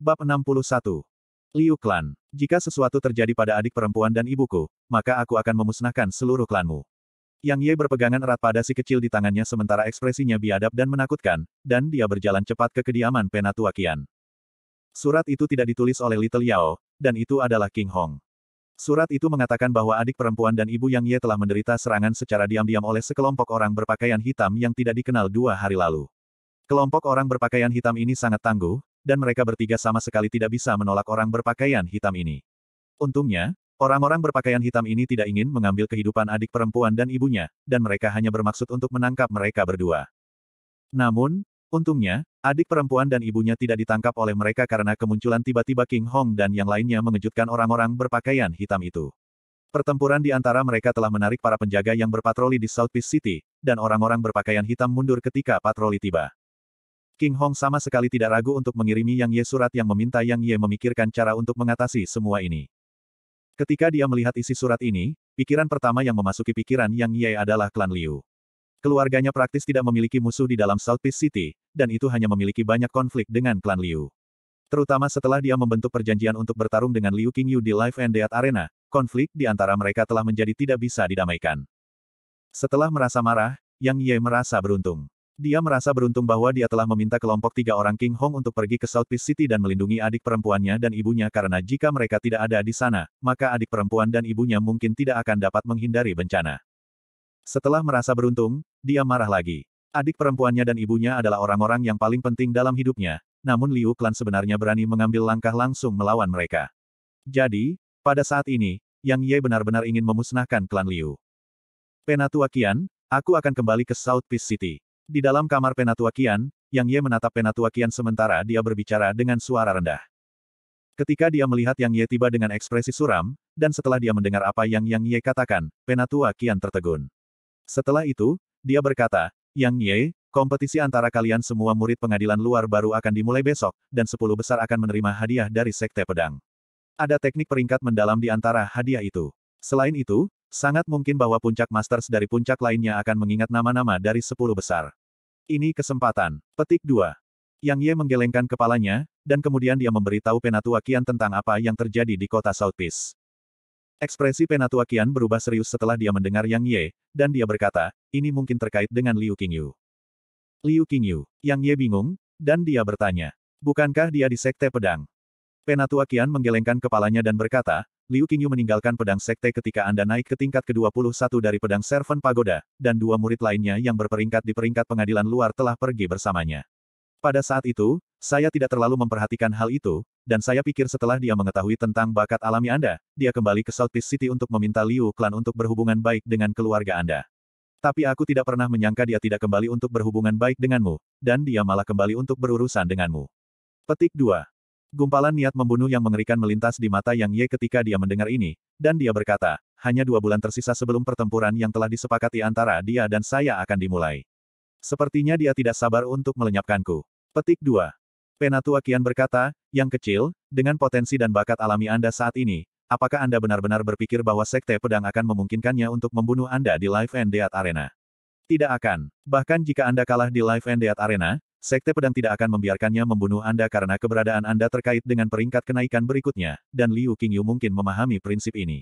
Bab 61. Liu Klan. Jika sesuatu terjadi pada adik perempuan dan ibuku, maka aku akan memusnahkan seluruh klanmu. Yang Ye berpegangan erat pada si kecil di tangannya sementara ekspresinya biadab dan menakutkan, dan dia berjalan cepat ke kediaman Penatua Qian. Surat itu tidak ditulis oleh Little Yao, dan itu adalah King Hong. Surat itu mengatakan bahwa adik perempuan dan ibu Yang Ye telah menderita serangan secara diam-diam oleh sekelompok orang berpakaian hitam yang tidak dikenal dua hari lalu. Kelompok orang berpakaian hitam ini sangat tangguh, dan mereka bertiga sama sekali tidak bisa menolak orang berpakaian hitam ini. Untungnya, orang-orang berpakaian hitam ini tidak ingin mengambil kehidupan adik perempuan dan ibunya, dan mereka hanya bermaksud untuk menangkap mereka berdua. Namun, untungnya, adik perempuan dan ibunya tidak ditangkap oleh mereka karena kemunculan tiba-tiba King Hong dan yang lainnya mengejutkan orang-orang berpakaian hitam itu. Pertempuran di antara mereka telah menarik para penjaga yang berpatroli di South Peace City, dan orang-orang berpakaian hitam mundur ketika patroli tiba. King Hong sama sekali tidak ragu untuk mengirimi Yang Ye surat yang meminta Yang Ye memikirkan cara untuk mengatasi semua ini. Ketika dia melihat isi surat ini, pikiran pertama yang memasuki pikiran Yang Ye adalah klan Liu. Keluarganya praktis tidak memiliki musuh di dalam South Peace City, dan itu hanya memiliki banyak konflik dengan klan Liu. Terutama setelah dia membentuk perjanjian untuk bertarung dengan Liu Qingyu di Life and Death Arena, konflik di antara mereka telah menjadi tidak bisa didamaikan. Setelah merasa marah, Yang Ye merasa beruntung. Dia merasa beruntung bahwa dia telah meminta kelompok tiga orang King Hong untuk pergi ke South Peace City dan melindungi adik perempuannya dan ibunya karena jika mereka tidak ada di sana, maka adik perempuan dan ibunya mungkin tidak akan dapat menghindari bencana. Setelah merasa beruntung, dia marah lagi. Adik perempuannya dan ibunya adalah orang-orang yang paling penting dalam hidupnya, namun Liu Klan sebenarnya berani mengambil langkah langsung melawan mereka. Jadi, pada saat ini, Yang Ye benar-benar ingin memusnahkan klan Liu. Penatua Qian, aku akan kembali ke South Peace City. Di dalam kamar Penatua Kian, Yang Ye menatap Penatua Kian sementara dia berbicara dengan suara rendah. Ketika dia melihat Yang Ye tiba dengan ekspresi suram, dan setelah dia mendengar apa yang Yang Ye katakan, Penatua Kian tertegun. Setelah itu, dia berkata, Yang Ye, kompetisi antara kalian semua murid pengadilan luar baru akan dimulai besok, dan sepuluh besar akan menerima hadiah dari Sekte Pedang. Ada teknik peringkat mendalam di antara hadiah itu. Selain itu, sangat mungkin bahwa puncak Masters dari puncak lainnya akan mengingat nama-nama dari sepuluh besar. Ini kesempatan. Petik 2. Yang Ye menggelengkan kepalanya, dan kemudian dia memberitahu Penatua Kian tentang apa yang terjadi di kota South Peace. Ekspresi Penatua Kian berubah serius setelah dia mendengar Yang Ye, dan dia berkata, ini mungkin terkait dengan Liu Qingyu. Liu Qingyu, Yang Ye bingung, dan dia bertanya, bukankah dia di Sekte Pedang? Penatua Kian menggelengkan kepalanya dan berkata, Liu Qingyu meninggalkan pedang sekte ketika Anda naik ke tingkat ke-21 dari pedang Servant Pagoda, dan dua murid lainnya yang berperingkat di peringkat pengadilan luar telah pergi bersamanya. Pada saat itu, saya tidak terlalu memperhatikan hal itu, dan saya pikir setelah dia mengetahui tentang bakat alami Anda, dia kembali ke South Peace City untuk meminta Liu Clan untuk berhubungan baik dengan keluarga Anda. Tapi aku tidak pernah menyangka dia tidak kembali untuk berhubungan baik denganmu, dan dia malah kembali untuk berurusan denganmu. Petik 2. Gumpalan niat membunuh yang mengerikan melintas di mata Yang Ye ketika dia mendengar ini, dan dia berkata, hanya dua bulan tersisa sebelum pertempuran yang telah disepakati antara dia dan saya akan dimulai. Sepertinya dia tidak sabar untuk melenyapkanku. Petik 2. Penatua Kian berkata, yang kecil, dengan potensi dan bakat alami Anda saat ini, apakah Anda benar-benar berpikir bahwa Sekte Pedang akan memungkinkannya untuk membunuh Anda di Live and Death Arena? Tidak akan. Bahkan jika Anda kalah di Live and Death Arena, Sekte Pedang tidak akan membiarkannya membunuh Anda karena keberadaan Anda terkait dengan peringkat kenaikan berikutnya, dan Liu Qingyu mungkin memahami prinsip ini.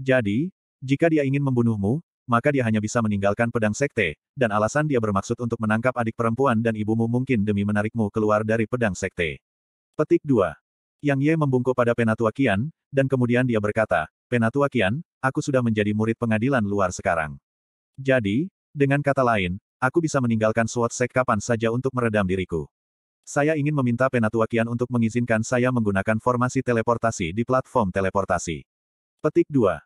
Jadi, jika dia ingin membunuhmu, maka dia hanya bisa meninggalkan pedang sekte, dan alasan dia bermaksud untuk menangkap adik perempuan dan ibumu mungkin demi menarikmu keluar dari pedang sekte. Petik 2. Yang Ye membungkuk pada Penatua Qian, dan kemudian dia berkata, Penatua Qian, aku sudah menjadi murid pengadilan luar sekarang. Jadi, dengan kata lain, Aku bisa meninggalkan SWOT Sek kapan saja untuk meredam diriku. Saya ingin meminta Penatua Kian untuk mengizinkan saya menggunakan formasi teleportasi di platform teleportasi. Petik 2.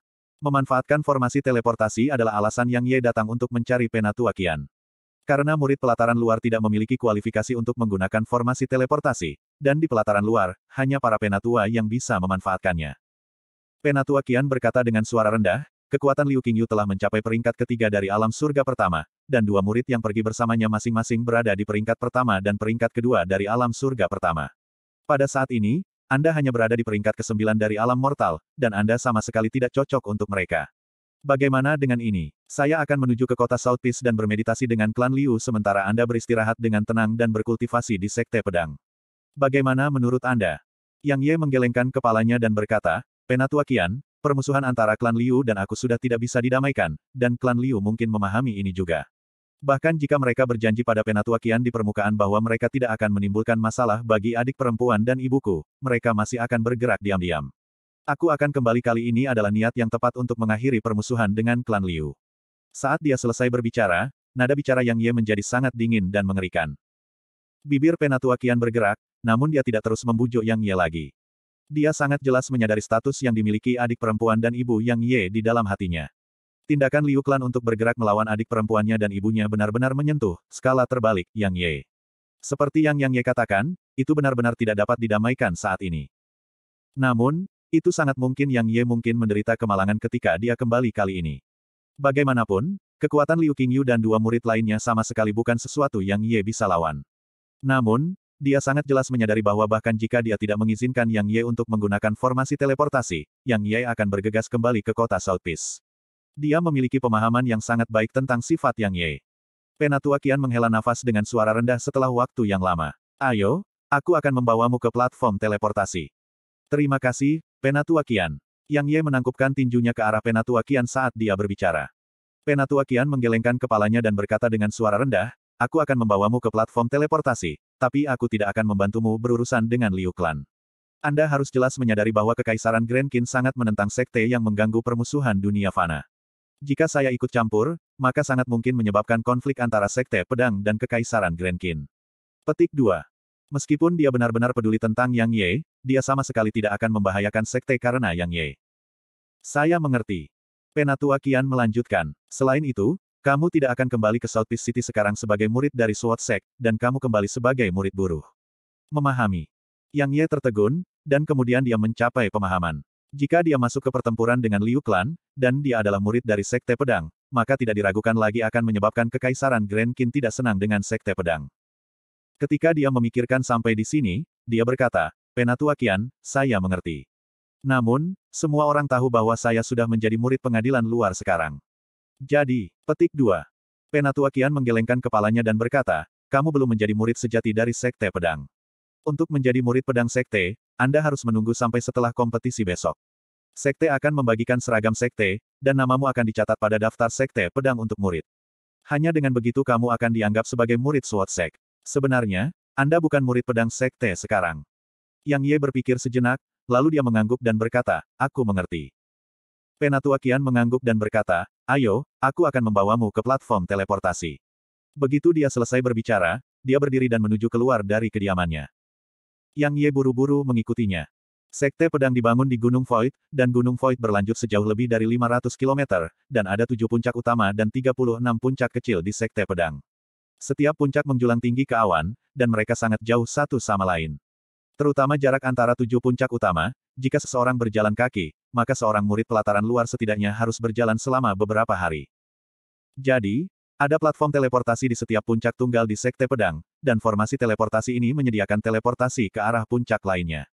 Memanfaatkan formasi teleportasi adalah alasan yang Ye datang untuk mencari Penatua Kian. Karena murid pelataran luar tidak memiliki kualifikasi untuk menggunakan formasi teleportasi, dan di pelataran luar, hanya para Penatua yang bisa memanfaatkannya. Penatua Kian berkata dengan suara rendah, kekuatan Liu Qingyu telah mencapai peringkat ketiga dari alam surga pertama, dan dua murid yang pergi bersamanya masing-masing berada di peringkat pertama dan peringkat kedua dari alam surga pertama. Pada saat ini, Anda hanya berada di peringkat kesembilan dari alam mortal, dan Anda sama sekali tidak cocok untuk mereka. Bagaimana dengan ini? Saya akan menuju ke kota South Peace dan bermeditasi dengan klan Liu sementara Anda beristirahat dengan tenang dan berkultivasi di Sekte Pedang. Bagaimana menurut Anda? Yang Ye menggelengkan kepalanya dan berkata, Penatua Qian, permusuhan antara klan Liu dan aku sudah tidak bisa didamaikan, dan klan Liu mungkin memahami ini juga. Bahkan jika mereka berjanji pada penatua Kian di permukaan bahwa mereka tidak akan menimbulkan masalah bagi adik perempuan dan ibuku, mereka masih akan bergerak diam-diam. Aku akan kembali kali ini adalah niat yang tepat untuk mengakhiri permusuhan dengan klan Liu. Saat dia selesai berbicara, nada bicara Yang Ye menjadi sangat dingin dan mengerikan. Bibir penatua Kian bergerak, namun dia tidak terus membujuk Yang Ye lagi. Dia sangat jelas menyadari status yang dimiliki adik perempuan dan ibu Yang Ye di dalam hatinya. Tindakan Liu Klan untuk bergerak melawan adik perempuannya dan ibunya benar-benar menyentuh skala terbalik Yang Ye. Seperti yang Yang Ye katakan, itu benar-benar tidak dapat didamaikan saat ini. Namun, itu sangat mungkin Yang Ye mungkin menderita kemalangan ketika dia kembali kali ini. Bagaimanapun, kekuatan Liu Qingyu dan dua murid lainnya sama sekali bukan sesuatu yang Ye bisa lawan. Namun, dia sangat jelas menyadari bahwa bahkan jika dia tidak mengizinkan Yang Ye untuk menggunakan formasi teleportasi, Yang Ye akan bergegas kembali ke kota South Peace. Dia memiliki pemahaman yang sangat baik tentang sifat Yang Ye. Penatua Qian menghela nafas dengan suara rendah setelah waktu yang lama. Ayo, aku akan membawamu ke platform teleportasi. Terima kasih, Penatua Qian. Yang Ye menangkupkan tinjunya ke arah Penatua Qian saat dia berbicara. Penatua Qian menggelengkan kepalanya dan berkata dengan suara rendah, aku akan membawamu ke platform teleportasi, tapi aku tidak akan membantumu berurusan dengan Liu Klan. Anda harus jelas menyadari bahwa Kekaisaran Grand Qin sangat menentang sekte yang mengganggu permusuhan dunia fana. Jika saya ikut campur, maka sangat mungkin menyebabkan konflik antara Sekte Pedang dan Kekaisaran Grenkin. Petik 2. Meskipun dia benar-benar peduli tentang Yang Ye, dia sama sekali tidak akan membahayakan Sekte karena Yang Ye. Saya mengerti. Penatua Kian melanjutkan. Selain itu, kamu tidak akan kembali ke Southeast City sekarang sebagai murid dari Sword Sect, dan kamu kembali sebagai murid buruh. Memahami. Yang Ye tertegun, dan kemudian dia mencapai pemahaman. Jika dia masuk ke pertempuran dengan Liu Clan, dan dia adalah murid dari Sekte Pedang, maka tidak diragukan lagi akan menyebabkan Kekaisaran Grand Qin tidak senang dengan Sekte Pedang. Ketika dia memikirkan sampai di sini, dia berkata, Penatua Kian, saya mengerti. Namun, semua orang tahu bahwa saya sudah menjadi murid pengadilan luar sekarang. Jadi, petik 2. Penatua Kian menggelengkan kepalanya dan berkata, kamu belum menjadi murid sejati dari Sekte Pedang. Untuk menjadi murid pedang sekte, Anda harus menunggu sampai setelah kompetisi besok. Sekte akan membagikan seragam sekte, dan namamu akan dicatat pada daftar sekte pedang untuk murid. Hanya dengan begitu kamu akan dianggap sebagai murid SWOT Sek. Sebenarnya, Anda bukan murid pedang sekte sekarang. Yang Ye berpikir sejenak, lalu dia mengangguk dan berkata, aku mengerti. Penatua Kian mengangguk dan berkata, ayo, aku akan membawamu ke platform teleportasi. Begitu dia selesai berbicara, dia berdiri dan menuju keluar dari kediamannya. Yang Ye buru-buru mengikutinya. Sekte pedang dibangun di Gunung Void, dan Gunung Void berlanjut sejauh lebih dari 500 km, dan ada tujuh puncak utama dan 36 puncak kecil di Sekte Pedang. Setiap puncak menjulang tinggi ke awan, dan mereka sangat jauh satu sama lain. Terutama jarak antara tujuh puncak utama, jika seseorang berjalan kaki, maka seorang murid pelataran luar setidaknya harus berjalan selama beberapa hari. Jadi, ada platform teleportasi di setiap puncak tunggal di Sekte Pedang, dan formasi teleportasi ini menyediakan teleportasi ke arah puncak lainnya.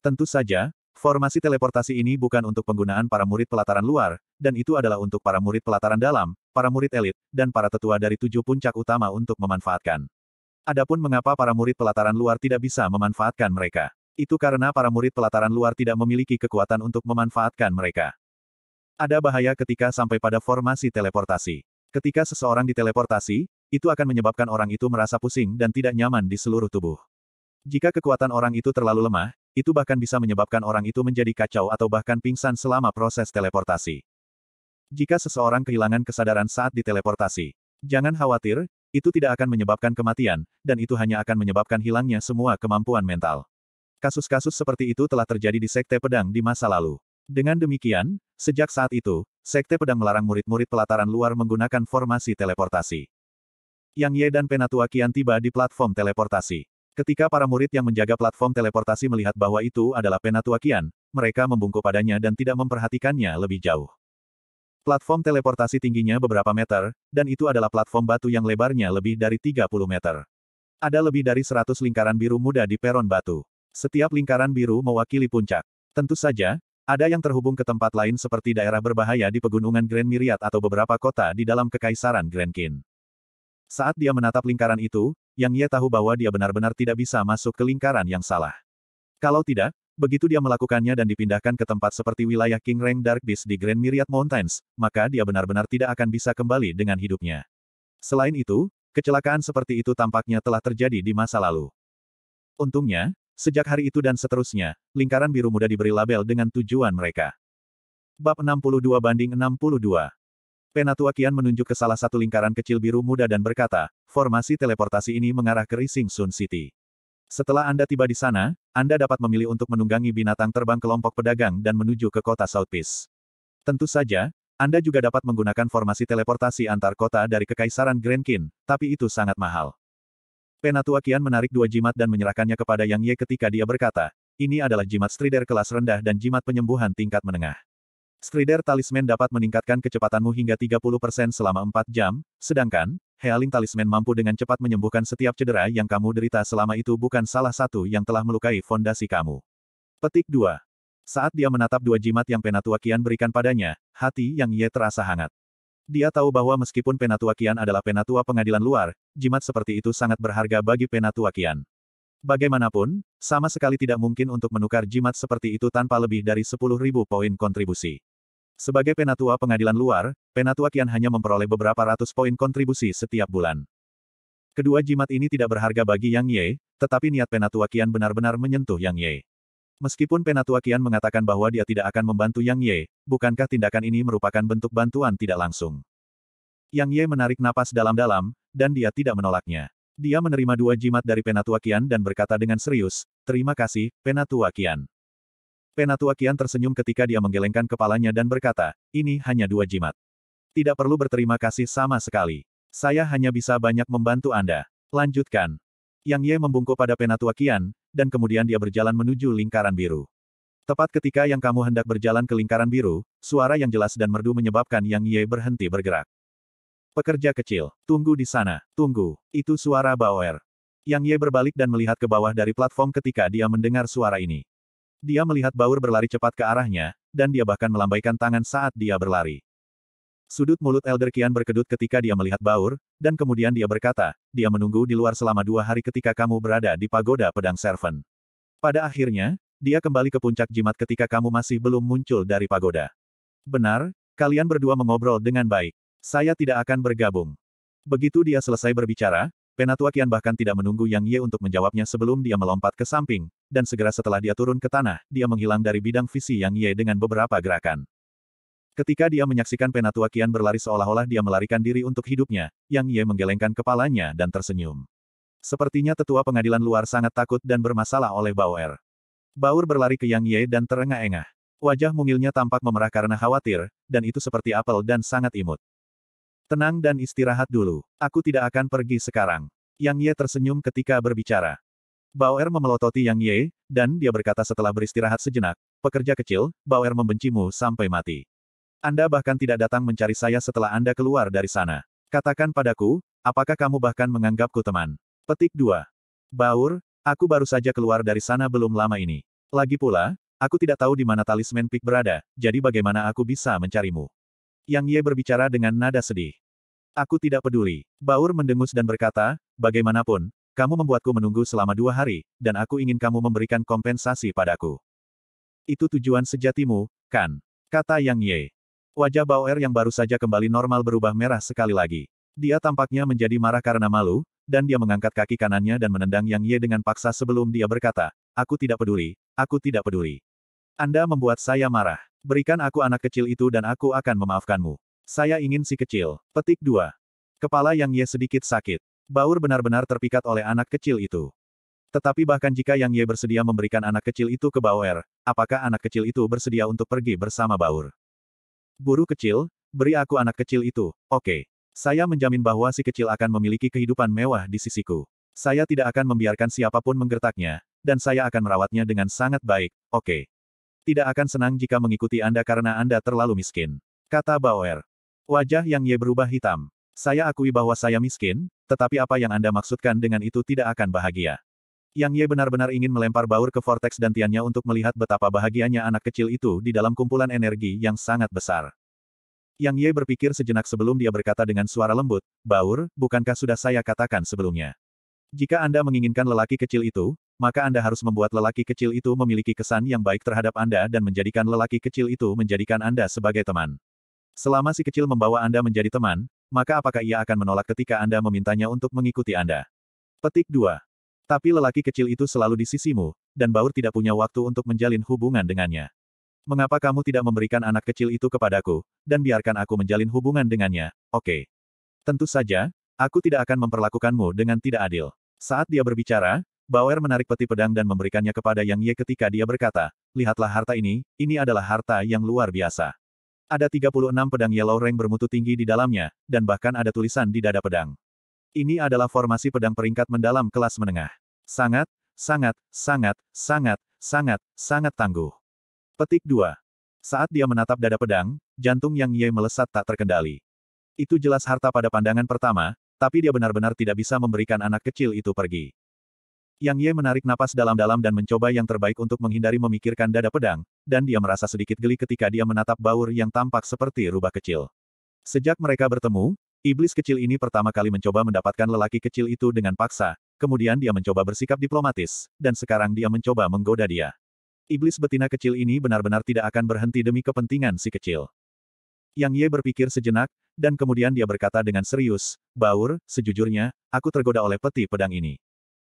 Tentu saja, formasi teleportasi ini bukan untuk penggunaan para murid pelataran luar, dan itu adalah untuk para murid pelataran dalam, para murid elit, dan para tetua dari tujuh puncak utama untuk memanfaatkan. Adapun mengapa para murid pelataran luar tidak bisa memanfaatkan mereka. Itu karena para murid pelataran luar tidak memiliki kekuatan untuk memanfaatkan mereka. Ada bahaya ketika sampai pada formasi teleportasi. Ketika seseorang diteleportasi, itu akan menyebabkan orang itu merasa pusing dan tidak nyaman di seluruh tubuh. Jika kekuatan orang itu terlalu lemah, itu bahkan bisa menyebabkan orang itu menjadi kacau atau bahkan pingsan selama proses teleportasi. Jika seseorang kehilangan kesadaran saat diteleportasi, jangan khawatir, itu tidak akan menyebabkan kematian, dan itu hanya akan menyebabkan hilangnya semua kemampuan mental. Kasus-kasus seperti itu telah terjadi di Sekte Pedang di masa lalu. Dengan demikian, sejak saat itu, Sekte Pedang melarang murid-murid pelataran luar menggunakan formasi teleportasi. Yang Ye dan Penatua Kian tiba di platform teleportasi. Ketika para murid yang menjaga platform teleportasi melihat bahwa itu adalah Penatua Kian, mereka membungkuk padanya dan tidak memperhatikannya lebih jauh. Platform teleportasi tingginya beberapa meter, dan itu adalah platform batu yang lebarnya lebih dari 30 meter. Ada lebih dari 100 lingkaran biru muda di peron batu. Setiap lingkaran biru mewakili puncak. Tentu saja, ada yang terhubung ke tempat lain seperti daerah berbahaya di pegunungan Grand Myriad atau beberapa kota di dalam kekaisaran Grand Qin. Saat dia menatap lingkaran itu, Yang Ye tahu bahwa dia benar-benar tidak bisa masuk ke lingkaran yang salah. Kalau tidak, begitu dia melakukannya dan dipindahkan ke tempat seperti wilayah King Rang Dark Beast di Grand Myriad Mountains, maka dia benar-benar tidak akan bisa kembali dengan hidupnya. Selain itu, kecelakaan seperti itu tampaknya telah terjadi di masa lalu. Untungnya, Sejak hari itu dan seterusnya, lingkaran biru muda diberi label dengan tujuan mereka. Bab 62 banding 62 Penatua Kian menunjuk ke salah satu lingkaran kecil biru muda dan berkata, formasi teleportasi ini mengarah ke Rising Sun City. Setelah Anda tiba di sana, Anda dapat memilih untuk menunggangi binatang terbang kelompok pedagang dan menuju ke kota Peace. Tentu saja, anda juga dapat menggunakan formasi teleportasi antar kota dari Kekaisaran Grand Kin, tapi itu sangat mahal. Penatua Kian menarik dua jimat dan menyerahkannya kepada Yang Ye ketika dia berkata, ini adalah jimat strider kelas rendah dan jimat penyembuhan tingkat menengah. Strider talisman dapat meningkatkan kecepatanmu hingga 30% selama 4 jam, sedangkan, Healing Talisman mampu dengan cepat menyembuhkan setiap cedera yang kamu derita selama itu bukan salah satu yang telah melukai fondasi kamu. Petik 2. Saat dia menatap dua jimat yang Penatua Kian berikan padanya, hati Yang Ye terasa hangat. Dia tahu bahwa meskipun Penatua Kian adalah Penatua pengadilan luar, jimat seperti itu sangat berharga bagi Penatua Kian. Bagaimanapun, sama sekali tidak mungkin untuk menukar jimat seperti itu tanpa lebih dari 10.000 poin kontribusi. Sebagai Penatua pengadilan luar, Penatua Kian hanya memperoleh beberapa ratus poin kontribusi setiap bulan. Kedua jimat ini tidak berharga bagi Yang Ye, tetapi niat Penatua Kian benar-benar menyentuh Yang Ye. Meskipun Penatua Kian mengatakan bahwa dia tidak akan membantu Yang Ye, bukankah tindakan ini merupakan bentuk bantuan tidak langsung? Yang Ye menarik napas dalam-dalam, dan dia tidak menolaknya. Dia menerima dua jimat dari Penatua Kian dan berkata dengan serius, Terima kasih, Penatua Kian." Penatua Kian tersenyum ketika dia menggelengkan kepalanya dan berkata, Ini hanya dua jimat. Tidak perlu berterima kasih sama sekali. Saya hanya bisa banyak membantu Anda. Lanjutkan. Yang Ye membungkuk pada Penatua Kian dan kemudian dia berjalan menuju lingkaran biru. Tepat ketika yang kamu hendak berjalan ke lingkaran biru, suara yang jelas dan merdu menyebabkan Yang Ye berhenti bergerak. Pekerja kecil, tunggu di sana, tunggu, itu suara Bauer. Yang Ye berbalik dan melihat ke bawah dari platform ketika dia mendengar suara ini. Dia melihat Bauer berlari cepat ke arahnya, dan dia bahkan melambaikan tangan saat dia berlari. Sudut mulut Elder Kian berkedut ketika dia melihat Baur, dan kemudian dia berkata, dia menunggu di luar selama dua hari ketika kamu berada di pagoda pedang Serven. Pada akhirnya, dia kembali ke puncak jimat ketika kamu masih belum muncul dari pagoda. Benar, kalian berdua mengobrol dengan baik. Saya tidak akan bergabung. Begitu dia selesai berbicara, Penatua Kian bahkan tidak menunggu Yang Ye untuk menjawabnya sebelum dia melompat ke samping, dan segera setelah dia turun ke tanah, dia menghilang dari bidang visi Yang Ye dengan beberapa gerakan. Ketika dia menyaksikan penatua kian berlari seolah-olah dia melarikan diri untuk hidupnya, Yang Ye menggelengkan kepalanya dan tersenyum. Sepertinya tetua pengadilan luar sangat takut dan bermasalah oleh Bauer. Baur berlari ke Yang Ye dan terengah-engah. Wajah mungilnya tampak memerah karena khawatir, dan itu seperti apel dan sangat imut. Tenang dan istirahat dulu. Aku tidak akan pergi sekarang. Yang Ye tersenyum ketika berbicara. Bauer memelototi Yang Ye, dan dia berkata setelah beristirahat sejenak, pekerja kecil, Bauer membencimu sampai mati. Anda bahkan tidak datang mencari saya setelah Anda keluar dari sana. Katakan padaku, apakah kamu bahkan menganggapku teman? Petik 2. Baur, aku baru saja keluar dari sana belum lama ini. Lagi pula, aku tidak tahu di mana talisman pik berada, jadi bagaimana aku bisa mencarimu? Yang Ye berbicara dengan nada sedih. Aku tidak peduli. Baur mendengus dan berkata, bagaimanapun, kamu membuatku menunggu selama dua hari, dan aku ingin kamu memberikan kompensasi padaku. Itu tujuan sejatimu, kan? Kata Yang Ye. Wajah Bauer yang baru saja kembali normal berubah merah sekali lagi. Dia tampaknya menjadi marah karena malu, dan dia mengangkat kaki kanannya dan menendang Yang Ye dengan paksa sebelum dia berkata, Aku tidak peduli, aku tidak peduli. Anda membuat saya marah. Berikan aku anak kecil itu dan aku akan memaafkanmu. Saya ingin si kecil. Petik 2. Kepala Yang Ye sedikit sakit. Baur benar-benar terpikat oleh anak kecil itu. Tetapi bahkan jika Yang Ye bersedia memberikan anak kecil itu ke Bauer, apakah anak kecil itu bersedia untuk pergi bersama Baur? Buru kecil, beri aku anak kecil itu, oke. Okay. Saya menjamin bahwa si kecil akan memiliki kehidupan mewah di sisiku. Saya tidak akan membiarkan siapapun menggertaknya, dan saya akan merawatnya dengan sangat baik, oke. Okay. Tidak akan senang jika mengikuti Anda karena Anda terlalu miskin. Kata Bauer. Wajah yang Ye berubah hitam. Saya akui bahwa saya miskin, tetapi apa yang Anda maksudkan dengan itu tidak akan bahagia. Yang Ye benar-benar ingin melempar baur ke vortex dan tiannya untuk melihat betapa bahagianya anak kecil itu di dalam kumpulan energi yang sangat besar. Yang Ye berpikir sejenak sebelum dia berkata dengan suara lembut, Baur, bukankah sudah saya katakan sebelumnya? Jika Anda menginginkan lelaki kecil itu, maka Anda harus membuat lelaki kecil itu memiliki kesan yang baik terhadap Anda dan menjadikan lelaki kecil itu menjadikan Anda sebagai teman. Selama si kecil membawa Anda menjadi teman, maka apakah ia akan menolak ketika Anda memintanya untuk mengikuti Anda? Petik 2. Tapi lelaki kecil itu selalu di sisimu, dan Baur tidak punya waktu untuk menjalin hubungan dengannya. Mengapa kamu tidak memberikan anak kecil itu kepadaku, dan biarkan aku menjalin hubungan dengannya, oke. Okay. Tentu saja, aku tidak akan memperlakukanmu dengan tidak adil. Saat dia berbicara, Bauer menarik peti pedang dan memberikannya kepada Yang Ye ketika dia berkata, lihatlah harta ini, ini adalah harta yang luar biasa. Ada 36 pedang Yellow ring bermutu tinggi di dalamnya, dan bahkan ada tulisan di dada pedang. Ini adalah formasi pedang peringkat mendalam kelas menengah. Sangat, sangat, sangat, sangat, sangat, sangat tangguh. Petik 2. Saat dia menatap dada pedang, jantung Yang Ye melesat tak terkendali. Itu jelas harta pada pandangan pertama, tapi dia benar-benar tidak bisa memberikan anak kecil itu pergi. Yang Ye menarik napas dalam-dalam dan mencoba yang terbaik untuk menghindari memikirkan dada pedang, dan dia merasa sedikit geli ketika dia menatap Baur yang tampak seperti rubah kecil. Sejak mereka bertemu, Iblis kecil ini pertama kali mencoba mendapatkan lelaki kecil itu dengan paksa, kemudian dia mencoba bersikap diplomatis, dan sekarang dia mencoba menggoda dia. Iblis betina kecil ini benar-benar tidak akan berhenti demi kepentingan si kecil. Yang Ye berpikir sejenak, dan kemudian dia berkata dengan serius, Baur, sejujurnya, aku tergoda oleh peti pedang ini.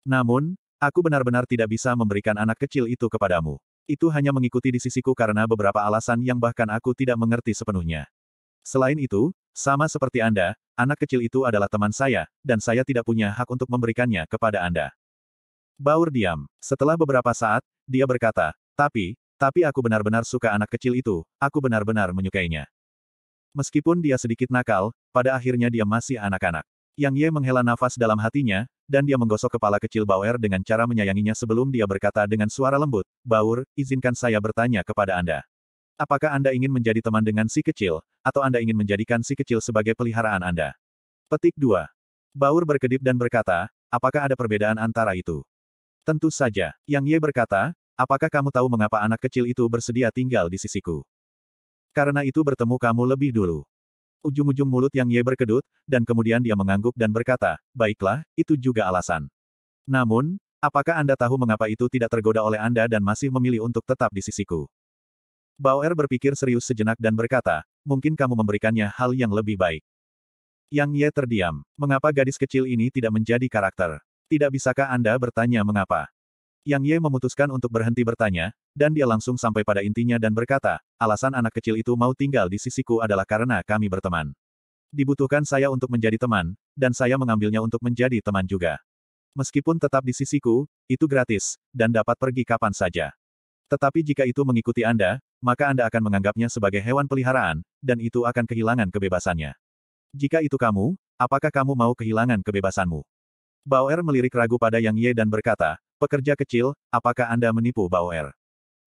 Namun, aku benar-benar tidak bisa memberikan anak kecil itu kepadamu. Itu hanya mengikuti di sisiku karena beberapa alasan yang bahkan aku tidak mengerti sepenuhnya. Selain itu, sama seperti Anda, anak kecil itu adalah teman saya, dan saya tidak punya hak untuk memberikannya kepada Anda. Baur diam. Setelah beberapa saat, dia berkata, tapi, tapi aku benar-benar suka anak kecil itu, aku benar-benar menyukainya. Meskipun dia sedikit nakal, pada akhirnya dia masih anak-anak. Yang Ye menghela nafas dalam hatinya, dan dia menggosok kepala kecil Bauer dengan cara menyayanginya sebelum dia berkata dengan suara lembut, Baur, izinkan saya bertanya kepada Anda. Apakah Anda ingin menjadi teman dengan si kecil, atau Anda ingin menjadikan si kecil sebagai peliharaan Anda? Petik 2. Baur berkedip dan berkata, apakah ada perbedaan antara itu? Tentu saja. Yang Ye berkata, apakah kamu tahu mengapa anak kecil itu bersedia tinggal di sisiku? Karena itu bertemu kamu lebih dulu. Ujung-ujung mulut Yang Ye berkedut, dan kemudian dia mengangguk dan berkata, baiklah, itu juga alasan. Namun, apakah Anda tahu mengapa itu tidak tergoda oleh Anda dan masih memilih untuk tetap di sisiku? Bauer berpikir serius sejenak dan berkata, mungkin kamu memberikannya hal yang lebih baik. Yang Ye terdiam. Mengapa gadis kecil ini tidak menjadi karakter? Tidak bisakah Anda bertanya mengapa? Yang Ye memutuskan untuk berhenti bertanya, dan dia langsung sampai pada intinya dan berkata, alasan anak kecil itu mau tinggal di sisiku adalah karena kami berteman. Dibutuhkan saya untuk menjadi teman, dan saya mengambilnya untuk menjadi teman juga. Meskipun tetap di sisiku, itu gratis, dan dapat pergi kapan saja. Tetapi jika itu mengikuti Anda, maka Anda akan menganggapnya sebagai hewan peliharaan, dan itu akan kehilangan kebebasannya. Jika itu kamu, apakah kamu mau kehilangan kebebasanmu? Bauer melirik ragu pada Yang Ye dan berkata, pekerja kecil, apakah Anda menipu Bauer?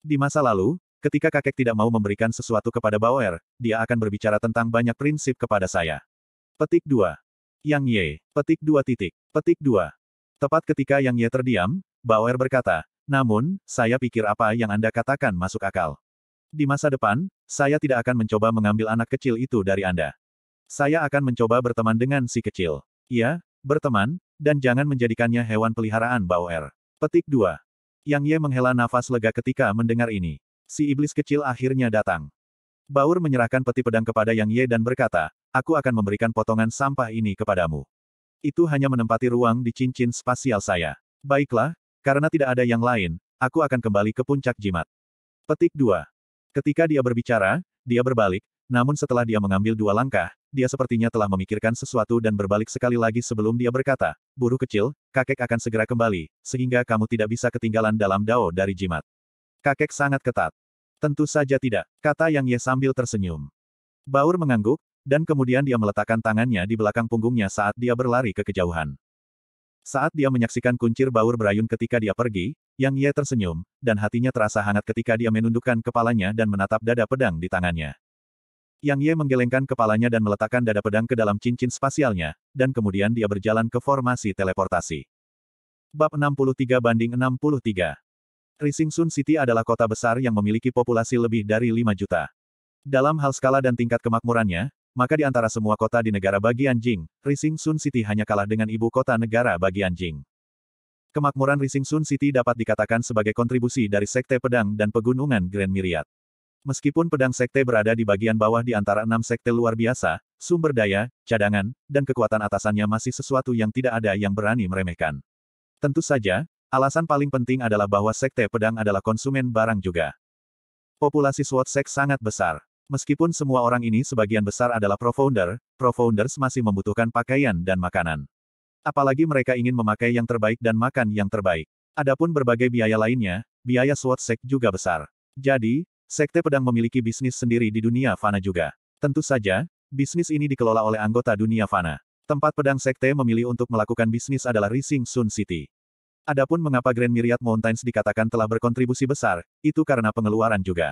Di masa lalu, ketika kakek tidak mau memberikan sesuatu kepada Bauer, dia akan berbicara tentang banyak prinsip kepada saya. Petik 2. Yang Ye. Petik 2 titik. Petik 2. Tepat ketika Yang Ye terdiam, Bauer berkata, namun, saya pikir apa yang Anda katakan masuk akal. Di masa depan, saya tidak akan mencoba mengambil anak kecil itu dari Anda. Saya akan mencoba berteman dengan si kecil. Iya, berteman, dan jangan menjadikannya hewan peliharaan Bauer. Petik 2. Yang Ye menghela nafas lega ketika mendengar ini. Si iblis kecil akhirnya datang. Baur er menyerahkan peti pedang kepada Yang Ye dan berkata, aku akan memberikan potongan sampah ini kepadamu. Itu hanya menempati ruang di cincin spasial saya. Baiklah, karena tidak ada yang lain, aku akan kembali ke puncak jimat. Petik 2. Ketika dia berbicara, dia berbalik, namun setelah dia mengambil dua langkah, dia sepertinya telah memikirkan sesuatu dan berbalik sekali lagi sebelum dia berkata, "Buruh kecil, kakek akan segera kembali, sehingga kamu tidak bisa ketinggalan dalam dao dari jimat. Kakek sangat ketat. Tentu saja tidak, kata Yang Ye sambil tersenyum. Baur mengangguk, dan kemudian dia meletakkan tangannya di belakang punggungnya saat dia berlari ke kejauhan. Saat dia menyaksikan kuncir baur berayun ketika dia pergi, Yang Ye tersenyum, dan hatinya terasa hangat ketika dia menundukkan kepalanya dan menatap dada pedang di tangannya. Yang Ye menggelengkan kepalanya dan meletakkan dada pedang ke dalam cincin spasialnya, dan kemudian dia berjalan ke formasi teleportasi. Bab 63 banding 63 Sun City adalah kota besar yang memiliki populasi lebih dari 5 juta. Dalam hal skala dan tingkat kemakmurannya, maka di antara semua kota di negara bagian Jing, Rising Sun City hanya kalah dengan ibu kota negara bagian Jing. Kemakmuran Rising Sun City dapat dikatakan sebagai kontribusi dari Sekte Pedang dan Pegunungan Grand Myriad. Meskipun pedang sekte berada di bagian bawah di antara enam sekte luar biasa, sumber daya, cadangan, dan kekuatan atasannya masih sesuatu yang tidak ada yang berani meremehkan. Tentu saja, alasan paling penting adalah bahwa sekte pedang adalah konsumen barang juga. Populasi SWOT sek sangat besar. Meskipun semua orang ini sebagian besar adalah profounder, profounders masih membutuhkan pakaian dan makanan. Apalagi mereka ingin memakai yang terbaik dan makan yang terbaik. Adapun berbagai biaya lainnya, biaya SWOT Sek juga besar. Jadi, Sekte Pedang memiliki bisnis sendiri di dunia Fana juga. Tentu saja, bisnis ini dikelola oleh anggota dunia Fana. Tempat pedang Sekte memilih untuk melakukan bisnis adalah Rising Sun City. Adapun mengapa Grand Myriad Mountains dikatakan telah berkontribusi besar, itu karena pengeluaran juga.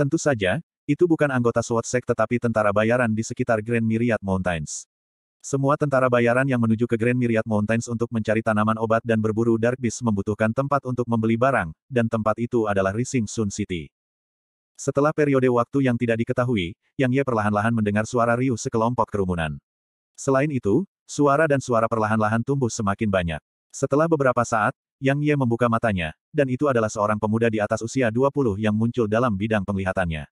Tentu saja, itu bukan anggota SWAT sek, tetapi tentara bayaran di sekitar Grand Myriad Mountains. Semua tentara bayaran yang menuju ke Grand Myriad Mountains untuk mencari tanaman obat dan berburu Dark Beast membutuhkan tempat untuk membeli barang, dan tempat itu adalah Rising Sun City. Setelah periode waktu yang tidak diketahui, Yang Ye perlahan-lahan mendengar suara riuh sekelompok kerumunan. Selain itu, suara dan suara perlahan-lahan tumbuh semakin banyak. Setelah beberapa saat, Yang Ye membuka matanya, dan itu adalah seorang pemuda di atas usia 20 yang muncul dalam bidang penglihatannya.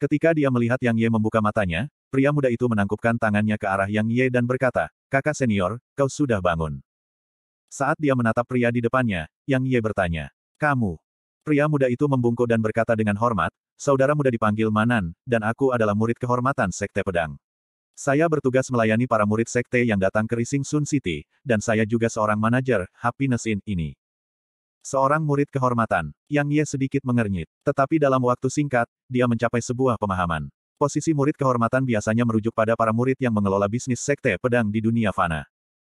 Ketika dia melihat Yang Ye membuka matanya, pria muda itu menangkupkan tangannya ke arah Yang Ye dan berkata, kakak senior, kau sudah bangun. Saat dia menatap pria di depannya, Yang Ye bertanya, kamu. Pria muda itu membungkuk dan berkata dengan hormat, saudara muda dipanggil Manan, dan aku adalah murid kehormatan Sekte Pedang. Saya bertugas melayani para murid Sekte yang datang ke Rising Sun City, dan saya juga seorang manajer Happiness Inn ini. Seorang murid kehormatan, Yang Ye sedikit mengernyit. Tetapi dalam waktu singkat, dia mencapai sebuah pemahaman. Posisi murid kehormatan biasanya merujuk pada para murid yang mengelola bisnis sekte pedang di dunia fana.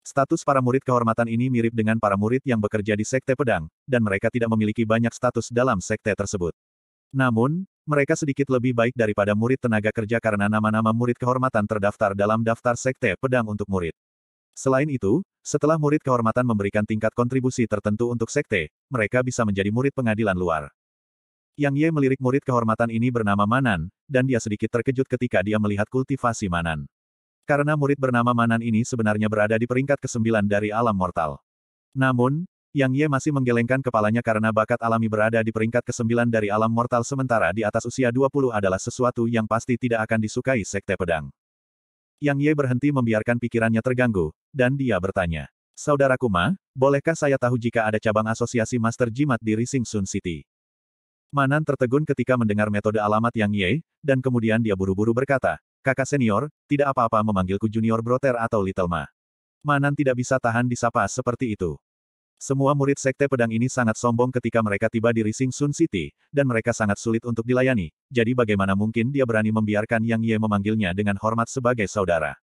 Status para murid kehormatan ini mirip dengan para murid yang bekerja di sekte pedang, dan mereka tidak memiliki banyak status dalam sekte tersebut. Namun, mereka sedikit lebih baik daripada murid tenaga kerja karena nama-nama murid kehormatan terdaftar dalam daftar sekte pedang untuk murid. Selain itu, setelah murid kehormatan memberikan tingkat kontribusi tertentu untuk sekte, mereka bisa menjadi murid pengadilan luar. Yang Ye melirik murid kehormatan ini bernama Manan, dan dia sedikit terkejut ketika dia melihat kultivasi Manan. Karena murid bernama Manan ini sebenarnya berada di peringkat ke-9 dari alam mortal. Namun, Yang Ye masih menggelengkan kepalanya karena bakat alami berada di peringkat ke-9 dari alam mortal sementara di atas usia 20 adalah sesuatu yang pasti tidak akan disukai sekte pedang. Yang Ye berhenti membiarkan pikirannya terganggu, dan dia bertanya. Saudara Kuma, bolehkah saya tahu jika ada cabang asosiasi Master Jimat di Rising Sun City? Manan tertegun ketika mendengar metode alamat Yang Ye, dan kemudian dia buru-buru berkata, kakak senior, tidak apa-apa memanggilku junior brother atau little Ma. Manan tidak bisa tahan disapa seperti itu. Semua murid Sekte Pedang ini sangat sombong ketika mereka tiba di Rising Sun City, dan mereka sangat sulit untuk dilayani, jadi bagaimana mungkin dia berani membiarkan Yang Ye memanggilnya dengan hormat sebagai saudara.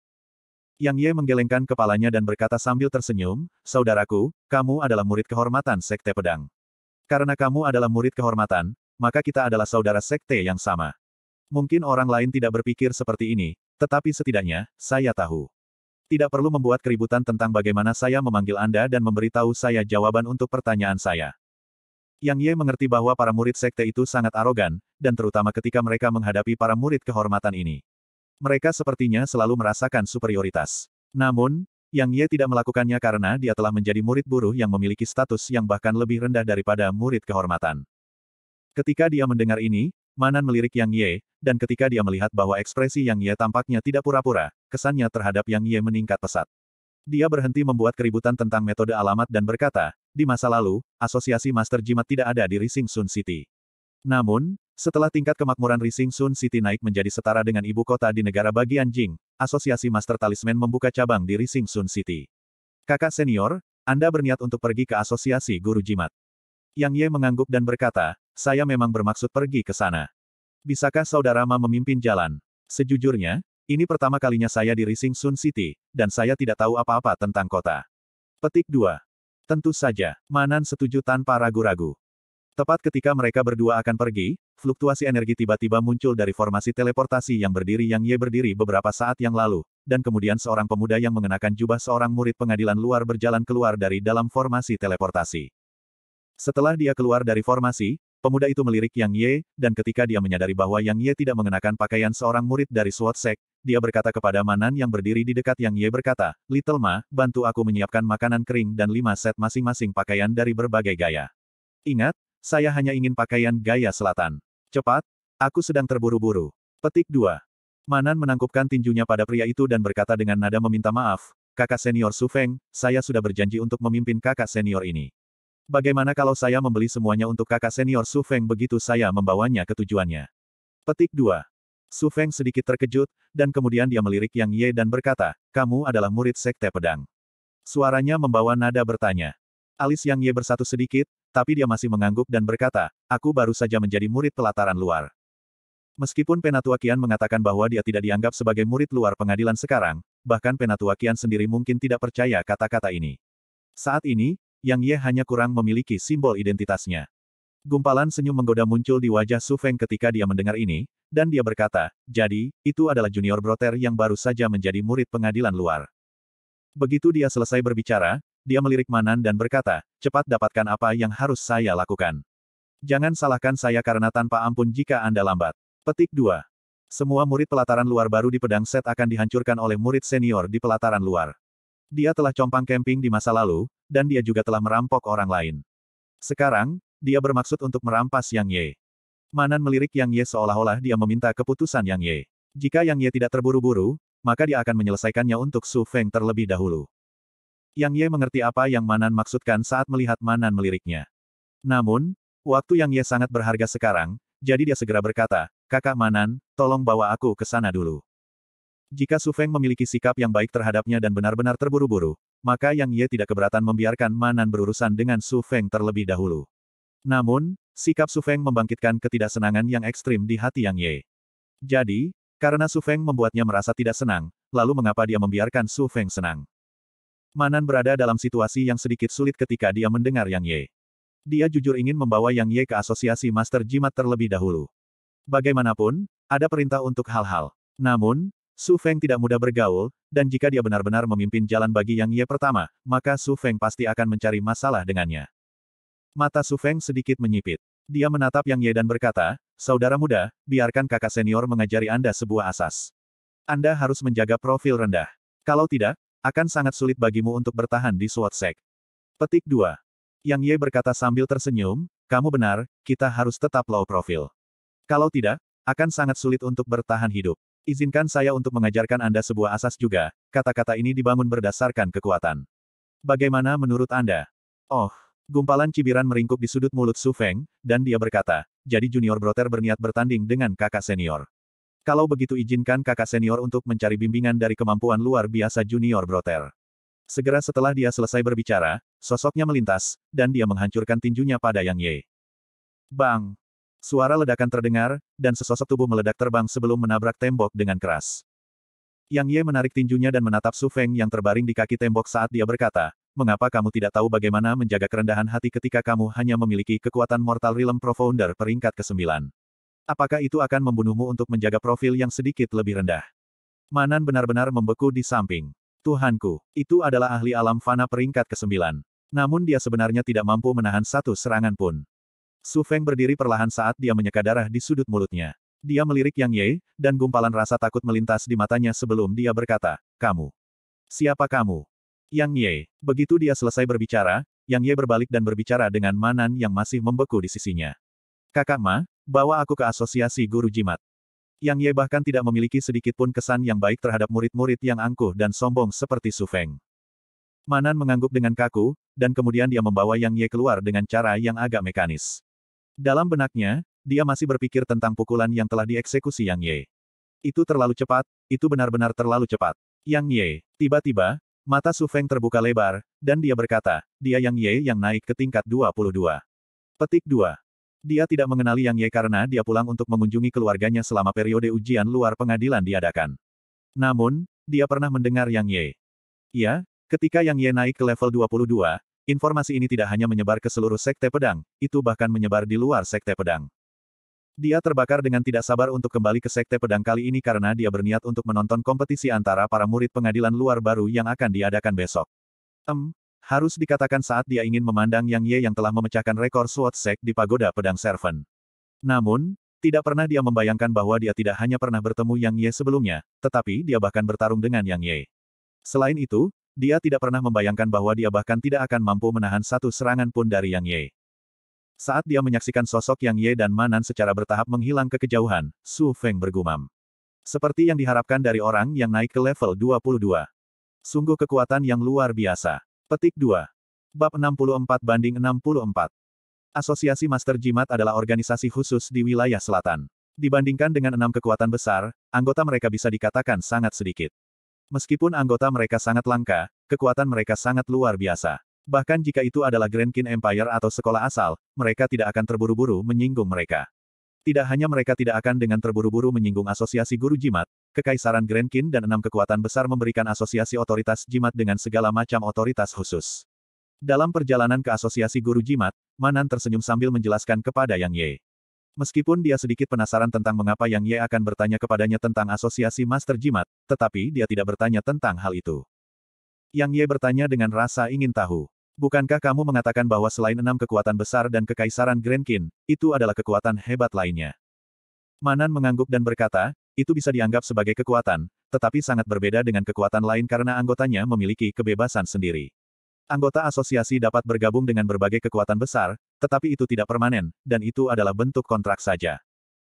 Yang Ye menggelengkan kepalanya dan berkata sambil tersenyum, Saudaraku, kamu adalah murid kehormatan Sekte Pedang. Karena kamu adalah murid kehormatan, maka kita adalah saudara Sekte yang sama. Mungkin orang lain tidak berpikir seperti ini, tetapi setidaknya, saya tahu. Tidak perlu membuat keributan tentang bagaimana saya memanggil Anda dan memberitahu saya jawaban untuk pertanyaan saya. Yang Ye mengerti bahwa para murid sekte itu sangat arogan, dan terutama ketika mereka menghadapi para murid kehormatan ini. Mereka sepertinya selalu merasakan superioritas. Namun, Yang Ye tidak melakukannya karena dia telah menjadi murid buruh yang memiliki status yang bahkan lebih rendah daripada murid kehormatan. Ketika dia mendengar ini, Manan melirik Yang Ye, dan ketika dia melihat bahwa ekspresi Yang Ye tampaknya tidak pura-pura, kesannya terhadap Yang Ye meningkat pesat. Dia berhenti membuat keributan tentang metode alamat dan berkata, di masa lalu, asosiasi Master Jimat tidak ada di Rising Sun City. Namun, setelah tingkat kemakmuran Rising Sun City naik menjadi setara dengan ibu kota di negara bagian Jing, asosiasi Master Talisman membuka cabang di Rising Sun City. Kakak senior, Anda berniat untuk pergi ke asosiasi Guru Jimat. Yang Ye mengangguk dan berkata, saya memang bermaksud pergi ke sana. Bisakah saudara Ma memimpin jalan? Sejujurnya, ini pertama kalinya saya di Rising Sun City, dan saya tidak tahu apa-apa tentang kota. Petik 2. Tentu saja, Manan setuju tanpa ragu-ragu. Tepat ketika mereka berdua akan pergi, fluktuasi energi tiba-tiba muncul dari formasi teleportasi yang berdiri yang Ye berdiri beberapa saat yang lalu, dan kemudian seorang pemuda yang mengenakan jubah seorang murid pengadilan luar berjalan keluar dari dalam formasi teleportasi. Setelah dia keluar dari formasi, Pemuda itu melirik Yang Ye, dan ketika dia menyadari bahwa Yang Ye tidak mengenakan pakaian seorang murid dari Sword Sek, dia berkata kepada Manan yang berdiri di dekat Yang Ye berkata, Little Ma, bantu aku menyiapkan makanan kering dan lima set masing-masing pakaian dari berbagai gaya. Ingat, saya hanya ingin pakaian gaya selatan. Cepat, aku sedang terburu-buru. Petik 2. Manan menangkupkan tinjunya pada pria itu dan berkata dengan nada meminta maaf, kakak senior Su Feng, saya sudah berjanji untuk memimpin kakak senior ini. Bagaimana kalau saya membeli semuanya untuk kakak senior Su Feng begitu saya membawanya ke tujuannya? Petik 2. Su Feng sedikit terkejut, dan kemudian dia melirik Yang Ye dan berkata, kamu adalah murid sekte pedang. Suaranya membawa nada bertanya. Alis Yang Ye bersatu sedikit, tapi dia masih mengangguk dan berkata, aku baru saja menjadi murid pelataran luar. Meskipun Penatua Kian mengatakan bahwa dia tidak dianggap sebagai murid luar pengadilan sekarang, bahkan Penatua Kian sendiri mungkin tidak percaya kata-kata ini. Saat ini, yang Ye hanya kurang memiliki simbol identitasnya. Gumpalan senyum menggoda muncul di wajah Su Feng ketika dia mendengar ini, dan dia berkata, jadi, itu adalah junior broter yang baru saja menjadi murid pengadilan luar. Begitu dia selesai berbicara, dia melirik Manan dan berkata, cepat dapatkan apa yang harus saya lakukan. Jangan salahkan saya karena tanpa ampun jika Anda lambat. Petik 2. Semua murid pelataran luar baru di pedang set akan dihancurkan oleh murid senior di pelataran luar. Dia telah compang camping di masa lalu, dan dia juga telah merampok orang lain. Sekarang, dia bermaksud untuk merampas Yang Ye. Manan melirik Yang Ye seolah-olah dia meminta keputusan Yang Ye. Jika Yang Ye tidak terburu-buru, maka dia akan menyelesaikannya untuk Su Feng terlebih dahulu. Yang Ye mengerti apa yang Manan maksudkan saat melihat Manan meliriknya. Namun, waktu Yang Ye sangat berharga sekarang, jadi dia segera berkata, Kakak Manan, tolong bawa aku ke sana dulu. Jika Su Feng memiliki sikap yang baik terhadapnya dan benar-benar terburu-buru, maka Yang Ye tidak keberatan membiarkan Manan berurusan dengan Su Feng terlebih dahulu. Namun, sikap Su Feng membangkitkan ketidaksenangan yang ekstrim di hati Yang Ye. Jadi, karena Su Feng membuatnya merasa tidak senang, lalu mengapa dia membiarkan Su Feng senang? Manan berada dalam situasi yang sedikit sulit ketika dia mendengar Yang Ye. Dia jujur ingin membawa Yang Ye ke asosiasi Master Jimat terlebih dahulu. Bagaimanapun, ada perintah untuk hal-hal. Namun, Su Feng tidak mudah bergaul, dan jika dia benar-benar memimpin jalan bagi Yang Ye pertama, maka Su Feng pasti akan mencari masalah dengannya. Mata Su Feng sedikit menyipit. Dia menatap Yang Ye dan berkata, Saudara muda, biarkan kakak senior mengajari Anda sebuah asas. Anda harus menjaga profil rendah. Kalau tidak, akan sangat sulit bagimu untuk bertahan di SWAT Sek. Petik 2. Yang Ye berkata sambil tersenyum, kamu benar, kita harus tetap low profil. Kalau tidak, akan sangat sulit untuk bertahan hidup. Izinkan saya untuk mengajarkan Anda sebuah asas juga, kata-kata ini dibangun berdasarkan kekuatan. Bagaimana menurut Anda? Oh, gumpalan cibiran meringkuk di sudut mulut Su Feng, dan dia berkata, jadi junior broter berniat bertanding dengan kakak senior. Kalau begitu izinkan kakak senior untuk mencari bimbingan dari kemampuan luar biasa junior broter. Segera setelah dia selesai berbicara, sosoknya melintas, dan dia menghancurkan tinjunya pada Yang Ye. Bang! Suara ledakan terdengar, dan sesosok tubuh meledak terbang sebelum menabrak tembok dengan keras. Yang Ye menarik tinjunya dan menatap Su Feng yang terbaring di kaki tembok saat dia berkata, Mengapa kamu tidak tahu bagaimana menjaga kerendahan hati ketika kamu hanya memiliki kekuatan Mortal Realm Profounder peringkat ke-9? Apakah itu akan membunuhmu untuk menjaga profil yang sedikit lebih rendah? Manan benar-benar membeku di samping. Tuhanku, itu adalah ahli alam fana peringkat ke-9. Namun dia sebenarnya tidak mampu menahan satu serangan pun. Su Feng berdiri perlahan saat dia menyeka darah di sudut mulutnya. Dia melirik Yang Ye, dan gumpalan rasa takut melintas di matanya sebelum dia berkata, Kamu. Siapa kamu? Yang Ye. Begitu dia selesai berbicara, Yang Ye berbalik dan berbicara dengan Manan yang masih membeku di sisinya. Kakak Ma, bawa aku ke asosiasi guru jimat. Yang Ye bahkan tidak memiliki sedikit pun kesan yang baik terhadap murid-murid yang angkuh dan sombong seperti Su Feng. Manan mengangguk dengan kaku, dan kemudian dia membawa Yang Ye keluar dengan cara yang agak mekanis. Dalam benaknya, dia masih berpikir tentang pukulan yang telah dieksekusi Yang Ye. Itu terlalu cepat, itu benar-benar terlalu cepat. Yang Ye, tiba-tiba, mata Su Feng terbuka lebar, dan dia berkata, dia Yang Ye yang naik ke tingkat 22. Petik 2. Dia tidak mengenali Yang Ye karena dia pulang untuk mengunjungi keluarganya selama periode ujian luar pengadilan diadakan. Namun, dia pernah mendengar Yang Ye. Ya, ketika Yang Ye naik ke level 22, Informasi ini tidak hanya menyebar ke seluruh sekte pedang, itu bahkan menyebar di luar sekte pedang. Dia terbakar dengan tidak sabar untuk kembali ke sekte pedang kali ini karena dia berniat untuk menonton kompetisi antara para murid pengadilan luar baru yang akan diadakan besok. Em, um, harus dikatakan saat dia ingin memandang Yang Ye yang telah memecahkan rekor Sword Sek di Pagoda Pedang Servant. Namun, tidak pernah dia membayangkan bahwa dia tidak hanya pernah bertemu Yang Ye sebelumnya, tetapi dia bahkan bertarung dengan Yang Ye. Selain itu, dia tidak pernah membayangkan bahwa dia bahkan tidak akan mampu menahan satu serangan pun dari Yang Ye. Saat dia menyaksikan sosok Yang Ye dan Manan secara bertahap menghilang ke kejauhan, Su Feng bergumam. Seperti yang diharapkan dari orang yang naik ke level 22. Sungguh kekuatan yang luar biasa. Petik 2. Bab 64 banding 64. Asosiasi Master Jimat adalah organisasi khusus di wilayah selatan. Dibandingkan dengan enam kekuatan besar, anggota mereka bisa dikatakan sangat sedikit. Meskipun anggota mereka sangat langka, kekuatan mereka sangat luar biasa. Bahkan jika itu adalah Grand King Empire atau sekolah asal, mereka tidak akan terburu-buru menyinggung mereka. Tidak hanya mereka tidak akan dengan terburu-buru menyinggung asosiasi guru jimat, Kekaisaran Grand King dan enam kekuatan besar memberikan asosiasi otoritas jimat dengan segala macam otoritas khusus. Dalam perjalanan ke asosiasi guru jimat, Manan tersenyum sambil menjelaskan kepada Yang Ye. Meskipun dia sedikit penasaran tentang mengapa Yang Ye akan bertanya kepadanya tentang asosiasi Master Jimat, tetapi dia tidak bertanya tentang hal itu. Yang Ye bertanya dengan rasa ingin tahu. Bukankah kamu mengatakan bahwa selain enam kekuatan besar dan kekaisaran Grandkin, itu adalah kekuatan hebat lainnya? Manan mengangguk dan berkata, itu bisa dianggap sebagai kekuatan, tetapi sangat berbeda dengan kekuatan lain karena anggotanya memiliki kebebasan sendiri. Anggota asosiasi dapat bergabung dengan berbagai kekuatan besar, tetapi itu tidak permanen, dan itu adalah bentuk kontrak saja.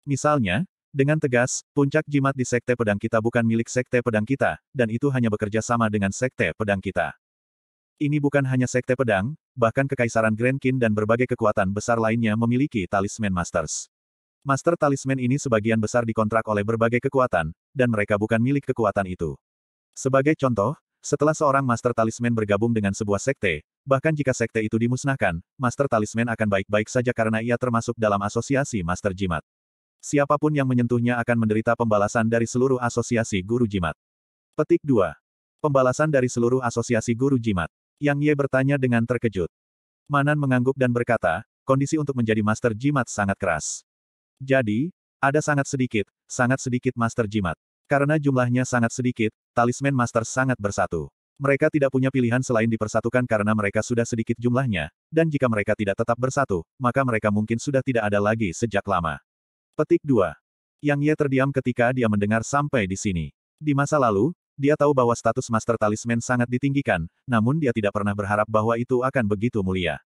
Misalnya, dengan tegas, puncak jimat di Sekte Pedang kita bukan milik Sekte Pedang kita, dan itu hanya bekerja sama dengan Sekte Pedang kita. Ini bukan hanya Sekte Pedang, bahkan Kekaisaran Grand King dan berbagai kekuatan besar lainnya memiliki Talisman Masters. Master Talisman ini sebagian besar dikontrak oleh berbagai kekuatan, dan mereka bukan milik kekuatan itu. Sebagai contoh, setelah seorang Master Talisman bergabung dengan sebuah sekte, bahkan jika sekte itu dimusnahkan, Master Talisman akan baik-baik saja karena ia termasuk dalam asosiasi Master Jimat. Siapapun yang menyentuhnya akan menderita pembalasan dari seluruh asosiasi guru jimat. Petik 2. Pembalasan dari seluruh asosiasi guru jimat. Yang Ye bertanya dengan terkejut. Manan mengangguk dan berkata, kondisi untuk menjadi Master Jimat sangat keras. Jadi, ada sangat sedikit, sangat sedikit Master Jimat. Karena jumlahnya sangat sedikit, talisman master sangat bersatu. Mereka tidak punya pilihan selain dipersatukan karena mereka sudah sedikit jumlahnya, dan jika mereka tidak tetap bersatu, maka mereka mungkin sudah tidak ada lagi sejak lama. Petik 2. Yang Ye terdiam ketika dia mendengar sampai di sini. Di masa lalu, dia tahu bahwa status master talisman sangat ditinggikan, namun dia tidak pernah berharap bahwa itu akan begitu mulia.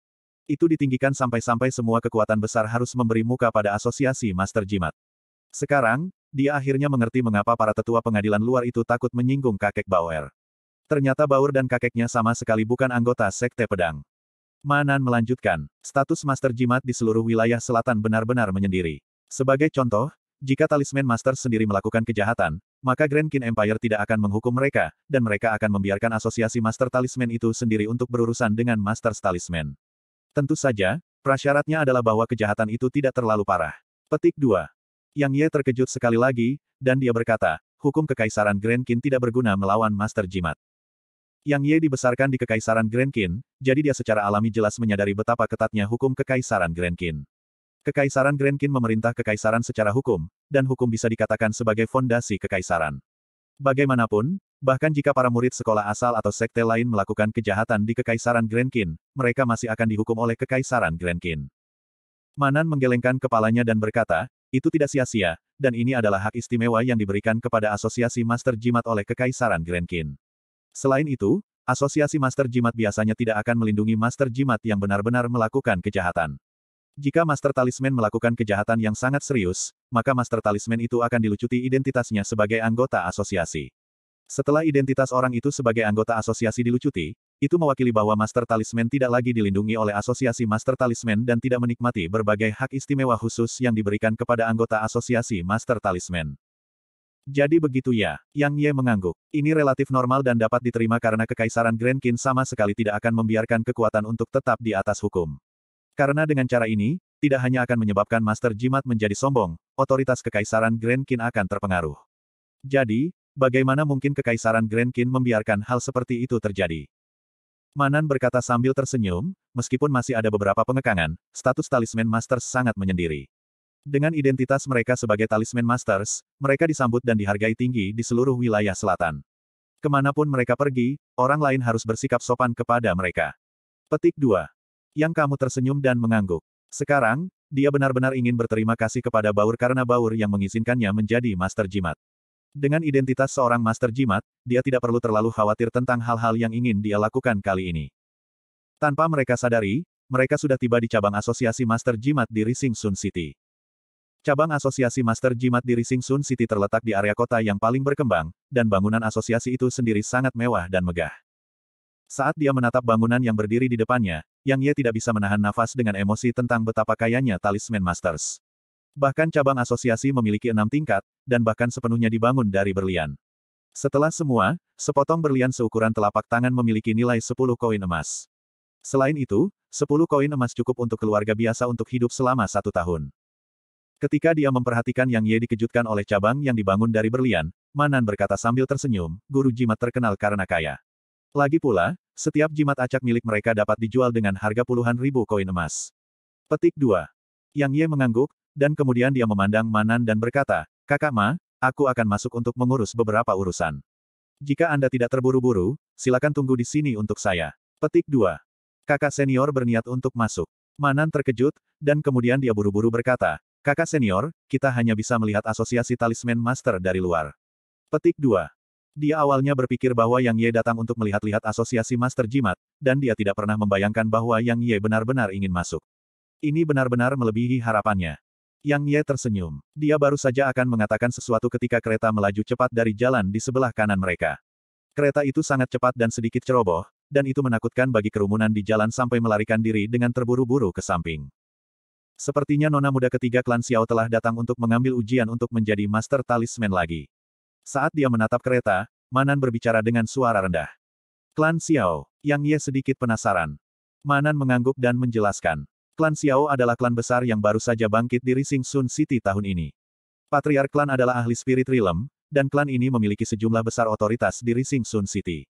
Itu ditinggikan sampai-sampai semua kekuatan besar harus memberi muka pada asosiasi master jimat. Sekarang, dia akhirnya mengerti mengapa para tetua pengadilan luar itu takut menyinggung kakek Bauer. Ternyata Bauer dan kakeknya sama sekali bukan anggota Sekte Pedang. Manan melanjutkan, status Master Jimat di seluruh wilayah selatan benar-benar menyendiri. Sebagai contoh, jika talisman Master sendiri melakukan kejahatan, maka Grand King Empire tidak akan menghukum mereka, dan mereka akan membiarkan asosiasi Master Talisman itu sendiri untuk berurusan dengan Master Talisman. Tentu saja, prasyaratnya adalah bahwa kejahatan itu tidak terlalu parah. Petik 2. Yang Ye terkejut sekali lagi, dan dia berkata, hukum kekaisaran Grand tidak berguna melawan Master Jimat. Yang Ye dibesarkan di kekaisaran Grand jadi dia secara alami jelas menyadari betapa ketatnya hukum kekaisaran Grand Kekaisaran Grand memerintah kekaisaran secara hukum, dan hukum bisa dikatakan sebagai fondasi kekaisaran. Bagaimanapun, bahkan jika para murid sekolah asal atau sekte lain melakukan kejahatan di kekaisaran Grand mereka masih akan dihukum oleh kekaisaran Grand Manan menggelengkan kepalanya dan berkata, itu tidak sia-sia, dan ini adalah hak istimewa yang diberikan kepada Asosiasi Master Jimat oleh Kekaisaran Grenkin. Selain itu, Asosiasi Master Jimat biasanya tidak akan melindungi Master Jimat yang benar-benar melakukan kejahatan. Jika Master Talisman melakukan kejahatan yang sangat serius, maka Master Talisman itu akan dilucuti identitasnya sebagai anggota asosiasi. Setelah identitas orang itu sebagai anggota asosiasi dilucuti, itu mewakili bahwa Master Talisman tidak lagi dilindungi oleh Asosiasi Master Talisman dan tidak menikmati berbagai hak istimewa khusus yang diberikan kepada anggota Asosiasi Master Talisman. Jadi begitu ya, Yang Ye mengangguk. Ini relatif normal dan dapat diterima karena kekaisaran Grand sama sekali tidak akan membiarkan kekuatan untuk tetap di atas hukum. Karena dengan cara ini, tidak hanya akan menyebabkan Master Jimat menjadi sombong, otoritas kekaisaran Grand akan terpengaruh. Jadi, bagaimana mungkin kekaisaran Grand membiarkan hal seperti itu terjadi? Manan berkata sambil tersenyum, meskipun masih ada beberapa pengekangan, status talisman Masters sangat menyendiri. Dengan identitas mereka sebagai talisman Masters, mereka disambut dan dihargai tinggi di seluruh wilayah selatan. Kemanapun mereka pergi, orang lain harus bersikap sopan kepada mereka. Petik 2. Yang kamu tersenyum dan mengangguk. Sekarang, dia benar-benar ingin berterima kasih kepada Baur karena Baur yang mengizinkannya menjadi Master Jimat. Dengan identitas seorang Master Jimat, dia tidak perlu terlalu khawatir tentang hal-hal yang ingin dia lakukan kali ini. Tanpa mereka sadari, mereka sudah tiba di cabang asosiasi Master Jimat di Rising Sun City. Cabang asosiasi Master Jimat di Rising Sun City terletak di area kota yang paling berkembang, dan bangunan asosiasi itu sendiri sangat mewah dan megah. Saat dia menatap bangunan yang berdiri di depannya, Yang Ye tidak bisa menahan nafas dengan emosi tentang betapa kayanya talisman Masters. Bahkan cabang asosiasi memiliki enam tingkat, dan bahkan sepenuhnya dibangun dari berlian. Setelah semua, sepotong berlian seukuran telapak tangan memiliki nilai 10 koin emas. Selain itu, 10 koin emas cukup untuk keluarga biasa untuk hidup selama satu tahun. Ketika dia memperhatikan Yang Ye dikejutkan oleh cabang yang dibangun dari berlian, Manan berkata sambil tersenyum, guru jimat terkenal karena kaya. Lagi pula, setiap jimat acak milik mereka dapat dijual dengan harga puluhan ribu koin emas. Petik 2. Yang Ye mengangguk, dan kemudian dia memandang Manan dan berkata, Kakak Ma, aku akan masuk untuk mengurus beberapa urusan. Jika Anda tidak terburu-buru, silakan tunggu di sini untuk saya. Petik 2. Kakak senior berniat untuk masuk. Manan terkejut, dan kemudian dia buru-buru berkata, Kakak senior, kita hanya bisa melihat asosiasi talisman master dari luar. Petik 2. Dia awalnya berpikir bahwa Yang Ye datang untuk melihat-lihat asosiasi master jimat, dan dia tidak pernah membayangkan bahwa Yang Ye benar-benar ingin masuk. Ini benar-benar melebihi harapannya. Yang Ye tersenyum. Dia baru saja akan mengatakan sesuatu ketika kereta melaju cepat dari jalan di sebelah kanan mereka. Kereta itu sangat cepat dan sedikit ceroboh, dan itu menakutkan bagi kerumunan di jalan sampai melarikan diri dengan terburu-buru ke samping. Sepertinya nona muda ketiga klan Xiao telah datang untuk mengambil ujian untuk menjadi master talisman lagi. Saat dia menatap kereta, Manan berbicara dengan suara rendah. Klan Xiao, Yang Ye sedikit penasaran. Manan mengangguk dan menjelaskan. Klan Xiao adalah klan besar yang baru saja bangkit di Rising Sun City tahun ini. Patriark klan adalah ahli spirit realm, dan klan ini memiliki sejumlah besar otoritas di Rising Sun City.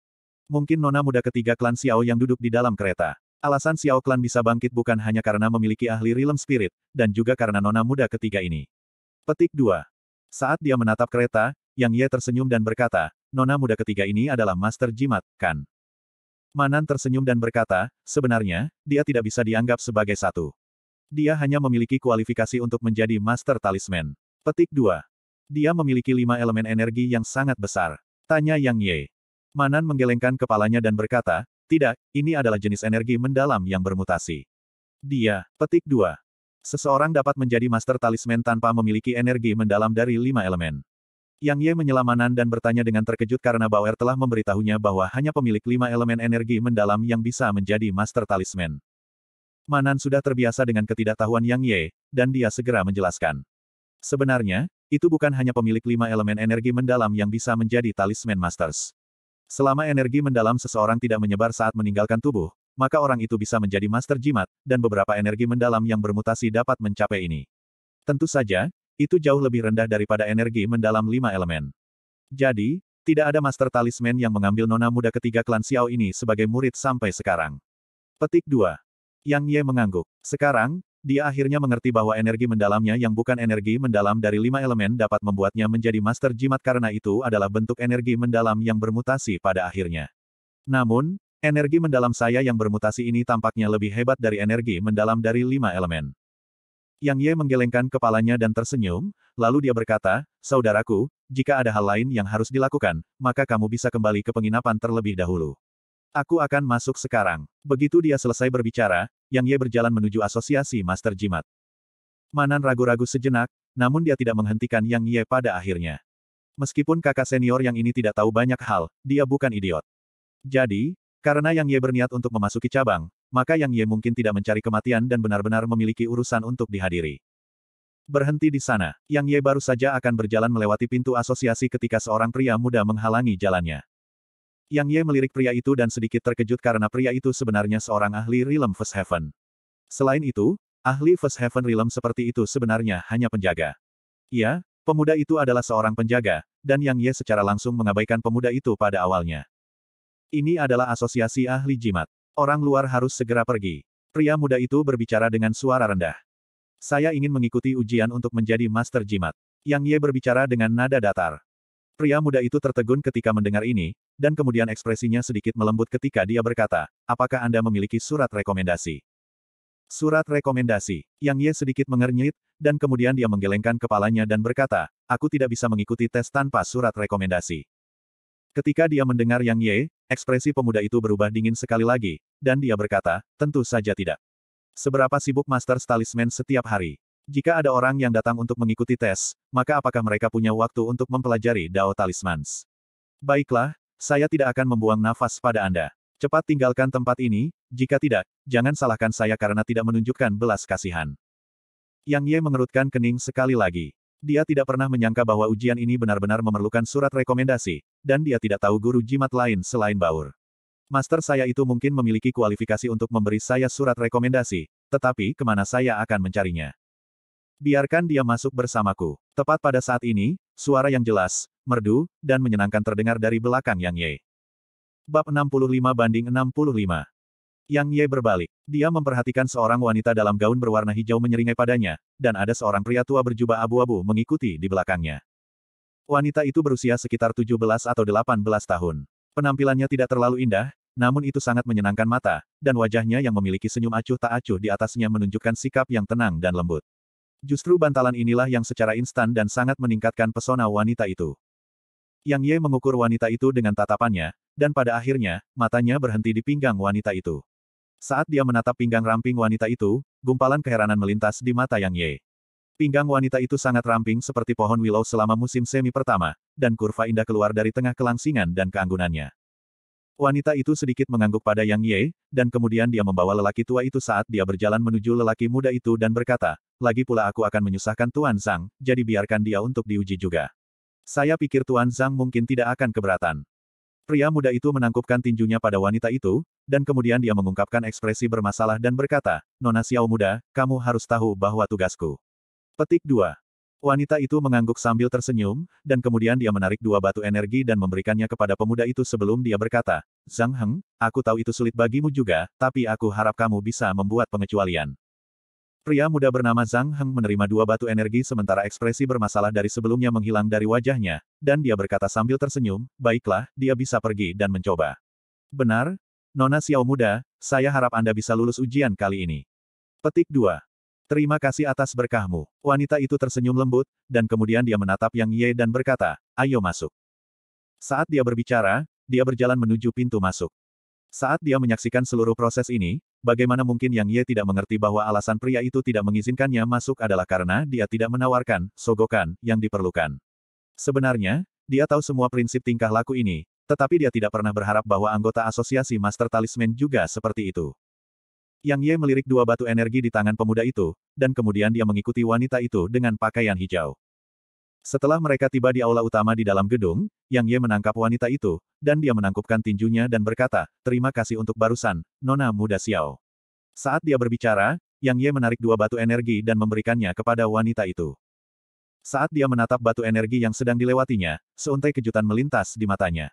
Mungkin nona muda ketiga klan Xiao yang duduk di dalam kereta. Alasan Xiao klan bisa bangkit bukan hanya karena memiliki ahli realm spirit, dan juga karena nona muda ketiga ini. Petik 2. Saat dia menatap kereta, Yang Ye tersenyum dan berkata, nona muda ketiga ini adalah Master Jimat, kan? Manan tersenyum dan berkata, sebenarnya, dia tidak bisa dianggap sebagai satu. Dia hanya memiliki kualifikasi untuk menjadi Master Talisman. Petik 2. Dia memiliki lima elemen energi yang sangat besar. Tanya Yang Ye. Manan menggelengkan kepalanya dan berkata, tidak, ini adalah jenis energi mendalam yang bermutasi. Dia, petik 2. Seseorang dapat menjadi Master Talisman tanpa memiliki energi mendalam dari lima elemen. Yang Ye menyelamanan dan bertanya dengan terkejut karena Bauer telah memberitahunya bahwa hanya pemilik lima elemen energi mendalam yang bisa menjadi Master Talisman. Manan sudah terbiasa dengan ketidaktahuan Yang Ye, dan dia segera menjelaskan. Sebenarnya, itu bukan hanya pemilik lima elemen energi mendalam yang bisa menjadi talisman masters. Selama energi mendalam seseorang tidak menyebar saat meninggalkan tubuh, maka orang itu bisa menjadi master jimat, dan beberapa energi mendalam yang bermutasi dapat mencapai ini. Tentu saja, itu jauh lebih rendah daripada energi mendalam lima elemen. Jadi, tidak ada master talisman yang mengambil nona muda ketiga klan Xiao ini sebagai murid sampai sekarang. Petik 2. Yang Ye mengangguk. Sekarang, dia akhirnya mengerti bahwa energi mendalamnya yang bukan energi mendalam dari lima elemen dapat membuatnya menjadi master jimat karena itu adalah bentuk energi mendalam yang bermutasi pada akhirnya. Namun, energi mendalam saya yang bermutasi ini tampaknya lebih hebat dari energi mendalam dari lima elemen. Yang Ye menggelengkan kepalanya dan tersenyum, lalu dia berkata, Saudaraku, jika ada hal lain yang harus dilakukan, maka kamu bisa kembali ke penginapan terlebih dahulu. Aku akan masuk sekarang. Begitu dia selesai berbicara, Yang Ye berjalan menuju asosiasi Master Jimat. Manan ragu-ragu sejenak, namun dia tidak menghentikan Yang Ye pada akhirnya. Meskipun kakak senior yang ini tidak tahu banyak hal, dia bukan idiot. Jadi, karena Yang Ye berniat untuk memasuki cabang, maka Yang Ye mungkin tidak mencari kematian dan benar-benar memiliki urusan untuk dihadiri. Berhenti di sana, Yang Ye baru saja akan berjalan melewati pintu asosiasi ketika seorang pria muda menghalangi jalannya. Yang Ye melirik pria itu dan sedikit terkejut karena pria itu sebenarnya seorang ahli Realm First Heaven. Selain itu, ahli First Heaven Realm seperti itu sebenarnya hanya penjaga. Ya, pemuda itu adalah seorang penjaga, dan Yang Ye secara langsung mengabaikan pemuda itu pada awalnya. Ini adalah asosiasi ahli jimat. Orang luar harus segera pergi. Pria muda itu berbicara dengan suara rendah. Saya ingin mengikuti ujian untuk menjadi master jimat. Yang Ye berbicara dengan nada datar. Pria muda itu tertegun ketika mendengar ini, dan kemudian ekspresinya sedikit melembut ketika dia berkata, apakah Anda memiliki surat rekomendasi? Surat rekomendasi. Yang Ye sedikit mengernyit, dan kemudian dia menggelengkan kepalanya dan berkata, aku tidak bisa mengikuti tes tanpa surat rekomendasi. Ketika dia mendengar Yang Ye, ekspresi pemuda itu berubah dingin sekali lagi, dan dia berkata, tentu saja tidak. Seberapa sibuk Master Talisman setiap hari? Jika ada orang yang datang untuk mengikuti tes, maka apakah mereka punya waktu untuk mempelajari Dao Talismans? Baiklah, saya tidak akan membuang nafas pada Anda. Cepat tinggalkan tempat ini, jika tidak, jangan salahkan saya karena tidak menunjukkan belas kasihan. Yang Ye mengerutkan kening sekali lagi. Dia tidak pernah menyangka bahwa ujian ini benar-benar memerlukan surat rekomendasi, dan dia tidak tahu guru jimat lain selain Baur. Master saya itu mungkin memiliki kualifikasi untuk memberi saya surat rekomendasi, tetapi kemana saya akan mencarinya? Biarkan dia masuk bersamaku. Tepat pada saat ini, suara yang jelas, merdu, dan menyenangkan terdengar dari belakang Yang Ye. Bab 65 banding 65 yang Ye berbalik. Dia memperhatikan seorang wanita dalam gaun berwarna hijau menyeringai padanya, dan ada seorang pria tua berjubah abu-abu mengikuti di belakangnya. Wanita itu berusia sekitar 17 atau 18 tahun. Penampilannya tidak terlalu indah, namun itu sangat menyenangkan mata, dan wajahnya yang memiliki senyum acuh tak acuh di atasnya menunjukkan sikap yang tenang dan lembut. Justru bantalan inilah yang secara instan dan sangat meningkatkan pesona wanita itu. Yang Ye mengukur wanita itu dengan tatapannya, dan pada akhirnya, matanya berhenti di pinggang wanita itu. Saat dia menatap pinggang ramping wanita itu, gumpalan keheranan melintas di mata Yang Ye. Pinggang wanita itu sangat ramping seperti pohon willow selama musim semi pertama, dan kurva indah keluar dari tengah kelangsingan dan keanggunannya. Wanita itu sedikit mengangguk pada Yang Ye, dan kemudian dia membawa lelaki tua itu saat dia berjalan menuju lelaki muda itu dan berkata, lagi pula aku akan menyusahkan Tuan Zhang, jadi biarkan dia untuk diuji juga. Saya pikir Tuan Zhang mungkin tidak akan keberatan. Pria muda itu menangkupkan tinjunya pada wanita itu, dan kemudian dia mengungkapkan ekspresi bermasalah dan berkata, Nona Xiao muda, kamu harus tahu bahwa tugasku. Petik 2. Wanita itu mengangguk sambil tersenyum, dan kemudian dia menarik dua batu energi dan memberikannya kepada pemuda itu sebelum dia berkata, Zhang Heng, aku tahu itu sulit bagimu juga, tapi aku harap kamu bisa membuat pengecualian. Pria muda bernama Zhang Heng menerima dua batu energi sementara ekspresi bermasalah dari sebelumnya menghilang dari wajahnya, dan dia berkata sambil tersenyum, baiklah, dia bisa pergi dan mencoba. Benar? Nona Xiao muda, saya harap Anda bisa lulus ujian kali ini. Petik 2. Terima kasih atas berkahmu. Wanita itu tersenyum lembut, dan kemudian dia menatap Yang Ye dan berkata, ayo masuk. Saat dia berbicara, dia berjalan menuju pintu masuk. Saat dia menyaksikan seluruh proses ini, bagaimana mungkin Yang Ye tidak mengerti bahwa alasan pria itu tidak mengizinkannya masuk adalah karena dia tidak menawarkan sogokan yang diperlukan. Sebenarnya, dia tahu semua prinsip tingkah laku ini, tetapi dia tidak pernah berharap bahwa anggota asosiasi Master Talisman juga seperti itu. Yang Ye melirik dua batu energi di tangan pemuda itu, dan kemudian dia mengikuti wanita itu dengan pakaian hijau. Setelah mereka tiba di aula utama di dalam gedung, Yang Ye menangkap wanita itu, dan dia menangkupkan tinjunya dan berkata, terima kasih untuk barusan, Nona Muda Xiao. Saat dia berbicara, Yang Ye menarik dua batu energi dan memberikannya kepada wanita itu. Saat dia menatap batu energi yang sedang dilewatinya, seuntai kejutan melintas di matanya.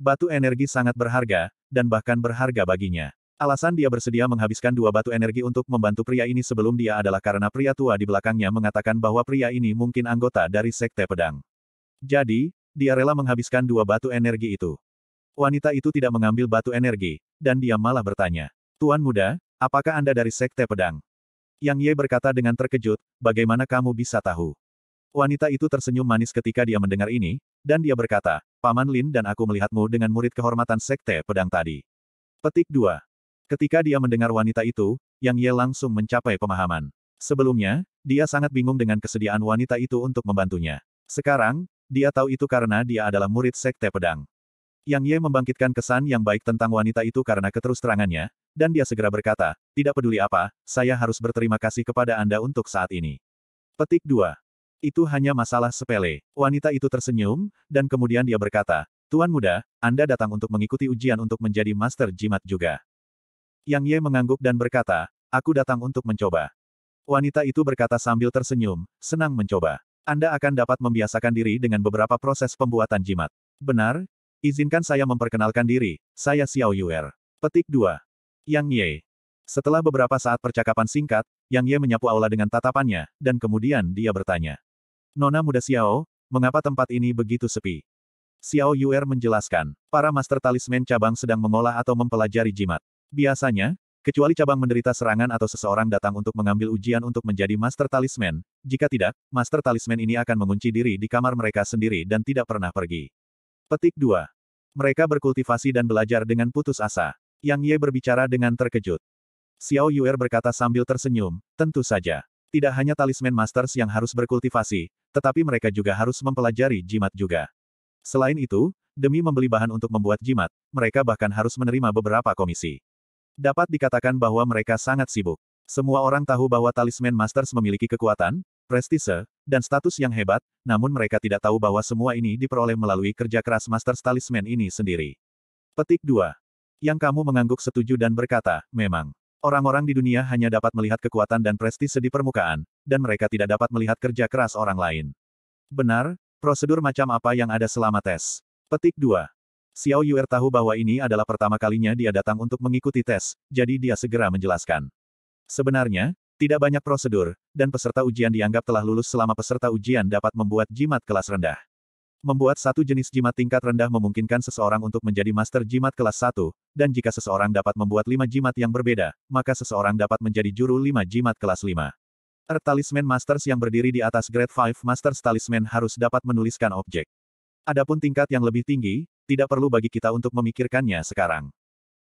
Batu energi sangat berharga, dan bahkan berharga baginya. Alasan dia bersedia menghabiskan dua batu energi untuk membantu pria ini sebelum dia adalah karena pria tua di belakangnya mengatakan bahwa pria ini mungkin anggota dari Sekte Pedang. Jadi, dia rela menghabiskan dua batu energi itu. Wanita itu tidak mengambil batu energi, dan dia malah bertanya, Tuan muda, apakah Anda dari Sekte Pedang? Yang Ye berkata dengan terkejut, bagaimana kamu bisa tahu? Wanita itu tersenyum manis ketika dia mendengar ini, dan dia berkata, Paman Lin dan aku melihatmu dengan murid kehormatan Sekte Pedang tadi. Petik 2. Ketika dia mendengar wanita itu, Yang Ye langsung mencapai pemahaman. Sebelumnya, dia sangat bingung dengan kesediaan wanita itu untuk membantunya. Sekarang, dia tahu itu karena dia adalah murid sekte pedang. Yang Ye membangkitkan kesan yang baik tentang wanita itu karena keterusterangannya, dan dia segera berkata, tidak peduli apa, saya harus berterima kasih kepada Anda untuk saat ini. Petik 2. Itu hanya masalah sepele. Wanita itu tersenyum, dan kemudian dia berkata, Tuan muda, Anda datang untuk mengikuti ujian untuk menjadi master jimat juga. Yang Ye mengangguk dan berkata, aku datang untuk mencoba. Wanita itu berkata sambil tersenyum, senang mencoba. Anda akan dapat membiasakan diri dengan beberapa proses pembuatan jimat. Benar? Izinkan saya memperkenalkan diri, saya Xiao Yuer. Petik 2. Yang Ye. Setelah beberapa saat percakapan singkat, Yang Ye menyapu aula dengan tatapannya, dan kemudian dia bertanya. Nona muda Xiao, mengapa tempat ini begitu sepi? Xiao Yuer menjelaskan, para master talisman cabang sedang mengolah atau mempelajari jimat. Biasanya, kecuali cabang menderita serangan atau seseorang datang untuk mengambil ujian untuk menjadi Master Talisman, jika tidak, Master Talisman ini akan mengunci diri di kamar mereka sendiri dan tidak pernah pergi. Petik 2. Mereka berkultivasi dan belajar dengan putus asa. Yang Ye berbicara dengan terkejut. Xiao Yuer berkata sambil tersenyum, tentu saja. Tidak hanya talisman masters yang harus berkultivasi, tetapi mereka juga harus mempelajari jimat juga. Selain itu, demi membeli bahan untuk membuat jimat, mereka bahkan harus menerima beberapa komisi. Dapat dikatakan bahwa mereka sangat sibuk. Semua orang tahu bahwa talisman Masters memiliki kekuatan, prestise, dan status yang hebat, namun mereka tidak tahu bahwa semua ini diperoleh melalui kerja keras Masters Talisman ini sendiri. Petik 2. Yang kamu mengangguk setuju dan berkata, memang. Orang-orang di dunia hanya dapat melihat kekuatan dan prestise di permukaan, dan mereka tidak dapat melihat kerja keras orang lain. Benar, prosedur macam apa yang ada selama tes. Petik 2. Xiao Yuer tahu bahwa ini adalah pertama kalinya dia datang untuk mengikuti tes, jadi dia segera menjelaskan. Sebenarnya, tidak banyak prosedur, dan peserta ujian dianggap telah lulus selama peserta ujian dapat membuat jimat kelas rendah. Membuat satu jenis jimat tingkat rendah memungkinkan seseorang untuk menjadi master jimat kelas 1, dan jika seseorang dapat membuat lima jimat yang berbeda, maka seseorang dapat menjadi juru lima jimat kelas 5. Er talisman masters yang berdiri di atas grade 5 masters talisman harus dapat menuliskan objek. Adapun tingkat yang lebih tinggi, tidak perlu bagi kita untuk memikirkannya sekarang.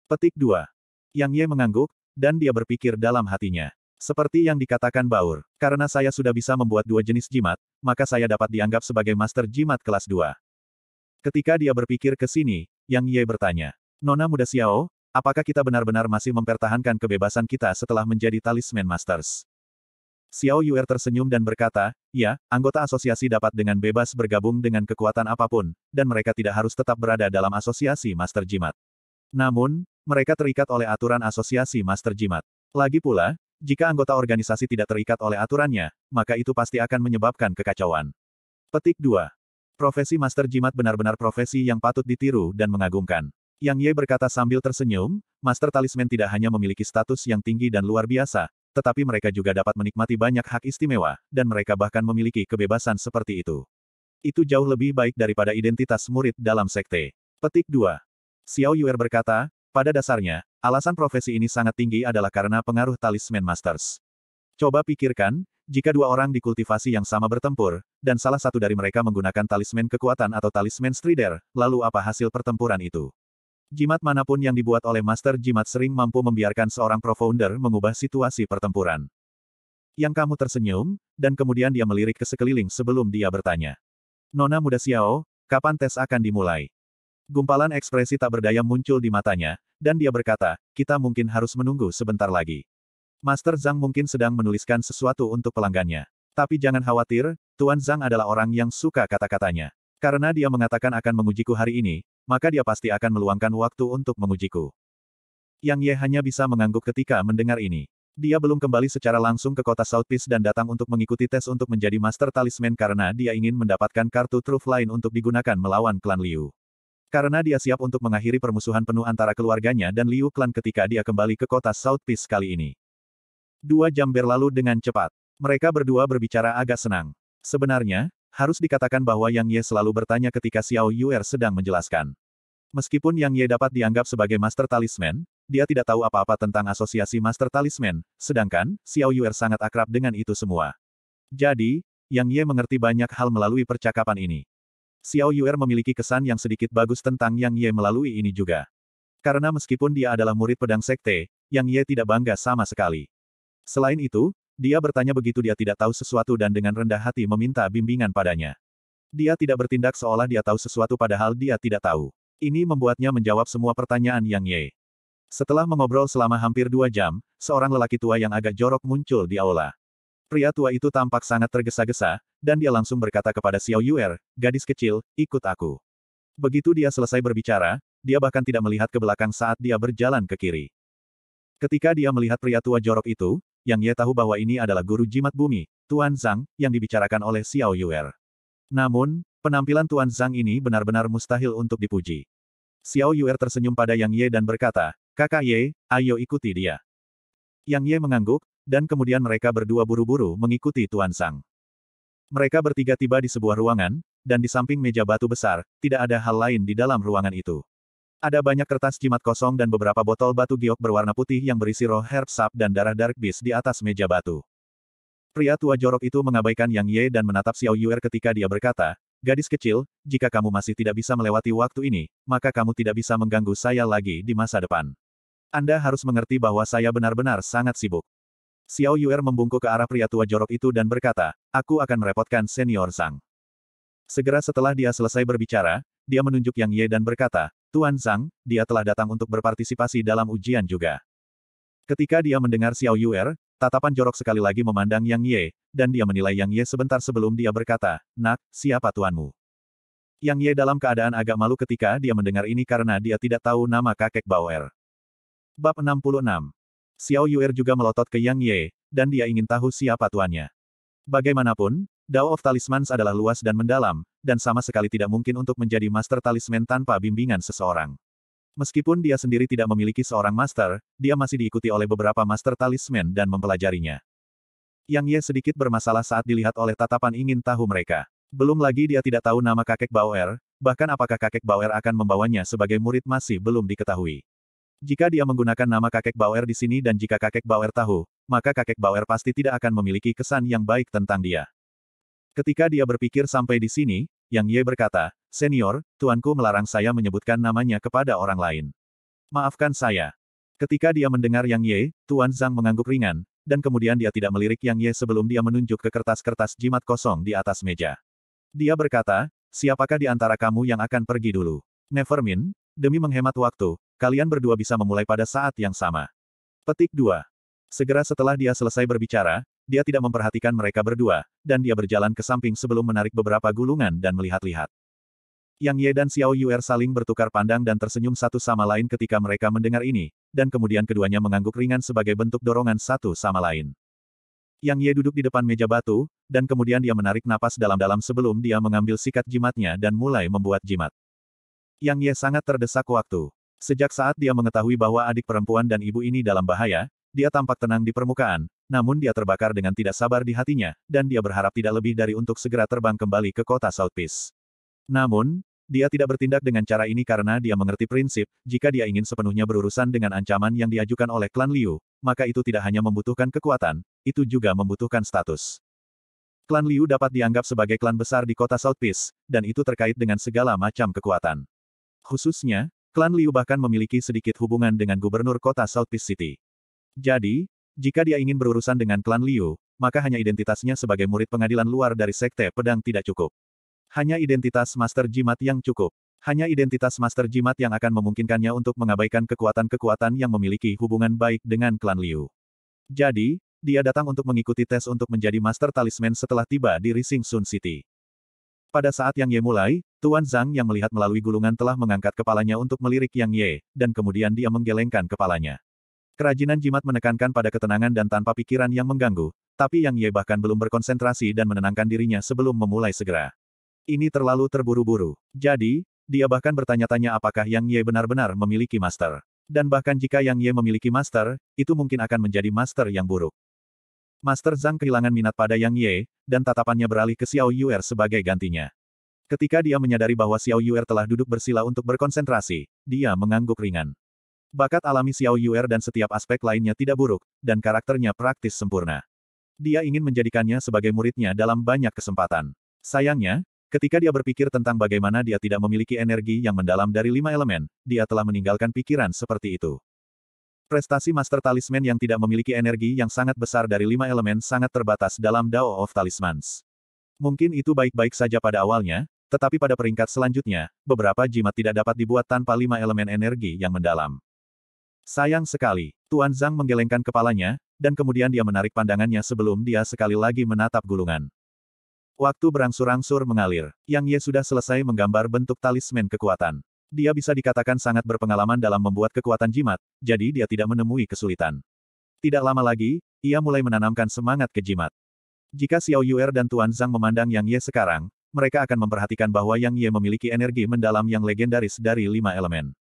Petik 2. Yang Ye mengangguk, dan dia berpikir dalam hatinya. Seperti yang dikatakan Baur, karena saya sudah bisa membuat dua jenis jimat, maka saya dapat dianggap sebagai master jimat kelas 2. Ketika dia berpikir ke sini, Yang Ye bertanya, Nona muda Xiao, apakah kita benar-benar masih mempertahankan kebebasan kita setelah menjadi talisman masters? Xiao Yuer tersenyum dan berkata, ya, anggota asosiasi dapat dengan bebas bergabung dengan kekuatan apapun, dan mereka tidak harus tetap berada dalam asosiasi Master Jimat. Namun, mereka terikat oleh aturan asosiasi Master Jimat. Lagi pula, jika anggota organisasi tidak terikat oleh aturannya, maka itu pasti akan menyebabkan kekacauan. Petik 2. Profesi Master Jimat benar-benar profesi yang patut ditiru dan mengagumkan. Yang Ye berkata sambil tersenyum, Master Talisman tidak hanya memiliki status yang tinggi dan luar biasa, tetapi mereka juga dapat menikmati banyak hak istimewa, dan mereka bahkan memiliki kebebasan seperti itu. Itu jauh lebih baik daripada identitas murid dalam sekte. Petik 2. Xiao Yuer berkata, pada dasarnya, alasan profesi ini sangat tinggi adalah karena pengaruh talisman masters. Coba pikirkan, jika dua orang di kultivasi yang sama bertempur, dan salah satu dari mereka menggunakan talisman kekuatan atau talisman strider, lalu apa hasil pertempuran itu? Jimat manapun yang dibuat oleh Master Jimat sering mampu membiarkan seorang profounder mengubah situasi pertempuran. Yang kamu tersenyum, dan kemudian dia melirik ke sekeliling sebelum dia bertanya. Nona muda Xiao, kapan tes akan dimulai? Gumpalan ekspresi tak berdaya muncul di matanya, dan dia berkata, kita mungkin harus menunggu sebentar lagi. Master Zhang mungkin sedang menuliskan sesuatu untuk pelanggannya. Tapi jangan khawatir, Tuan Zhang adalah orang yang suka kata-katanya. Karena dia mengatakan akan mengujiku hari ini, maka dia pasti akan meluangkan waktu untuk mengujiku. Yang Ye hanya bisa mengangguk ketika mendengar ini. Dia belum kembali secara langsung ke kota Peace dan datang untuk mengikuti tes untuk menjadi Master Talisman karena dia ingin mendapatkan kartu truf lain untuk digunakan melawan klan Liu. Karena dia siap untuk mengakhiri permusuhan penuh antara keluarganya dan Liu klan ketika dia kembali ke kota Peace kali ini. Dua jam berlalu dengan cepat. Mereka berdua berbicara agak senang. Sebenarnya, harus dikatakan bahwa Yang Ye selalu bertanya ketika Xiao Yuer sedang menjelaskan. Meskipun Yang Ye dapat dianggap sebagai Master Talisman, dia tidak tahu apa-apa tentang asosiasi Master Talisman, sedangkan Xiao Yuer sangat akrab dengan itu semua. Jadi, Yang Ye mengerti banyak hal melalui percakapan ini. Xiao Yuer memiliki kesan yang sedikit bagus tentang Yang Ye melalui ini juga. Karena meskipun dia adalah murid pedang sekte, Yang Ye tidak bangga sama sekali. Selain itu, dia bertanya begitu dia tidak tahu sesuatu dan dengan rendah hati meminta bimbingan padanya. Dia tidak bertindak seolah dia tahu sesuatu padahal dia tidak tahu. Ini membuatnya menjawab semua pertanyaan Yang Ye. Setelah mengobrol selama hampir dua jam, seorang lelaki tua yang agak jorok muncul di aula. Pria tua itu tampak sangat tergesa-gesa, dan dia langsung berkata kepada Xiao Yuer, gadis kecil, ikut aku. Begitu dia selesai berbicara, dia bahkan tidak melihat ke belakang saat dia berjalan ke kiri. Ketika dia melihat pria tua jorok itu, yang Ye tahu bahwa ini adalah guru jimat bumi, Tuan Zhang, yang dibicarakan oleh Xiao Yuer. Namun, penampilan Tuan Zhang ini benar-benar mustahil untuk dipuji. Xiao Yuer tersenyum pada Yang Ye dan berkata, Kakak Ye, ayo ikuti dia. Yang Ye mengangguk, dan kemudian mereka berdua buru-buru mengikuti Tuan Zhang. Mereka bertiga tiba di sebuah ruangan, dan di samping meja batu besar, tidak ada hal lain di dalam ruangan itu. Ada banyak kertas jimat kosong dan beberapa botol batu giok berwarna putih yang berisi roh herb sap dan darah dark beast di atas meja batu. Pria tua jorok itu mengabaikan Yang Ye dan menatap Xiao Yuer ketika dia berkata, Gadis kecil, jika kamu masih tidak bisa melewati waktu ini, maka kamu tidak bisa mengganggu saya lagi di masa depan. Anda harus mengerti bahwa saya benar-benar sangat sibuk. Xiao Yuer membungkuk ke arah pria tua jorok itu dan berkata, aku akan merepotkan senior Sang. Segera setelah dia selesai berbicara, dia menunjuk Yang Ye dan berkata, Tuan Zhang, dia telah datang untuk berpartisipasi dalam ujian juga. Ketika dia mendengar Xiao Yuer, tatapan jorok sekali lagi memandang Yang Ye, dan dia menilai Yang Ye sebentar sebelum dia berkata, Nak, siapa tuanmu? Yang Ye dalam keadaan agak malu ketika dia mendengar ini karena dia tidak tahu nama kakek Bauer. Bab 66 Xiao Yuer juga melotot ke Yang Ye, dan dia ingin tahu siapa tuannya. Bagaimanapun, Dao of Talismans adalah luas dan mendalam, dan sama sekali tidak mungkin untuk menjadi master talisman tanpa bimbingan seseorang. Meskipun dia sendiri tidak memiliki seorang master, dia masih diikuti oleh beberapa master talisman dan mempelajarinya. Yang Ye sedikit bermasalah saat dilihat oleh tatapan ingin tahu mereka. Belum lagi dia tidak tahu nama kakek Bauer, bahkan apakah kakek Bauer akan membawanya sebagai murid masih belum diketahui. Jika dia menggunakan nama kakek Bauer di sini dan jika kakek Bauer tahu, maka kakek Bauer pasti tidak akan memiliki kesan yang baik tentang dia. Ketika dia berpikir sampai di sini, Yang Ye berkata, Senior, tuanku melarang saya menyebutkan namanya kepada orang lain. Maafkan saya. Ketika dia mendengar Yang Ye, Tuan Zhang mengangguk ringan, dan kemudian dia tidak melirik Yang Ye sebelum dia menunjuk ke kertas-kertas jimat kosong di atas meja. Dia berkata, siapakah di antara kamu yang akan pergi dulu? Nevermin, demi menghemat waktu, kalian berdua bisa memulai pada saat yang sama. Petik 2. Segera setelah dia selesai berbicara, dia tidak memperhatikan mereka berdua, dan dia berjalan ke samping sebelum menarik beberapa gulungan dan melihat-lihat. Yang Ye dan Xiao Yuer saling bertukar pandang dan tersenyum satu sama lain ketika mereka mendengar ini, dan kemudian keduanya mengangguk ringan sebagai bentuk dorongan satu sama lain. Yang Ye duduk di depan meja batu, dan kemudian dia menarik napas dalam-dalam sebelum dia mengambil sikat jimatnya dan mulai membuat jimat. Yang Ye sangat terdesak waktu. Sejak saat dia mengetahui bahwa adik perempuan dan ibu ini dalam bahaya, dia tampak tenang di permukaan, namun dia terbakar dengan tidak sabar di hatinya, dan dia berharap tidak lebih dari untuk segera terbang kembali ke kota South Peace. Namun, dia tidak bertindak dengan cara ini karena dia mengerti prinsip, jika dia ingin sepenuhnya berurusan dengan ancaman yang diajukan oleh klan Liu, maka itu tidak hanya membutuhkan kekuatan, itu juga membutuhkan status. Klan Liu dapat dianggap sebagai klan besar di kota South Peace, dan itu terkait dengan segala macam kekuatan. Khususnya, klan Liu bahkan memiliki sedikit hubungan dengan gubernur kota South Peace City. Jadi, jika dia ingin berurusan dengan klan Liu, maka hanya identitasnya sebagai murid pengadilan luar dari Sekte Pedang tidak cukup. Hanya identitas Master Jimat yang cukup. Hanya identitas Master Jimat yang akan memungkinkannya untuk mengabaikan kekuatan-kekuatan yang memiliki hubungan baik dengan klan Liu. Jadi, dia datang untuk mengikuti tes untuk menjadi Master Talisman setelah tiba di Rising Sun City. Pada saat yang Ye mulai, Tuan Zhang yang melihat melalui gulungan telah mengangkat kepalanya untuk melirik Yang Ye, dan kemudian dia menggelengkan kepalanya. Kerajinan jimat menekankan pada ketenangan dan tanpa pikiran yang mengganggu, tapi Yang Ye bahkan belum berkonsentrasi dan menenangkan dirinya sebelum memulai segera. Ini terlalu terburu-buru. Jadi, dia bahkan bertanya-tanya apakah Yang Ye benar-benar memiliki master. Dan bahkan jika Yang Ye memiliki master, itu mungkin akan menjadi master yang buruk. Master Zhang kehilangan minat pada Yang Ye, dan tatapannya beralih ke Xiao Yuer sebagai gantinya. Ketika dia menyadari bahwa Xiao Yuer telah duduk bersila untuk berkonsentrasi, dia mengangguk ringan. Bakat alami Xiao Yuer dan setiap aspek lainnya tidak buruk, dan karakternya praktis sempurna. Dia ingin menjadikannya sebagai muridnya dalam banyak kesempatan. Sayangnya, ketika dia berpikir tentang bagaimana dia tidak memiliki energi yang mendalam dari lima elemen, dia telah meninggalkan pikiran seperti itu. Prestasi Master Talisman yang tidak memiliki energi yang sangat besar dari lima elemen sangat terbatas dalam Dao of Talismans. Mungkin itu baik-baik saja pada awalnya, tetapi pada peringkat selanjutnya, beberapa jimat tidak dapat dibuat tanpa lima elemen energi yang mendalam. Sayang sekali, Tuan Zhang menggelengkan kepalanya, dan kemudian dia menarik pandangannya sebelum dia sekali lagi menatap gulungan. Waktu berangsur-angsur mengalir, Yang Ye sudah selesai menggambar bentuk talisman kekuatan. Dia bisa dikatakan sangat berpengalaman dalam membuat kekuatan jimat, jadi dia tidak menemui kesulitan. Tidak lama lagi, ia mulai menanamkan semangat ke jimat. Jika Xiao Yuer dan Tuan Zhang memandang Yang Ye sekarang, mereka akan memperhatikan bahwa Yang Ye memiliki energi mendalam yang legendaris dari lima elemen.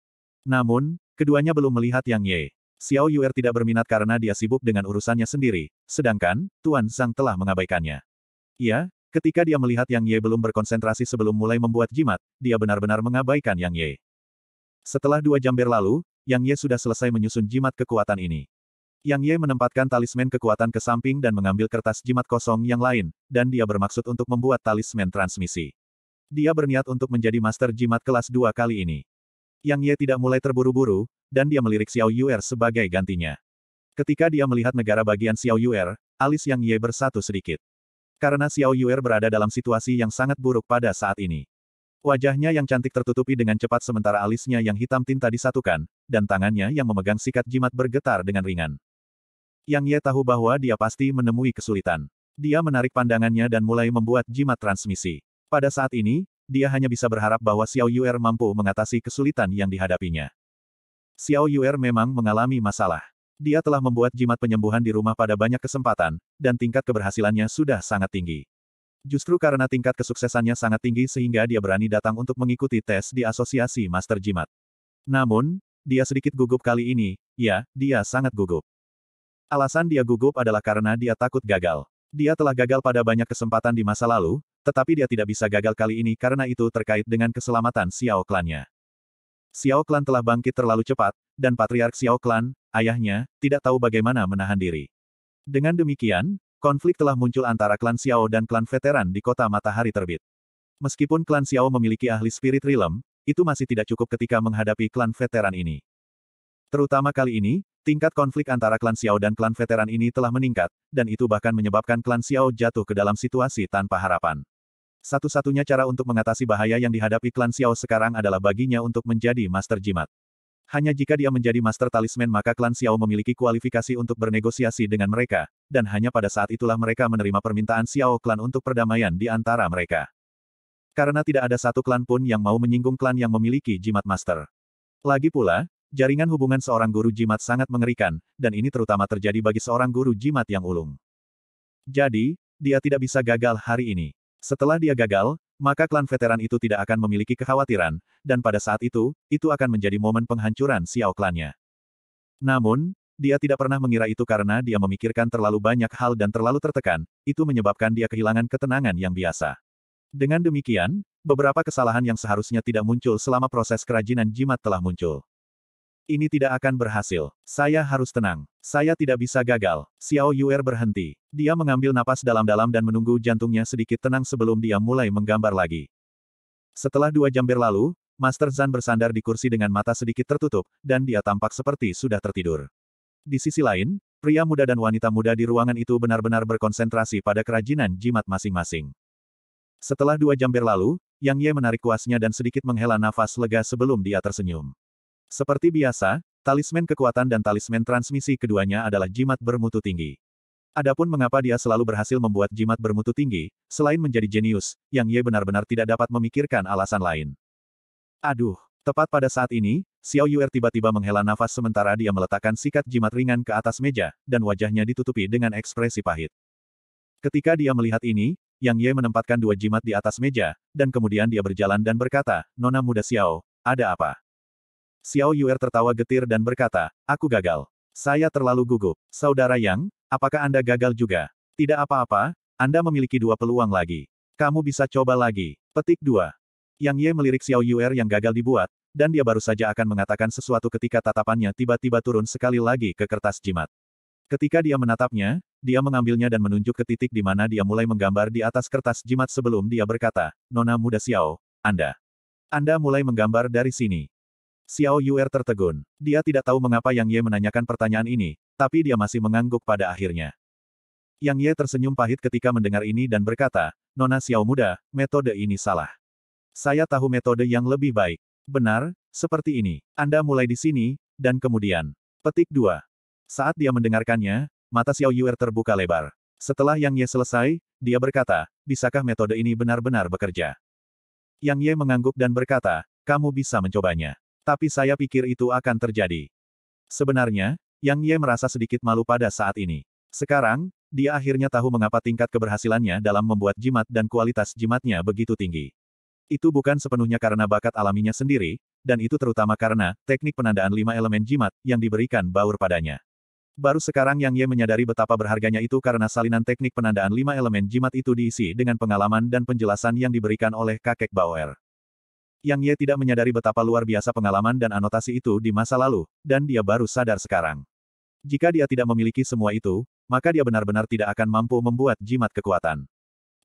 Namun, Keduanya belum melihat Yang Ye. Xiao Yuer tidak berminat karena dia sibuk dengan urusannya sendiri, sedangkan, Tuan Zhang telah mengabaikannya. Ya, ketika dia melihat Yang Ye belum berkonsentrasi sebelum mulai membuat jimat, dia benar-benar mengabaikan Yang Ye. Setelah dua jam berlalu, Yang Ye sudah selesai menyusun jimat kekuatan ini. Yang Ye menempatkan talisman kekuatan ke samping dan mengambil kertas jimat kosong yang lain, dan dia bermaksud untuk membuat talisman transmisi. Dia berniat untuk menjadi master jimat kelas dua kali ini. Yang Ye tidak mulai terburu-buru, dan dia melirik Xiao Yuer sebagai gantinya. Ketika dia melihat negara bagian Xiao Yuer, alis Yang Ye bersatu sedikit. Karena Xiao Yuer berada dalam situasi yang sangat buruk pada saat ini. Wajahnya yang cantik tertutupi dengan cepat sementara alisnya yang hitam tinta disatukan, dan tangannya yang memegang sikat jimat bergetar dengan ringan. Yang Ye tahu bahwa dia pasti menemui kesulitan. Dia menarik pandangannya dan mulai membuat jimat transmisi. Pada saat ini, dia hanya bisa berharap bahwa Xiao Yuer mampu mengatasi kesulitan yang dihadapinya. Xiao Yuer memang mengalami masalah. Dia telah membuat jimat penyembuhan di rumah pada banyak kesempatan, dan tingkat keberhasilannya sudah sangat tinggi. Justru karena tingkat kesuksesannya sangat tinggi sehingga dia berani datang untuk mengikuti tes di asosiasi Master Jimat. Namun, dia sedikit gugup kali ini, ya, dia sangat gugup. Alasan dia gugup adalah karena dia takut gagal. Dia telah gagal pada banyak kesempatan di masa lalu, tetapi dia tidak bisa gagal kali ini karena itu terkait dengan keselamatan Xiao Klannya. Xiao Klan telah bangkit terlalu cepat, dan Patriark Xiao Klan, ayahnya, tidak tahu bagaimana menahan diri. Dengan demikian, konflik telah muncul antara klan Xiao dan klan veteran di kota matahari terbit. Meskipun klan Xiao memiliki ahli spirit realm, itu masih tidak cukup ketika menghadapi klan veteran ini. Terutama kali ini, tingkat konflik antara klan Xiao dan klan veteran ini telah meningkat, dan itu bahkan menyebabkan klan Xiao jatuh ke dalam situasi tanpa harapan. Satu-satunya cara untuk mengatasi bahaya yang dihadapi klan Xiao sekarang adalah baginya untuk menjadi master jimat. Hanya jika dia menjadi master talisman maka klan Xiao memiliki kualifikasi untuk bernegosiasi dengan mereka, dan hanya pada saat itulah mereka menerima permintaan Xiao klan untuk perdamaian di antara mereka. Karena tidak ada satu klan pun yang mau menyinggung klan yang memiliki jimat master. Lagi pula, jaringan hubungan seorang guru jimat sangat mengerikan, dan ini terutama terjadi bagi seorang guru jimat yang ulung. Jadi, dia tidak bisa gagal hari ini. Setelah dia gagal, maka klan veteran itu tidak akan memiliki kekhawatiran, dan pada saat itu, itu akan menjadi momen penghancuran Xiao klannya. Namun, dia tidak pernah mengira itu karena dia memikirkan terlalu banyak hal dan terlalu tertekan, itu menyebabkan dia kehilangan ketenangan yang biasa. Dengan demikian, beberapa kesalahan yang seharusnya tidak muncul selama proses kerajinan jimat telah muncul. Ini tidak akan berhasil. Saya harus tenang. Saya tidak bisa gagal. Xiao Yuer berhenti. Dia mengambil napas dalam-dalam dan menunggu jantungnya sedikit tenang sebelum dia mulai menggambar lagi. Setelah dua jam berlalu, Master Zan bersandar di kursi dengan mata sedikit tertutup, dan dia tampak seperti sudah tertidur. Di sisi lain, pria muda dan wanita muda di ruangan itu benar-benar berkonsentrasi pada kerajinan jimat masing-masing. Setelah dua jam berlalu, Yang Ye menarik kuasnya dan sedikit menghela nafas lega sebelum dia tersenyum. Seperti biasa, talisman kekuatan dan talisman transmisi keduanya adalah jimat bermutu tinggi. Adapun mengapa dia selalu berhasil membuat jimat bermutu tinggi, selain menjadi jenius, Yang Ye benar-benar tidak dapat memikirkan alasan lain. Aduh, tepat pada saat ini, Xiao Yuer tiba-tiba menghela nafas sementara dia meletakkan sikat jimat ringan ke atas meja, dan wajahnya ditutupi dengan ekspresi pahit. Ketika dia melihat ini, Yang Ye menempatkan dua jimat di atas meja, dan kemudian dia berjalan dan berkata, Nona muda Xiao, ada apa? Xiao Yuer tertawa getir dan berkata, aku gagal. Saya terlalu gugup. Saudara Yang, apakah Anda gagal juga? Tidak apa-apa, Anda memiliki dua peluang lagi. Kamu bisa coba lagi. Petik 2. Yang Ye melirik Xiao Yuer yang gagal dibuat, dan dia baru saja akan mengatakan sesuatu ketika tatapannya tiba-tiba turun sekali lagi ke kertas jimat. Ketika dia menatapnya, dia mengambilnya dan menunjuk ke titik di mana dia mulai menggambar di atas kertas jimat sebelum dia berkata, Nona muda Xiao, Anda. Anda mulai menggambar dari sini. Xiao Yuer tertegun. Dia tidak tahu mengapa Yang Ye menanyakan pertanyaan ini, tapi dia masih mengangguk pada akhirnya. Yang Ye tersenyum pahit ketika mendengar ini dan berkata, Nona Xiao muda, metode ini salah. Saya tahu metode yang lebih baik. Benar, seperti ini. Anda mulai di sini, dan kemudian. Petik 2. Saat dia mendengarkannya, mata Xiao Yuer terbuka lebar. Setelah Yang Ye selesai, dia berkata, bisakah metode ini benar-benar bekerja? Yang Ye mengangguk dan berkata, kamu bisa mencobanya. Tapi saya pikir itu akan terjadi. Sebenarnya, Yang Ye merasa sedikit malu pada saat ini. Sekarang, dia akhirnya tahu mengapa tingkat keberhasilannya dalam membuat jimat dan kualitas jimatnya begitu tinggi. Itu bukan sepenuhnya karena bakat alaminya sendiri, dan itu terutama karena teknik penandaan lima elemen jimat yang diberikan baur padanya. Baru sekarang Yang Ye menyadari betapa berharganya itu karena salinan teknik penandaan lima elemen jimat itu diisi dengan pengalaman dan penjelasan yang diberikan oleh kakek Bauer. Yang Ye tidak menyadari betapa luar biasa pengalaman dan anotasi itu di masa lalu, dan dia baru sadar sekarang. Jika dia tidak memiliki semua itu, maka dia benar-benar tidak akan mampu membuat jimat kekuatan.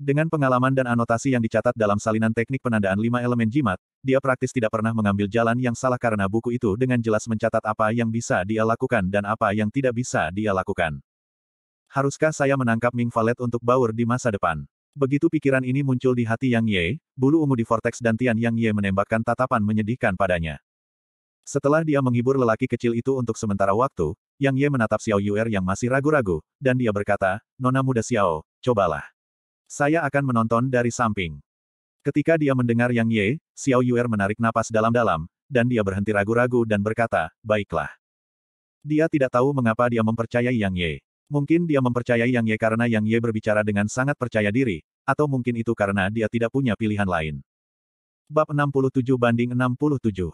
Dengan pengalaman dan anotasi yang dicatat dalam salinan teknik penandaan lima elemen jimat, dia praktis tidak pernah mengambil jalan yang salah karena buku itu dengan jelas mencatat apa yang bisa dia lakukan dan apa yang tidak bisa dia lakukan. Haruskah saya menangkap Ming Valet untuk baur di masa depan? Begitu pikiran ini muncul di hati Yang Ye, bulu ungu di vortex dan Tian Yang Ye menembakkan tatapan menyedihkan padanya. Setelah dia menghibur lelaki kecil itu untuk sementara waktu, Yang Ye menatap Xiao Yuer yang masih ragu-ragu, dan dia berkata, Nona muda Xiao, cobalah. Saya akan menonton dari samping. Ketika dia mendengar Yang Ye, Xiao Yuer menarik napas dalam-dalam, dan dia berhenti ragu-ragu dan berkata, baiklah. Dia tidak tahu mengapa dia mempercayai Yang Ye. Mungkin dia mempercayai Yang Ye karena Yang Ye berbicara dengan sangat percaya diri, atau mungkin itu karena dia tidak punya pilihan lain. Bab 67 banding 67.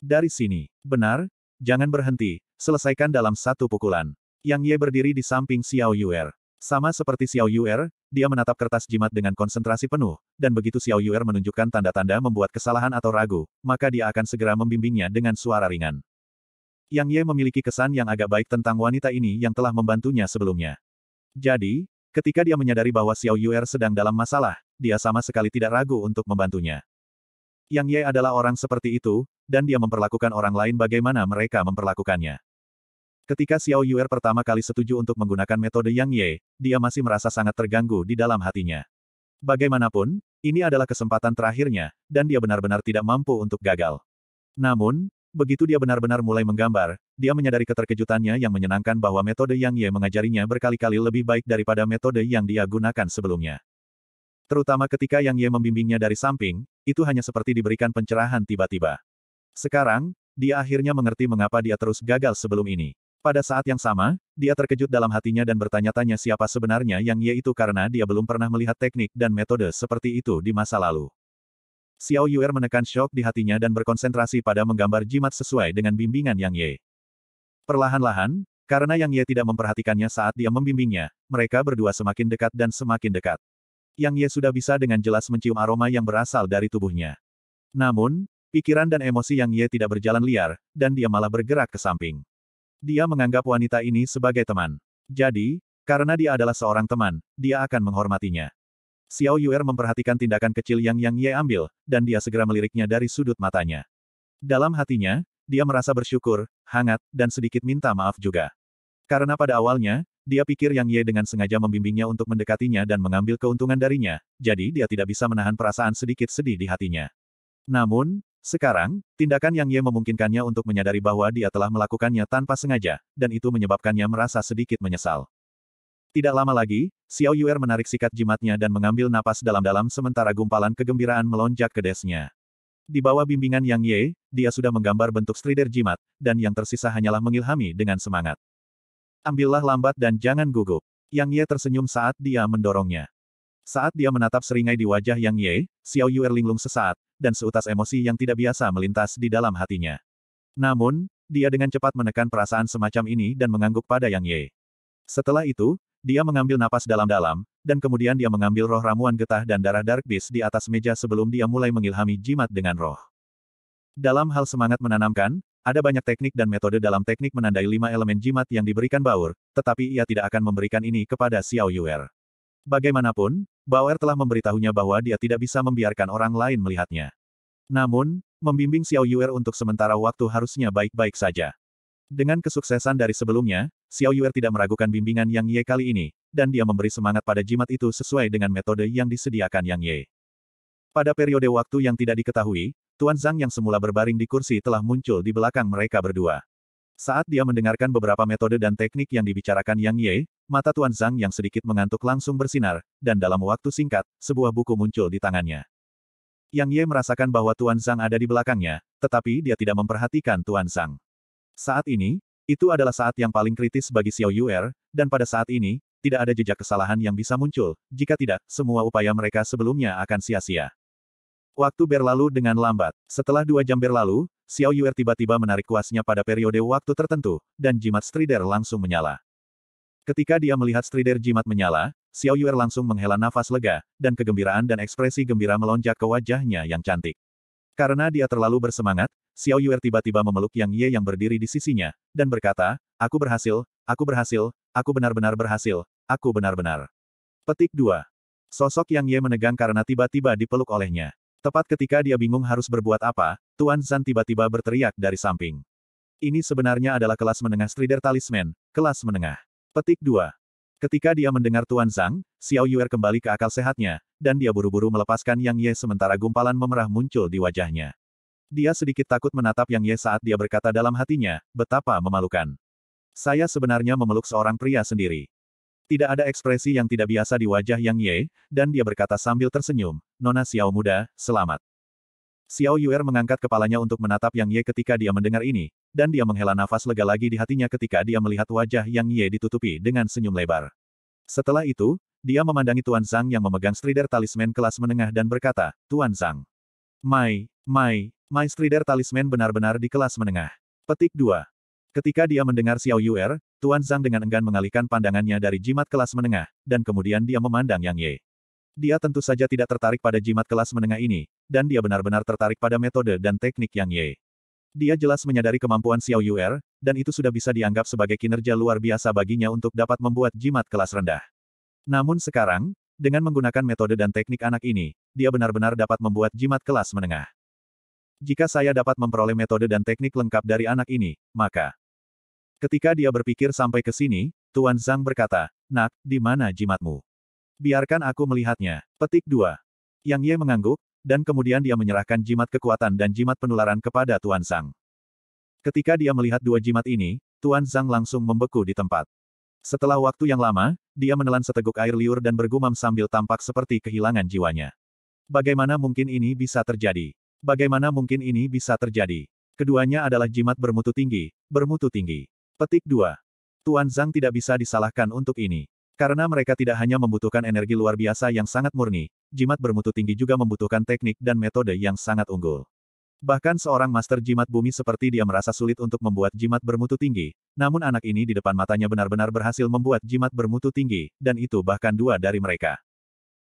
Dari sini, benar? Jangan berhenti, selesaikan dalam satu pukulan. Yang Ye berdiri di samping Xiao Yuer. Sama seperti Xiao Yuer, dia menatap kertas jimat dengan konsentrasi penuh, dan begitu Xiao Yuer menunjukkan tanda-tanda membuat kesalahan atau ragu, maka dia akan segera membimbingnya dengan suara ringan. Yang Ye memiliki kesan yang agak baik tentang wanita ini yang telah membantunya sebelumnya. Jadi, ketika dia menyadari bahwa Xiao Yuer sedang dalam masalah, dia sama sekali tidak ragu untuk membantunya. Yang Ye adalah orang seperti itu, dan dia memperlakukan orang lain bagaimana mereka memperlakukannya. Ketika Xiao Yuer pertama kali setuju untuk menggunakan metode Yang Ye, dia masih merasa sangat terganggu di dalam hatinya. Bagaimanapun, ini adalah kesempatan terakhirnya, dan dia benar-benar tidak mampu untuk gagal. Namun, Begitu dia benar-benar mulai menggambar, dia menyadari keterkejutannya yang menyenangkan bahwa metode Yang Ye mengajarinya berkali-kali lebih baik daripada metode yang dia gunakan sebelumnya. Terutama ketika Yang Ye membimbingnya dari samping, itu hanya seperti diberikan pencerahan tiba-tiba. Sekarang, dia akhirnya mengerti mengapa dia terus gagal sebelum ini. Pada saat yang sama, dia terkejut dalam hatinya dan bertanya-tanya siapa sebenarnya Yang Ye itu karena dia belum pernah melihat teknik dan metode seperti itu di masa lalu. Xiao Yuer menekan shock di hatinya dan berkonsentrasi pada menggambar jimat sesuai dengan bimbingan Yang Ye. Perlahan-lahan, karena Yang Ye tidak memperhatikannya saat dia membimbingnya, mereka berdua semakin dekat dan semakin dekat. Yang Ye sudah bisa dengan jelas mencium aroma yang berasal dari tubuhnya. Namun, pikiran dan emosi Yang Ye tidak berjalan liar, dan dia malah bergerak ke samping. Dia menganggap wanita ini sebagai teman. Jadi, karena dia adalah seorang teman, dia akan menghormatinya. Xiao Yuer memperhatikan tindakan kecil yang Yang Ye ambil, dan dia segera meliriknya dari sudut matanya. Dalam hatinya, dia merasa bersyukur, hangat, dan sedikit minta maaf juga. Karena pada awalnya, dia pikir Yang Ye dengan sengaja membimbingnya untuk mendekatinya dan mengambil keuntungan darinya, jadi dia tidak bisa menahan perasaan sedikit sedih di hatinya. Namun, sekarang, tindakan Yang Ye memungkinkannya untuk menyadari bahwa dia telah melakukannya tanpa sengaja, dan itu menyebabkannya merasa sedikit menyesal. Tidak lama lagi, Xiao Yuer menarik sikat jimatnya dan mengambil napas dalam-dalam sementara gumpalan kegembiraan melonjak ke desnya. Di bawah bimbingan Yang Ye, dia sudah menggambar bentuk strider jimat, dan yang tersisa hanyalah mengilhami dengan semangat. Ambillah lambat dan jangan gugup. Yang Ye tersenyum saat dia mendorongnya. Saat dia menatap seringai di wajah Yang Ye, Xiao Yuer linglung sesaat, dan seutas emosi yang tidak biasa melintas di dalam hatinya. Namun, dia dengan cepat menekan perasaan semacam ini dan mengangguk pada Yang Ye. Setelah itu, dia mengambil napas dalam-dalam, dan kemudian dia mengambil roh ramuan getah dan darah Dark Beast di atas meja sebelum dia mulai mengilhami jimat dengan roh. Dalam hal semangat menanamkan, ada banyak teknik dan metode dalam teknik menandai lima elemen jimat yang diberikan Baur, tetapi ia tidak akan memberikan ini kepada Xiao Yuer. Bagaimanapun, Bauer telah memberitahunya bahwa dia tidak bisa membiarkan orang lain melihatnya. Namun, membimbing Xiao Yuer untuk sementara waktu harusnya baik-baik saja. Dengan kesuksesan dari sebelumnya, Xiao Yuer tidak meragukan bimbingan Yang Ye kali ini, dan dia memberi semangat pada jimat itu sesuai dengan metode yang disediakan Yang Ye. Pada periode waktu yang tidak diketahui, Tuan Zhang yang semula berbaring di kursi telah muncul di belakang mereka berdua. Saat dia mendengarkan beberapa metode dan teknik yang dibicarakan Yang Ye, mata Tuan Zhang yang sedikit mengantuk langsung bersinar, dan dalam waktu singkat, sebuah buku muncul di tangannya. Yang Ye merasakan bahwa Tuan Zhang ada di belakangnya, tetapi dia tidak memperhatikan Tuan Zhang. Saat ini, itu adalah saat yang paling kritis bagi Xiao Yuer, dan pada saat ini, tidak ada jejak kesalahan yang bisa muncul, jika tidak, semua upaya mereka sebelumnya akan sia-sia. Waktu berlalu dengan lambat. Setelah dua jam berlalu, Xiao Yuer tiba-tiba menarik kuasnya pada periode waktu tertentu, dan jimat strider langsung menyala. Ketika dia melihat strider jimat menyala, Xiao Yuer langsung menghela nafas lega, dan kegembiraan dan ekspresi gembira melonjak ke wajahnya yang cantik. Karena dia terlalu bersemangat, Xiao Yuer tiba-tiba memeluk Yang Ye yang berdiri di sisinya, dan berkata, Aku berhasil, aku berhasil, aku benar-benar berhasil, aku benar-benar. Petik 2. Sosok Yang Ye menegang karena tiba-tiba dipeluk olehnya. Tepat ketika dia bingung harus berbuat apa, Tuan Zan tiba-tiba berteriak dari samping. Ini sebenarnya adalah kelas menengah Strider Talisman, kelas menengah. Petik 2. Ketika dia mendengar Tuan Zhang, Xiao Yuer kembali ke akal sehatnya, dan dia buru-buru melepaskan Yang Ye sementara gumpalan memerah muncul di wajahnya. Dia sedikit takut menatap Yang Ye saat dia berkata dalam hatinya, betapa memalukan. Saya sebenarnya memeluk seorang pria sendiri. Tidak ada ekspresi yang tidak biasa di wajah Yang Ye, dan dia berkata sambil tersenyum, Nona Xiao muda, selamat. Xiao Yuer mengangkat kepalanya untuk menatap Yang Ye ketika dia mendengar ini, dan dia menghela nafas lega lagi di hatinya ketika dia melihat wajah Yang Ye ditutupi dengan senyum lebar. Setelah itu, dia memandangi Tuan Zhang yang memegang strider talisman kelas menengah dan berkata, Tuan Zhang, Mai, Mai, Maestro Talisman benar-benar di kelas menengah. Petik 2. Ketika dia mendengar Xiao Yuer, Tuan Zhang dengan enggan mengalihkan pandangannya dari jimat kelas menengah, dan kemudian dia memandang Yang Ye. Dia tentu saja tidak tertarik pada jimat kelas menengah ini, dan dia benar-benar tertarik pada metode dan teknik Yang Ye. Dia jelas menyadari kemampuan Xiao Yuer, dan itu sudah bisa dianggap sebagai kinerja luar biasa baginya untuk dapat membuat jimat kelas rendah. Namun sekarang, dengan menggunakan metode dan teknik anak ini, dia benar-benar dapat membuat jimat kelas menengah. Jika saya dapat memperoleh metode dan teknik lengkap dari anak ini, maka... Ketika dia berpikir sampai ke sini, Tuan Zhang berkata, Nak, di mana jimatmu? Biarkan aku melihatnya. Petik 2. Yang Ye mengangguk, dan kemudian dia menyerahkan jimat kekuatan dan jimat penularan kepada Tuan Zhang. Ketika dia melihat dua jimat ini, Tuan Zhang langsung membeku di tempat. Setelah waktu yang lama, dia menelan seteguk air liur dan bergumam sambil tampak seperti kehilangan jiwanya. Bagaimana mungkin ini bisa terjadi? Bagaimana mungkin ini bisa terjadi? Keduanya adalah jimat bermutu tinggi, bermutu tinggi. Petik 2. Tuan Zhang tidak bisa disalahkan untuk ini. Karena mereka tidak hanya membutuhkan energi luar biasa yang sangat murni, jimat bermutu tinggi juga membutuhkan teknik dan metode yang sangat unggul. Bahkan seorang master jimat bumi seperti dia merasa sulit untuk membuat jimat bermutu tinggi, namun anak ini di depan matanya benar-benar berhasil membuat jimat bermutu tinggi, dan itu bahkan dua dari mereka.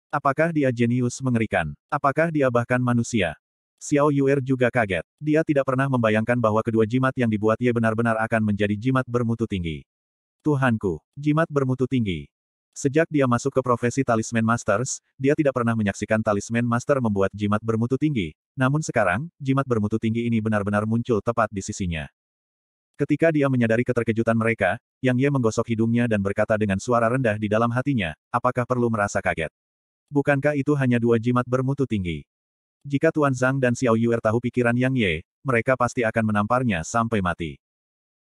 Apakah dia jenius mengerikan? Apakah dia bahkan manusia? Xiao Yuer juga kaget. Dia tidak pernah membayangkan bahwa kedua jimat yang dibuat Ye benar-benar akan menjadi jimat bermutu tinggi. Tuhanku, jimat bermutu tinggi. Sejak dia masuk ke profesi talisman masters, dia tidak pernah menyaksikan talisman master membuat jimat bermutu tinggi. Namun sekarang, jimat bermutu tinggi ini benar-benar muncul tepat di sisinya. Ketika dia menyadari keterkejutan mereka, Yang Ye menggosok hidungnya dan berkata dengan suara rendah di dalam hatinya, apakah perlu merasa kaget? Bukankah itu hanya dua jimat bermutu tinggi? Jika Tuan Zhang dan Xiao Yuer tahu pikiran Yang Ye, mereka pasti akan menamparnya sampai mati.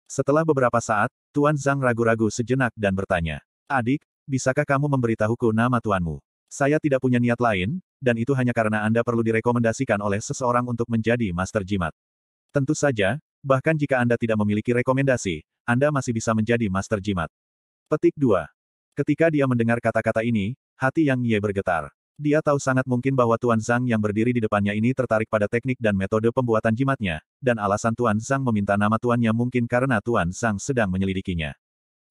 Setelah beberapa saat, Tuan Zhang ragu-ragu sejenak dan bertanya, Adik, bisakah kamu memberitahuku nama tuanmu? Saya tidak punya niat lain, dan itu hanya karena Anda perlu direkomendasikan oleh seseorang untuk menjadi master jimat. Tentu saja, bahkan jika Anda tidak memiliki rekomendasi, Anda masih bisa menjadi master jimat. Petik 2. Ketika dia mendengar kata-kata ini, hati Yang Ye bergetar. Dia tahu sangat mungkin bahwa Tuan Zhang yang berdiri di depannya ini tertarik pada teknik dan metode pembuatan jimatnya, dan alasan Tuan Zhang meminta nama tuannya mungkin karena Tuan Zhang sedang menyelidikinya.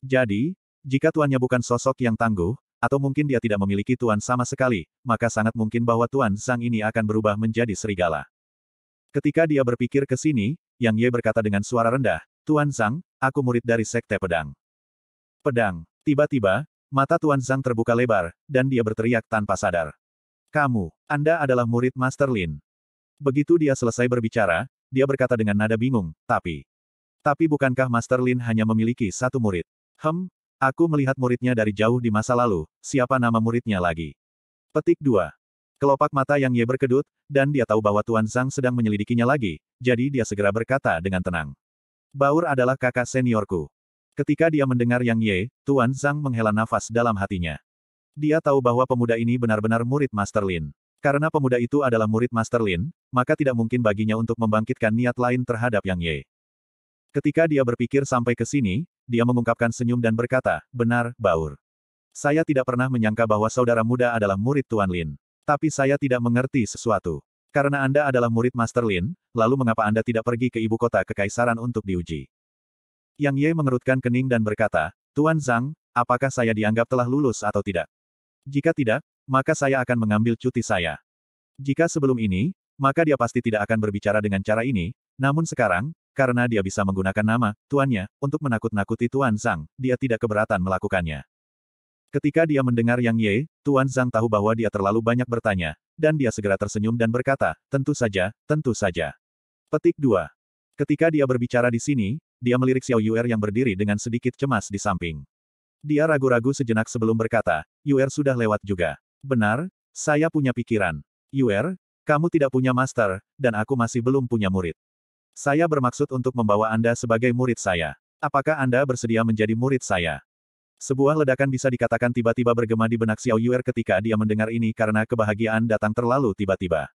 Jadi, jika tuannya bukan sosok yang tangguh, atau mungkin dia tidak memiliki tuan sama sekali, maka sangat mungkin bahwa Tuan Zhang ini akan berubah menjadi serigala. Ketika dia berpikir ke sini, Yang Ye berkata dengan suara rendah, Tuan Zhang, aku murid dari Sekte Pedang. Pedang, tiba-tiba, Mata Tuan Zhang terbuka lebar, dan dia berteriak tanpa sadar. Kamu, Anda adalah murid Master Lin. Begitu dia selesai berbicara, dia berkata dengan nada bingung, tapi... Tapi bukankah Master Lin hanya memiliki satu murid? Hem, aku melihat muridnya dari jauh di masa lalu, siapa nama muridnya lagi? Petik 2. Kelopak mata Yang Ye berkedut, dan dia tahu bahwa Tuan Zhang sedang menyelidikinya lagi, jadi dia segera berkata dengan tenang. Baur adalah kakak seniorku. Ketika dia mendengar Yang Ye, Tuan Zhang menghela nafas dalam hatinya. Dia tahu bahwa pemuda ini benar-benar murid Master Lin. Karena pemuda itu adalah murid Master Lin, maka tidak mungkin baginya untuk membangkitkan niat lain terhadap Yang Ye. Ketika dia berpikir sampai ke sini, dia mengungkapkan senyum dan berkata, benar, Baur. Saya tidak pernah menyangka bahwa saudara muda adalah murid Tuan Lin. Tapi saya tidak mengerti sesuatu. Karena Anda adalah murid Master Lin, lalu mengapa Anda tidak pergi ke ibu kota kekaisaran untuk diuji? Yang Ye mengerutkan kening dan berkata, Tuan Zhang, apakah saya dianggap telah lulus atau tidak? Jika tidak, maka saya akan mengambil cuti saya. Jika sebelum ini, maka dia pasti tidak akan berbicara dengan cara ini, namun sekarang, karena dia bisa menggunakan nama, tuannya, untuk menakut-nakuti Tuan Zhang, dia tidak keberatan melakukannya. Ketika dia mendengar Yang Ye, Tuan Zhang tahu bahwa dia terlalu banyak bertanya, dan dia segera tersenyum dan berkata, tentu saja, tentu saja. Petik 2. Ketika dia berbicara di sini, dia melirik Xiao Yuer yang berdiri dengan sedikit cemas di samping. Dia ragu-ragu sejenak sebelum berkata, Yuer sudah lewat juga. Benar, saya punya pikiran. Yuer, kamu tidak punya master, dan aku masih belum punya murid. Saya bermaksud untuk membawa Anda sebagai murid saya. Apakah Anda bersedia menjadi murid saya? Sebuah ledakan bisa dikatakan tiba-tiba bergema di benak Xiao Yuer ketika dia mendengar ini karena kebahagiaan datang terlalu tiba-tiba.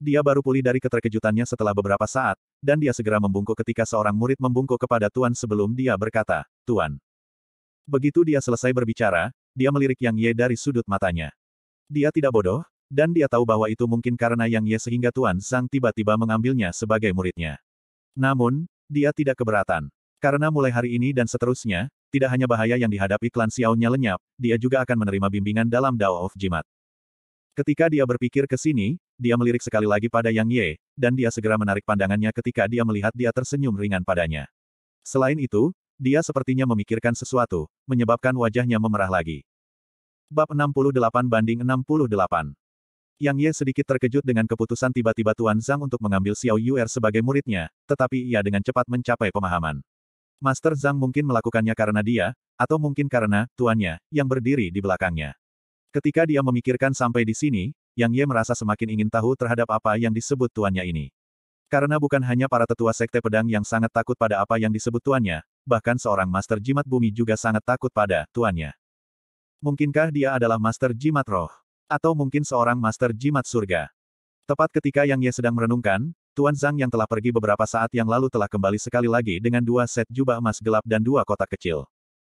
Dia baru pulih dari keterkejutannya setelah beberapa saat, dan dia segera membungkuk ketika seorang murid membungkuk kepada Tuan sebelum dia berkata, Tuan. Begitu dia selesai berbicara, dia melirik Yang Ye dari sudut matanya. Dia tidak bodoh, dan dia tahu bahwa itu mungkin karena Yang Ye sehingga Tuan Sang tiba-tiba mengambilnya sebagai muridnya. Namun, dia tidak keberatan. Karena mulai hari ini dan seterusnya, tidak hanya bahaya yang dihadapi klan Xiaonya lenyap, dia juga akan menerima bimbingan dalam Dao of Jimat. Ketika dia berpikir ke sini, dia melirik sekali lagi pada Yang Ye, dan dia segera menarik pandangannya ketika dia melihat dia tersenyum ringan padanya. Selain itu, dia sepertinya memikirkan sesuatu, menyebabkan wajahnya memerah lagi. Bab 68 banding 68 Yang Ye sedikit terkejut dengan keputusan tiba-tiba Tuan Zhang untuk mengambil Xiao Yuer sebagai muridnya, tetapi ia dengan cepat mencapai pemahaman. Master Zhang mungkin melakukannya karena dia, atau mungkin karena tuannya, yang berdiri di belakangnya. Ketika dia memikirkan sampai di sini, yang Ye merasa semakin ingin tahu terhadap apa yang disebut tuannya ini. Karena bukan hanya para tetua sekte pedang yang sangat takut pada apa yang disebut tuannya, bahkan seorang master jimat bumi juga sangat takut pada tuannya. Mungkinkah dia adalah master jimat roh? Atau mungkin seorang master jimat surga? Tepat ketika Yang Ye sedang merenungkan, Tuan Zhang yang telah pergi beberapa saat yang lalu telah kembali sekali lagi dengan dua set jubah emas gelap dan dua kotak kecil.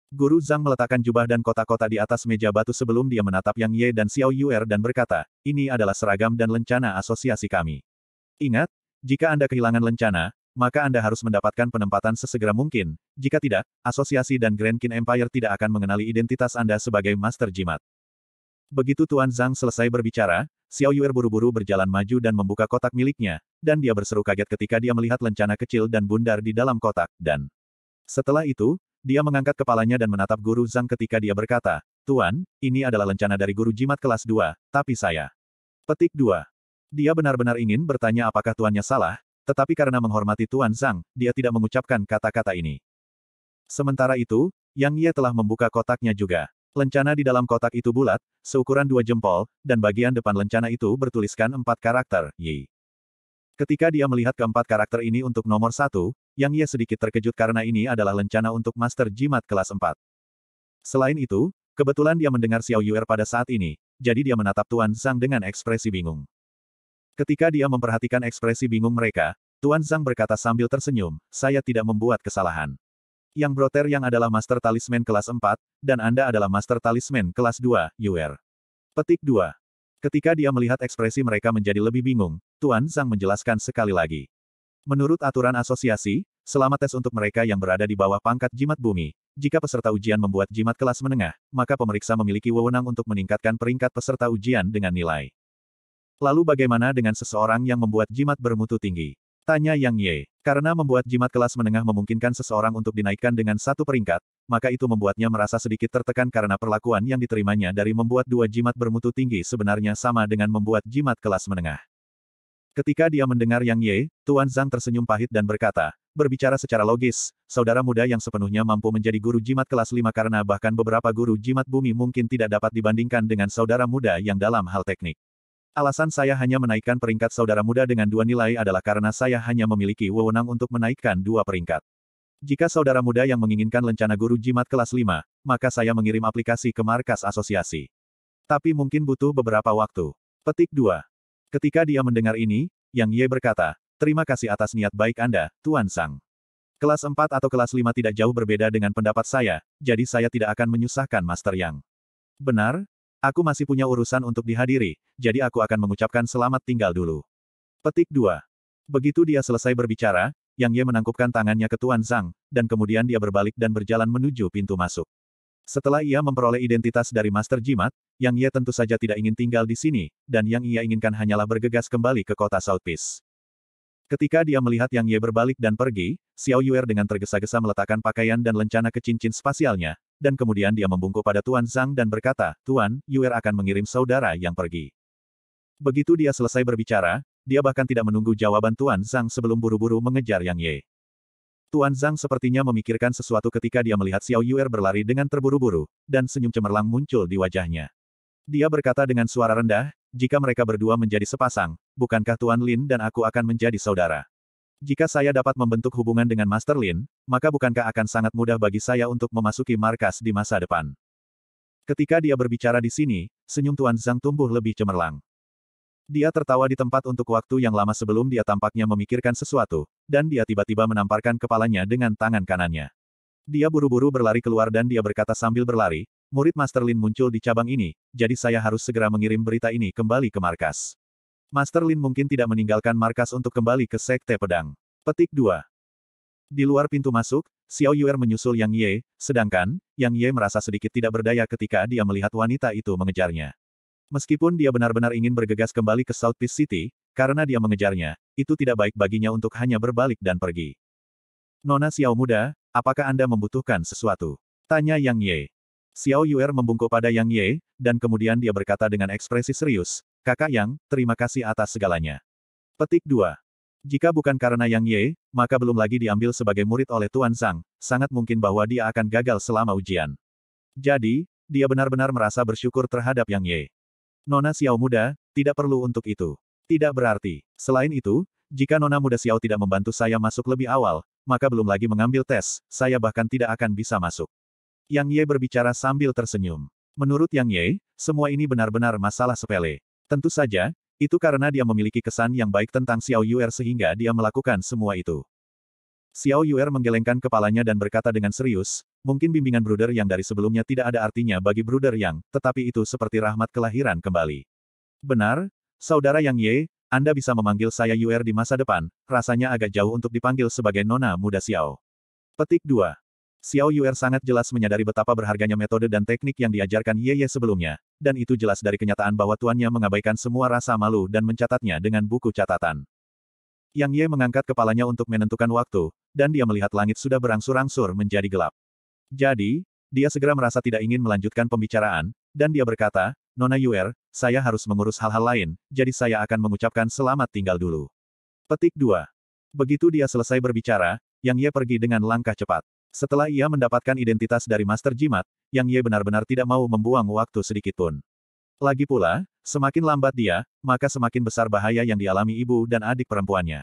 Guru Zhang meletakkan jubah dan kotak-kotak di atas meja batu sebelum dia menatap Yang Ye dan Xiao Yuer dan berkata, ini adalah seragam dan lencana asosiasi kami. Ingat, jika Anda kehilangan lencana, maka Anda harus mendapatkan penempatan sesegera mungkin. Jika tidak, asosiasi dan Grand Kin Empire tidak akan mengenali identitas Anda sebagai Master Jimat. Begitu Tuan Zhang selesai berbicara, Xiao Yuer buru-buru berjalan maju dan membuka kotak miliknya, dan dia berseru kaget ketika dia melihat lencana kecil dan bundar di dalam kotak, dan setelah itu, dia mengangkat kepalanya dan menatap Guru Zhang ketika dia berkata, Tuan, ini adalah lencana dari Guru Jimat kelas 2, tapi saya. Petik 2. Dia benar-benar ingin bertanya apakah tuannya salah, tetapi karena menghormati Tuan Zhang, dia tidak mengucapkan kata-kata ini. Sementara itu, Yang Ye telah membuka kotaknya juga. Lencana di dalam kotak itu bulat, seukuran dua jempol, dan bagian depan lencana itu bertuliskan empat karakter, Yi. Ketika dia melihat keempat karakter ini untuk nomor satu, Yang Ye sedikit terkejut karena ini adalah lencana untuk Master Jimat kelas 4. Selain itu, kebetulan dia mendengar Xiao Yuer pada saat ini, jadi dia menatap Tuan Zhang dengan ekspresi bingung. Ketika dia memperhatikan ekspresi bingung mereka, Tuan Zhang berkata sambil tersenyum, saya tidak membuat kesalahan. Yang Broter yang adalah Master Talisman kelas 4, dan Anda adalah Master Talisman kelas 2, Yuer. Petik 2. Ketika dia melihat ekspresi mereka menjadi lebih bingung, Tuan Zhang menjelaskan sekali lagi. Menurut aturan asosiasi, selama tes untuk mereka yang berada di bawah pangkat jimat bumi, jika peserta ujian membuat jimat kelas menengah, maka pemeriksa memiliki wewenang untuk meningkatkan peringkat peserta ujian dengan nilai. Lalu bagaimana dengan seseorang yang membuat jimat bermutu tinggi? Tanya Yang Ye. Karena membuat jimat kelas menengah memungkinkan seseorang untuk dinaikkan dengan satu peringkat, maka itu membuatnya merasa sedikit tertekan karena perlakuan yang diterimanya dari membuat dua jimat bermutu tinggi sebenarnya sama dengan membuat jimat kelas menengah. Ketika dia mendengar Yang Ye, Tuan Zhang tersenyum pahit dan berkata, berbicara secara logis, saudara muda yang sepenuhnya mampu menjadi guru jimat kelas 5 karena bahkan beberapa guru jimat bumi mungkin tidak dapat dibandingkan dengan saudara muda yang dalam hal teknik. Alasan saya hanya menaikkan peringkat saudara muda dengan dua nilai adalah karena saya hanya memiliki wewenang untuk menaikkan dua peringkat. Jika saudara muda yang menginginkan lencana guru jimat kelas 5, maka saya mengirim aplikasi ke markas asosiasi. Tapi mungkin butuh beberapa waktu. Petik 2. Ketika dia mendengar ini, Yang Ye berkata, Terima kasih atas niat baik Anda, Tuan Sang. Kelas 4 atau kelas 5 tidak jauh berbeda dengan pendapat saya, jadi saya tidak akan menyusahkan Master Yang. Benar? Aku masih punya urusan untuk dihadiri, jadi aku akan mengucapkan selamat tinggal dulu. Petik 2. Begitu dia selesai berbicara, yang Ye menangkupkan tangannya ke Tuan Zhang, dan kemudian dia berbalik dan berjalan menuju pintu masuk. Setelah ia memperoleh identitas dari Master Jimat, Yang Ye tentu saja tidak ingin tinggal di sini, dan yang ia inginkan hanyalah bergegas kembali ke kota South Peace. Ketika dia melihat Yang Ye berbalik dan pergi, Xiao Yuer dengan tergesa-gesa meletakkan pakaian dan lencana ke cincin spasialnya, dan kemudian dia membungkuk pada Tuan Zhang dan berkata, Tuan, Yuer akan mengirim saudara yang pergi. Begitu dia selesai berbicara, dia bahkan tidak menunggu jawaban Tuan Zhang sebelum buru-buru mengejar Yang Ye. Tuan Zhang sepertinya memikirkan sesuatu ketika dia melihat Xiao Yuer berlari dengan terburu-buru, dan senyum cemerlang muncul di wajahnya. Dia berkata dengan suara rendah, jika mereka berdua menjadi sepasang, bukankah Tuan Lin dan aku akan menjadi saudara? Jika saya dapat membentuk hubungan dengan Master Lin, maka bukankah akan sangat mudah bagi saya untuk memasuki markas di masa depan? Ketika dia berbicara di sini, senyum Tuan Zhang tumbuh lebih cemerlang. Dia tertawa di tempat untuk waktu yang lama sebelum dia tampaknya memikirkan sesuatu, dan dia tiba-tiba menamparkan kepalanya dengan tangan kanannya. Dia buru-buru berlari keluar dan dia berkata sambil berlari, murid Master Lin muncul di cabang ini, jadi saya harus segera mengirim berita ini kembali ke markas. Master Lin mungkin tidak meninggalkan markas untuk kembali ke Sekte Pedang. Petik 2. Di luar pintu masuk, Xiao Yuer menyusul Yang Ye, sedangkan, Yang Ye merasa sedikit tidak berdaya ketika dia melihat wanita itu mengejarnya. Meskipun dia benar-benar ingin bergegas kembali ke South Peace City, karena dia mengejarnya, itu tidak baik baginya untuk hanya berbalik dan pergi. Nona Xiao muda, apakah Anda membutuhkan sesuatu? Tanya Yang Ye. Xiao Yuer membungkuk pada Yang Ye, dan kemudian dia berkata dengan ekspresi serius, Kakak Yang, terima kasih atas segalanya. Petik 2. Jika bukan karena Yang Ye, maka belum lagi diambil sebagai murid oleh Tuan Zhang, sangat mungkin bahwa dia akan gagal selama ujian. Jadi, dia benar-benar merasa bersyukur terhadap Yang Ye. Nona Xiao muda, tidak perlu untuk itu. Tidak berarti. Selain itu, jika Nona muda Xiao tidak membantu saya masuk lebih awal, maka belum lagi mengambil tes, saya bahkan tidak akan bisa masuk. Yang Ye berbicara sambil tersenyum. Menurut Yang Ye, semua ini benar-benar masalah sepele. Tentu saja, itu karena dia memiliki kesan yang baik tentang Xiao Yuer sehingga dia melakukan semua itu. Xiao Yuer menggelengkan kepalanya dan berkata dengan serius, mungkin bimbingan Bruder yang dari sebelumnya tidak ada artinya bagi Bruder yang, tetapi itu seperti rahmat kelahiran kembali. Benar, Saudara Yang Ye, Anda bisa memanggil saya Yuer di masa depan, rasanya agak jauh untuk dipanggil sebagai nona muda Xiao. Petik 2. Xiao Yuer sangat jelas menyadari betapa berharganya metode dan teknik yang diajarkan Ye Ye sebelumnya, dan itu jelas dari kenyataan bahwa tuannya mengabaikan semua rasa malu dan mencatatnya dengan buku catatan. Yang Ye mengangkat kepalanya untuk menentukan waktu, dan dia melihat langit sudah berangsur-angsur menjadi gelap. Jadi, dia segera merasa tidak ingin melanjutkan pembicaraan, dan dia berkata, Nona Yuer, saya harus mengurus hal-hal lain, jadi saya akan mengucapkan selamat tinggal dulu. Petik 2. Begitu dia selesai berbicara, Yang Ye pergi dengan langkah cepat. Setelah ia mendapatkan identitas dari Master Jimat, Yang Ye benar-benar tidak mau membuang waktu sedikit pun. Lagi pula, semakin lambat dia, maka semakin besar bahaya yang dialami ibu dan adik perempuannya.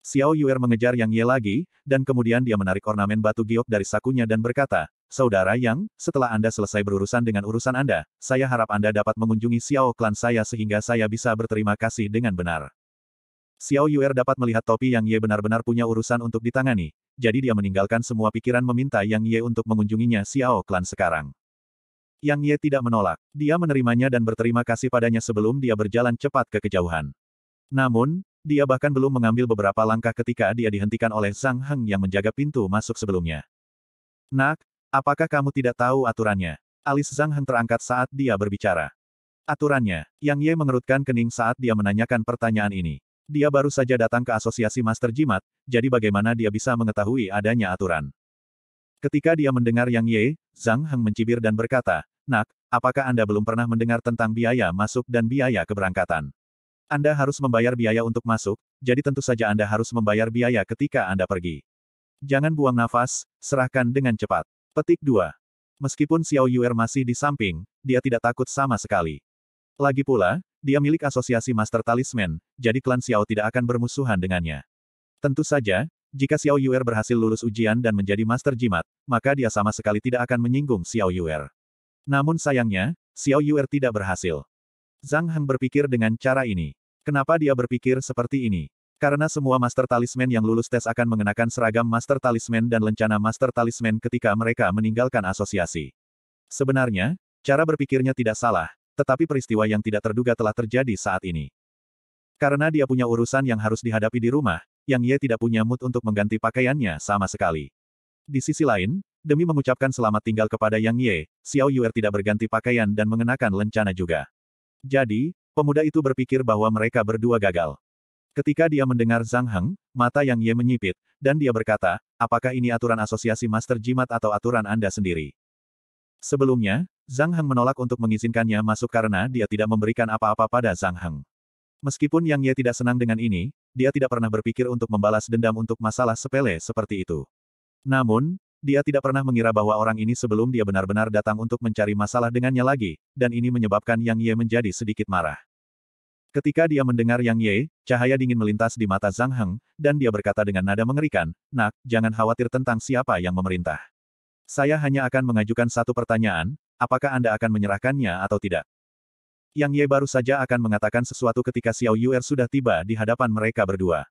Xiao Yuer mengejar Yang Ye lagi, dan kemudian dia menarik ornamen batu giok dari sakunya dan berkata, Saudara Yang, setelah Anda selesai berurusan dengan urusan Anda, saya harap Anda dapat mengunjungi Xiao klan saya sehingga saya bisa berterima kasih dengan benar. Xiao Yuer dapat melihat topi Yang Ye benar-benar punya urusan untuk ditangani, jadi dia meninggalkan semua pikiran meminta Yang Ye untuk mengunjunginya Xiao klan sekarang. Yang Ye tidak menolak. Dia menerimanya dan berterima kasih padanya sebelum dia berjalan cepat ke kejauhan. Namun, dia bahkan belum mengambil beberapa langkah ketika dia dihentikan oleh Zhang Heng yang menjaga pintu masuk sebelumnya. Nak, apakah kamu tidak tahu aturannya? Alis Zhang Heng terangkat saat dia berbicara. Aturannya, Yang Ye mengerutkan kening saat dia menanyakan pertanyaan ini. Dia baru saja datang ke asosiasi Master Jimat, jadi bagaimana dia bisa mengetahui adanya aturan? Ketika dia mendengar Yang Ye, Zhang Heng mencibir dan berkata, Nak, apakah Anda belum pernah mendengar tentang biaya masuk dan biaya keberangkatan? Anda harus membayar biaya untuk masuk, jadi tentu saja Anda harus membayar biaya ketika Anda pergi. Jangan buang nafas, serahkan dengan cepat. Petik 2. Meskipun Xiao Yuer masih di samping, dia tidak takut sama sekali. Lagi pula, dia milik asosiasi Master Talisman, jadi klan Xiao tidak akan bermusuhan dengannya. Tentu saja, jika Xiao Yuer berhasil lulus ujian dan menjadi Master Jimat, maka dia sama sekali tidak akan menyinggung Xiao Yuer. Namun sayangnya, Xiao Yuer tidak berhasil. Zhang Heng berpikir dengan cara ini. Kenapa dia berpikir seperti ini? Karena semua Master Talisman yang lulus tes akan mengenakan seragam Master Talisman dan lencana Master Talisman ketika mereka meninggalkan asosiasi. Sebenarnya, cara berpikirnya tidak salah, tetapi peristiwa yang tidak terduga telah terjadi saat ini. Karena dia punya urusan yang harus dihadapi di rumah, Yang ia tidak punya mood untuk mengganti pakaiannya sama sekali. Di sisi lain, demi mengucapkan selamat tinggal kepada Yang Ye, Xiao Yuer tidak berganti pakaian dan mengenakan lencana juga. Jadi, Pemuda itu berpikir bahwa mereka berdua gagal. Ketika dia mendengar Zhang Heng, mata Yang Ye menyipit, dan dia berkata, apakah ini aturan asosiasi Master Jimat atau aturan Anda sendiri? Sebelumnya, Zhang Heng menolak untuk mengizinkannya masuk karena dia tidak memberikan apa-apa pada Zhang Heng. Meskipun Yang Ye tidak senang dengan ini, dia tidak pernah berpikir untuk membalas dendam untuk masalah sepele seperti itu. Namun, dia tidak pernah mengira bahwa orang ini sebelum dia benar-benar datang untuk mencari masalah dengannya lagi, dan ini menyebabkan Yang Ye menjadi sedikit marah. Ketika dia mendengar Yang Ye, cahaya dingin melintas di mata Zhang Heng, dan dia berkata dengan nada mengerikan, Nak, jangan khawatir tentang siapa yang memerintah. Saya hanya akan mengajukan satu pertanyaan, apakah Anda akan menyerahkannya atau tidak? Yang Ye baru saja akan mengatakan sesuatu ketika Xiao Yuer sudah tiba di hadapan mereka berdua.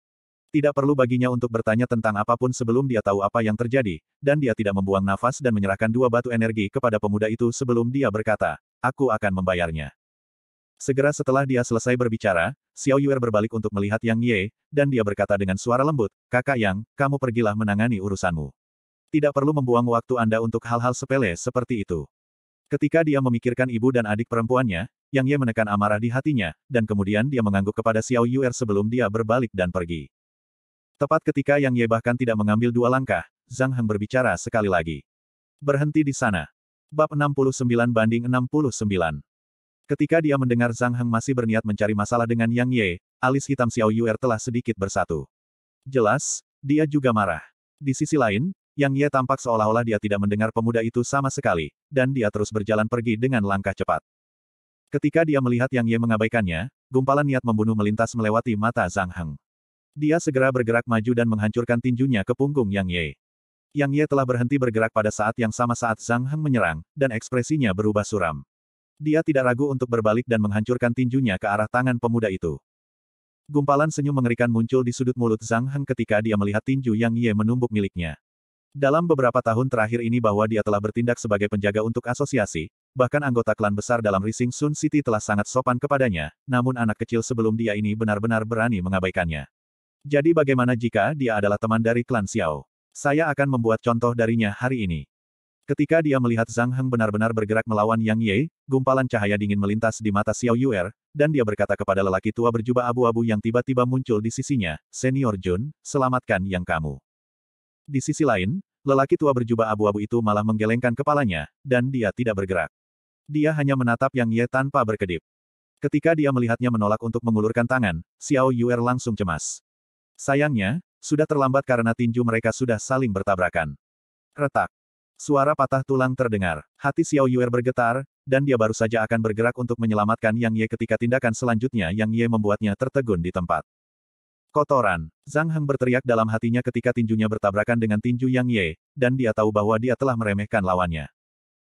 Tidak perlu baginya untuk bertanya tentang apapun sebelum dia tahu apa yang terjadi, dan dia tidak membuang nafas dan menyerahkan dua batu energi kepada pemuda itu sebelum dia berkata, aku akan membayarnya. Segera setelah dia selesai berbicara, Xiao Yuer berbalik untuk melihat Yang Ye, dan dia berkata dengan suara lembut, kakak Yang, kamu pergilah menangani urusanmu. Tidak perlu membuang waktu Anda untuk hal-hal sepele seperti itu. Ketika dia memikirkan ibu dan adik perempuannya, Yang Ye menekan amarah di hatinya, dan kemudian dia mengangguk kepada Xiao Yuer sebelum dia berbalik dan pergi. Tepat ketika Yang Ye bahkan tidak mengambil dua langkah, Zhang Heng berbicara sekali lagi. Berhenti di sana. Bab 69 banding 69. Ketika dia mendengar Zhang Heng masih berniat mencari masalah dengan Yang Ye, alis hitam Xiao Yuer telah sedikit bersatu. Jelas, dia juga marah. Di sisi lain, yang Ye tampak seolah-olah dia tidak mendengar pemuda itu sama sekali, dan dia terus berjalan pergi dengan langkah cepat. Ketika dia melihat Yang Ye mengabaikannya, gumpalan niat membunuh melintas melewati mata Zhang Heng. Dia segera bergerak maju dan menghancurkan tinjunya ke punggung Yang Ye. Yang Ye telah berhenti bergerak pada saat yang sama saat Zhang Heng menyerang, dan ekspresinya berubah suram. Dia tidak ragu untuk berbalik dan menghancurkan tinjunya ke arah tangan pemuda itu. Gumpalan senyum mengerikan muncul di sudut mulut Zhang Heng ketika dia melihat tinju Yang Ye menumbuk miliknya. Dalam beberapa tahun terakhir ini bahwa dia telah bertindak sebagai penjaga untuk asosiasi, bahkan anggota klan besar dalam Rising Sun City telah sangat sopan kepadanya, namun anak kecil sebelum dia ini benar-benar berani mengabaikannya. Jadi bagaimana jika dia adalah teman dari klan Xiao? Saya akan membuat contoh darinya hari ini. Ketika dia melihat Zhang Heng benar-benar bergerak melawan Yang Ye, gumpalan cahaya dingin melintas di mata Xiao Yuer, dan dia berkata kepada lelaki tua berjubah abu-abu yang tiba-tiba muncul di sisinya, Senior Jun, selamatkan yang kamu. Di sisi lain, lelaki tua berjubah abu-abu itu malah menggelengkan kepalanya, dan dia tidak bergerak. Dia hanya menatap Yang Ye tanpa berkedip. Ketika dia melihatnya menolak untuk mengulurkan tangan, Xiao Yuer langsung cemas. Sayangnya, sudah terlambat karena tinju mereka sudah saling bertabrakan. Retak. Suara patah tulang terdengar. Hati Xiao Yuer bergetar, dan dia baru saja akan bergerak untuk menyelamatkan Yang Ye ketika tindakan selanjutnya Yang Ye membuatnya tertegun di tempat. Kotoran. Zhang Heng berteriak dalam hatinya ketika tinjunya bertabrakan dengan tinju Yang Ye, dan dia tahu bahwa dia telah meremehkan lawannya.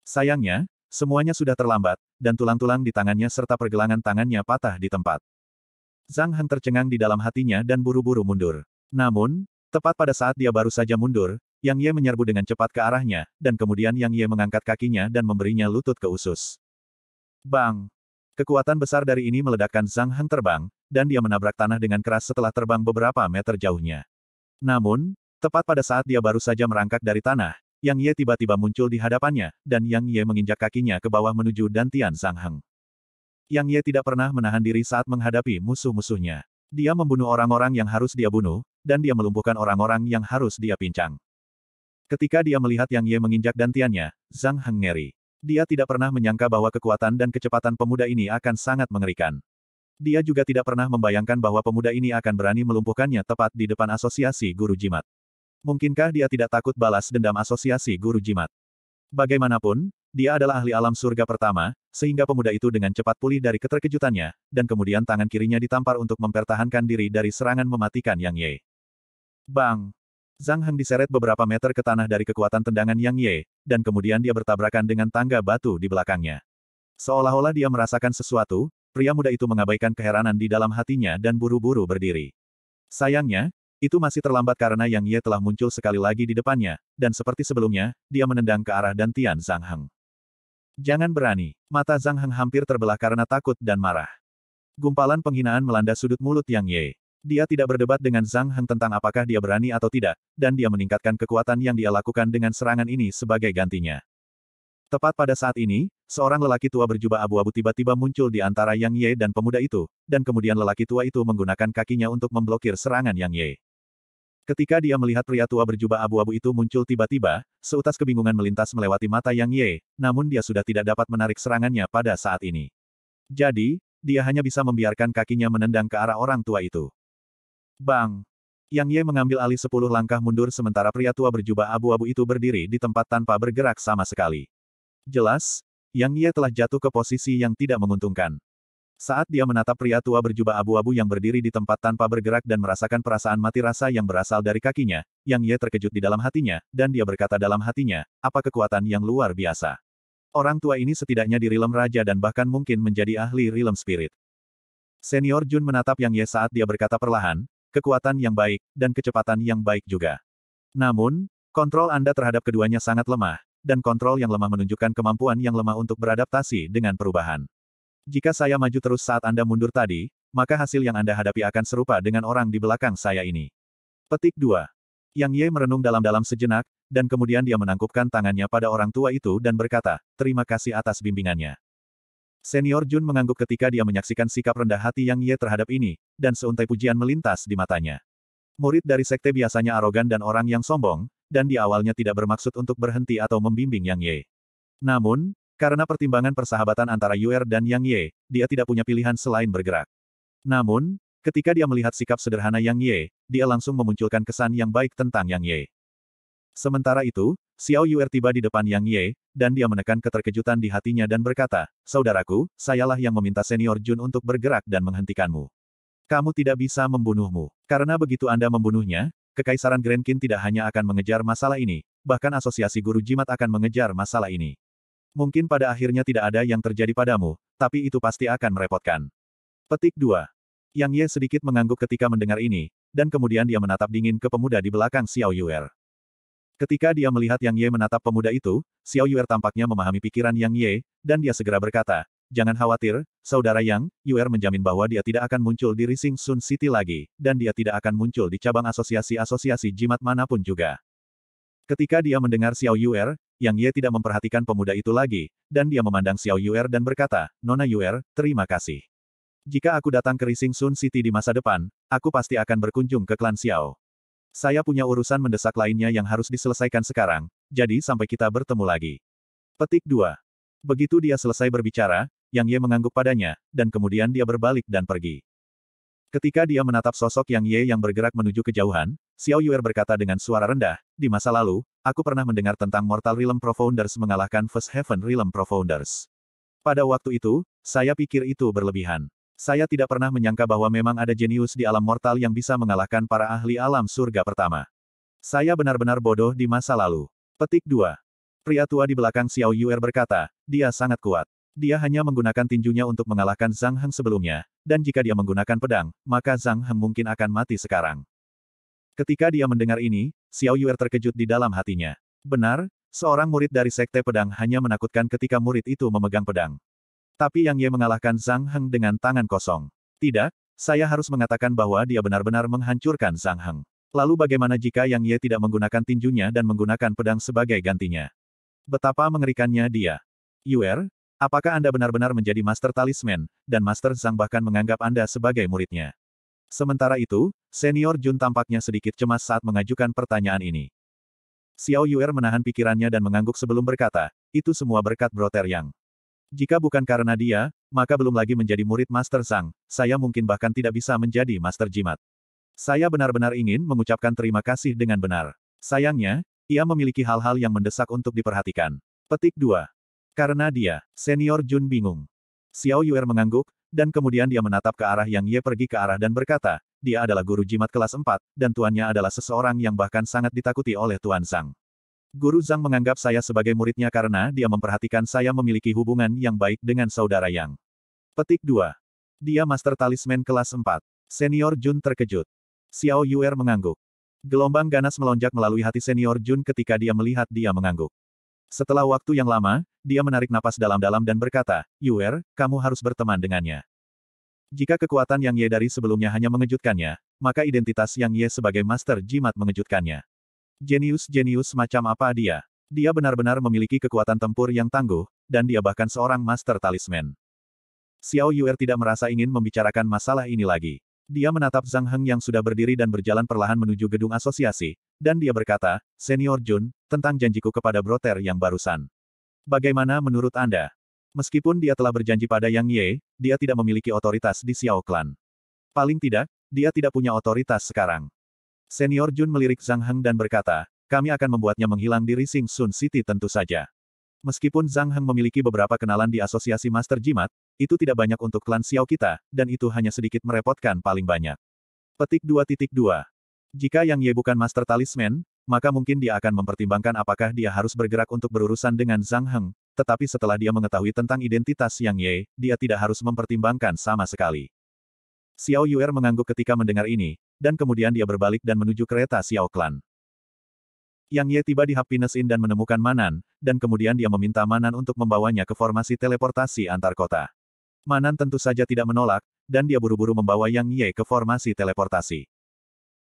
Sayangnya, semuanya sudah terlambat, dan tulang-tulang di tangannya serta pergelangan tangannya patah di tempat. Zhang Han tercengang di dalam hatinya dan buru-buru mundur. Namun, tepat pada saat dia baru saja mundur, Yang Ye menyerbu dengan cepat ke arahnya, dan kemudian Yang Ye mengangkat kakinya dan memberinya lutut ke usus. Bang! Kekuatan besar dari ini meledakkan Zhang Han terbang, dan dia menabrak tanah dengan keras setelah terbang beberapa meter jauhnya. Namun, tepat pada saat dia baru saja merangkak dari tanah, yang Ye tiba-tiba muncul di hadapannya, dan Yang Ye menginjak kakinya ke bawah menuju Dantian Zhang Heng. Yang Ye tidak pernah menahan diri saat menghadapi musuh-musuhnya. Dia membunuh orang-orang yang harus dia bunuh, dan dia melumpuhkan orang-orang yang harus dia pincang. Ketika dia melihat Yang Ye menginjak dantiannya, Zhang Heng ngeri. Dia tidak pernah menyangka bahwa kekuatan dan kecepatan pemuda ini akan sangat mengerikan. Dia juga tidak pernah membayangkan bahwa pemuda ini akan berani melumpuhkannya tepat di depan asosiasi guru jimat. Mungkinkah dia tidak takut balas dendam asosiasi guru jimat? Bagaimanapun, dia adalah ahli alam surga pertama, sehingga pemuda itu dengan cepat pulih dari keterkejutannya, dan kemudian tangan kirinya ditampar untuk mempertahankan diri dari serangan mematikan Yang Ye. Bang! Zhang Heng diseret beberapa meter ke tanah dari kekuatan tendangan Yang Ye, dan kemudian dia bertabrakan dengan tangga batu di belakangnya. Seolah-olah dia merasakan sesuatu, pria muda itu mengabaikan keheranan di dalam hatinya dan buru-buru berdiri. Sayangnya, itu masih terlambat karena Yang Ye telah muncul sekali lagi di depannya, dan seperti sebelumnya, dia menendang ke arah Dantian Zhang Heng. Jangan berani. Mata Zhang Heng hampir terbelah karena takut dan marah. Gumpalan penghinaan melanda sudut mulut Yang Ye. Dia tidak berdebat dengan Zhang Heng tentang apakah dia berani atau tidak, dan dia meningkatkan kekuatan yang dia lakukan dengan serangan ini sebagai gantinya. Tepat pada saat ini, seorang lelaki tua berjubah abu-abu tiba-tiba muncul di antara Yang Ye dan pemuda itu, dan kemudian lelaki tua itu menggunakan kakinya untuk memblokir serangan Yang Ye. Ketika dia melihat pria tua berjubah abu-abu itu muncul tiba-tiba, seutas kebingungan melintas melewati mata Yang Ye, namun dia sudah tidak dapat menarik serangannya pada saat ini. Jadi, dia hanya bisa membiarkan kakinya menendang ke arah orang tua itu. Bang! Yang Ye mengambil alih sepuluh langkah mundur sementara pria tua berjubah abu-abu itu berdiri di tempat tanpa bergerak sama sekali. Jelas, Yang Ye telah jatuh ke posisi yang tidak menguntungkan. Saat dia menatap pria tua berjubah abu-abu yang berdiri di tempat tanpa bergerak dan merasakan perasaan mati rasa yang berasal dari kakinya, Yang Ye terkejut di dalam hatinya, dan dia berkata dalam hatinya, apa kekuatan yang luar biasa. Orang tua ini setidaknya di Rilem Raja dan bahkan mungkin menjadi ahli Rilem Spirit. Senior Jun menatap Yang Ye saat dia berkata perlahan, kekuatan yang baik, dan kecepatan yang baik juga. Namun, kontrol Anda terhadap keduanya sangat lemah, dan kontrol yang lemah menunjukkan kemampuan yang lemah untuk beradaptasi dengan perubahan. Jika saya maju terus saat Anda mundur tadi, maka hasil yang Anda hadapi akan serupa dengan orang di belakang saya ini. Petik 2. Yang Ye merenung dalam-dalam sejenak, dan kemudian dia menangkupkan tangannya pada orang tua itu dan berkata, terima kasih atas bimbingannya. Senior Jun mengangguk ketika dia menyaksikan sikap rendah hati Yang Ye terhadap ini, dan seuntai pujian melintas di matanya. Murid dari sekte biasanya arogan dan orang yang sombong, dan di awalnya tidak bermaksud untuk berhenti atau membimbing Yang Ye. Namun, karena pertimbangan persahabatan antara Yuer dan Yang Ye, dia tidak punya pilihan selain bergerak. Namun, ketika dia melihat sikap sederhana Yang Ye, dia langsung memunculkan kesan yang baik tentang Yang Ye. Sementara itu, Xiao Yuer tiba di depan Yang Ye, dan dia menekan keterkejutan di hatinya dan berkata, Saudaraku, sayalah yang meminta senior Jun untuk bergerak dan menghentikanmu. Kamu tidak bisa membunuhmu. Karena begitu Anda membunuhnya, Kekaisaran Grand tidak hanya akan mengejar masalah ini, bahkan asosiasi guru jimat akan mengejar masalah ini. Mungkin pada akhirnya tidak ada yang terjadi padamu, tapi itu pasti akan merepotkan. Petik 2. Yang Ye sedikit mengangguk ketika mendengar ini, dan kemudian dia menatap dingin ke pemuda di belakang Xiao Yuer. Ketika dia melihat Yang Ye menatap pemuda itu, Xiao Yuer tampaknya memahami pikiran Yang Ye, dan dia segera berkata, Jangan khawatir, saudara Yang, Yuer menjamin bahwa dia tidak akan muncul di Rising Sun City lagi, dan dia tidak akan muncul di cabang asosiasi-asosiasi jimat manapun juga. Ketika dia mendengar Xiao Yuer, yang Ye tidak memperhatikan pemuda itu lagi, dan dia memandang Xiao Yuer dan berkata, Nona Yuer, terima kasih. Jika aku datang ke Rising Sun City di masa depan, aku pasti akan berkunjung ke klan Xiao. Saya punya urusan mendesak lainnya yang harus diselesaikan sekarang, jadi sampai kita bertemu lagi. Petik 2. Begitu dia selesai berbicara, Yang Ye mengangguk padanya, dan kemudian dia berbalik dan pergi. Ketika dia menatap sosok Yang Ye yang bergerak menuju kejauhan, Xiao Yuer berkata dengan suara rendah, di masa lalu, aku pernah mendengar tentang Mortal Realm Profounders mengalahkan First Heaven Realm Profounders. Pada waktu itu, saya pikir itu berlebihan. Saya tidak pernah menyangka bahwa memang ada jenius di alam mortal yang bisa mengalahkan para ahli alam surga pertama. Saya benar-benar bodoh di masa lalu. Petik 2. Pria tua di belakang Xiao Yuer berkata, dia sangat kuat. Dia hanya menggunakan tinjunya untuk mengalahkan Zhang Heng sebelumnya, dan jika dia menggunakan pedang, maka Zhang Heng mungkin akan mati sekarang. Ketika dia mendengar ini, Xiao Yuer terkejut di dalam hatinya. Benar, seorang murid dari Sekte Pedang hanya menakutkan ketika murid itu memegang pedang. Tapi Yang Ye mengalahkan Zhang Heng dengan tangan kosong. Tidak, saya harus mengatakan bahwa dia benar-benar menghancurkan Zhang Heng. Lalu bagaimana jika Yang Ye tidak menggunakan tinjunya dan menggunakan pedang sebagai gantinya? Betapa mengerikannya dia. Yuer, Apakah Anda benar-benar menjadi Master Talisman, dan Master Zhang bahkan menganggap Anda sebagai muridnya? Sementara itu, senior Jun tampaknya sedikit cemas saat mengajukan pertanyaan ini. Xiao Yuer menahan pikirannya dan mengangguk sebelum berkata, itu semua berkat Broter Yang. Jika bukan karena dia, maka belum lagi menjadi murid Master Zhang, saya mungkin bahkan tidak bisa menjadi Master Jimat. Saya benar-benar ingin mengucapkan terima kasih dengan benar. Sayangnya, ia memiliki hal-hal yang mendesak untuk diperhatikan. Petik 2. Karena dia, senior Jun bingung. Xiao Yuer mengangguk, dan kemudian dia menatap ke arah yang Ye pergi ke arah dan berkata, dia adalah guru jimat kelas 4, dan tuannya adalah seseorang yang bahkan sangat ditakuti oleh Tuan Zhang. Guru Zhang menganggap saya sebagai muridnya karena dia memperhatikan saya memiliki hubungan yang baik dengan saudara Yang. Petik 2. Dia master talisman kelas 4. Senior Jun terkejut. Xiao Yuer mengangguk. Gelombang ganas melonjak melalui hati senior Jun ketika dia melihat dia mengangguk. Setelah waktu yang lama, dia menarik napas dalam-dalam dan berkata, Yuer, kamu harus berteman dengannya. Jika kekuatan yang Ye dari sebelumnya hanya mengejutkannya, maka identitas yang Ye sebagai Master Jimat mengejutkannya. Jenius-jenius macam apa dia? Dia benar-benar memiliki kekuatan tempur yang tangguh, dan dia bahkan seorang Master Talisman. Xiao Yuer tidak merasa ingin membicarakan masalah ini lagi. Dia menatap Zhang Heng yang sudah berdiri dan berjalan perlahan menuju gedung asosiasi, dan dia berkata, Senior Jun, tentang janjiku kepada Broter yang barusan. Bagaimana menurut Anda? Meskipun dia telah berjanji pada Yang Ye, dia tidak memiliki otoritas di Xiao Clan. Paling tidak, dia tidak punya otoritas sekarang. Senior Jun melirik Zhang Heng dan berkata, kami akan membuatnya menghilang di Rising Sun City tentu saja. Meskipun Zhang Heng memiliki beberapa kenalan di asosiasi Master Jimat, itu tidak banyak untuk klan Xiao kita, dan itu hanya sedikit merepotkan paling banyak. Petik 2.2 Jika Yang Ye bukan Master Talisman, maka mungkin dia akan mempertimbangkan apakah dia harus bergerak untuk berurusan dengan Zhang Heng, tetapi setelah dia mengetahui tentang identitas Yang Ye, dia tidak harus mempertimbangkan sama sekali. Xiao Yuer mengangguk ketika mendengar ini, dan kemudian dia berbalik dan menuju kereta Xiao Clan. Yang Ye tiba di Happiness Inn dan menemukan Manan, dan kemudian dia meminta Manan untuk membawanya ke formasi teleportasi antar kota. Manan tentu saja tidak menolak, dan dia buru-buru membawa Yang Ye ke formasi teleportasi.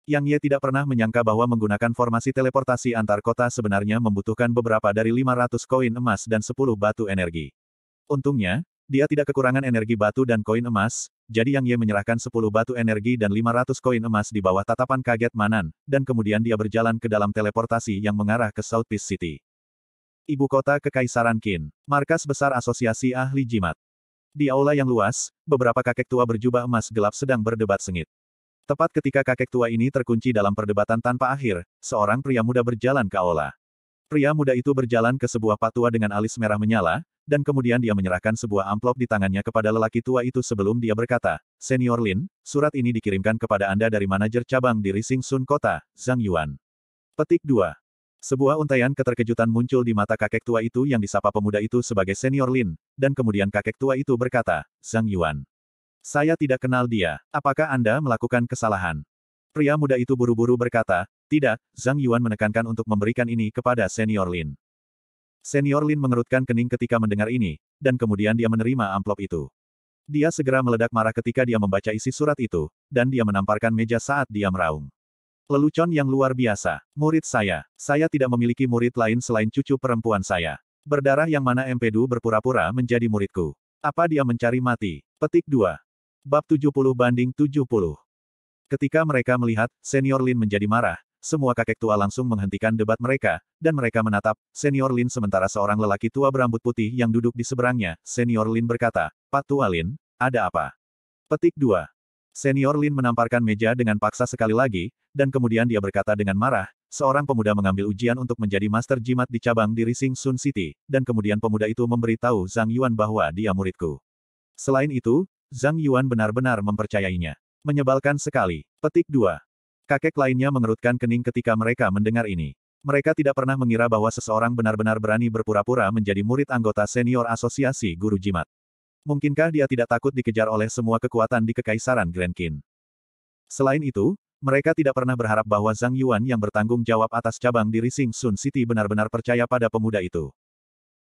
Yang Ye tidak pernah menyangka bahwa menggunakan formasi teleportasi antar kota sebenarnya membutuhkan beberapa dari 500 koin emas dan 10 batu energi. Untungnya, dia tidak kekurangan energi batu dan koin emas, jadi Yang Ye menyerahkan 10 batu energi dan 500 koin emas di bawah tatapan kaget Manan, dan kemudian dia berjalan ke dalam teleportasi yang mengarah ke South Peace City. Ibu kota Kekaisaran Qin, markas besar Asosiasi Ahli Jimat. Di aula yang luas, beberapa kakek tua berjubah emas gelap sedang berdebat sengit. Tepat ketika kakek tua ini terkunci dalam perdebatan tanpa akhir, seorang pria muda berjalan ke aula. Pria muda itu berjalan ke sebuah patua dengan alis merah menyala, dan kemudian dia menyerahkan sebuah amplop di tangannya kepada lelaki tua itu sebelum dia berkata, Senior Lin, surat ini dikirimkan kepada Anda dari manajer cabang di Rising Sun Kota, Zhang Yuan. Petik 2. Sebuah untaian keterkejutan muncul di mata kakek tua itu yang disapa pemuda itu sebagai senior Lin, dan kemudian kakek tua itu berkata, Zhang Yuan. Saya tidak kenal dia. Apakah Anda melakukan kesalahan? Pria muda itu buru-buru berkata, tidak, Zhang Yuan menekankan untuk memberikan ini kepada senior Lin. Senior Lin mengerutkan kening ketika mendengar ini, dan kemudian dia menerima amplop itu. Dia segera meledak marah ketika dia membaca isi surat itu, dan dia menamparkan meja saat dia meraung. Lelucon yang luar biasa. Murid saya. Saya tidak memiliki murid lain selain cucu perempuan saya. Berdarah yang mana Empedu berpura-pura menjadi muridku. Apa dia mencari mati? Petik 2. Bab 70 banding 70. Ketika mereka melihat, senior Lin menjadi marah, semua kakek tua langsung menghentikan debat mereka, dan mereka menatap, Senior Lin sementara seorang lelaki tua berambut putih yang duduk di seberangnya, Senior Lin berkata, Pak Tua Lin, ada apa? Petik 2. Senior Lin menamparkan meja dengan paksa sekali lagi, dan kemudian dia berkata dengan marah, seorang pemuda mengambil ujian untuk menjadi master jimat di cabang di Rising Sun City, dan kemudian pemuda itu memberitahu Zhang Yuan bahwa dia muridku. Selain itu, Zhang Yuan benar-benar mempercayainya. Menyebalkan sekali. Petik 2. Kakek lainnya mengerutkan kening ketika mereka mendengar ini. Mereka tidak pernah mengira bahwa seseorang benar-benar berani berpura-pura menjadi murid anggota senior asosiasi guru jimat. Mungkinkah dia tidak takut dikejar oleh semua kekuatan di Kekaisaran Grand King? Selain itu, mereka tidak pernah berharap bahwa Zhang Yuan yang bertanggung jawab atas cabang di Rising Sun City benar-benar percaya pada pemuda itu.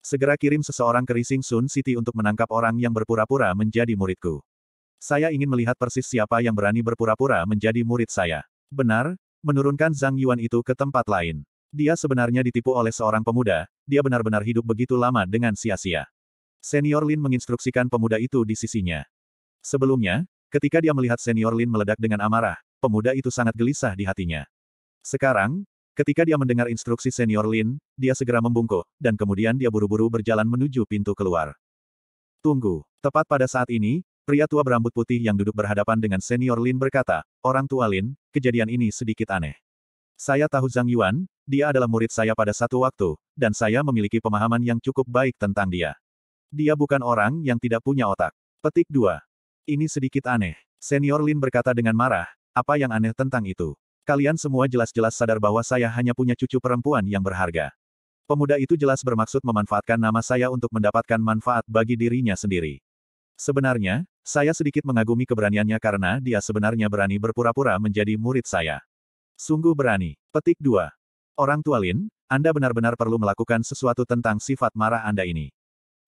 Segera kirim seseorang ke Rising Sun City untuk menangkap orang yang berpura-pura menjadi muridku. Saya ingin melihat persis siapa yang berani berpura-pura menjadi murid saya. Benar, menurunkan Zhang Yuan itu ke tempat lain. Dia sebenarnya ditipu oleh seorang pemuda, dia benar-benar hidup begitu lama dengan sia-sia. Senior Lin menginstruksikan pemuda itu di sisinya. Sebelumnya, ketika dia melihat Senior Lin meledak dengan amarah, pemuda itu sangat gelisah di hatinya. Sekarang, ketika dia mendengar instruksi Senior Lin, dia segera membungkuk, dan kemudian dia buru-buru berjalan menuju pintu keluar. Tunggu, tepat pada saat ini, pria tua berambut putih yang duduk berhadapan dengan Senior Lin berkata, Orang tua Lin, kejadian ini sedikit aneh. Saya tahu Zhang Yuan, dia adalah murid saya pada satu waktu, dan saya memiliki pemahaman yang cukup baik tentang dia. Dia bukan orang yang tidak punya otak. Petik 2. Ini sedikit aneh. Senior Lin berkata dengan marah, apa yang aneh tentang itu? Kalian semua jelas-jelas sadar bahwa saya hanya punya cucu perempuan yang berharga. Pemuda itu jelas bermaksud memanfaatkan nama saya untuk mendapatkan manfaat bagi dirinya sendiri. Sebenarnya, saya sedikit mengagumi keberaniannya karena dia sebenarnya berani berpura-pura menjadi murid saya. Sungguh berani. Petik 2. Orang tua Lin, Anda benar-benar perlu melakukan sesuatu tentang sifat marah Anda ini.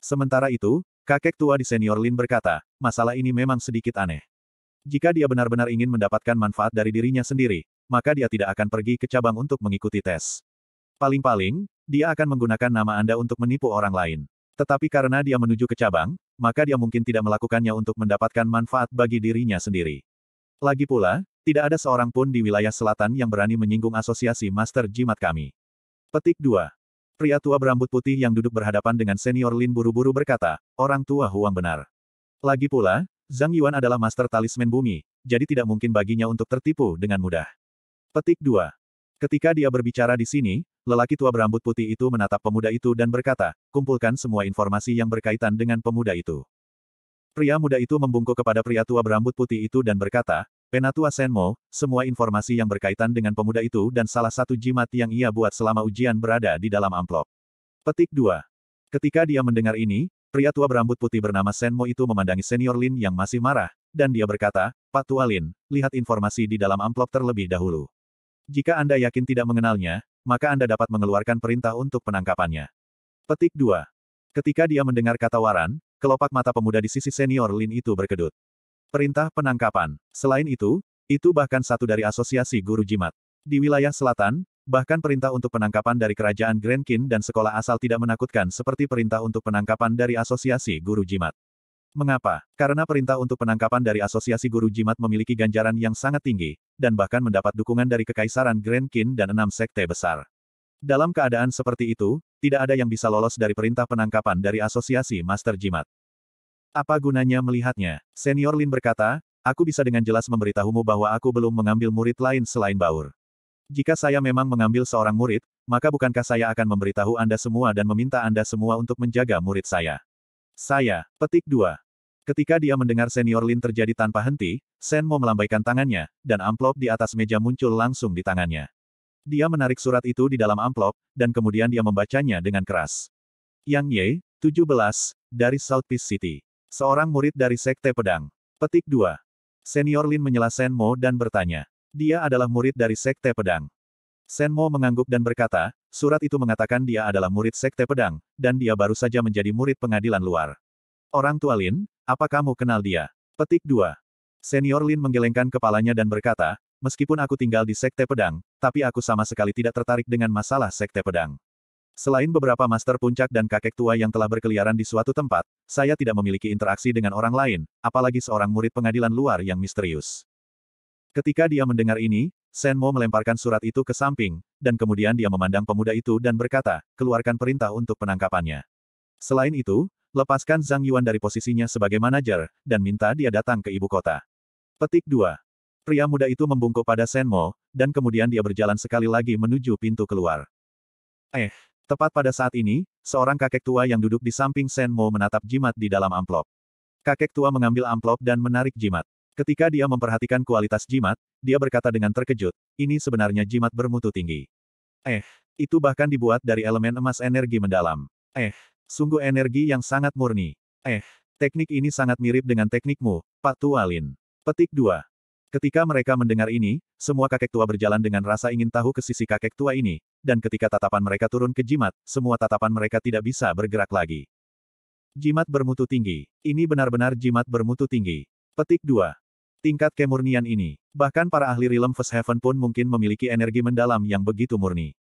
Sementara itu, kakek tua di senior Lin berkata, masalah ini memang sedikit aneh. Jika dia benar-benar ingin mendapatkan manfaat dari dirinya sendiri, maka dia tidak akan pergi ke cabang untuk mengikuti tes. Paling-paling, dia akan menggunakan nama Anda untuk menipu orang lain. Tetapi karena dia menuju ke cabang, maka dia mungkin tidak melakukannya untuk mendapatkan manfaat bagi dirinya sendiri. Lagi pula, tidak ada seorang pun di wilayah selatan yang berani menyinggung asosiasi Master Jimat kami. Petik 2. Pria tua berambut putih yang duduk berhadapan dengan senior Lin buru-buru berkata, orang tua Huang benar. Lagi pula, Zhang Yuan adalah master talisman bumi, jadi tidak mungkin baginya untuk tertipu dengan mudah. Petik 2. Ketika dia berbicara di sini, lelaki tua berambut putih itu menatap pemuda itu dan berkata, kumpulkan semua informasi yang berkaitan dengan pemuda itu. Pria muda itu membungkuk kepada pria tua berambut putih itu dan berkata, Penatua Senmo, semua informasi yang berkaitan dengan pemuda itu dan salah satu jimat yang ia buat selama ujian berada di dalam amplop. Petik 2. Ketika dia mendengar ini, pria tua berambut putih bernama Senmo itu memandangi senior Lin yang masih marah, dan dia berkata, Pak Tua Lin, lihat informasi di dalam amplop terlebih dahulu. Jika Anda yakin tidak mengenalnya, maka Anda dapat mengeluarkan perintah untuk penangkapannya. Petik 2. Ketika dia mendengar kata waran, kelopak mata pemuda di sisi senior Lin itu berkedut. Perintah penangkapan. Selain itu, itu bahkan satu dari asosiasi guru jimat. Di wilayah selatan, bahkan perintah untuk penangkapan dari kerajaan Grandkin dan sekolah asal tidak menakutkan seperti perintah untuk penangkapan dari asosiasi guru jimat. Mengapa? Karena perintah untuk penangkapan dari Asosiasi Guru Jimat memiliki ganjaran yang sangat tinggi, dan bahkan mendapat dukungan dari Kekaisaran Grandkin dan enam sekte besar. Dalam keadaan seperti itu, tidak ada yang bisa lolos dari perintah penangkapan dari Asosiasi Master Jimat. Apa gunanya melihatnya? Senior Lin berkata, aku bisa dengan jelas memberitahumu bahwa aku belum mengambil murid lain selain Baur. Jika saya memang mengambil seorang murid, maka bukankah saya akan memberitahu Anda semua dan meminta Anda semua untuk menjaga murid saya? Saya, petik dua. Ketika dia mendengar senior Lin terjadi tanpa henti, Sen Mo melambaikan tangannya, dan amplop di atas meja muncul langsung di tangannya. Dia menarik surat itu di dalam amplop, dan kemudian dia membacanya dengan keras. Yang Ye, 17, dari South Peace City. Seorang murid dari Sekte Pedang. Petik 2. Senior Lin menyela Mo dan bertanya. Dia adalah murid dari Sekte Pedang. Sen Mo mengangguk dan berkata, surat itu mengatakan dia adalah murid Sekte Pedang, dan dia baru saja menjadi murid pengadilan luar. Orang tua Lin, apa kamu kenal dia? Petik 2. Senior Lin menggelengkan kepalanya dan berkata, meskipun aku tinggal di Sekte Pedang, tapi aku sama sekali tidak tertarik dengan masalah Sekte Pedang. Selain beberapa master puncak dan kakek tua yang telah berkeliaran di suatu tempat, saya tidak memiliki interaksi dengan orang lain, apalagi seorang murid pengadilan luar yang misterius. Ketika dia mendengar ini, Senmo melemparkan surat itu ke samping, dan kemudian dia memandang pemuda itu dan berkata, keluarkan perintah untuk penangkapannya. Selain itu, lepaskan Zhang Yuan dari posisinya sebagai manajer, dan minta dia datang ke ibu kota. Petik 2. Pria muda itu membungkuk pada Senmo, dan kemudian dia berjalan sekali lagi menuju pintu keluar. Eh, tepat pada saat ini, Seorang kakek tua yang duduk di samping Sen Mo menatap jimat di dalam amplop. Kakek tua mengambil amplop dan menarik jimat. Ketika dia memperhatikan kualitas jimat, dia berkata dengan terkejut, ini sebenarnya jimat bermutu tinggi. Eh, itu bahkan dibuat dari elemen emas energi mendalam. Eh, sungguh energi yang sangat murni. Eh, teknik ini sangat mirip dengan teknikmu, Pak Tualin. Petik 2. Ketika mereka mendengar ini, semua kakek tua berjalan dengan rasa ingin tahu ke sisi kakek tua ini, dan ketika tatapan mereka turun ke jimat, semua tatapan mereka tidak bisa bergerak lagi. Jimat bermutu tinggi. Ini benar-benar jimat bermutu tinggi. Petik 2. Tingkat kemurnian ini, bahkan para ahli realm First Heaven pun mungkin memiliki energi mendalam yang begitu murni.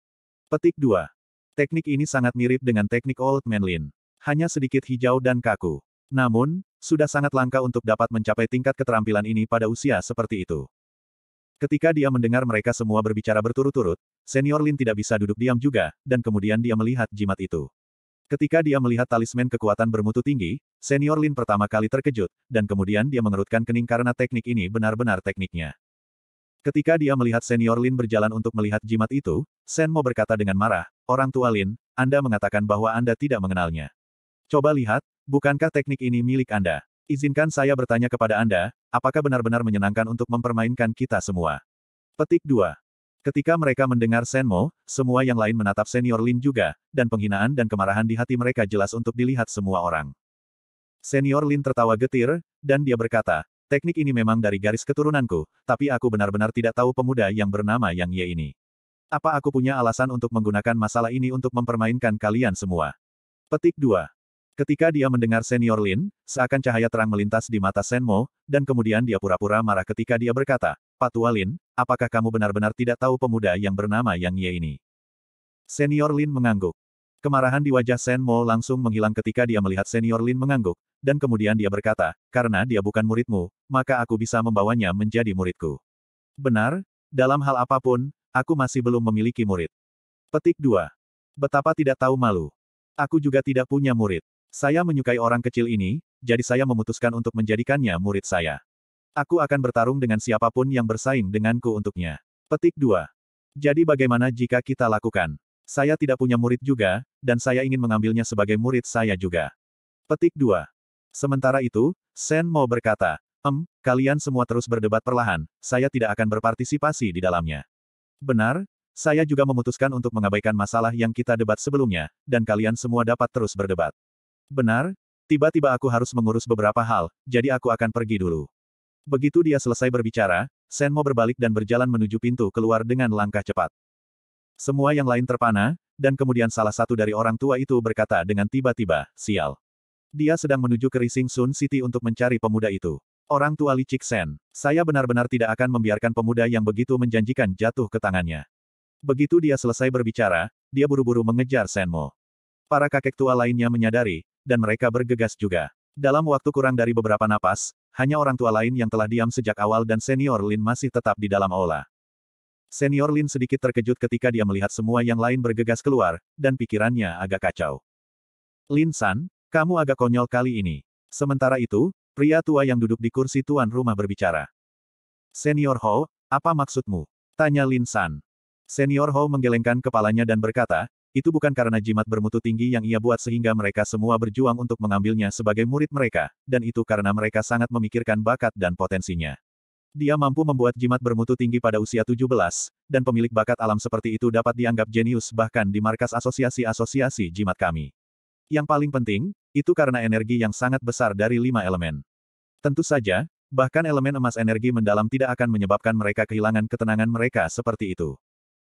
Petik 2. Teknik ini sangat mirip dengan teknik Old Man Lin. Hanya sedikit hijau dan kaku. Namun, sudah sangat langka untuk dapat mencapai tingkat keterampilan ini pada usia seperti itu. Ketika dia mendengar mereka semua berbicara berturut-turut, senior Lin tidak bisa duduk diam juga, dan kemudian dia melihat jimat itu. Ketika dia melihat talisman kekuatan bermutu tinggi, senior Lin pertama kali terkejut, dan kemudian dia mengerutkan kening karena teknik ini benar-benar tekniknya. Ketika dia melihat senior Lin berjalan untuk melihat jimat itu, Sen Mo berkata dengan marah, Orang tua Lin, Anda mengatakan bahwa Anda tidak mengenalnya. Coba lihat, Bukankah teknik ini milik Anda? Izinkan saya bertanya kepada Anda, apakah benar-benar menyenangkan untuk mempermainkan kita semua? Petik 2. Ketika mereka mendengar Senmo, semua yang lain menatap senior Lin juga, dan penghinaan dan kemarahan di hati mereka jelas untuk dilihat semua orang. Senior Lin tertawa getir, dan dia berkata, teknik ini memang dari garis keturunanku, tapi aku benar-benar tidak tahu pemuda yang bernama Yang Ye ini. Apa aku punya alasan untuk menggunakan masalah ini untuk mempermainkan kalian semua? Petik 2. Ketika dia mendengar senior Lin, seakan cahaya terang melintas di mata Senmo, dan kemudian dia pura-pura marah ketika dia berkata, Patua Lin, apakah kamu benar-benar tidak tahu pemuda yang bernama Yang Ye ini? Senior Lin mengangguk. Kemarahan di wajah Senmo langsung menghilang ketika dia melihat senior Lin mengangguk, dan kemudian dia berkata, karena dia bukan muridmu, maka aku bisa membawanya menjadi muridku. Benar, dalam hal apapun, aku masih belum memiliki murid. Petik 2. Betapa tidak tahu malu. Aku juga tidak punya murid. Saya menyukai orang kecil ini, jadi saya memutuskan untuk menjadikannya murid saya. Aku akan bertarung dengan siapapun yang bersaing denganku untuknya. Petik 2. Jadi bagaimana jika kita lakukan? Saya tidak punya murid juga, dan saya ingin mengambilnya sebagai murid saya juga. Petik 2. Sementara itu, Sen mau berkata, Em, kalian semua terus berdebat perlahan, saya tidak akan berpartisipasi di dalamnya. Benar, saya juga memutuskan untuk mengabaikan masalah yang kita debat sebelumnya, dan kalian semua dapat terus berdebat. Benar, tiba-tiba aku harus mengurus beberapa hal, jadi aku akan pergi dulu. Begitu dia selesai berbicara, Senmo berbalik dan berjalan menuju pintu keluar dengan langkah cepat. Semua yang lain terpana, dan kemudian salah satu dari orang tua itu berkata dengan tiba-tiba, sial. Dia sedang menuju ke Rising Sun City untuk mencari pemuda itu. Orang tua licik Sen, saya benar-benar tidak akan membiarkan pemuda yang begitu menjanjikan jatuh ke tangannya. Begitu dia selesai berbicara, dia buru-buru mengejar Senmo. Para kakek tua lainnya menyadari, dan mereka bergegas juga. Dalam waktu kurang dari beberapa napas, hanya orang tua lain yang telah diam sejak awal dan senior Lin masih tetap di dalam aula. Senior Lin sedikit terkejut ketika dia melihat semua yang lain bergegas keluar, dan pikirannya agak kacau. Lin San, kamu agak konyol kali ini. Sementara itu, pria tua yang duduk di kursi tuan rumah berbicara. Senior Ho, apa maksudmu? Tanya Lin San. Senior Ho menggelengkan kepalanya dan berkata, itu bukan karena jimat bermutu tinggi yang ia buat sehingga mereka semua berjuang untuk mengambilnya sebagai murid mereka, dan itu karena mereka sangat memikirkan bakat dan potensinya. Dia mampu membuat jimat bermutu tinggi pada usia 17, dan pemilik bakat alam seperti itu dapat dianggap jenius bahkan di markas asosiasi-asosiasi jimat kami. Yang paling penting, itu karena energi yang sangat besar dari lima elemen. Tentu saja, bahkan elemen emas energi mendalam tidak akan menyebabkan mereka kehilangan ketenangan mereka seperti itu.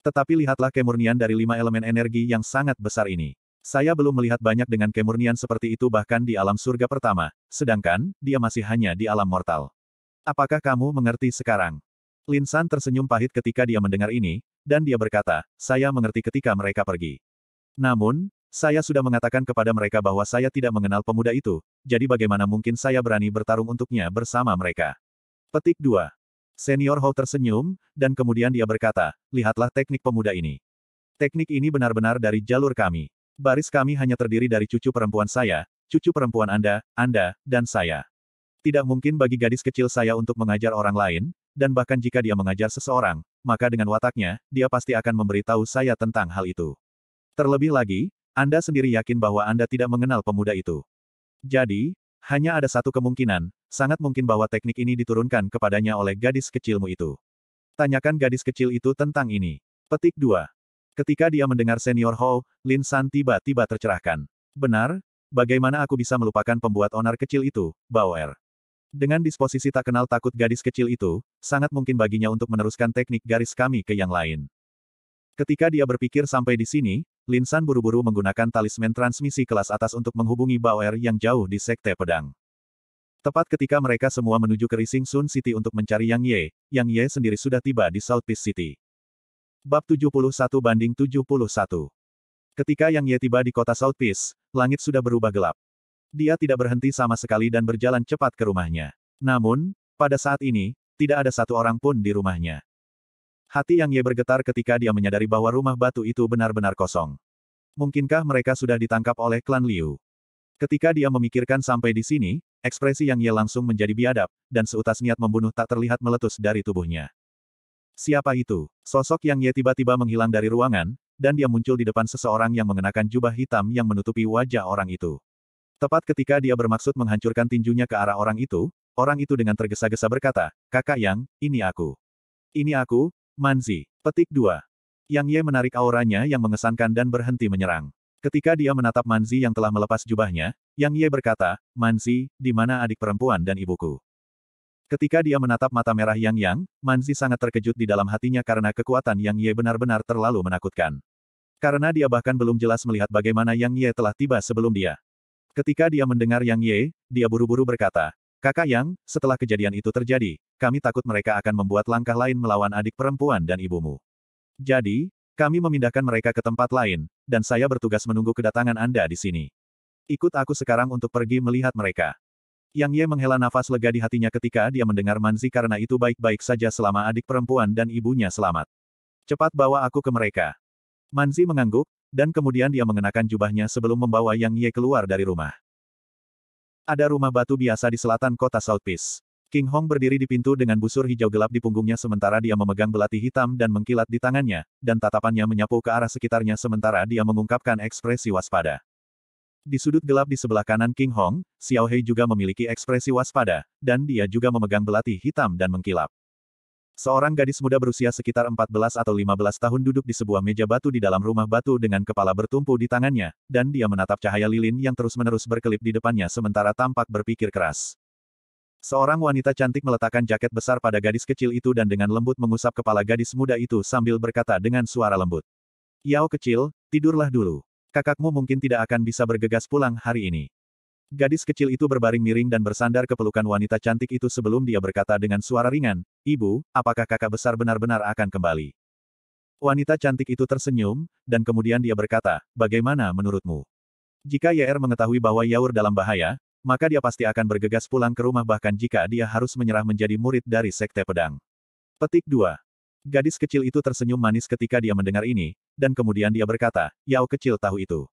Tetapi lihatlah kemurnian dari lima elemen energi yang sangat besar ini. Saya belum melihat banyak dengan kemurnian seperti itu bahkan di alam surga pertama, sedangkan, dia masih hanya di alam mortal. Apakah kamu mengerti sekarang? Linsan tersenyum pahit ketika dia mendengar ini, dan dia berkata, saya mengerti ketika mereka pergi. Namun, saya sudah mengatakan kepada mereka bahwa saya tidak mengenal pemuda itu, jadi bagaimana mungkin saya berani bertarung untuknya bersama mereka. Petik 2. Senior Ho tersenyum, dan kemudian dia berkata, lihatlah teknik pemuda ini. Teknik ini benar-benar dari jalur kami. Baris kami hanya terdiri dari cucu perempuan saya, cucu perempuan Anda, Anda, dan saya. Tidak mungkin bagi gadis kecil saya untuk mengajar orang lain, dan bahkan jika dia mengajar seseorang, maka dengan wataknya, dia pasti akan memberitahu saya tentang hal itu. Terlebih lagi, Anda sendiri yakin bahwa Anda tidak mengenal pemuda itu. Jadi, hanya ada satu kemungkinan, sangat mungkin bahwa teknik ini diturunkan kepadanya oleh gadis kecilmu itu. Tanyakan gadis kecil itu tentang ini. Petik 2. Ketika dia mendengar senior Hou, Lin San tiba-tiba tercerahkan. Benar? Bagaimana aku bisa melupakan pembuat onar kecil itu, Bauer? Dengan disposisi tak kenal takut gadis kecil itu, sangat mungkin baginya untuk meneruskan teknik garis kami ke yang lain. Ketika dia berpikir sampai di sini, Lin San buru-buru menggunakan talisman transmisi kelas atas untuk menghubungi Bauer yang jauh di Sekte Pedang. Tepat ketika mereka semua menuju ke Rising Sun City untuk mencari Yang Ye, Yang Ye sendiri sudah tiba di South Peace City. Bab 71 banding 71 Ketika Yang Ye tiba di kota South Peace, langit sudah berubah gelap. Dia tidak berhenti sama sekali dan berjalan cepat ke rumahnya. Namun, pada saat ini, tidak ada satu orang pun di rumahnya. Hati Yang Ye bergetar ketika dia menyadari bahwa rumah batu itu benar-benar kosong. Mungkinkah mereka sudah ditangkap oleh klan Liu? Ketika dia memikirkan sampai di sini, Ekspresi Yang Ye langsung menjadi biadab, dan seutas niat membunuh tak terlihat meletus dari tubuhnya. Siapa itu? Sosok Yang Ye tiba-tiba menghilang dari ruangan, dan dia muncul di depan seseorang yang mengenakan jubah hitam yang menutupi wajah orang itu. Tepat ketika dia bermaksud menghancurkan tinjunya ke arah orang itu, orang itu dengan tergesa-gesa berkata, Kakak Yang, ini aku. Ini aku, Manzi. Petik 2. Yang Ye menarik auranya yang mengesankan dan berhenti menyerang. Ketika dia menatap Manzi yang telah melepas jubahnya, Yang Ye berkata, Manzi, di mana adik perempuan dan ibuku? Ketika dia menatap mata merah Yang Yang, Manzi sangat terkejut di dalam hatinya karena kekuatan Yang Ye benar-benar terlalu menakutkan. Karena dia bahkan belum jelas melihat bagaimana Yang Ye telah tiba sebelum dia. Ketika dia mendengar Yang Ye, dia buru-buru berkata, Kakak Yang, setelah kejadian itu terjadi, kami takut mereka akan membuat langkah lain melawan adik perempuan dan ibumu. Jadi, kami memindahkan mereka ke tempat lain, dan saya bertugas menunggu kedatangan Anda di sini. Ikut aku sekarang untuk pergi melihat mereka. Yang Ye menghela nafas lega di hatinya ketika dia mendengar Manzi karena itu baik-baik saja selama adik perempuan dan ibunya selamat. Cepat bawa aku ke mereka. Manzi mengangguk, dan kemudian dia mengenakan jubahnya sebelum membawa Yang Ye keluar dari rumah. Ada rumah batu biasa di selatan kota South Peace. King Hong berdiri di pintu dengan busur hijau gelap di punggungnya sementara dia memegang belati hitam dan mengkilat di tangannya, dan tatapannya menyapu ke arah sekitarnya sementara dia mengungkapkan ekspresi waspada. Di sudut gelap di sebelah kanan King Hong, Xiao Hei juga memiliki ekspresi waspada, dan dia juga memegang belati hitam dan mengkilap. Seorang gadis muda berusia sekitar 14 atau 15 tahun duduk di sebuah meja batu di dalam rumah batu dengan kepala bertumpu di tangannya, dan dia menatap cahaya lilin yang terus-menerus berkelip di depannya sementara tampak berpikir keras. Seorang wanita cantik meletakkan jaket besar pada gadis kecil itu dan dengan lembut mengusap kepala gadis muda itu sambil berkata dengan suara lembut. Yao kecil, tidurlah dulu. Kakakmu mungkin tidak akan bisa bergegas pulang hari ini. Gadis kecil itu berbaring miring dan bersandar ke pelukan wanita cantik itu sebelum dia berkata dengan suara ringan, Ibu, apakah kakak besar benar-benar akan kembali? Wanita cantik itu tersenyum, dan kemudian dia berkata, Bagaimana menurutmu? Jika Yair mengetahui bahwa Yaur dalam bahaya, maka dia pasti akan bergegas pulang ke rumah bahkan jika dia harus menyerah menjadi murid dari Sekte Pedang. Petik 2. Gadis kecil itu tersenyum manis ketika dia mendengar ini, dan kemudian dia berkata, Yao kecil tahu itu.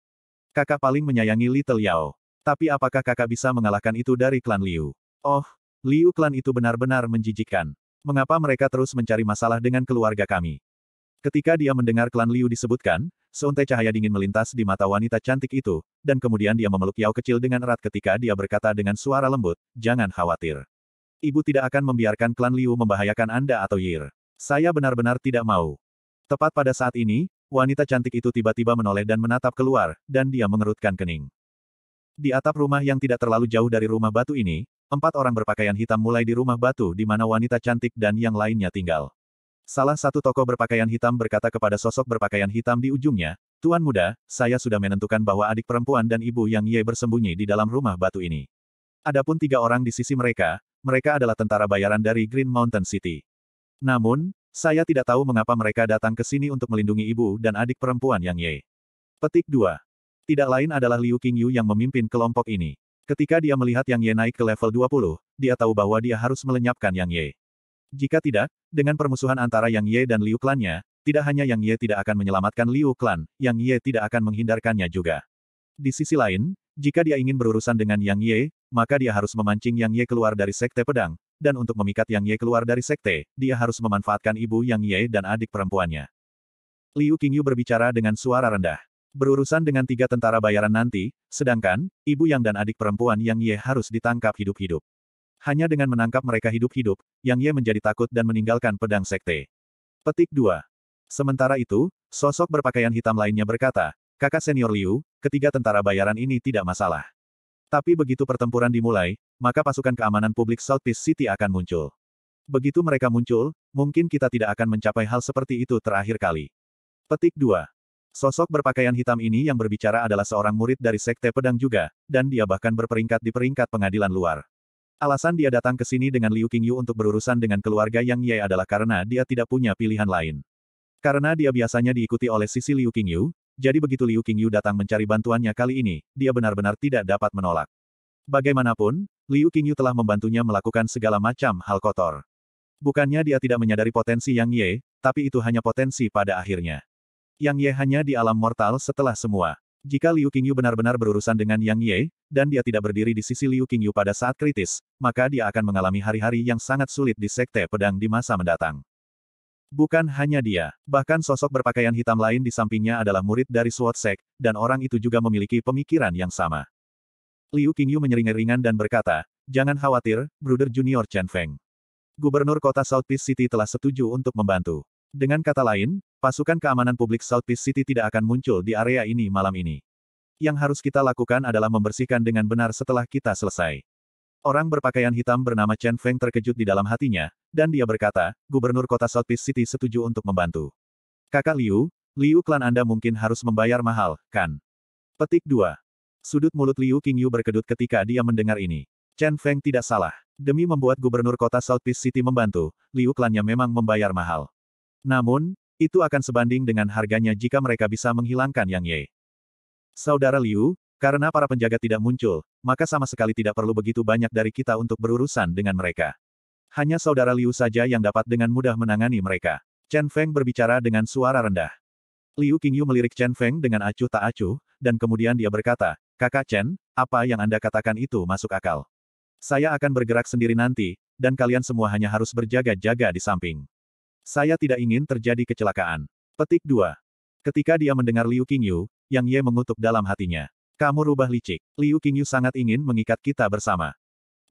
Kakak paling menyayangi Little Yao. Tapi apakah kakak bisa mengalahkan itu dari klan Liu? Oh, Liu klan itu benar-benar menjijikkan. Mengapa mereka terus mencari masalah dengan keluarga kami? Ketika dia mendengar klan Liu disebutkan, Seuntai cahaya dingin melintas di mata wanita cantik itu, dan kemudian dia memeluk Yao kecil dengan erat ketika dia berkata dengan suara lembut, jangan khawatir. Ibu tidak akan membiarkan klan Liu membahayakan Anda atau Yir. Saya benar-benar tidak mau. Tepat pada saat ini, wanita cantik itu tiba-tiba menoleh dan menatap keluar, dan dia mengerutkan kening. Di atap rumah yang tidak terlalu jauh dari rumah batu ini, empat orang berpakaian hitam mulai di rumah batu di mana wanita cantik dan yang lainnya tinggal. Salah satu tokoh berpakaian hitam berkata kepada sosok berpakaian hitam di ujungnya, Tuan muda, saya sudah menentukan bahwa adik perempuan dan ibu yang Ye bersembunyi di dalam rumah batu ini. Adapun tiga orang di sisi mereka, mereka adalah tentara bayaran dari Green Mountain City. Namun, saya tidak tahu mengapa mereka datang ke sini untuk melindungi ibu dan adik perempuan yang Ye. Petik 2. Tidak lain adalah Liu Qingyu yang memimpin kelompok ini. Ketika dia melihat Yang Ye naik ke level 20, dia tahu bahwa dia harus melenyapkan Yang Ye. Jika tidak, dengan permusuhan antara Yang Ye dan Liu Klannya, tidak hanya Yang Ye tidak akan menyelamatkan Liu Klan, Yang Ye tidak akan menghindarkannya juga. Di sisi lain, jika dia ingin berurusan dengan Yang Ye, maka dia harus memancing Yang Ye keluar dari Sekte Pedang, dan untuk memikat Yang Ye keluar dari Sekte, dia harus memanfaatkan ibu Yang Ye dan adik perempuannya. Liu Qingyu berbicara dengan suara rendah. Berurusan dengan tiga tentara bayaran nanti, sedangkan, ibu Yang dan adik perempuan Yang Ye harus ditangkap hidup-hidup. Hanya dengan menangkap mereka hidup-hidup, Yang Ye menjadi takut dan meninggalkan pedang sekte. Petik 2. Sementara itu, sosok berpakaian hitam lainnya berkata, kakak senior Liu, ketiga tentara bayaran ini tidak masalah. Tapi begitu pertempuran dimulai, maka pasukan keamanan publik Peace City akan muncul. Begitu mereka muncul, mungkin kita tidak akan mencapai hal seperti itu terakhir kali. Petik 2. Sosok berpakaian hitam ini yang berbicara adalah seorang murid dari Sekte Pedang juga, dan dia bahkan berperingkat di peringkat pengadilan luar. Alasan dia datang ke sini dengan Liu Qingyu untuk berurusan dengan keluarga Yang Ye adalah karena dia tidak punya pilihan lain. Karena dia biasanya diikuti oleh sisi Liu Qingyu, jadi begitu Liu Qingyu datang mencari bantuannya kali ini, dia benar-benar tidak dapat menolak. Bagaimanapun, Liu Qingyu telah membantunya melakukan segala macam hal kotor. Bukannya dia tidak menyadari potensi Yang Ye, tapi itu hanya potensi pada akhirnya. Yang Ye hanya di alam mortal setelah semua. Jika Liu Qingyu benar-benar berurusan dengan Yang Ye, dan dia tidak berdiri di sisi Liu Qingyu pada saat kritis, maka dia akan mengalami hari-hari yang sangat sulit di Sekte Pedang di masa mendatang. Bukan hanya dia, bahkan sosok berpakaian hitam lain di sampingnya adalah murid dari Sword Sect, dan orang itu juga memiliki pemikiran yang sama. Liu Qingyu menyeringai ringan dan berkata, Jangan khawatir, Bruder Junior Chen Feng. Gubernur kota South Peace City telah setuju untuk membantu. Dengan kata lain, Pasukan keamanan publik South Peace City tidak akan muncul di area ini malam ini. Yang harus kita lakukan adalah membersihkan dengan benar setelah kita selesai. Orang berpakaian hitam bernama Chen Feng terkejut di dalam hatinya, dan dia berkata, Gubernur kota South Peace City setuju untuk membantu. Kakak Liu, Liu klan Anda mungkin harus membayar mahal, kan? Petik 2. Sudut mulut Liu Qingyu berkedut ketika dia mendengar ini. Chen Feng tidak salah. Demi membuat gubernur kota South Peace City membantu, Liu klannya memang membayar mahal. Namun, itu akan sebanding dengan harganya jika mereka bisa menghilangkan Yang Ye. Saudara Liu, karena para penjaga tidak muncul, maka sama sekali tidak perlu begitu banyak dari kita untuk berurusan dengan mereka. Hanya saudara Liu saja yang dapat dengan mudah menangani mereka. Chen Feng berbicara dengan suara rendah. Liu Qingyu melirik Chen Feng dengan acuh tak acuh, dan kemudian dia berkata, Kakak Chen, apa yang Anda katakan itu masuk akal. Saya akan bergerak sendiri nanti, dan kalian semua hanya harus berjaga-jaga di samping. Saya tidak ingin terjadi kecelakaan. Petik 2. Ketika dia mendengar Liu Qingyu, Yang Ye mengutuk dalam hatinya. Kamu rubah licik. Liu Qingyu sangat ingin mengikat kita bersama.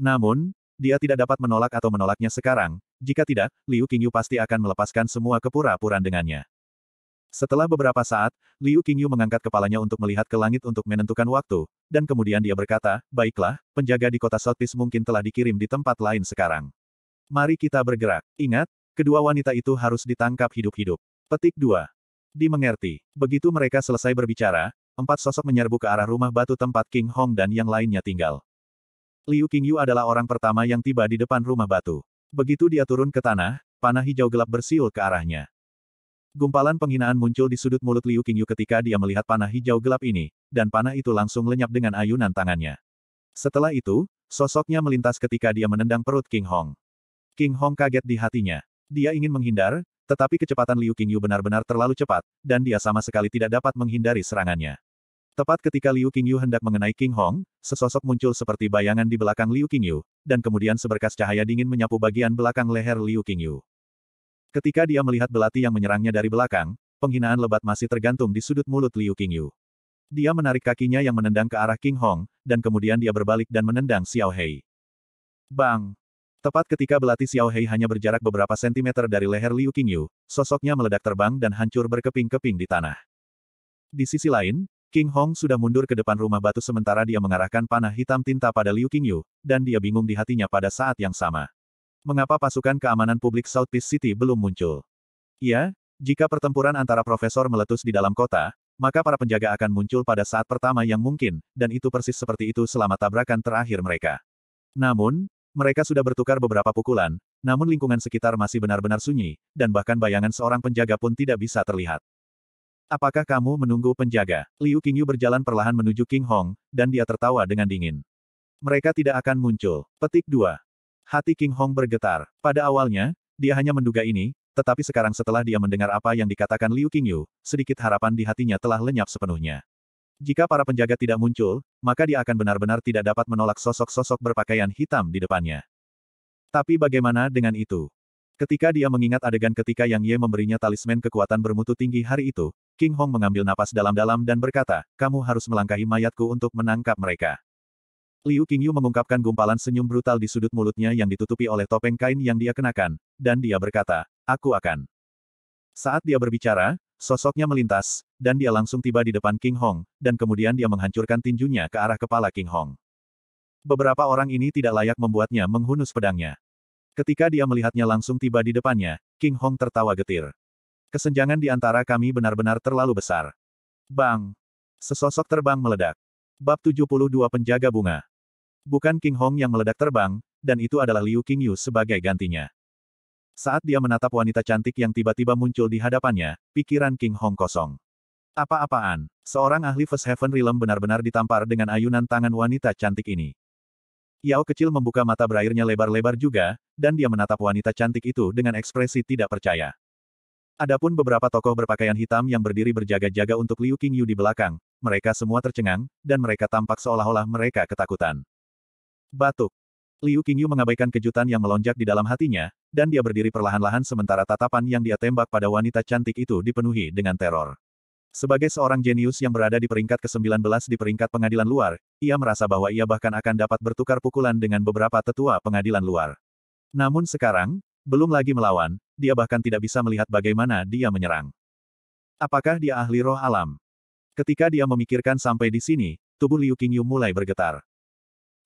Namun, dia tidak dapat menolak atau menolaknya sekarang, jika tidak, Liu Qingyu pasti akan melepaskan semua kepura-puran dengannya. Setelah beberapa saat, Liu Qingyu mengangkat kepalanya untuk melihat ke langit untuk menentukan waktu, dan kemudian dia berkata, baiklah, penjaga di kota Southeast mungkin telah dikirim di tempat lain sekarang. Mari kita bergerak. Ingat, Kedua wanita itu harus ditangkap hidup-hidup. Petik 2. Dimengerti. Begitu mereka selesai berbicara, empat sosok menyerbu ke arah rumah batu tempat King Hong dan yang lainnya tinggal. Liu Qingyu adalah orang pertama yang tiba di depan rumah batu. Begitu dia turun ke tanah, panah hijau gelap bersiul ke arahnya. Gumpalan penghinaan muncul di sudut mulut Liu Qingyu ketika dia melihat panah hijau gelap ini, dan panah itu langsung lenyap dengan ayunan tangannya. Setelah itu, sosoknya melintas ketika dia menendang perut King Hong. King Hong kaget di hatinya. Dia ingin menghindar, tetapi kecepatan Liu Qingyu benar-benar terlalu cepat, dan dia sama sekali tidak dapat menghindari serangannya. Tepat ketika Liu Qingyu hendak mengenai King Hong, sesosok muncul seperti bayangan di belakang Liu Qingyu, dan kemudian seberkas cahaya dingin menyapu bagian belakang leher Liu Qingyu. Ketika dia melihat belati yang menyerangnya dari belakang, penghinaan lebat masih tergantung di sudut mulut Liu Qingyu. Dia menarik kakinya yang menendang ke arah King Hong, dan kemudian dia berbalik dan menendang Xiao Hei. Bang! Tepat ketika belati Xiao Hei hanya berjarak beberapa sentimeter dari leher Liu Qingyu, sosoknya meledak terbang dan hancur berkeping-keping di tanah. Di sisi lain, King Hong sudah mundur ke depan rumah batu sementara dia mengarahkan panah hitam tinta pada Liu Qingyu, dan dia bingung di hatinya pada saat yang sama. Mengapa pasukan keamanan publik South Peace City belum muncul? Ya, jika pertempuran antara profesor meletus di dalam kota, maka para penjaga akan muncul pada saat pertama yang mungkin, dan itu persis seperti itu selama tabrakan terakhir mereka. Namun, mereka sudah bertukar beberapa pukulan, namun lingkungan sekitar masih benar-benar sunyi, dan bahkan bayangan seorang penjaga pun tidak bisa terlihat. Apakah kamu menunggu penjaga? Liu Qingyu berjalan perlahan menuju King Hong, dan dia tertawa dengan dingin. Mereka tidak akan muncul. Petik 2. Hati King Hong bergetar. Pada awalnya, dia hanya menduga ini, tetapi sekarang setelah dia mendengar apa yang dikatakan Liu Qingyu, sedikit harapan di hatinya telah lenyap sepenuhnya. Jika para penjaga tidak muncul, maka dia akan benar-benar tidak dapat menolak sosok-sosok berpakaian hitam di depannya. Tapi bagaimana dengan itu? Ketika dia mengingat adegan ketika Yang Ye memberinya talisman kekuatan bermutu tinggi hari itu, King Hong mengambil napas dalam-dalam dan berkata, kamu harus melangkahi mayatku untuk menangkap mereka. Liu Qingyu mengungkapkan gumpalan senyum brutal di sudut mulutnya yang ditutupi oleh topeng kain yang dia kenakan, dan dia berkata, aku akan. Saat dia berbicara, Sosoknya melintas, dan dia langsung tiba di depan King Hong, dan kemudian dia menghancurkan tinjunya ke arah kepala King Hong. Beberapa orang ini tidak layak membuatnya menghunus pedangnya. Ketika dia melihatnya langsung tiba di depannya, King Hong tertawa getir. Kesenjangan di antara kami benar-benar terlalu besar. Bang! Sesosok terbang meledak. Bab 72 Penjaga Bunga. Bukan King Hong yang meledak terbang, dan itu adalah Liu Qingyu sebagai gantinya. Saat dia menatap wanita cantik yang tiba-tiba muncul di hadapannya, pikiran King Hong kosong. Apa-apaan? Seorang ahli First Heaven Realm benar-benar ditampar dengan ayunan tangan wanita cantik ini. Yao kecil membuka mata berairnya lebar-lebar juga, dan dia menatap wanita cantik itu dengan ekspresi tidak percaya. Adapun beberapa tokoh berpakaian hitam yang berdiri berjaga-jaga untuk Liu Qingyu di belakang, mereka semua tercengang, dan mereka tampak seolah-olah mereka ketakutan. Batuk. Liu Qingyu mengabaikan kejutan yang melonjak di dalam hatinya, dan dia berdiri perlahan-lahan sementara tatapan yang dia tembak pada wanita cantik itu dipenuhi dengan teror. Sebagai seorang jenius yang berada di peringkat ke-19 di peringkat pengadilan luar, ia merasa bahwa ia bahkan akan dapat bertukar pukulan dengan beberapa tetua pengadilan luar. Namun sekarang, belum lagi melawan, dia bahkan tidak bisa melihat bagaimana dia menyerang. Apakah dia ahli roh alam? Ketika dia memikirkan sampai di sini, tubuh Liu Qingyu mulai bergetar.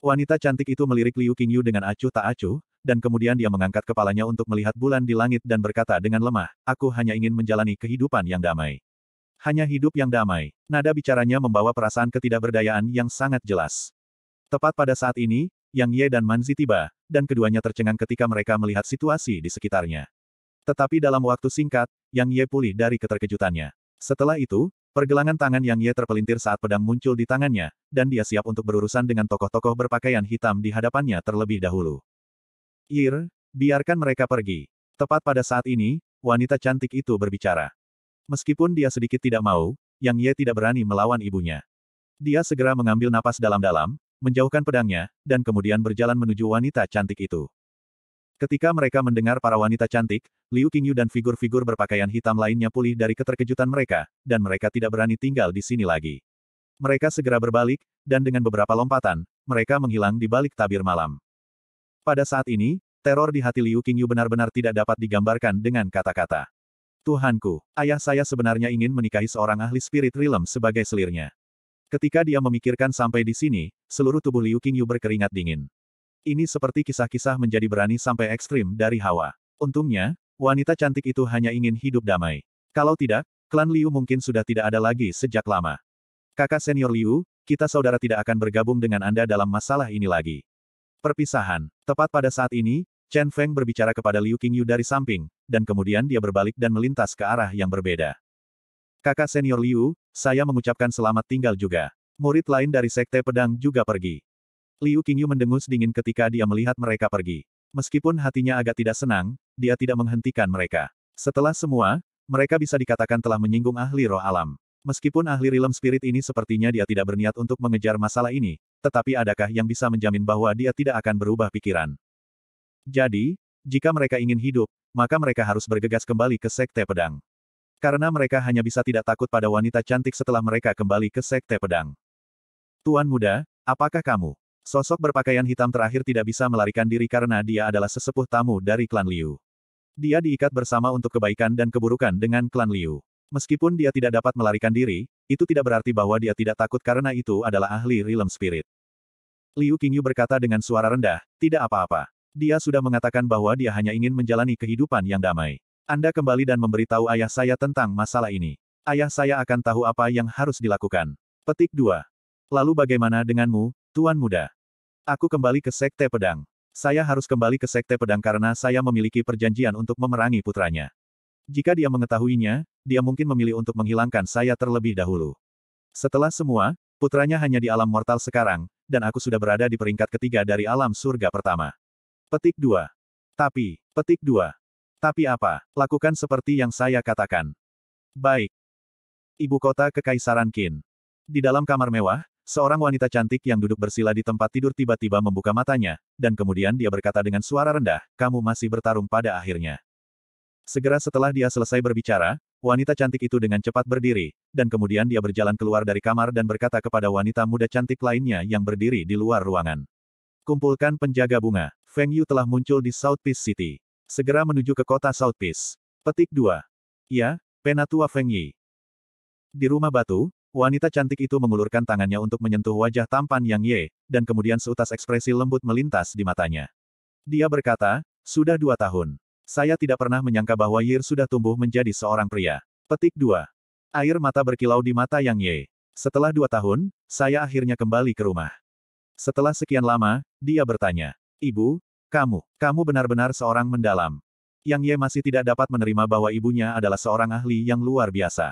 Wanita cantik itu melirik Liu Qingyu dengan acuh tak acuh, dan kemudian dia mengangkat kepalanya untuk melihat bulan di langit dan berkata dengan lemah, aku hanya ingin menjalani kehidupan yang damai. Hanya hidup yang damai. Nada bicaranya membawa perasaan ketidakberdayaan yang sangat jelas. Tepat pada saat ini, Yang Ye dan Manzi tiba, dan keduanya tercengang ketika mereka melihat situasi di sekitarnya. Tetapi dalam waktu singkat, Yang Ye pulih dari keterkejutannya. Setelah itu, Pergelangan tangan Yang Ye terpelintir saat pedang muncul di tangannya, dan dia siap untuk berurusan dengan tokoh-tokoh berpakaian hitam di hadapannya terlebih dahulu. Ir, biarkan mereka pergi. Tepat pada saat ini, wanita cantik itu berbicara. Meskipun dia sedikit tidak mau, Yang Ye tidak berani melawan ibunya. Dia segera mengambil napas dalam-dalam, menjauhkan pedangnya, dan kemudian berjalan menuju wanita cantik itu. Ketika mereka mendengar para wanita cantik, Liu Qingyu dan figur-figur berpakaian hitam lainnya pulih dari keterkejutan mereka, dan mereka tidak berani tinggal di sini lagi. Mereka segera berbalik, dan dengan beberapa lompatan, mereka menghilang di balik tabir malam. Pada saat ini, teror di hati Liu Qingyu benar-benar tidak dapat digambarkan dengan kata-kata. Tuhanku, ayah saya sebenarnya ingin menikahi seorang ahli spirit realm sebagai selirnya. Ketika dia memikirkan sampai di sini, seluruh tubuh Liu Qingyu berkeringat dingin. Ini seperti kisah-kisah menjadi berani sampai ekstrim dari Hawa. Untungnya, wanita cantik itu hanya ingin hidup damai. Kalau tidak, klan Liu mungkin sudah tidak ada lagi sejak lama. Kakak senior Liu, kita saudara tidak akan bergabung dengan Anda dalam masalah ini lagi. Perpisahan. Tepat pada saat ini, Chen Feng berbicara kepada Liu Qingyu dari samping, dan kemudian dia berbalik dan melintas ke arah yang berbeda. Kakak senior Liu, saya mengucapkan selamat tinggal juga. Murid lain dari Sekte Pedang juga pergi. Liu Qingyu mendengus dingin ketika dia melihat mereka pergi. Meskipun hatinya agak tidak senang, dia tidak menghentikan mereka. Setelah semua, mereka bisa dikatakan telah menyinggung ahli roh alam. Meskipun ahli rilem spirit ini sepertinya dia tidak berniat untuk mengejar masalah ini, tetapi adakah yang bisa menjamin bahwa dia tidak akan berubah pikiran? Jadi, jika mereka ingin hidup, maka mereka harus bergegas kembali ke Sekte Pedang. Karena mereka hanya bisa tidak takut pada wanita cantik setelah mereka kembali ke Sekte Pedang. Tuan muda, apakah kamu? Sosok berpakaian hitam terakhir tidak bisa melarikan diri karena dia adalah sesepuh tamu dari klan Liu. Dia diikat bersama untuk kebaikan dan keburukan dengan klan Liu. Meskipun dia tidak dapat melarikan diri, itu tidak berarti bahwa dia tidak takut karena itu adalah ahli realm spirit. Liu Qingyu berkata dengan suara rendah, tidak apa-apa. Dia sudah mengatakan bahwa dia hanya ingin menjalani kehidupan yang damai. Anda kembali dan memberitahu ayah saya tentang masalah ini. Ayah saya akan tahu apa yang harus dilakukan. Petik 2. Lalu bagaimana denganmu, Tuan muda. Aku kembali ke Sekte Pedang. Saya harus kembali ke Sekte Pedang karena saya memiliki perjanjian untuk memerangi putranya. Jika dia mengetahuinya, dia mungkin memilih untuk menghilangkan saya terlebih dahulu. Setelah semua, putranya hanya di alam mortal sekarang, dan aku sudah berada di peringkat ketiga dari alam surga pertama. Petik 2. Tapi, petik 2. Tapi apa? Lakukan seperti yang saya katakan. Baik. Ibu kota Kekaisaran Qin. Di dalam kamar mewah, Seorang wanita cantik yang duduk bersila di tempat tidur tiba-tiba membuka matanya, dan kemudian dia berkata dengan suara rendah, kamu masih bertarung pada akhirnya. Segera setelah dia selesai berbicara, wanita cantik itu dengan cepat berdiri, dan kemudian dia berjalan keluar dari kamar dan berkata kepada wanita muda cantik lainnya yang berdiri di luar ruangan. Kumpulkan penjaga bunga. Feng Yu telah muncul di South Peace City. Segera menuju ke kota South Peace. Petik 2. Ya, Penatua Feng Yi. Di rumah batu, Wanita cantik itu mengulurkan tangannya untuk menyentuh wajah tampan Yang Ye, dan kemudian seutas ekspresi lembut melintas di matanya. Dia berkata, sudah dua tahun. Saya tidak pernah menyangka bahwa Yir sudah tumbuh menjadi seorang pria. Petik 2. Air mata berkilau di mata Yang Ye. Setelah dua tahun, saya akhirnya kembali ke rumah. Setelah sekian lama, dia bertanya, Ibu, kamu, kamu benar-benar seorang mendalam. Yang Ye masih tidak dapat menerima bahwa ibunya adalah seorang ahli yang luar biasa.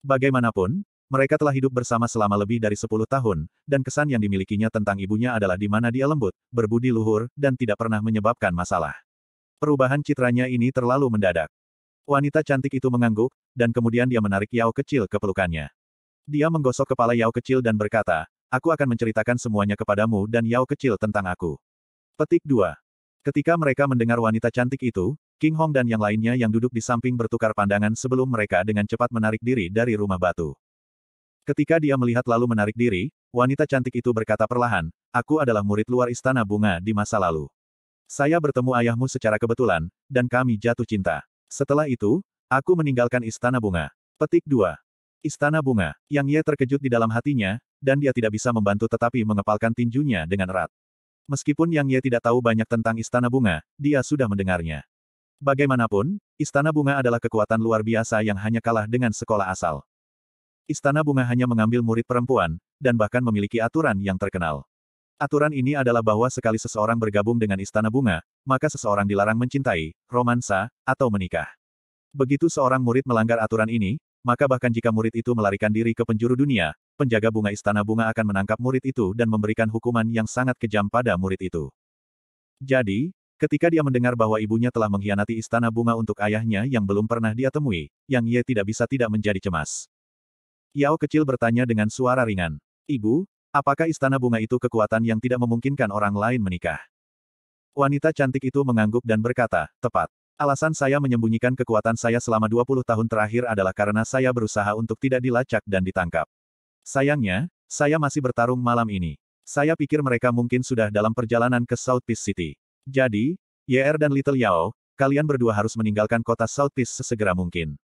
Bagaimanapun, mereka telah hidup bersama selama lebih dari 10 tahun, dan kesan yang dimilikinya tentang ibunya adalah di mana dia lembut, berbudi luhur, dan tidak pernah menyebabkan masalah. Perubahan citranya ini terlalu mendadak. Wanita cantik itu mengangguk, dan kemudian dia menarik Yao kecil ke pelukannya. Dia menggosok kepala Yao kecil dan berkata, Aku akan menceritakan semuanya kepadamu dan Yao kecil tentang aku. Petik 2. Ketika mereka mendengar wanita cantik itu, King Hong dan yang lainnya yang duduk di samping bertukar pandangan sebelum mereka dengan cepat menarik diri dari rumah batu. Ketika dia melihat lalu menarik diri, wanita cantik itu berkata perlahan, aku adalah murid luar istana bunga di masa lalu. Saya bertemu ayahmu secara kebetulan, dan kami jatuh cinta. Setelah itu, aku meninggalkan istana bunga. Petik 2. Istana bunga, yang ia terkejut di dalam hatinya, dan dia tidak bisa membantu tetapi mengepalkan tinjunya dengan erat. Meskipun Yang ia tidak tahu banyak tentang istana bunga, dia sudah mendengarnya. Bagaimanapun, istana bunga adalah kekuatan luar biasa yang hanya kalah dengan sekolah asal. Istana Bunga hanya mengambil murid perempuan, dan bahkan memiliki aturan yang terkenal. Aturan ini adalah bahwa sekali seseorang bergabung dengan Istana Bunga, maka seseorang dilarang mencintai, romansa, atau menikah. Begitu seorang murid melanggar aturan ini, maka bahkan jika murid itu melarikan diri ke penjuru dunia, penjaga bunga Istana Bunga akan menangkap murid itu dan memberikan hukuman yang sangat kejam pada murid itu. Jadi, Ketika dia mendengar bahwa ibunya telah mengkhianati istana bunga untuk ayahnya yang belum pernah dia temui, Yang Ye tidak bisa tidak menjadi cemas. Yao kecil bertanya dengan suara ringan. Ibu, apakah istana bunga itu kekuatan yang tidak memungkinkan orang lain menikah? Wanita cantik itu mengangguk dan berkata, tepat. Alasan saya menyembunyikan kekuatan saya selama 20 tahun terakhir adalah karena saya berusaha untuk tidak dilacak dan ditangkap. Sayangnya, saya masih bertarung malam ini. Saya pikir mereka mungkin sudah dalam perjalanan ke South Peace City. Jadi, YR er dan Little Yao, kalian berdua harus meninggalkan kota South Peace sesegera mungkin.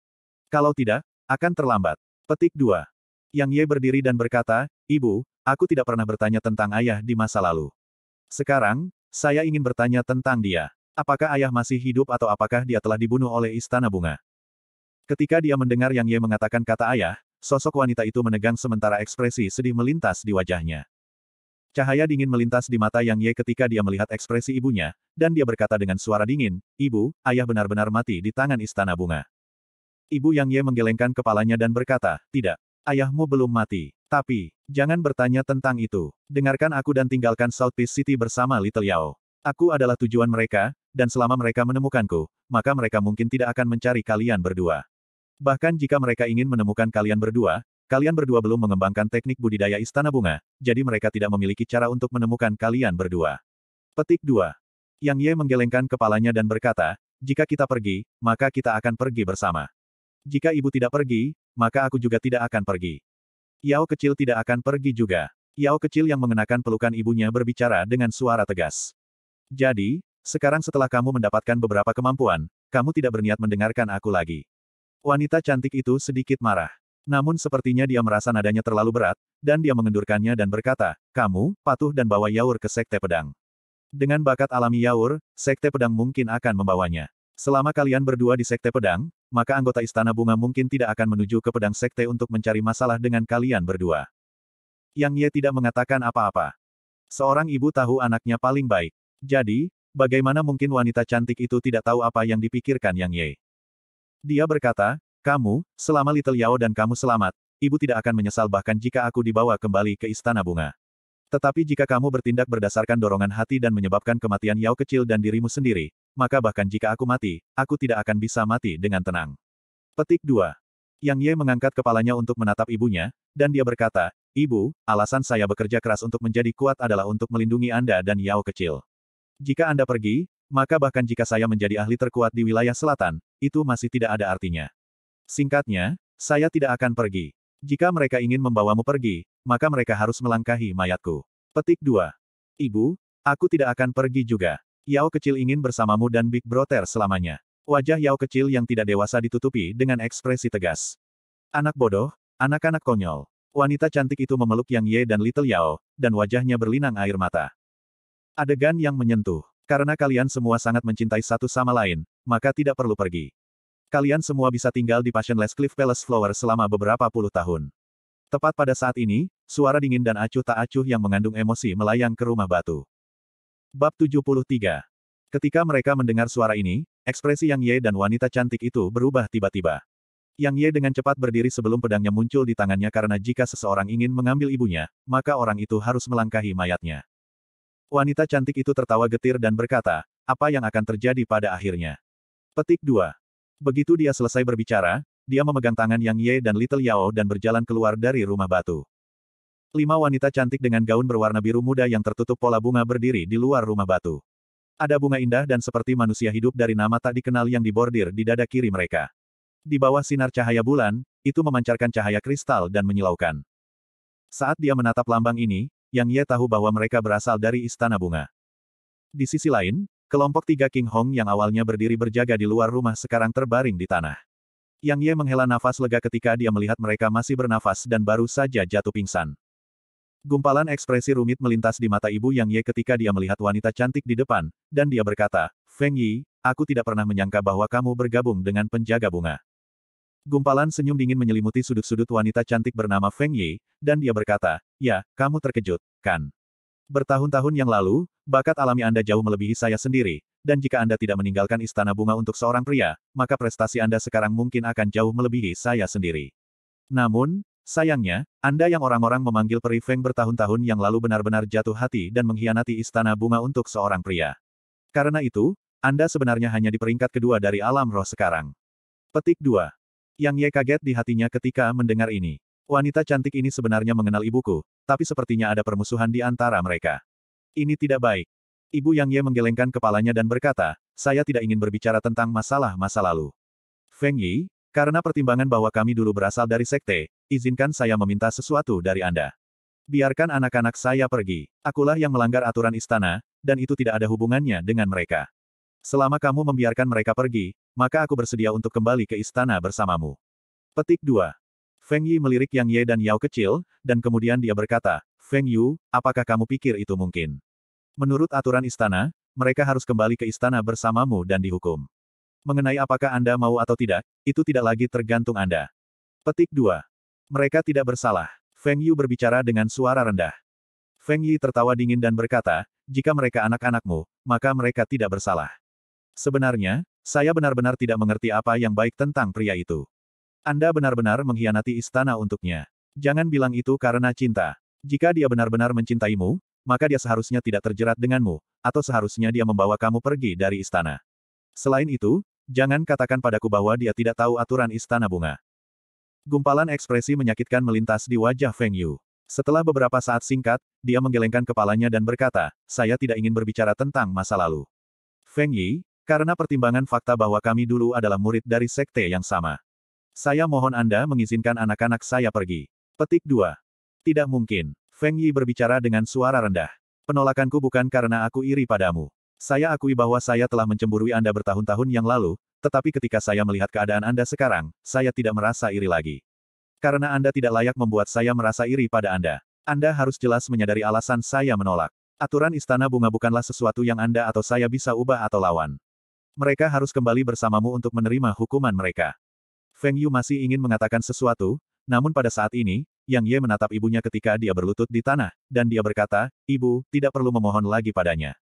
Kalau tidak, akan terlambat. Petik 2. Yang Ye berdiri dan berkata, Ibu, aku tidak pernah bertanya tentang ayah di masa lalu. Sekarang, saya ingin bertanya tentang dia. Apakah ayah masih hidup atau apakah dia telah dibunuh oleh Istana Bunga? Ketika dia mendengar Yang Ye mengatakan kata ayah, sosok wanita itu menegang sementara ekspresi sedih melintas di wajahnya. Cahaya dingin melintas di mata Yang Ye ketika dia melihat ekspresi ibunya, dan dia berkata dengan suara dingin, Ibu, ayah benar-benar mati di tangan Istana Bunga. Ibu Yang Ye menggelengkan kepalanya dan berkata, tidak. Ayahmu belum mati. Tapi, jangan bertanya tentang itu. Dengarkan aku dan tinggalkan Peace City bersama Little Yao. Aku adalah tujuan mereka, dan selama mereka menemukanku, maka mereka mungkin tidak akan mencari kalian berdua. Bahkan jika mereka ingin menemukan kalian berdua, kalian berdua belum mengembangkan teknik budidaya istana bunga, jadi mereka tidak memiliki cara untuk menemukan kalian berdua. Petik 2. Yang Ye menggelengkan kepalanya dan berkata, jika kita pergi, maka kita akan pergi bersama. Jika ibu tidak pergi, maka aku juga tidak akan pergi. Yao kecil tidak akan pergi juga. Yao kecil yang mengenakan pelukan ibunya berbicara dengan suara tegas. Jadi, sekarang setelah kamu mendapatkan beberapa kemampuan, kamu tidak berniat mendengarkan aku lagi. Wanita cantik itu sedikit marah. Namun sepertinya dia merasa nadanya terlalu berat, dan dia mengendurkannya dan berkata, kamu, patuh dan bawa Yaur ke Sekte Pedang. Dengan bakat alami Yaur, Sekte Pedang mungkin akan membawanya. Selama kalian berdua di Sekte Pedang, maka anggota Istana Bunga mungkin tidak akan menuju ke pedang sekte untuk mencari masalah dengan kalian berdua. Yang Ye tidak mengatakan apa-apa. Seorang ibu tahu anaknya paling baik. Jadi, bagaimana mungkin wanita cantik itu tidak tahu apa yang dipikirkan Yang Ye? Dia berkata, kamu, selama Little Yao dan kamu selamat, ibu tidak akan menyesal bahkan jika aku dibawa kembali ke Istana Bunga. Tetapi jika kamu bertindak berdasarkan dorongan hati dan menyebabkan kematian Yao kecil dan dirimu sendiri, maka bahkan jika aku mati, aku tidak akan bisa mati dengan tenang. Petik 2. Yang Ye mengangkat kepalanya untuk menatap ibunya, dan dia berkata, Ibu, alasan saya bekerja keras untuk menjadi kuat adalah untuk melindungi Anda dan Yao kecil. Jika Anda pergi, maka bahkan jika saya menjadi ahli terkuat di wilayah selatan, itu masih tidak ada artinya. Singkatnya, saya tidak akan pergi. Jika mereka ingin membawamu pergi, maka mereka harus melangkahi mayatku. Petik 2. Ibu, aku tidak akan pergi juga. Yao kecil ingin bersamamu dan Big Brother selamanya. Wajah Yao kecil yang tidak dewasa ditutupi dengan ekspresi tegas. Anak bodoh, anak-anak konyol. Wanita cantik itu memeluk Yang Ye dan Little Yao, dan wajahnya berlinang air mata. Adegan yang menyentuh. Karena kalian semua sangat mencintai satu sama lain, maka tidak perlu pergi. Kalian semua bisa tinggal di Passionless Cliff Palace Flower selama beberapa puluh tahun. Tepat pada saat ini, suara dingin dan acuh tak acuh yang mengandung emosi melayang ke rumah batu. Bab 73. Ketika mereka mendengar suara ini, ekspresi Yang Ye dan wanita cantik itu berubah tiba-tiba. Yang Ye dengan cepat berdiri sebelum pedangnya muncul di tangannya karena jika seseorang ingin mengambil ibunya, maka orang itu harus melangkahi mayatnya. Wanita cantik itu tertawa getir dan berkata, apa yang akan terjadi pada akhirnya? Petik 2. Begitu dia selesai berbicara, dia memegang tangan Yang Ye dan Little Yao dan berjalan keluar dari rumah batu. Lima wanita cantik dengan gaun berwarna biru muda yang tertutup pola bunga berdiri di luar rumah batu. Ada bunga indah dan seperti manusia hidup dari nama tak dikenal yang dibordir di dada kiri mereka. Di bawah sinar cahaya bulan, itu memancarkan cahaya kristal dan menyilaukan. Saat dia menatap lambang ini, Yang Ye tahu bahwa mereka berasal dari Istana Bunga. Di sisi lain, kelompok tiga King Hong yang awalnya berdiri berjaga di luar rumah sekarang terbaring di tanah. Yang Ye menghela nafas lega ketika dia melihat mereka masih bernafas dan baru saja jatuh pingsan. Gumpalan ekspresi rumit melintas di mata ibu Yang Ye ketika dia melihat wanita cantik di depan, dan dia berkata, Feng Yi, aku tidak pernah menyangka bahwa kamu bergabung dengan penjaga bunga. Gumpalan senyum dingin menyelimuti sudut-sudut wanita cantik bernama Feng Yi, dan dia berkata, Ya, kamu terkejut, kan? Bertahun-tahun yang lalu, bakat alami Anda jauh melebihi saya sendiri, dan jika Anda tidak meninggalkan istana bunga untuk seorang pria, maka prestasi Anda sekarang mungkin akan jauh melebihi saya sendiri. Namun, Sayangnya, Anda yang orang-orang memanggil Peri Feng bertahun-tahun yang lalu benar-benar jatuh hati dan mengkhianati istana bunga untuk seorang pria. Karena itu, Anda sebenarnya hanya di peringkat kedua dari alam roh sekarang. Petik 2. Yang Ye kaget di hatinya ketika mendengar ini. Wanita cantik ini sebenarnya mengenal ibuku, tapi sepertinya ada permusuhan di antara mereka. Ini tidak baik. Ibu Yang Ye menggelengkan kepalanya dan berkata, saya tidak ingin berbicara tentang masalah masa lalu. Feng Yi, karena pertimbangan bahwa kami dulu berasal dari sekte, izinkan saya meminta sesuatu dari Anda. Biarkan anak-anak saya pergi. Akulah yang melanggar aturan istana, dan itu tidak ada hubungannya dengan mereka. Selama kamu membiarkan mereka pergi, maka aku bersedia untuk kembali ke istana bersamamu. Petik 2. Feng Yi melirik Yang Ye dan Yao kecil, dan kemudian dia berkata, Feng Yu, apakah kamu pikir itu mungkin? Menurut aturan istana, mereka harus kembali ke istana bersamamu dan dihukum. Mengenai apakah Anda mau atau tidak, itu tidak lagi tergantung Anda. Petik 2. Mereka tidak bersalah. Feng Yu berbicara dengan suara rendah. Feng Yi tertawa dingin dan berkata, jika mereka anak-anakmu, maka mereka tidak bersalah. Sebenarnya, saya benar-benar tidak mengerti apa yang baik tentang pria itu. Anda benar-benar mengkhianati istana untuknya. Jangan bilang itu karena cinta. Jika dia benar-benar mencintaimu, maka dia seharusnya tidak terjerat denganmu, atau seharusnya dia membawa kamu pergi dari istana. Selain itu, jangan katakan padaku bahwa dia tidak tahu aturan Istana Bunga. Gumpalan ekspresi menyakitkan melintas di wajah Feng Yu. Setelah beberapa saat singkat, dia menggelengkan kepalanya dan berkata, saya tidak ingin berbicara tentang masa lalu. Feng Yi, karena pertimbangan fakta bahwa kami dulu adalah murid dari sekte yang sama. Saya mohon Anda mengizinkan anak-anak saya pergi. Petik 2. Tidak mungkin. Feng Yi berbicara dengan suara rendah. Penolakanku bukan karena aku iri padamu. Saya akui bahwa saya telah mencemburui Anda bertahun-tahun yang lalu, tetapi ketika saya melihat keadaan Anda sekarang, saya tidak merasa iri lagi. Karena Anda tidak layak membuat saya merasa iri pada Anda. Anda harus jelas menyadari alasan saya menolak. Aturan Istana Bunga bukanlah sesuatu yang Anda atau saya bisa ubah atau lawan. Mereka harus kembali bersamamu untuk menerima hukuman mereka. Feng Yu masih ingin mengatakan sesuatu, namun pada saat ini, Yang Ye menatap ibunya ketika dia berlutut di tanah, dan dia berkata, Ibu, tidak perlu memohon lagi padanya.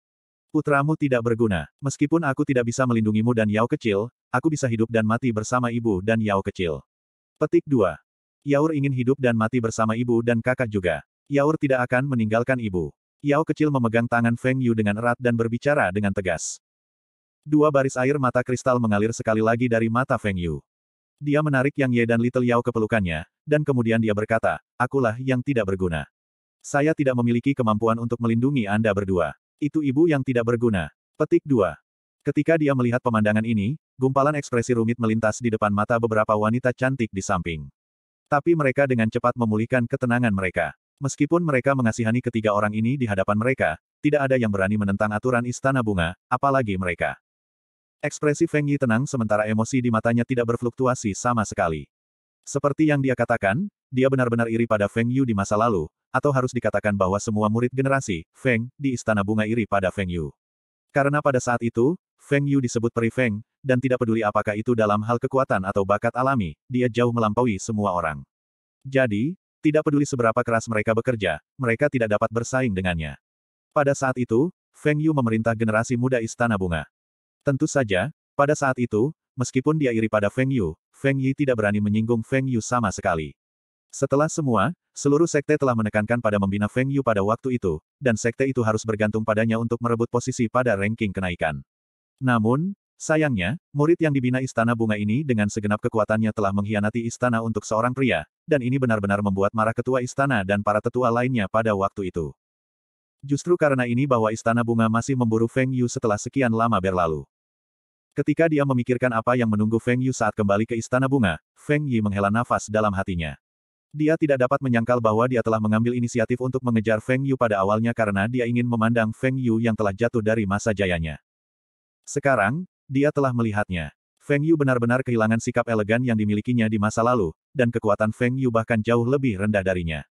Putramu tidak berguna. Meskipun aku tidak bisa melindungimu dan Yao kecil, aku bisa hidup dan mati bersama ibu dan Yao kecil. Petik 2. Yaur ingin hidup dan mati bersama ibu dan kakak juga. Yaur tidak akan meninggalkan ibu. Yao kecil memegang tangan Feng Yu dengan erat dan berbicara dengan tegas. Dua baris air mata kristal mengalir sekali lagi dari mata Feng Yu. Dia menarik Yang Ye dan Little Yao ke pelukannya, dan kemudian dia berkata, Akulah yang tidak berguna. Saya tidak memiliki kemampuan untuk melindungi Anda berdua. Itu ibu yang tidak berguna. Petik 2. Ketika dia melihat pemandangan ini, gumpalan ekspresi rumit melintas di depan mata beberapa wanita cantik di samping. Tapi mereka dengan cepat memulihkan ketenangan mereka. Meskipun mereka mengasihani ketiga orang ini di hadapan mereka, tidak ada yang berani menentang aturan istana bunga, apalagi mereka. Ekspresi Feng Yi tenang sementara emosi di matanya tidak berfluktuasi sama sekali. Seperti yang dia katakan, dia benar-benar iri pada Feng Yu di masa lalu, atau harus dikatakan bahwa semua murid generasi Feng di Istana Bunga Iri pada Feng Yu. Karena pada saat itu, Feng Yu disebut peri Feng, dan tidak peduli apakah itu dalam hal kekuatan atau bakat alami, dia jauh melampaui semua orang. Jadi, tidak peduli seberapa keras mereka bekerja, mereka tidak dapat bersaing dengannya. Pada saat itu, Feng Yu memerintah generasi muda Istana Bunga. Tentu saja, pada saat itu, meskipun dia iri pada Feng Yu, Feng Yi tidak berani menyinggung Feng Yu sama sekali. Setelah semua, seluruh sekte telah menekankan pada membina Feng Yu pada waktu itu, dan sekte itu harus bergantung padanya untuk merebut posisi pada ranking kenaikan. Namun, sayangnya, murid yang dibina Istana Bunga ini dengan segenap kekuatannya telah mengkhianati istana untuk seorang pria, dan ini benar-benar membuat marah ketua istana dan para tetua lainnya pada waktu itu. Justru karena ini bahwa Istana Bunga masih memburu Feng Yu setelah sekian lama berlalu. Ketika dia memikirkan apa yang menunggu Feng Yu saat kembali ke Istana Bunga, Feng Yi menghela nafas dalam hatinya. Dia tidak dapat menyangkal bahwa dia telah mengambil inisiatif untuk mengejar Feng Yu pada awalnya karena dia ingin memandang Feng Yu yang telah jatuh dari masa jayanya. Sekarang, dia telah melihatnya. Feng Yu benar-benar kehilangan sikap elegan yang dimilikinya di masa lalu, dan kekuatan Feng Yu bahkan jauh lebih rendah darinya.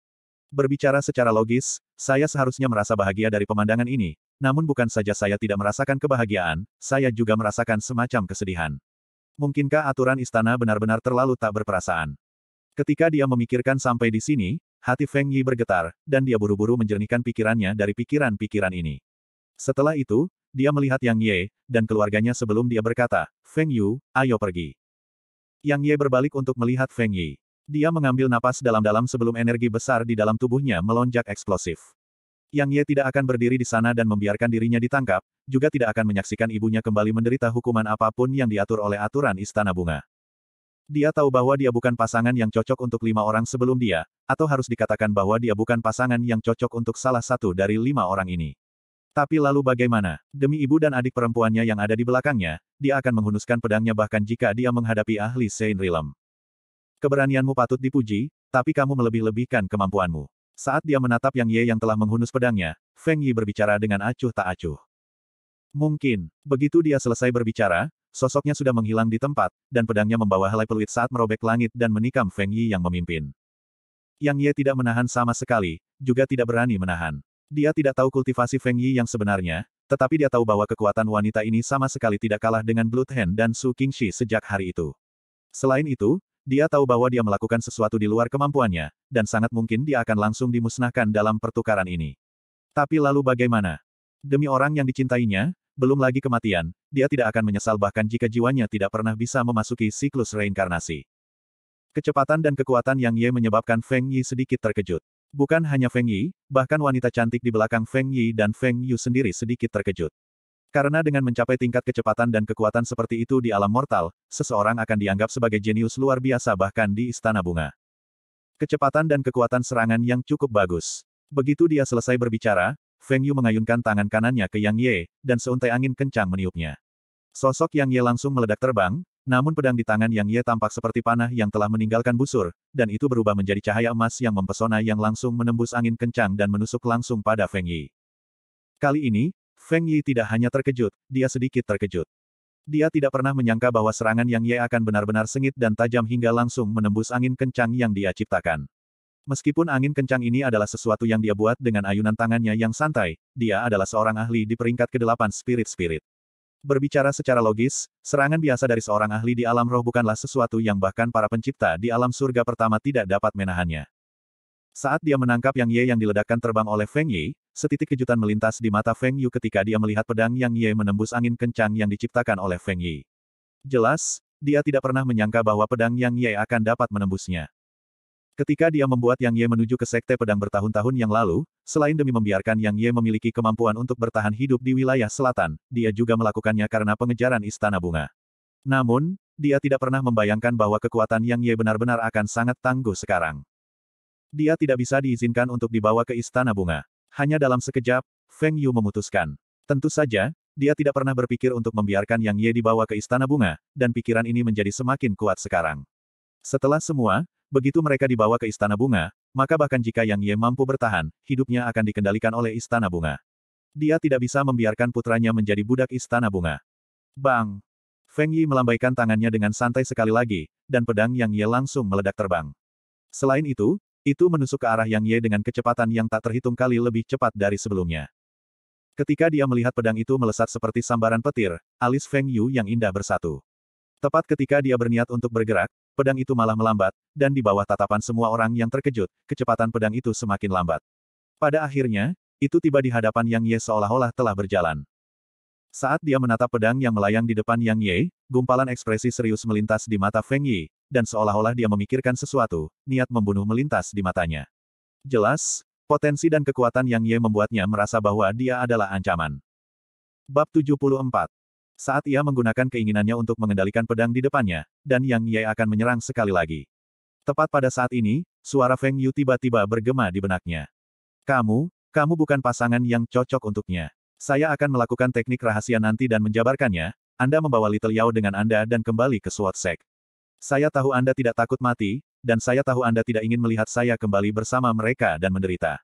Berbicara secara logis, saya seharusnya merasa bahagia dari pemandangan ini, namun bukan saja saya tidak merasakan kebahagiaan, saya juga merasakan semacam kesedihan. Mungkinkah aturan istana benar-benar terlalu tak berperasaan? Ketika dia memikirkan sampai di sini, hati Feng Yi bergetar, dan dia buru-buru menjernihkan pikirannya dari pikiran-pikiran ini. Setelah itu, dia melihat Yang Ye, dan keluarganya sebelum dia berkata, Feng Yu, ayo pergi. Yang Ye berbalik untuk melihat Feng Yi. Dia mengambil napas dalam-dalam sebelum energi besar di dalam tubuhnya melonjak eksplosif. Yang Ye tidak akan berdiri di sana dan membiarkan dirinya ditangkap, juga tidak akan menyaksikan ibunya kembali menderita hukuman apapun yang diatur oleh aturan Istana Bunga. Dia tahu bahwa dia bukan pasangan yang cocok untuk lima orang sebelum dia, atau harus dikatakan bahwa dia bukan pasangan yang cocok untuk salah satu dari lima orang ini. Tapi lalu bagaimana? Demi ibu dan adik perempuannya yang ada di belakangnya, dia akan menghunuskan pedangnya bahkan jika dia menghadapi ahli Sein Rilem. Keberanianmu patut dipuji, tapi kamu melebih-lebihkan kemampuanmu. Saat dia menatap Yang Ye yang telah menghunus pedangnya, Feng Yi berbicara dengan acuh tak acuh. Mungkin, begitu dia selesai berbicara, sosoknya sudah menghilang di tempat, dan pedangnya membawa helai peluit saat merobek langit dan menikam Feng Yi yang memimpin. Yang Ye tidak menahan sama sekali, juga tidak berani menahan. Dia tidak tahu kultivasi Feng Yi yang sebenarnya, tetapi dia tahu bahwa kekuatan wanita ini sama sekali tidak kalah dengan Blood Hand dan Su Qingxi sejak hari itu. Selain itu, dia tahu bahwa dia melakukan sesuatu di luar kemampuannya, dan sangat mungkin dia akan langsung dimusnahkan dalam pertukaran ini. Tapi lalu bagaimana? Demi orang yang dicintainya, belum lagi kematian, dia tidak akan menyesal bahkan jika jiwanya tidak pernah bisa memasuki siklus reinkarnasi. Kecepatan dan kekuatan Yang Ye menyebabkan Feng Yi sedikit terkejut. Bukan hanya Feng Yi, bahkan wanita cantik di belakang Feng Yi dan Feng Yu sendiri sedikit terkejut. Karena dengan mencapai tingkat kecepatan dan kekuatan seperti itu di alam mortal, seseorang akan dianggap sebagai jenius luar biasa bahkan di Istana Bunga. Kecepatan dan kekuatan serangan yang cukup bagus. Begitu dia selesai berbicara, Feng Yu mengayunkan tangan kanannya ke Yang Ye, dan seuntai angin kencang meniupnya. Sosok Yang Ye langsung meledak terbang, namun pedang di tangan Yang Ye tampak seperti panah yang telah meninggalkan busur, dan itu berubah menjadi cahaya emas yang mempesona yang langsung menembus angin kencang dan menusuk langsung pada Feng Yi. Kali ini, Feng Yi tidak hanya terkejut, dia sedikit terkejut. Dia tidak pernah menyangka bahwa serangan Yang Ye akan benar-benar sengit dan tajam hingga langsung menembus angin kencang yang dia ciptakan. Meskipun angin kencang ini adalah sesuatu yang dia buat dengan ayunan tangannya yang santai, dia adalah seorang ahli di peringkat kedelapan spirit-spirit. Berbicara secara logis, serangan biasa dari seorang ahli di alam roh bukanlah sesuatu yang bahkan para pencipta di alam surga pertama tidak dapat menahannya. Saat dia menangkap Yang Ye yang diledakkan terbang oleh Feng Yi, setitik kejutan melintas di mata Feng Yu ketika dia melihat pedang Yang Ye menembus angin kencang yang diciptakan oleh Feng Yi. Jelas, dia tidak pernah menyangka bahwa pedang Yang Ye akan dapat menembusnya. Ketika dia membuat Yang Ye menuju ke Sekte Pedang bertahun-tahun yang lalu, selain demi membiarkan Yang Ye memiliki kemampuan untuk bertahan hidup di wilayah selatan, dia juga melakukannya karena pengejaran Istana Bunga. Namun, dia tidak pernah membayangkan bahwa kekuatan Yang Ye benar-benar akan sangat tangguh sekarang. Dia tidak bisa diizinkan untuk dibawa ke Istana Bunga. Hanya dalam sekejap, Feng Yu memutuskan. Tentu saja, dia tidak pernah berpikir untuk membiarkan Yang Ye dibawa ke Istana Bunga, dan pikiran ini menjadi semakin kuat sekarang. Setelah semua, Begitu mereka dibawa ke Istana Bunga, maka bahkan jika Yang Ye mampu bertahan, hidupnya akan dikendalikan oleh Istana Bunga. Dia tidak bisa membiarkan putranya menjadi budak Istana Bunga. Bang! Feng Yi melambaikan tangannya dengan santai sekali lagi, dan pedang Yang Ye langsung meledak terbang. Selain itu, itu menusuk ke arah Yang Ye dengan kecepatan yang tak terhitung kali lebih cepat dari sebelumnya. Ketika dia melihat pedang itu melesat seperti sambaran petir, alis Feng Yu yang indah bersatu. Tepat ketika dia berniat untuk bergerak, pedang itu malah melambat, dan di bawah tatapan semua orang yang terkejut, kecepatan pedang itu semakin lambat. Pada akhirnya, itu tiba di hadapan Yang Ye seolah-olah telah berjalan. Saat dia menatap pedang yang melayang di depan Yang Ye, gumpalan ekspresi serius melintas di mata Feng Yi, dan seolah-olah dia memikirkan sesuatu, niat membunuh melintas di matanya. Jelas, potensi dan kekuatan Yang Ye membuatnya merasa bahwa dia adalah ancaman. Bab 74 saat ia menggunakan keinginannya untuk mengendalikan pedang di depannya, dan Yang Ye akan menyerang sekali lagi. Tepat pada saat ini, suara Feng Yu tiba-tiba bergema di benaknya. Kamu, kamu bukan pasangan yang cocok untuknya. Saya akan melakukan teknik rahasia nanti dan menjabarkannya, Anda membawa Little Yao dengan Anda dan kembali ke Sword Sek. Saya tahu Anda tidak takut mati, dan saya tahu Anda tidak ingin melihat saya kembali bersama mereka dan menderita.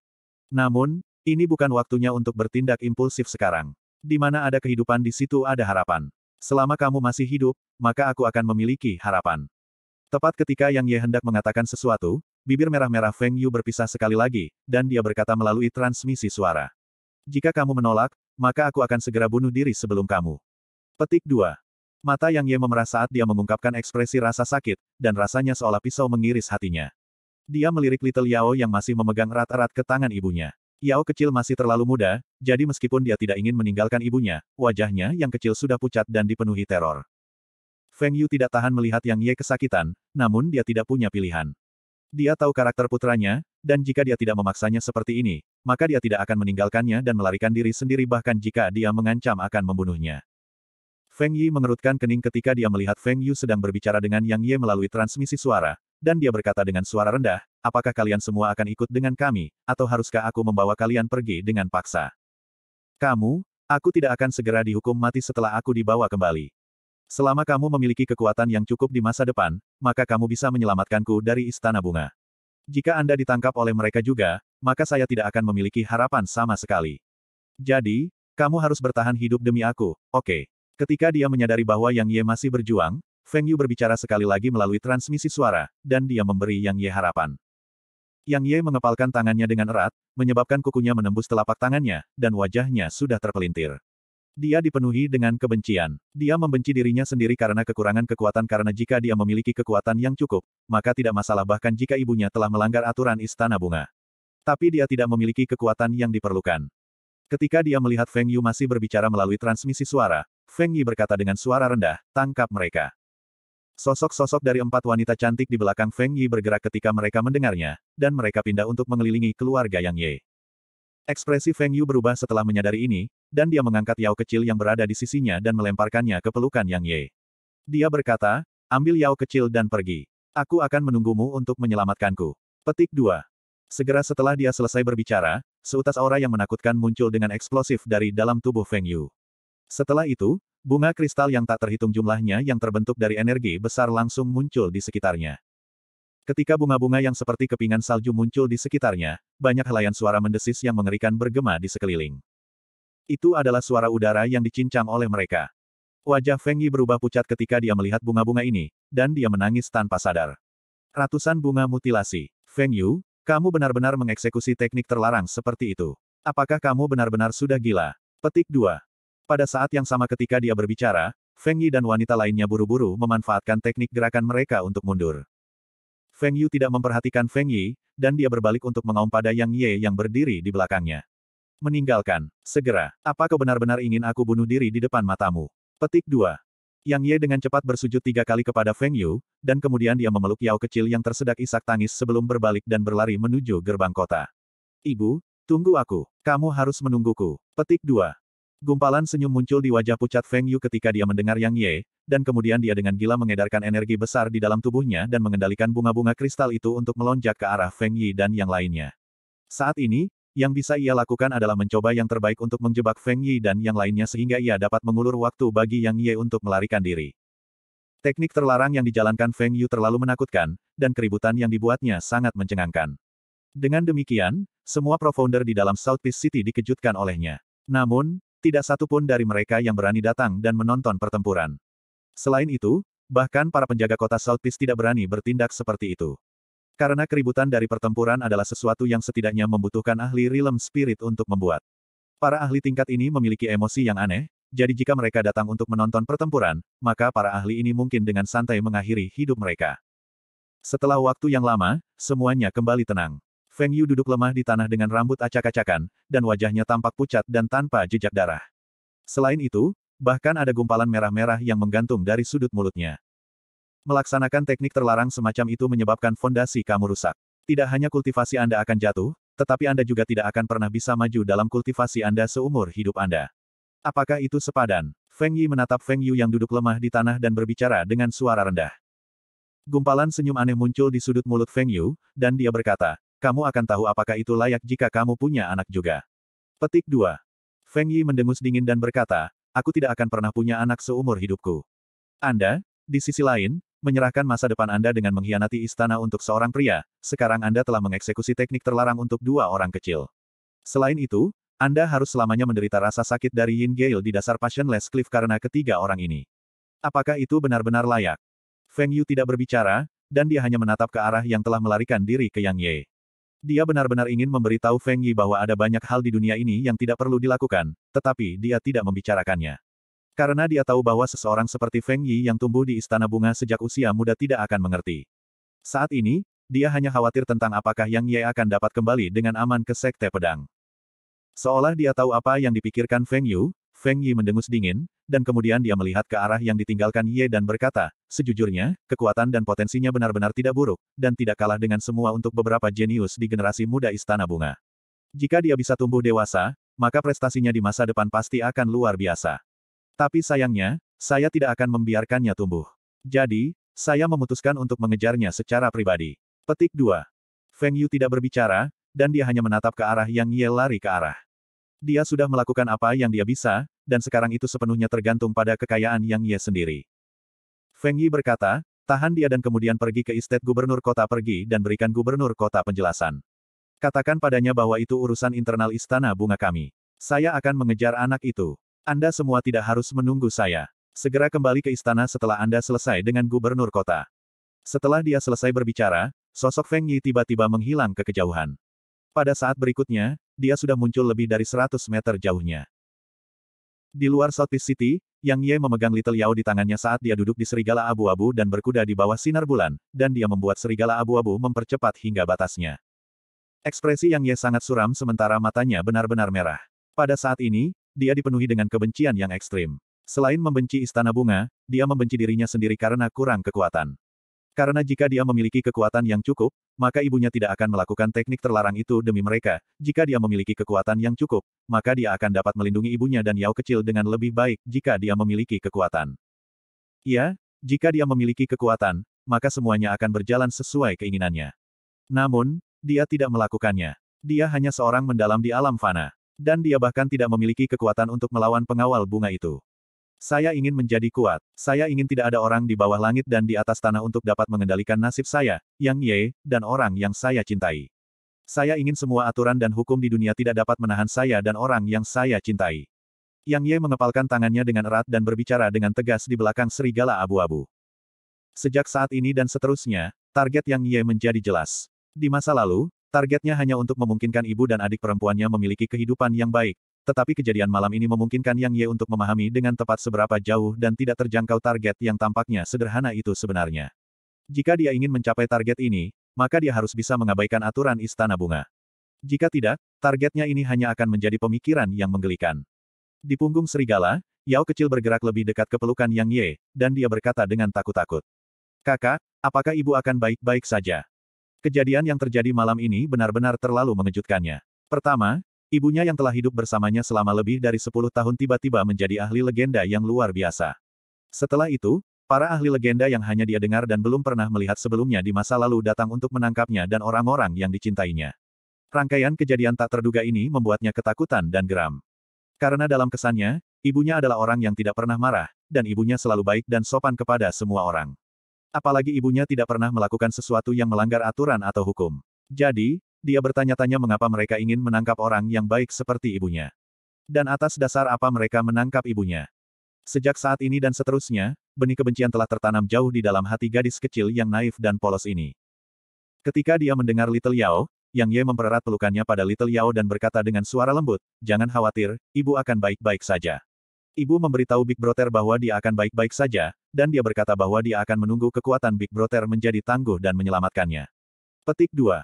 Namun, ini bukan waktunya untuk bertindak impulsif sekarang. Di mana ada kehidupan di situ ada harapan. Selama kamu masih hidup, maka aku akan memiliki harapan. Tepat ketika Yang Ye hendak mengatakan sesuatu, bibir merah-merah Feng Yu berpisah sekali lagi, dan dia berkata melalui transmisi suara. Jika kamu menolak, maka aku akan segera bunuh diri sebelum kamu. Petik 2. Mata Yang Ye memerah saat dia mengungkapkan ekspresi rasa sakit, dan rasanya seolah pisau mengiris hatinya. Dia melirik Little Yao yang masih memegang erat-erat ke tangan ibunya. Yao kecil masih terlalu muda, jadi meskipun dia tidak ingin meninggalkan ibunya, wajahnya yang kecil sudah pucat dan dipenuhi teror. Feng Yu tidak tahan melihat Yang Ye kesakitan, namun dia tidak punya pilihan. Dia tahu karakter putranya, dan jika dia tidak memaksanya seperti ini, maka dia tidak akan meninggalkannya dan melarikan diri sendiri bahkan jika dia mengancam akan membunuhnya. Feng Yi mengerutkan kening ketika dia melihat Feng Yu sedang berbicara dengan Yang Ye melalui transmisi suara, dan dia berkata dengan suara rendah, apakah kalian semua akan ikut dengan kami, atau haruskah aku membawa kalian pergi dengan paksa? Kamu, aku tidak akan segera dihukum mati setelah aku dibawa kembali. Selama kamu memiliki kekuatan yang cukup di masa depan, maka kamu bisa menyelamatkanku dari istana bunga. Jika Anda ditangkap oleh mereka juga, maka saya tidak akan memiliki harapan sama sekali. Jadi, kamu harus bertahan hidup demi aku, oke. Okay. Ketika dia menyadari bahwa Yang Ye masih berjuang, Feng Yu berbicara sekali lagi melalui transmisi suara, dan dia memberi Yang Ye harapan. Yang Ye mengepalkan tangannya dengan erat, menyebabkan kukunya menembus telapak tangannya, dan wajahnya sudah terpelintir. Dia dipenuhi dengan kebencian. Dia membenci dirinya sendiri karena kekurangan kekuatan karena jika dia memiliki kekuatan yang cukup, maka tidak masalah bahkan jika ibunya telah melanggar aturan Istana Bunga. Tapi dia tidak memiliki kekuatan yang diperlukan. Ketika dia melihat Feng Yu masih berbicara melalui transmisi suara, Feng Yi berkata dengan suara rendah, tangkap mereka. Sosok-sosok dari empat wanita cantik di belakang Feng Yi bergerak ketika mereka mendengarnya, dan mereka pindah untuk mengelilingi keluarga Yang Ye. Ekspresi Feng Yu berubah setelah menyadari ini, dan dia mengangkat Yao kecil yang berada di sisinya dan melemparkannya ke pelukan Yang Ye. Dia berkata, ambil Yao kecil dan pergi. Aku akan menunggumu untuk menyelamatkanku. Petik 2. Segera setelah dia selesai berbicara, seutas aura yang menakutkan muncul dengan eksplosif dari dalam tubuh Feng Yu. Setelah itu, bunga kristal yang tak terhitung jumlahnya yang terbentuk dari energi besar langsung muncul di sekitarnya. Ketika bunga-bunga yang seperti kepingan salju muncul di sekitarnya, banyak helaian suara mendesis yang mengerikan bergema di sekeliling. Itu adalah suara udara yang dicincang oleh mereka. Wajah Feng Yi berubah pucat ketika dia melihat bunga-bunga ini, dan dia menangis tanpa sadar. Ratusan bunga mutilasi. Feng Yu, kamu benar-benar mengeksekusi teknik terlarang seperti itu. Apakah kamu benar-benar sudah gila? Petik 2. Pada saat yang sama ketika dia berbicara, Feng Yi dan wanita lainnya buru-buru memanfaatkan teknik gerakan mereka untuk mundur. Feng Yu tidak memperhatikan Feng Yi, dan dia berbalik untuk mengaum pada Yang Ye yang berdiri di belakangnya. Meninggalkan, segera, apa kau benar-benar ingin aku bunuh diri di depan matamu? Petik 2. Yang Ye dengan cepat bersujud tiga kali kepada Feng Yu, dan kemudian dia memeluk Yao kecil yang tersedak isak tangis sebelum berbalik dan berlari menuju gerbang kota. Ibu, tunggu aku, kamu harus menungguku. Petik 2. Gumpalan senyum muncul di wajah pucat Feng Yu ketika dia mendengar Yang Ye, dan kemudian dia dengan gila mengedarkan energi besar di dalam tubuhnya dan mengendalikan bunga-bunga kristal itu untuk melonjak ke arah Feng Yi dan yang lainnya. Saat ini, yang bisa ia lakukan adalah mencoba yang terbaik untuk menjebak Feng Yi dan yang lainnya sehingga ia dapat mengulur waktu bagi Yang Ye untuk melarikan diri. Teknik terlarang yang dijalankan Feng Yu terlalu menakutkan, dan keributan yang dibuatnya sangat mencengangkan. Dengan demikian, semua profounder di dalam South Peace City dikejutkan olehnya. Namun, tidak satu pun dari mereka yang berani datang dan menonton pertempuran. Selain itu, bahkan para penjaga kota Saltis tidak berani bertindak seperti itu. Karena keributan dari pertempuran adalah sesuatu yang setidaknya membutuhkan ahli realm spirit untuk membuat. Para ahli tingkat ini memiliki emosi yang aneh, jadi jika mereka datang untuk menonton pertempuran, maka para ahli ini mungkin dengan santai mengakhiri hidup mereka. Setelah waktu yang lama, semuanya kembali tenang. Feng Yu duduk lemah di tanah dengan rambut acak-acakan, dan wajahnya tampak pucat dan tanpa jejak darah. Selain itu, bahkan ada gumpalan merah-merah yang menggantung dari sudut mulutnya. Melaksanakan teknik terlarang semacam itu menyebabkan fondasi kamu rusak. Tidak hanya kultivasi Anda akan jatuh, tetapi Anda juga tidak akan pernah bisa maju dalam kultivasi Anda seumur hidup Anda. Apakah itu sepadan? Feng Yi menatap Feng Yu yang duduk lemah di tanah dan berbicara dengan suara rendah. Gumpalan senyum aneh muncul di sudut mulut Feng Yu, dan dia berkata, kamu akan tahu apakah itu layak jika kamu punya anak juga. Petik 2. Feng Yi mendengus dingin dan berkata, aku tidak akan pernah punya anak seumur hidupku. Anda, di sisi lain, menyerahkan masa depan Anda dengan mengkhianati istana untuk seorang pria, sekarang Anda telah mengeksekusi teknik terlarang untuk dua orang kecil. Selain itu, Anda harus selamanya menderita rasa sakit dari Yin Gale di dasar Passionless Cliff karena ketiga orang ini. Apakah itu benar-benar layak? Feng Yu tidak berbicara, dan dia hanya menatap ke arah yang telah melarikan diri ke Yang Ye. Dia benar-benar ingin memberitahu Feng Yi bahwa ada banyak hal di dunia ini yang tidak perlu dilakukan, tetapi dia tidak membicarakannya. Karena dia tahu bahwa seseorang seperti Feng Yi yang tumbuh di istana bunga sejak usia muda tidak akan mengerti. Saat ini, dia hanya khawatir tentang apakah Yang Ye akan dapat kembali dengan aman ke Sekte Pedang. Seolah dia tahu apa yang dipikirkan Feng Yu, Feng Yi mendengus dingin, dan kemudian dia melihat ke arah yang ditinggalkan Ye dan berkata, sejujurnya, kekuatan dan potensinya benar-benar tidak buruk, dan tidak kalah dengan semua untuk beberapa jenius di generasi muda Istana Bunga. Jika dia bisa tumbuh dewasa, maka prestasinya di masa depan pasti akan luar biasa. Tapi sayangnya, saya tidak akan membiarkannya tumbuh. Jadi, saya memutuskan untuk mengejarnya secara pribadi. Petik 2. Feng Yu tidak berbicara, dan dia hanya menatap ke arah yang Ye lari ke arah. Dia sudah melakukan apa yang dia bisa, dan sekarang itu sepenuhnya tergantung pada kekayaan Yang Ye sendiri. Feng Yi berkata, tahan dia dan kemudian pergi ke istet gubernur kota pergi dan berikan gubernur kota penjelasan. Katakan padanya bahwa itu urusan internal istana bunga kami. Saya akan mengejar anak itu. Anda semua tidak harus menunggu saya. Segera kembali ke istana setelah Anda selesai dengan gubernur kota. Setelah dia selesai berbicara, sosok Feng Yi tiba-tiba menghilang ke kejauhan. Pada saat berikutnya, dia sudah muncul lebih dari 100 meter jauhnya. Di luar Southeast City, Yang Ye memegang Little Yao di tangannya saat dia duduk di serigala abu-abu dan berkuda di bawah sinar bulan, dan dia membuat serigala abu-abu mempercepat hingga batasnya. Ekspresi Yang Ye sangat suram sementara matanya benar-benar merah. Pada saat ini, dia dipenuhi dengan kebencian yang ekstrim. Selain membenci istana bunga, dia membenci dirinya sendiri karena kurang kekuatan. Karena jika dia memiliki kekuatan yang cukup, maka ibunya tidak akan melakukan teknik terlarang itu demi mereka. Jika dia memiliki kekuatan yang cukup, maka dia akan dapat melindungi ibunya dan Yao kecil dengan lebih baik jika dia memiliki kekuatan. Ya, jika dia memiliki kekuatan, maka semuanya akan berjalan sesuai keinginannya. Namun, dia tidak melakukannya. Dia hanya seorang mendalam di alam fana. Dan dia bahkan tidak memiliki kekuatan untuk melawan pengawal bunga itu. Saya ingin menjadi kuat. Saya ingin tidak ada orang di bawah langit dan di atas tanah untuk dapat mengendalikan nasib saya, Yang Ye, dan orang yang saya cintai. Saya ingin semua aturan dan hukum di dunia tidak dapat menahan saya dan orang yang saya cintai. Yang Ye mengepalkan tangannya dengan erat dan berbicara dengan tegas di belakang serigala abu-abu. Sejak saat ini dan seterusnya, target Yang Ye menjadi jelas. Di masa lalu, targetnya hanya untuk memungkinkan ibu dan adik perempuannya memiliki kehidupan yang baik, tetapi kejadian malam ini memungkinkan Yang Ye untuk memahami dengan tepat seberapa jauh dan tidak terjangkau target yang tampaknya sederhana itu sebenarnya. Jika dia ingin mencapai target ini, maka dia harus bisa mengabaikan aturan Istana Bunga. Jika tidak, targetnya ini hanya akan menjadi pemikiran yang menggelikan. Di punggung serigala, Yao kecil bergerak lebih dekat ke pelukan Yang Ye, dan dia berkata dengan takut-takut. Kakak, apakah ibu akan baik-baik saja? Kejadian yang terjadi malam ini benar-benar terlalu mengejutkannya. Pertama, Ibunya yang telah hidup bersamanya selama lebih dari 10 tahun tiba-tiba menjadi ahli legenda yang luar biasa. Setelah itu, para ahli legenda yang hanya dia dengar dan belum pernah melihat sebelumnya di masa lalu datang untuk menangkapnya dan orang-orang yang dicintainya. Rangkaian kejadian tak terduga ini membuatnya ketakutan dan geram. Karena dalam kesannya, ibunya adalah orang yang tidak pernah marah, dan ibunya selalu baik dan sopan kepada semua orang. Apalagi ibunya tidak pernah melakukan sesuatu yang melanggar aturan atau hukum. Jadi, dia bertanya-tanya mengapa mereka ingin menangkap orang yang baik seperti ibunya. Dan atas dasar apa mereka menangkap ibunya. Sejak saat ini dan seterusnya, benih kebencian telah tertanam jauh di dalam hati gadis kecil yang naif dan polos ini. Ketika dia mendengar Little Yao, Yang Ye mempererat pelukannya pada Little Yao dan berkata dengan suara lembut, Jangan khawatir, ibu akan baik-baik saja. Ibu memberitahu Big Brother bahwa dia akan baik-baik saja, dan dia berkata bahwa dia akan menunggu kekuatan Big Brother menjadi tangguh dan menyelamatkannya. Petik 2.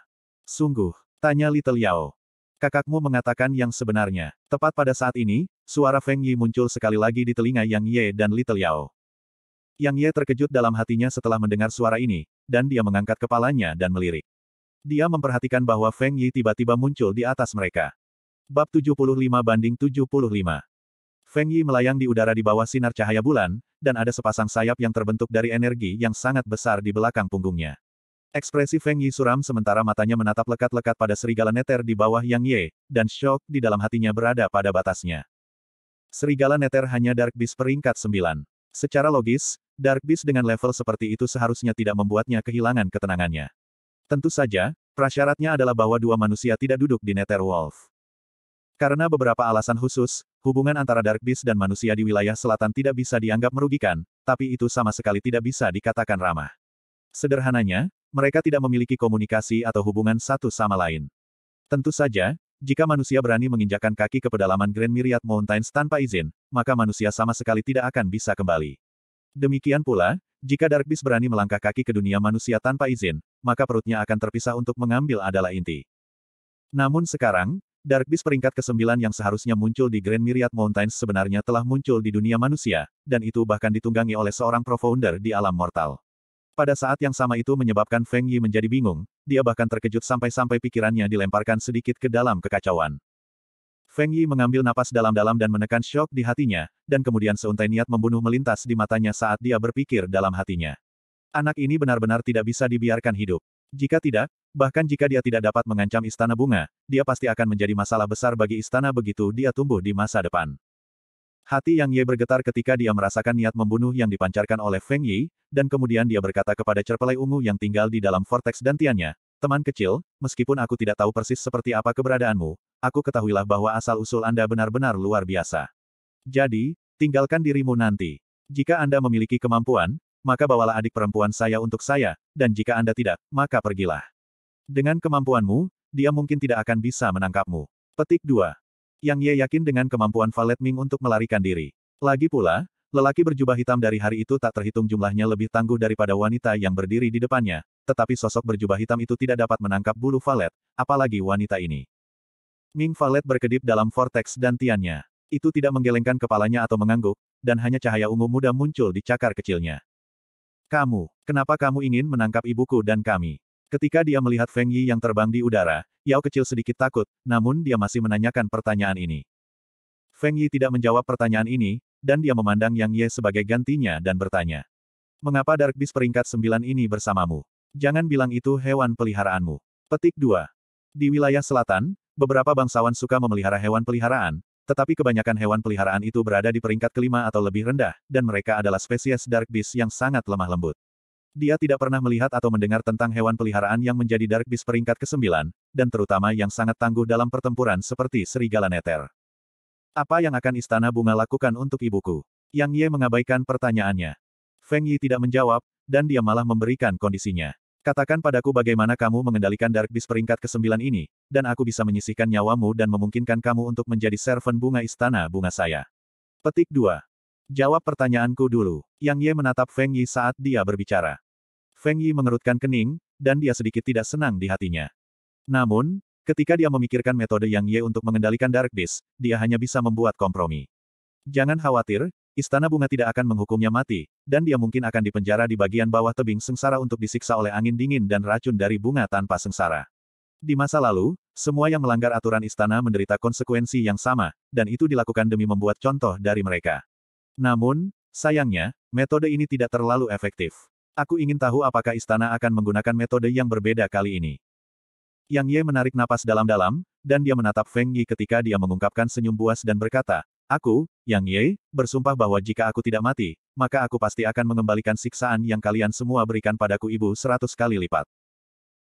Sungguh, tanya Little Yao. Kakakmu mengatakan yang sebenarnya. Tepat pada saat ini, suara Feng Yi muncul sekali lagi di telinga Yang Ye dan Little Yao. Yang Ye terkejut dalam hatinya setelah mendengar suara ini, dan dia mengangkat kepalanya dan melirik. Dia memperhatikan bahwa Feng Yi tiba-tiba muncul di atas mereka. Bab 75 banding 75. Feng Yi melayang di udara di bawah sinar cahaya bulan, dan ada sepasang sayap yang terbentuk dari energi yang sangat besar di belakang punggungnya. Ekspresi Feng Yi suram sementara matanya menatap lekat-lekat pada serigala neter di bawah Yang Ye, dan shock di dalam hatinya berada pada batasnya. Serigala neter hanya Dark Beast peringkat 9. Secara logis, Dark Beast dengan level seperti itu seharusnya tidak membuatnya kehilangan ketenangannya. Tentu saja, prasyaratnya adalah bahwa dua manusia tidak duduk di Nether Wolf. Karena beberapa alasan khusus, hubungan antara Dark Beast dan manusia di wilayah selatan tidak bisa dianggap merugikan, tapi itu sama sekali tidak bisa dikatakan ramah. Sederhananya, mereka tidak memiliki komunikasi atau hubungan satu sama lain. Tentu saja, jika manusia berani menginjakan kaki ke pedalaman Grand Myriad Mountains tanpa izin, maka manusia sama sekali tidak akan bisa kembali. Demikian pula, jika Dark Beast berani melangkah kaki ke dunia manusia tanpa izin, maka perutnya akan terpisah untuk mengambil adalah inti. Namun sekarang, Dark Beast peringkat ke-9 yang seharusnya muncul di Grand Myriad Mountains sebenarnya telah muncul di dunia manusia, dan itu bahkan ditunggangi oleh seorang profounder di alam mortal. Pada saat yang sama itu menyebabkan Feng Yi menjadi bingung, dia bahkan terkejut sampai-sampai pikirannya dilemparkan sedikit ke dalam kekacauan. Feng Yi mengambil napas dalam-dalam dan menekan shock di hatinya, dan kemudian seuntai niat membunuh melintas di matanya saat dia berpikir dalam hatinya. Anak ini benar-benar tidak bisa dibiarkan hidup. Jika tidak, bahkan jika dia tidak dapat mengancam istana bunga, dia pasti akan menjadi masalah besar bagi istana begitu dia tumbuh di masa depan. Hati Yang Ye bergetar ketika dia merasakan niat membunuh yang dipancarkan oleh Feng Yi, dan kemudian dia berkata kepada cerpelai ungu yang tinggal di dalam vortex dan tiannya, Teman kecil, meskipun aku tidak tahu persis seperti apa keberadaanmu, aku ketahuilah bahwa asal-usul Anda benar-benar luar biasa. Jadi, tinggalkan dirimu nanti. Jika Anda memiliki kemampuan, maka bawalah adik perempuan saya untuk saya, dan jika Anda tidak, maka pergilah. Dengan kemampuanmu, dia mungkin tidak akan bisa menangkapmu. Petik 2. Yang Ye yakin dengan kemampuan Valet Ming untuk melarikan diri. Lagi pula, lelaki berjubah hitam dari hari itu tak terhitung jumlahnya lebih tangguh daripada wanita yang berdiri di depannya, tetapi sosok berjubah hitam itu tidak dapat menangkap bulu Valet, apalagi wanita ini. Ming Valet berkedip dalam vortex dan tiannya. Itu tidak menggelengkan kepalanya atau mengangguk, dan hanya cahaya ungu muda muncul di cakar kecilnya. Kamu, kenapa kamu ingin menangkap ibuku dan kami? Ketika dia melihat Feng Yi yang terbang di udara, Yao kecil sedikit takut, namun dia masih menanyakan pertanyaan ini. Feng Yi tidak menjawab pertanyaan ini, dan dia memandang Yang Ye sebagai gantinya dan bertanya. Mengapa Dark Beast peringkat sembilan ini bersamamu? Jangan bilang itu hewan peliharaanmu. Petik 2. Di wilayah selatan, beberapa bangsawan suka memelihara hewan peliharaan, tetapi kebanyakan hewan peliharaan itu berada di peringkat kelima atau lebih rendah, dan mereka adalah spesies Dark Beast yang sangat lemah lembut. Dia tidak pernah melihat atau mendengar tentang hewan peliharaan yang menjadi Dark Beast peringkat ke-9, dan terutama yang sangat tangguh dalam pertempuran seperti serigala neter. Apa yang akan Istana Bunga lakukan untuk ibuku? Yang Ye mengabaikan pertanyaannya. Feng Yi tidak menjawab, dan dia malah memberikan kondisinya. Katakan padaku bagaimana kamu mengendalikan Dark Beast peringkat ke-9 ini, dan aku bisa menyisihkan nyawamu dan memungkinkan kamu untuk menjadi servant bunga istana bunga saya. Petik 2. Jawab pertanyaanku dulu. Yang Ye menatap Feng Yi saat dia berbicara. Feng Yi mengerutkan kening, dan dia sedikit tidak senang di hatinya. Namun, ketika dia memikirkan metode Yang Ye untuk mengendalikan Dark Beast, dia hanya bisa membuat kompromi. Jangan khawatir, Istana Bunga tidak akan menghukumnya mati, dan dia mungkin akan dipenjara di bagian bawah tebing sengsara untuk disiksa oleh angin dingin dan racun dari bunga tanpa sengsara. Di masa lalu, semua yang melanggar aturan istana menderita konsekuensi yang sama, dan itu dilakukan demi membuat contoh dari mereka. Namun, sayangnya, metode ini tidak terlalu efektif. Aku ingin tahu apakah istana akan menggunakan metode yang berbeda kali ini. Yang Ye menarik napas dalam-dalam, dan dia menatap Feng Yi ketika dia mengungkapkan senyum buas dan berkata, Aku, Yang Ye, bersumpah bahwa jika aku tidak mati, maka aku pasti akan mengembalikan siksaan yang kalian semua berikan padaku ibu seratus kali lipat.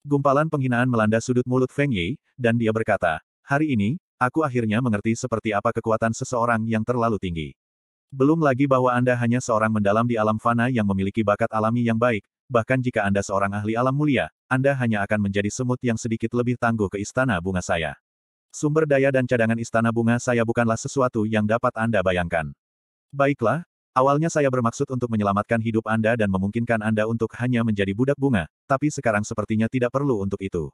Gumpalan penghinaan melanda sudut mulut Feng Yi, dan dia berkata, Hari ini, aku akhirnya mengerti seperti apa kekuatan seseorang yang terlalu tinggi. Belum lagi bahwa Anda hanya seorang mendalam di alam fana yang memiliki bakat alami yang baik, bahkan jika Anda seorang ahli alam mulia, Anda hanya akan menjadi semut yang sedikit lebih tangguh ke istana bunga saya. Sumber daya dan cadangan istana bunga saya bukanlah sesuatu yang dapat Anda bayangkan. Baiklah, awalnya saya bermaksud untuk menyelamatkan hidup Anda dan memungkinkan Anda untuk hanya menjadi budak bunga, tapi sekarang sepertinya tidak perlu untuk itu.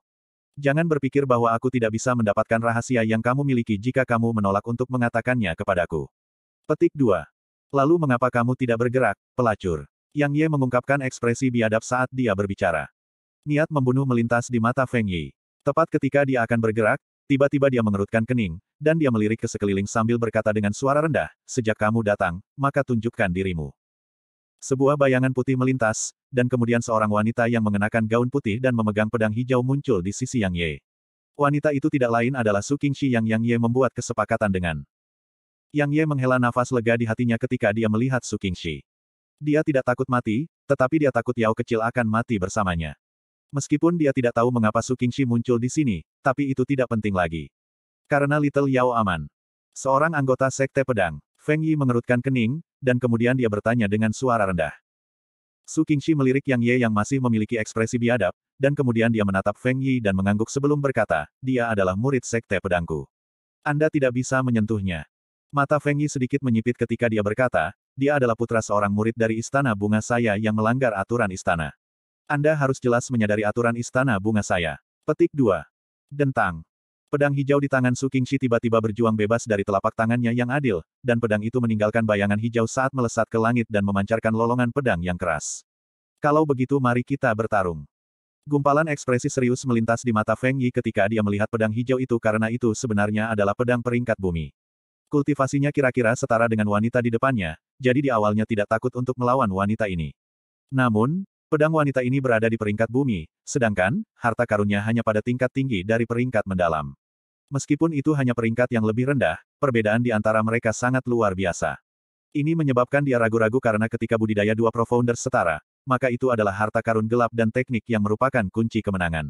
Jangan berpikir bahwa aku tidak bisa mendapatkan rahasia yang kamu miliki jika kamu menolak untuk mengatakannya kepadaku. Petik 2. Lalu mengapa kamu tidak bergerak, pelacur? Yang Ye mengungkapkan ekspresi biadab saat dia berbicara. Niat membunuh melintas di mata Feng Yi. Tepat ketika dia akan bergerak, tiba-tiba dia mengerutkan kening, dan dia melirik ke sekeliling sambil berkata dengan suara rendah, sejak kamu datang, maka tunjukkan dirimu. Sebuah bayangan putih melintas, dan kemudian seorang wanita yang mengenakan gaun putih dan memegang pedang hijau muncul di sisi Yang Ye. Wanita itu tidak lain adalah Su Qingxi yang Yang Ye membuat kesepakatan dengan. Yang Ye menghela nafas lega di hatinya ketika dia melihat Su Qingxi. Dia tidak takut mati, tetapi dia takut Yao kecil akan mati bersamanya. Meskipun dia tidak tahu mengapa Su Qingxi muncul di sini, tapi itu tidak penting lagi. Karena Little Yao aman. Seorang anggota Sekte Pedang, Feng Yi mengerutkan kening, dan kemudian dia bertanya dengan suara rendah. Su Qingxi melirik Yang Ye yang masih memiliki ekspresi biadab, dan kemudian dia menatap Feng Yi dan mengangguk sebelum berkata, dia adalah murid Sekte Pedangku. Anda tidak bisa menyentuhnya. Mata Feng Yi sedikit menyipit ketika dia berkata, dia adalah putra seorang murid dari istana bunga saya yang melanggar aturan istana. Anda harus jelas menyadari aturan istana bunga saya. Petik 2. Dentang. Pedang hijau di tangan Su Qingxi tiba-tiba berjuang bebas dari telapak tangannya yang adil, dan pedang itu meninggalkan bayangan hijau saat melesat ke langit dan memancarkan lolongan pedang yang keras. Kalau begitu mari kita bertarung. Gumpalan ekspresi serius melintas di mata Feng Yi ketika dia melihat pedang hijau itu karena itu sebenarnya adalah pedang peringkat bumi. Kultivasinya kira-kira setara dengan wanita di depannya, jadi di awalnya tidak takut untuk melawan wanita ini. Namun, pedang wanita ini berada di peringkat bumi, sedangkan, harta karunnya hanya pada tingkat tinggi dari peringkat mendalam. Meskipun itu hanya peringkat yang lebih rendah, perbedaan di antara mereka sangat luar biasa. Ini menyebabkan dia ragu-ragu karena ketika budidaya dua profounders setara, maka itu adalah harta karun gelap dan teknik yang merupakan kunci kemenangan.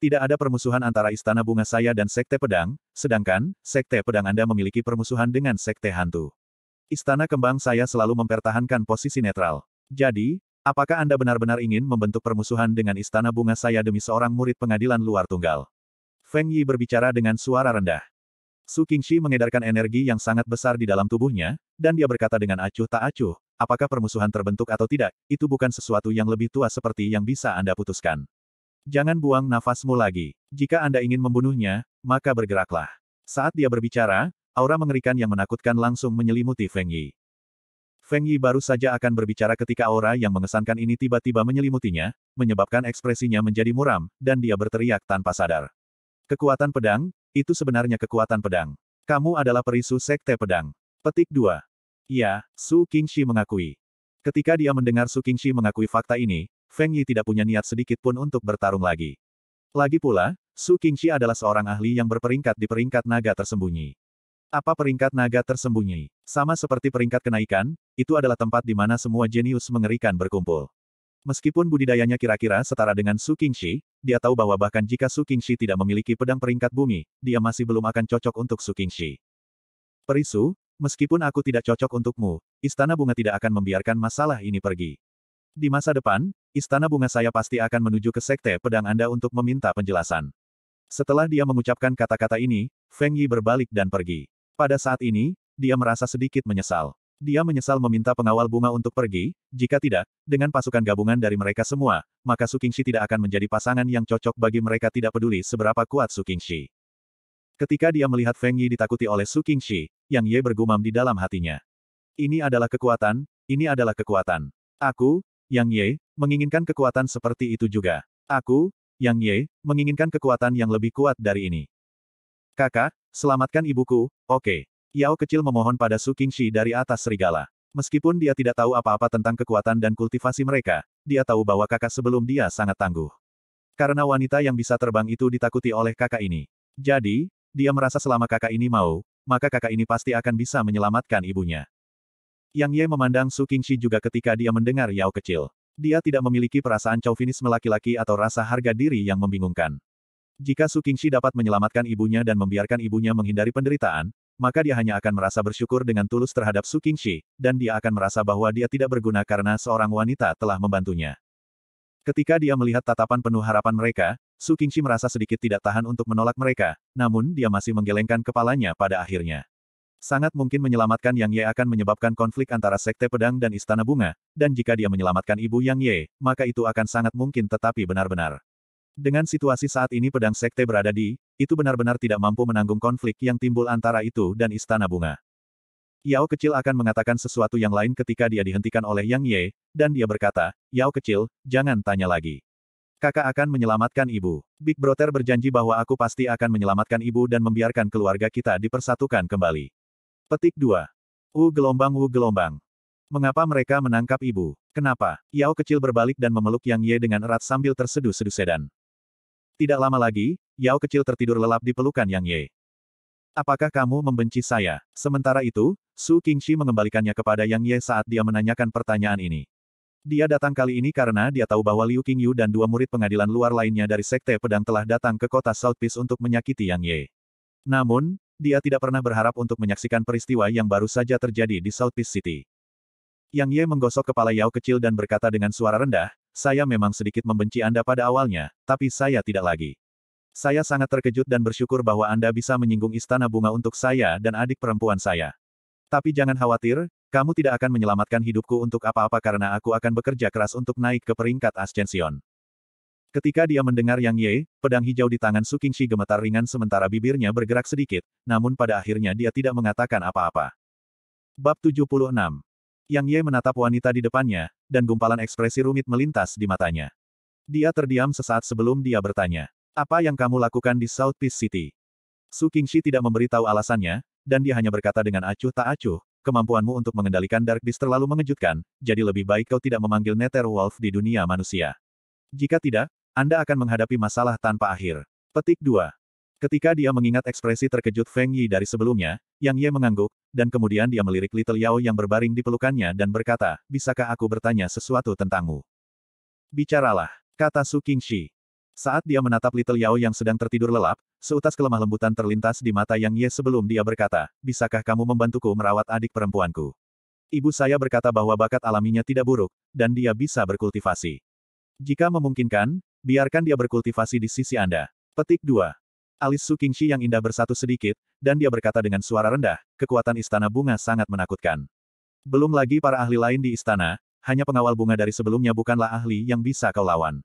Tidak ada permusuhan antara Istana Bunga saya dan Sekte Pedang, sedangkan, Sekte Pedang Anda memiliki permusuhan dengan Sekte Hantu. Istana Kembang saya selalu mempertahankan posisi netral. Jadi, apakah Anda benar-benar ingin membentuk permusuhan dengan Istana Bunga saya demi seorang murid pengadilan luar tunggal? Feng Yi berbicara dengan suara rendah. Su Qingxi mengedarkan energi yang sangat besar di dalam tubuhnya, dan dia berkata dengan acuh tak acuh, apakah permusuhan terbentuk atau tidak, itu bukan sesuatu yang lebih tua seperti yang bisa Anda putuskan. Jangan buang nafasmu lagi. Jika Anda ingin membunuhnya, maka bergeraklah. Saat dia berbicara, aura mengerikan yang menakutkan langsung menyelimuti Feng Yi. Feng Yi baru saja akan berbicara ketika aura yang mengesankan ini tiba-tiba menyelimutinya, menyebabkan ekspresinya menjadi muram, dan dia berteriak tanpa sadar. Kekuatan pedang, itu sebenarnya kekuatan pedang. Kamu adalah perisu sekte pedang. Petik 2. Ya, Su Qingxi mengakui. Ketika dia mendengar Su Qingxi mengakui fakta ini, Feng Yi tidak punya niat sedikit pun untuk bertarung lagi. Lagi pula, Su Qingxi adalah seorang ahli yang berperingkat di peringkat naga tersembunyi. Apa peringkat naga tersembunyi? Sama seperti peringkat kenaikan, itu adalah tempat di mana semua jenius mengerikan berkumpul. Meskipun budidayanya kira-kira setara dengan Su Qingxi, dia tahu bahwa bahkan jika Su Qingxi tidak memiliki pedang peringkat bumi, dia masih belum akan cocok untuk Su Qingxi. Perisu, meskipun aku tidak cocok untukmu, Istana Bunga tidak akan membiarkan masalah ini pergi. Di masa depan, Istana bunga saya pasti akan menuju ke sekte pedang Anda untuk meminta penjelasan. Setelah dia mengucapkan kata-kata ini, Feng Yi berbalik dan pergi. Pada saat ini, dia merasa sedikit menyesal. Dia menyesal meminta pengawal bunga untuk pergi, jika tidak, dengan pasukan gabungan dari mereka semua, maka Su Qingxi tidak akan menjadi pasangan yang cocok bagi mereka tidak peduli seberapa kuat Su Qingxi. Ketika dia melihat Feng Yi ditakuti oleh Su Qingxi, Yang Ye bergumam di dalam hatinya. Ini adalah kekuatan, ini adalah kekuatan. Aku, yang Ye, menginginkan kekuatan seperti itu juga. Aku, Yang Ye, menginginkan kekuatan yang lebih kuat dari ini. Kakak, selamatkan ibuku, oke. Okay. Yao kecil memohon pada Su Qingxi dari atas serigala. Meskipun dia tidak tahu apa-apa tentang kekuatan dan kultivasi mereka, dia tahu bahwa kakak sebelum dia sangat tangguh. Karena wanita yang bisa terbang itu ditakuti oleh kakak ini. Jadi, dia merasa selama kakak ini mau, maka kakak ini pasti akan bisa menyelamatkan ibunya. Yang Ye memandang Su Qingxi juga ketika dia mendengar Yao kecil. Dia tidak memiliki perasaan chauvinisme laki-laki atau rasa harga diri yang membingungkan. Jika Su Qingxi dapat menyelamatkan ibunya dan membiarkan ibunya menghindari penderitaan, maka dia hanya akan merasa bersyukur dengan tulus terhadap Su Qingxi, dan dia akan merasa bahwa dia tidak berguna karena seorang wanita telah membantunya. Ketika dia melihat tatapan penuh harapan mereka, Su Qingxi merasa sedikit tidak tahan untuk menolak mereka, namun dia masih menggelengkan kepalanya pada akhirnya. Sangat mungkin menyelamatkan Yang Ye akan menyebabkan konflik antara Sekte Pedang dan Istana Bunga, dan jika dia menyelamatkan Ibu Yang Ye, maka itu akan sangat mungkin tetapi benar-benar. Dengan situasi saat ini pedang Sekte berada di, itu benar-benar tidak mampu menanggung konflik yang timbul antara itu dan Istana Bunga. Yao kecil akan mengatakan sesuatu yang lain ketika dia dihentikan oleh Yang Ye, dan dia berkata, Yao kecil, jangan tanya lagi. Kakak akan menyelamatkan ibu. Big Brother berjanji bahwa aku pasti akan menyelamatkan ibu dan membiarkan keluarga kita dipersatukan kembali. Petik 2. Wu gelombang Wu gelombang. Mengapa mereka menangkap ibu? Kenapa? Yao kecil berbalik dan memeluk Yang Ye dengan erat sambil terseduh-seduh sedan. Tidak lama lagi, Yao kecil tertidur lelap di pelukan Yang Ye. Apakah kamu membenci saya? Sementara itu, Su Qingxi mengembalikannya kepada Yang Ye saat dia menanyakan pertanyaan ini. Dia datang kali ini karena dia tahu bahwa Liu Qingyu dan dua murid pengadilan luar lainnya dari Sekte Pedang telah datang ke kota South Peace untuk menyakiti Yang Ye. Namun, dia tidak pernah berharap untuk menyaksikan peristiwa yang baru saja terjadi di South Peace City. Yang Ye menggosok kepala Yao kecil dan berkata dengan suara rendah, saya memang sedikit membenci Anda pada awalnya, tapi saya tidak lagi. Saya sangat terkejut dan bersyukur bahwa Anda bisa menyinggung istana bunga untuk saya dan adik perempuan saya. Tapi jangan khawatir, kamu tidak akan menyelamatkan hidupku untuk apa-apa karena aku akan bekerja keras untuk naik ke peringkat ascension. Ketika dia mendengar Yang Ye, pedang hijau di tangan Su Qingxi gemetar ringan sementara bibirnya bergerak sedikit, namun pada akhirnya dia tidak mengatakan apa-apa. Bab 76 Yang Ye menatap wanita di depannya, dan gumpalan ekspresi rumit melintas di matanya. Dia terdiam sesaat sebelum dia bertanya, Apa yang kamu lakukan di South Peace City? Su Qingxi tidak memberitahu alasannya, dan dia hanya berkata dengan acuh tak acuh, kemampuanmu untuk mengendalikan Dark Beast terlalu mengejutkan, jadi lebih baik kau tidak memanggil Nether Wolf di dunia manusia. Jika tidak, anda akan menghadapi masalah tanpa akhir. Petik 2. Ketika dia mengingat ekspresi terkejut Feng Yi dari sebelumnya, Yang Ye mengangguk, dan kemudian dia melirik Little Yao yang berbaring di pelukannya dan berkata, Bisakah aku bertanya sesuatu tentangmu? Bicaralah, kata Su Qingxi. Saat dia menatap Little Yao yang sedang tertidur lelap, seutas kelemah lembutan terlintas di mata Yang Ye sebelum dia berkata, Bisakah kamu membantuku merawat adik perempuanku? Ibu saya berkata bahwa bakat alaminya tidak buruk, dan dia bisa berkultivasi. Jika memungkinkan, Biarkan dia berkultivasi di sisi Anda. Petik 2. Alis Su Qingxi yang indah bersatu sedikit, dan dia berkata dengan suara rendah, kekuatan istana bunga sangat menakutkan. Belum lagi para ahli lain di istana, hanya pengawal bunga dari sebelumnya bukanlah ahli yang bisa kau lawan.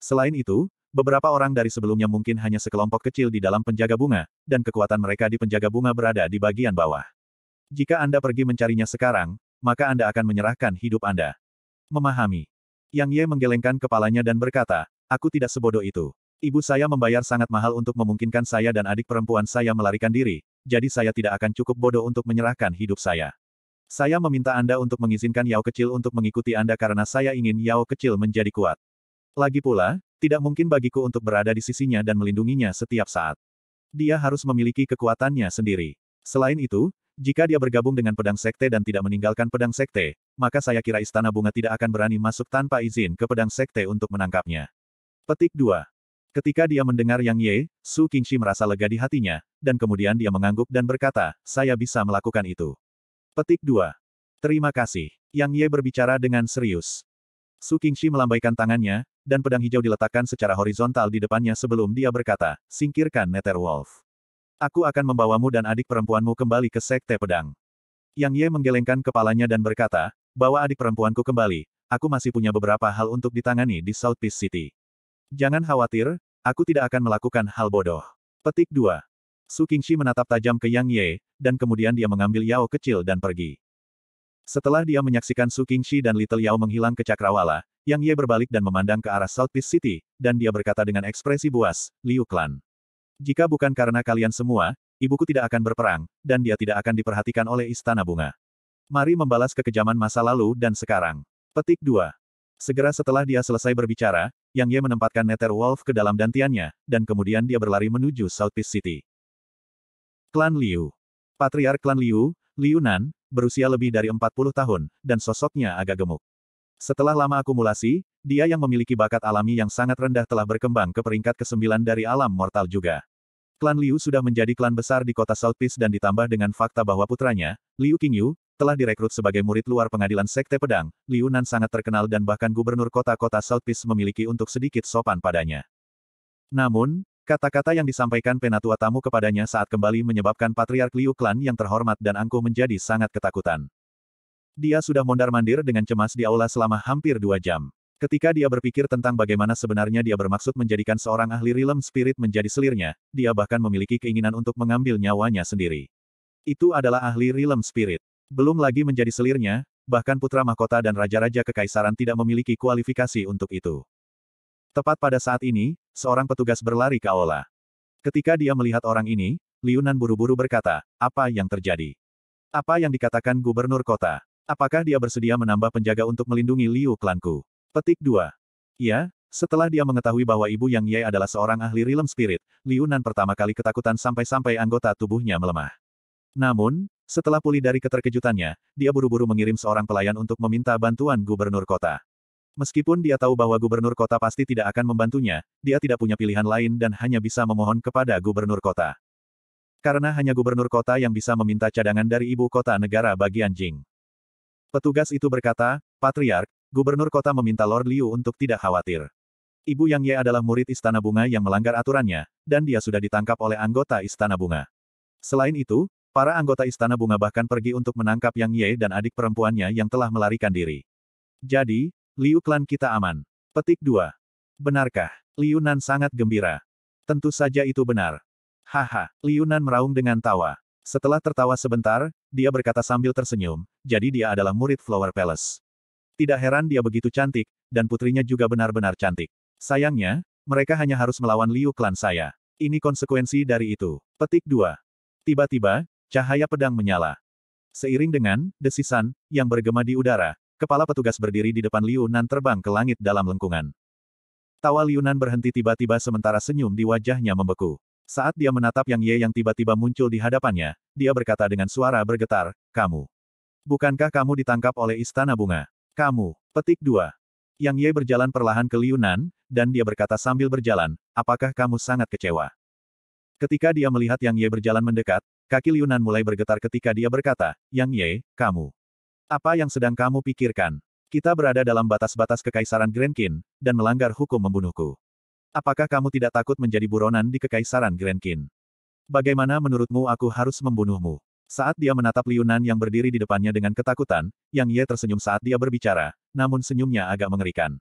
Selain itu, beberapa orang dari sebelumnya mungkin hanya sekelompok kecil di dalam penjaga bunga, dan kekuatan mereka di penjaga bunga berada di bagian bawah. Jika Anda pergi mencarinya sekarang, maka Anda akan menyerahkan hidup Anda. Memahami. Yang Ye menggelengkan kepalanya dan berkata, Aku tidak sebodoh itu. Ibu saya membayar sangat mahal untuk memungkinkan saya dan adik perempuan saya melarikan diri, jadi saya tidak akan cukup bodoh untuk menyerahkan hidup saya. Saya meminta Anda untuk mengizinkan Yao kecil untuk mengikuti Anda karena saya ingin Yao kecil menjadi kuat. Lagi pula, tidak mungkin bagiku untuk berada di sisinya dan melindunginya setiap saat. Dia harus memiliki kekuatannya sendiri. Selain itu, jika dia bergabung dengan pedang sekte dan tidak meninggalkan pedang sekte, maka saya kira istana bunga tidak akan berani masuk tanpa izin ke pedang sekte untuk menangkapnya. Petik 2. Ketika dia mendengar Yang Ye, Su Qingxi merasa lega di hatinya, dan kemudian dia mengangguk dan berkata, saya bisa melakukan itu. Petik 2. Terima kasih. Yang Ye berbicara dengan serius. Su Qingxi melambaikan tangannya, dan pedang hijau diletakkan secara horizontal di depannya sebelum dia berkata, singkirkan Nether Wolf. Aku akan membawamu dan adik perempuanmu kembali ke Sekte Pedang. Yang Ye menggelengkan kepalanya dan berkata, bawa adik perempuanku kembali, aku masih punya beberapa hal untuk ditangani di South Peace City. Jangan khawatir, aku tidak akan melakukan hal bodoh. Petik 2. Su Qingxi menatap tajam ke Yang Ye, dan kemudian dia mengambil Yao kecil dan pergi. Setelah dia menyaksikan Su Qingxi dan Little Yao menghilang ke cakrawala, Yang Ye berbalik dan memandang ke arah Salt Peace City, dan dia berkata dengan ekspresi buas, Liu Clan. Jika bukan karena kalian semua, ibuku tidak akan berperang, dan dia tidak akan diperhatikan oleh Istana Bunga. Mari membalas kekejaman masa lalu dan sekarang. Petik 2. Segera setelah dia selesai berbicara, Yang Ye menempatkan Nether Wolf ke dalam dantiannya, dan kemudian dia berlari menuju South Peace City. Klan Liu Patriark Klan Liu, Liu Nan, berusia lebih dari 40 tahun, dan sosoknya agak gemuk. Setelah lama akumulasi, dia yang memiliki bakat alami yang sangat rendah telah berkembang ke peringkat ke-9 dari alam mortal juga. Klan Liu sudah menjadi klan besar di kota South Peace dan ditambah dengan fakta bahwa putranya, Liu Qingyu, telah direkrut sebagai murid luar pengadilan Sekte Pedang, Liunan sangat terkenal dan bahkan gubernur kota-kota South memiliki untuk sedikit sopan padanya. Namun, kata-kata yang disampaikan penatua tamu kepadanya saat kembali menyebabkan Patriark Liu Klan yang terhormat dan angkuh menjadi sangat ketakutan. Dia sudah mondar-mandir dengan cemas di aula selama hampir dua jam. Ketika dia berpikir tentang bagaimana sebenarnya dia bermaksud menjadikan seorang ahli realm spirit menjadi selirnya, dia bahkan memiliki keinginan untuk mengambil nyawanya sendiri. Itu adalah ahli realm spirit. Belum lagi menjadi selirnya, bahkan putra mahkota dan raja-raja kekaisaran tidak memiliki kualifikasi untuk itu. Tepat pada saat ini, seorang petugas berlari ke aula. Ketika dia melihat orang ini, Liunan buru-buru berkata, apa yang terjadi? Apa yang dikatakan gubernur kota? Apakah dia bersedia menambah penjaga untuk melindungi Liu klanku? Petik 2. Ya, setelah dia mengetahui bahwa ibu Yang Ye adalah seorang ahli realm spirit, Liunan pertama kali ketakutan sampai-sampai anggota tubuhnya melemah. Namun, setelah pulih dari keterkejutannya, dia buru-buru mengirim seorang pelayan untuk meminta bantuan gubernur kota. Meskipun dia tahu bahwa gubernur kota pasti tidak akan membantunya, dia tidak punya pilihan lain dan hanya bisa memohon kepada gubernur kota. Karena hanya gubernur kota yang bisa meminta cadangan dari ibu kota negara bagian Jing. Petugas itu berkata, Patriark, gubernur kota meminta Lord Liu untuk tidak khawatir. Ibu Yang Ye adalah murid Istana Bunga yang melanggar aturannya, dan dia sudah ditangkap oleh anggota Istana Bunga. Selain itu, Para anggota Istana Bunga bahkan pergi untuk menangkap Yang Ye dan adik perempuannya yang telah melarikan diri. Jadi, Liu Klan kita aman. Petik 2. Benarkah? Liu Nan sangat gembira. Tentu saja itu benar. Haha, Liu Nan meraung dengan tawa. Setelah tertawa sebentar, dia berkata sambil tersenyum, jadi dia adalah murid Flower Palace. Tidak heran dia begitu cantik, dan putrinya juga benar-benar cantik. Sayangnya, mereka hanya harus melawan Liu Klan saya. Ini konsekuensi dari itu. Petik 2. Tiba-tiba, Cahaya pedang menyala. Seiring dengan desisan yang bergema di udara, kepala petugas berdiri di depan Liunan terbang ke langit dalam lengkungan. Tawa Liunan berhenti tiba-tiba sementara senyum di wajahnya membeku. Saat dia menatap Yang Ye yang tiba-tiba muncul di hadapannya, dia berkata dengan suara bergetar, "Kamu. Bukankah kamu ditangkap oleh istana bunga? Kamu." Petik 2. Yang Ye berjalan perlahan ke Liunan, dan dia berkata sambil berjalan, "Apakah kamu sangat kecewa?" Ketika dia melihat Yang Ye berjalan mendekat, Kaki Liunan mulai bergetar ketika dia berkata, Yang Ye, kamu. Apa yang sedang kamu pikirkan? Kita berada dalam batas-batas kekaisaran Grenkin, dan melanggar hukum membunuhku. Apakah kamu tidak takut menjadi buronan di kekaisaran Grenkin? Bagaimana menurutmu aku harus membunuhmu? Saat dia menatap Liunan yang berdiri di depannya dengan ketakutan, Yang Ye tersenyum saat dia berbicara, namun senyumnya agak mengerikan.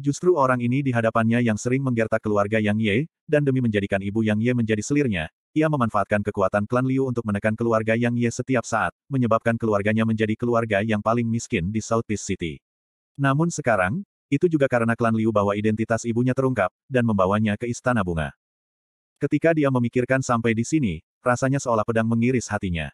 Justru orang ini di hadapannya yang sering menggertak keluarga Yang Ye, dan demi menjadikan ibu Yang Ye menjadi selirnya, ia memanfaatkan kekuatan klan Liu untuk menekan keluarga Yang Ye setiap saat, menyebabkan keluarganya menjadi keluarga yang paling miskin di South Peace City. Namun sekarang, itu juga karena klan Liu bahwa identitas ibunya terungkap, dan membawanya ke Istana Bunga. Ketika dia memikirkan sampai di sini, rasanya seolah pedang mengiris hatinya.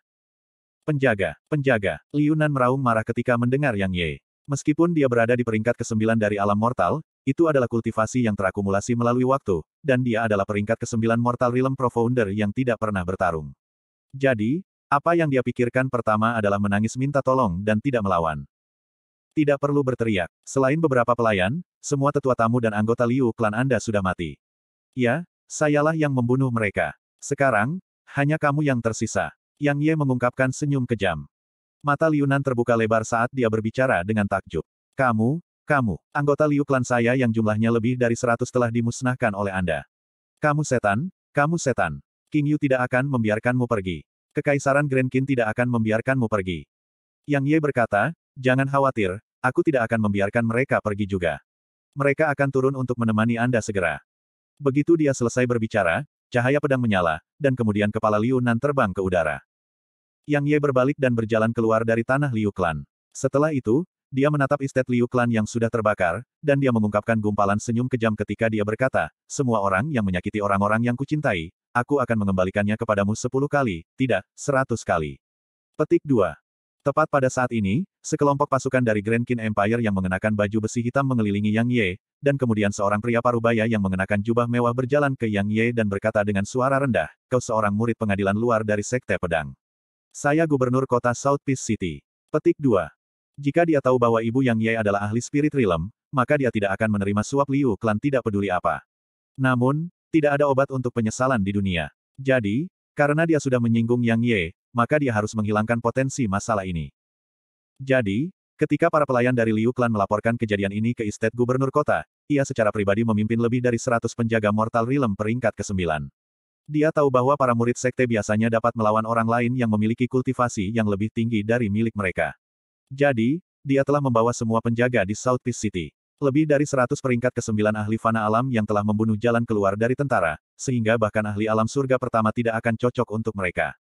Penjaga, penjaga, Liu Nan meraung marah ketika mendengar Yang Ye. Meskipun dia berada di peringkat ke-9 dari alam mortal, itu adalah kultivasi yang terakumulasi melalui waktu, dan dia adalah peringkat ke-9 Mortal Realm Profounder yang tidak pernah bertarung. Jadi, apa yang dia pikirkan pertama adalah menangis minta tolong dan tidak melawan. Tidak perlu berteriak. Selain beberapa pelayan, semua tetua tamu dan anggota Liu klan Anda sudah mati. Ya, sayalah yang membunuh mereka. Sekarang, hanya kamu yang tersisa. Yang Ye mengungkapkan senyum kejam. Mata Liunan terbuka lebar saat dia berbicara dengan takjub. Kamu, kamu, anggota Liu Klan saya yang jumlahnya lebih dari seratus telah dimusnahkan oleh Anda. Kamu setan, kamu setan. King Yu tidak akan membiarkanmu pergi. Kekaisaran Grand Qin tidak akan membiarkanmu pergi. Yang Ye berkata, jangan khawatir, aku tidak akan membiarkan mereka pergi juga. Mereka akan turun untuk menemani Anda segera. Begitu dia selesai berbicara, cahaya pedang menyala, dan kemudian kepala Liu Nan terbang ke udara. Yang Ye berbalik dan berjalan keluar dari tanah Liu Klan. Setelah itu, dia menatap Istet Liu Klan yang sudah terbakar, dan dia mengungkapkan gumpalan senyum kejam ketika dia berkata, semua orang yang menyakiti orang-orang yang kucintai, aku akan mengembalikannya kepadamu sepuluh kali, tidak, seratus kali. Petik 2. Tepat pada saat ini, sekelompok pasukan dari Grand King Empire yang mengenakan baju besi hitam mengelilingi Yang Ye, dan kemudian seorang pria parubaya yang mengenakan jubah mewah berjalan ke Yang Ye dan berkata dengan suara rendah, kau seorang murid pengadilan luar dari Sekte Pedang. Saya gubernur kota South Peace City. Petik 2. Jika dia tahu bahwa ibu Yang Ye adalah ahli spirit realm, maka dia tidak akan menerima suap Liu Klan tidak peduli apa. Namun, tidak ada obat untuk penyesalan di dunia. Jadi, karena dia sudah menyinggung Yang Ye, maka dia harus menghilangkan potensi masalah ini. Jadi, ketika para pelayan dari Liu Klan melaporkan kejadian ini ke Istet Gubernur Kota, ia secara pribadi memimpin lebih dari 100 penjaga mortal realm peringkat ke-9. Dia tahu bahwa para murid sekte biasanya dapat melawan orang lain yang memiliki kultivasi yang lebih tinggi dari milik mereka. Jadi, dia telah membawa semua penjaga di South Peace City. Lebih dari 100 peringkat ke-9 ahli fana alam yang telah membunuh jalan keluar dari tentara, sehingga bahkan ahli alam surga pertama tidak akan cocok untuk mereka.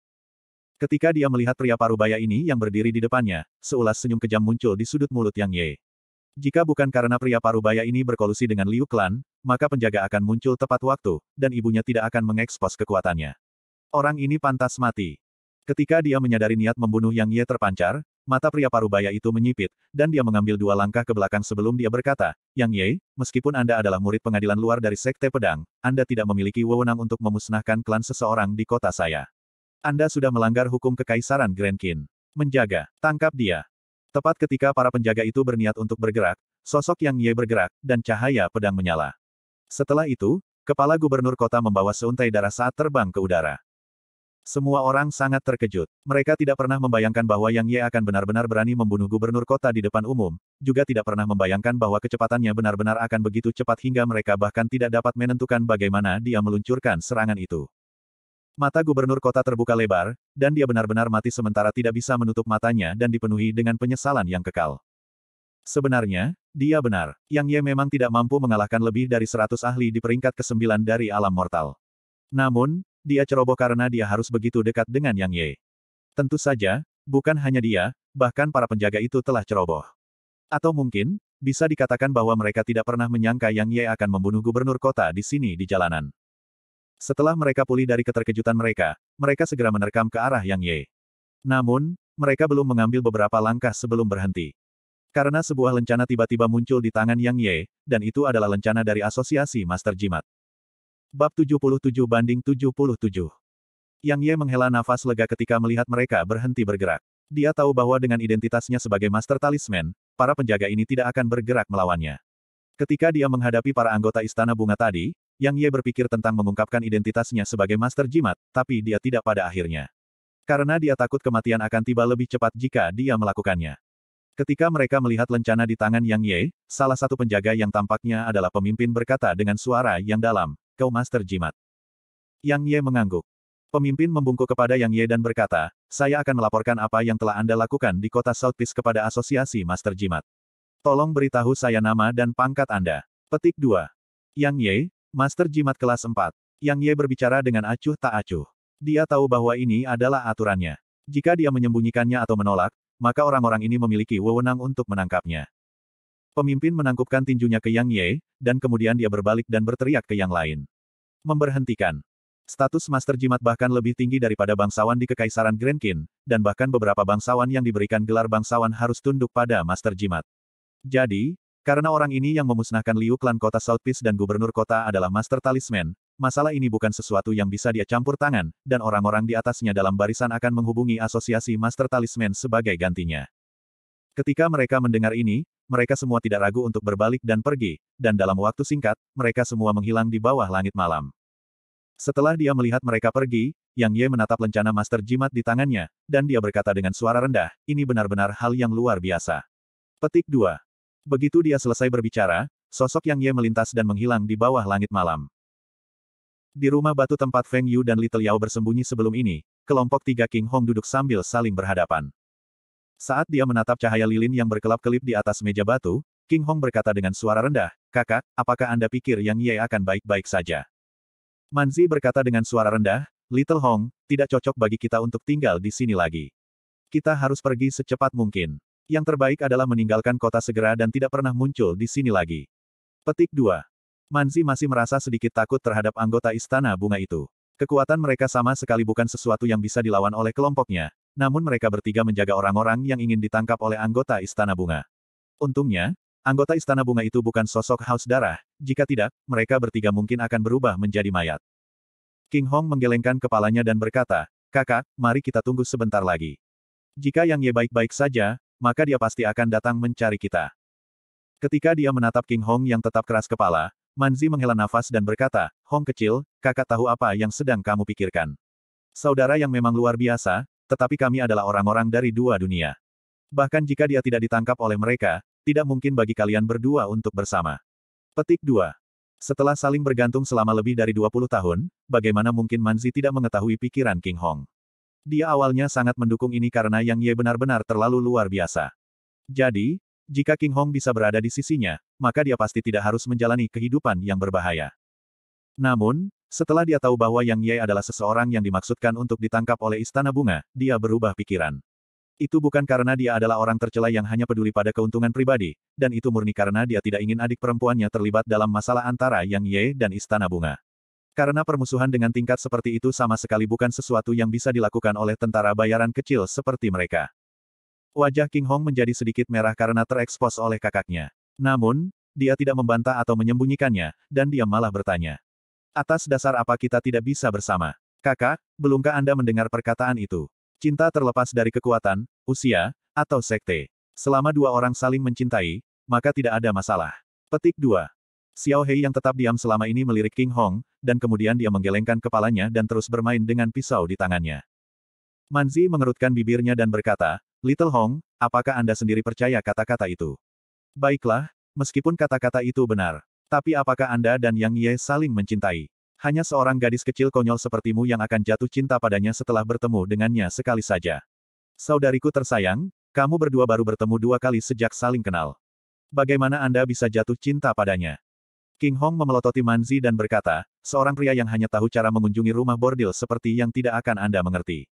Ketika dia melihat pria parubaya ini yang berdiri di depannya, seulas senyum kejam muncul di sudut mulut Yang Ye. Jika bukan karena pria parubaya ini berkolusi dengan Liu Klan, maka penjaga akan muncul tepat waktu, dan ibunya tidak akan mengekspos kekuatannya. Orang ini pantas mati. Ketika dia menyadari niat membunuh Yang Ye terpancar, mata pria parubaya itu menyipit, dan dia mengambil dua langkah ke belakang sebelum dia berkata, Yang Ye, meskipun Anda adalah murid pengadilan luar dari Sekte Pedang, Anda tidak memiliki wewenang untuk memusnahkan klan seseorang di kota saya. Anda sudah melanggar hukum kekaisaran Grand Menjaga, tangkap dia. Tepat ketika para penjaga itu berniat untuk bergerak, sosok Yang Ye bergerak, dan cahaya pedang menyala. Setelah itu, kepala gubernur kota membawa seuntai darah saat terbang ke udara. Semua orang sangat terkejut. Mereka tidak pernah membayangkan bahwa Yang Ye akan benar-benar berani membunuh gubernur kota di depan umum, juga tidak pernah membayangkan bahwa kecepatannya benar-benar akan begitu cepat hingga mereka bahkan tidak dapat menentukan bagaimana dia meluncurkan serangan itu. Mata gubernur kota terbuka lebar, dan dia benar-benar mati sementara tidak bisa menutup matanya dan dipenuhi dengan penyesalan yang kekal. Sebenarnya, dia benar. Yang Ye memang tidak mampu mengalahkan lebih dari 100 ahli di peringkat ke-9 dari alam mortal. Namun, dia ceroboh karena dia harus begitu dekat dengan Yang Ye. Tentu saja, bukan hanya dia, bahkan para penjaga itu telah ceroboh. Atau mungkin, bisa dikatakan bahwa mereka tidak pernah menyangka Yang Ye akan membunuh gubernur kota di sini di jalanan. Setelah mereka pulih dari keterkejutan mereka, mereka segera menerkam ke arah Yang Ye. Namun, mereka belum mengambil beberapa langkah sebelum berhenti. Karena sebuah lencana tiba-tiba muncul di tangan Yang Ye, dan itu adalah lencana dari Asosiasi Master Jimat. Bab 77 banding 77. Yang Ye menghela nafas lega ketika melihat mereka berhenti bergerak. Dia tahu bahwa dengan identitasnya sebagai Master Talisman, para penjaga ini tidak akan bergerak melawannya. Ketika dia menghadapi para anggota Istana Bunga tadi, Yang Ye berpikir tentang mengungkapkan identitasnya sebagai Master Jimat, tapi dia tidak pada akhirnya. Karena dia takut kematian akan tiba lebih cepat jika dia melakukannya. Ketika mereka melihat lencana di tangan Yang Ye, salah satu penjaga yang tampaknya adalah pemimpin berkata dengan suara yang dalam, kau master jimat. Yang Ye mengangguk. Pemimpin membungkuk kepada Yang Ye dan berkata, saya akan melaporkan apa yang telah Anda lakukan di kota South Peace kepada asosiasi master jimat. Tolong beritahu saya nama dan pangkat Anda. Petik 2. Yang Ye, master jimat kelas 4. Yang Ye berbicara dengan acuh tak acuh. Dia tahu bahwa ini adalah aturannya. Jika dia menyembunyikannya atau menolak, maka orang-orang ini memiliki wewenang untuk menangkapnya. Pemimpin menangkupkan tinjunya ke Yang Ye, dan kemudian dia berbalik dan berteriak ke yang lain. Memberhentikan. Status Master Jimat bahkan lebih tinggi daripada bangsawan di Kekaisaran Grenkin, dan bahkan beberapa bangsawan yang diberikan gelar bangsawan harus tunduk pada Master Jimat. Jadi, karena orang ini yang memusnahkan Liu Klan kota Southpiece dan gubernur kota adalah Master Talisman, masalah ini bukan sesuatu yang bisa dia campur tangan, dan orang-orang di atasnya dalam barisan akan menghubungi asosiasi Master Talisman sebagai gantinya. Ketika mereka mendengar ini, mereka semua tidak ragu untuk berbalik dan pergi, dan dalam waktu singkat, mereka semua menghilang di bawah langit malam. Setelah dia melihat mereka pergi, Yang Ye menatap lencana Master Jimat di tangannya, dan dia berkata dengan suara rendah, ini benar-benar hal yang luar biasa. Petik 2. Begitu dia selesai berbicara, sosok Yang Ye melintas dan menghilang di bawah langit malam. Di rumah batu tempat Feng Yu dan Little Yao bersembunyi sebelum ini, kelompok tiga King Hong duduk sambil saling berhadapan. Saat dia menatap cahaya lilin yang berkelap-kelip di atas meja batu, King Hong berkata dengan suara rendah, Kakak, apakah Anda pikir Yang Ye akan baik-baik saja? Manzi berkata dengan suara rendah, Little Hong, tidak cocok bagi kita untuk tinggal di sini lagi. Kita harus pergi secepat mungkin. Yang terbaik adalah meninggalkan kota segera dan tidak pernah muncul di sini lagi. Petik 2. Manzi masih merasa sedikit takut terhadap anggota istana bunga itu. Kekuatan mereka sama sekali bukan sesuatu yang bisa dilawan oleh kelompoknya, namun mereka bertiga menjaga orang-orang yang ingin ditangkap oleh anggota Istana Bunga. Untungnya, anggota Istana Bunga itu bukan sosok haus darah, jika tidak, mereka bertiga mungkin akan berubah menjadi mayat. King Hong menggelengkan kepalanya dan berkata, kakak, mari kita tunggu sebentar lagi. Jika Yang Ye baik-baik saja, maka dia pasti akan datang mencari kita. Ketika dia menatap King Hong yang tetap keras kepala, Manzi menghela nafas dan berkata, Hong kecil, kakak tahu apa yang sedang kamu pikirkan. Saudara yang memang luar biasa, tetapi kami adalah orang-orang dari dua dunia. Bahkan jika dia tidak ditangkap oleh mereka, tidak mungkin bagi kalian berdua untuk bersama. Petik 2. Setelah saling bergantung selama lebih dari 20 tahun, bagaimana mungkin Manzi tidak mengetahui pikiran King Hong? Dia awalnya sangat mendukung ini karena Yang Ye benar-benar terlalu luar biasa. Jadi, jika King Hong bisa berada di sisinya, maka dia pasti tidak harus menjalani kehidupan yang berbahaya. Namun, setelah dia tahu bahwa Yang Ye adalah seseorang yang dimaksudkan untuk ditangkap oleh Istana Bunga, dia berubah pikiran. Itu bukan karena dia adalah orang tercela yang hanya peduli pada keuntungan pribadi, dan itu murni karena dia tidak ingin adik perempuannya terlibat dalam masalah antara Yang Ye dan Istana Bunga. Karena permusuhan dengan tingkat seperti itu sama sekali bukan sesuatu yang bisa dilakukan oleh tentara bayaran kecil seperti mereka. Wajah King Hong menjadi sedikit merah karena terekspos oleh kakaknya. Namun, dia tidak membantah atau menyembunyikannya, dan dia malah bertanya. Atas dasar apa kita tidak bisa bersama? Kakak, belumkah Anda mendengar perkataan itu? Cinta terlepas dari kekuatan, usia, atau sekte. Selama dua orang saling mencintai, maka tidak ada masalah. Petik 2. Xiao Hei yang tetap diam selama ini melirik King Hong, dan kemudian dia menggelengkan kepalanya dan terus bermain dengan pisau di tangannya. Manzi mengerutkan bibirnya dan berkata, Little Hong, apakah Anda sendiri percaya kata-kata itu? Baiklah, meskipun kata-kata itu benar, tapi apakah Anda dan Yang Ye saling mencintai? Hanya seorang gadis kecil konyol sepertimu yang akan jatuh cinta padanya setelah bertemu dengannya sekali saja. Saudariku tersayang, kamu berdua baru bertemu dua kali sejak saling kenal. Bagaimana Anda bisa jatuh cinta padanya? King Hong memelototi Manzi dan berkata, seorang pria yang hanya tahu cara mengunjungi rumah bordil seperti yang tidak akan Anda mengerti.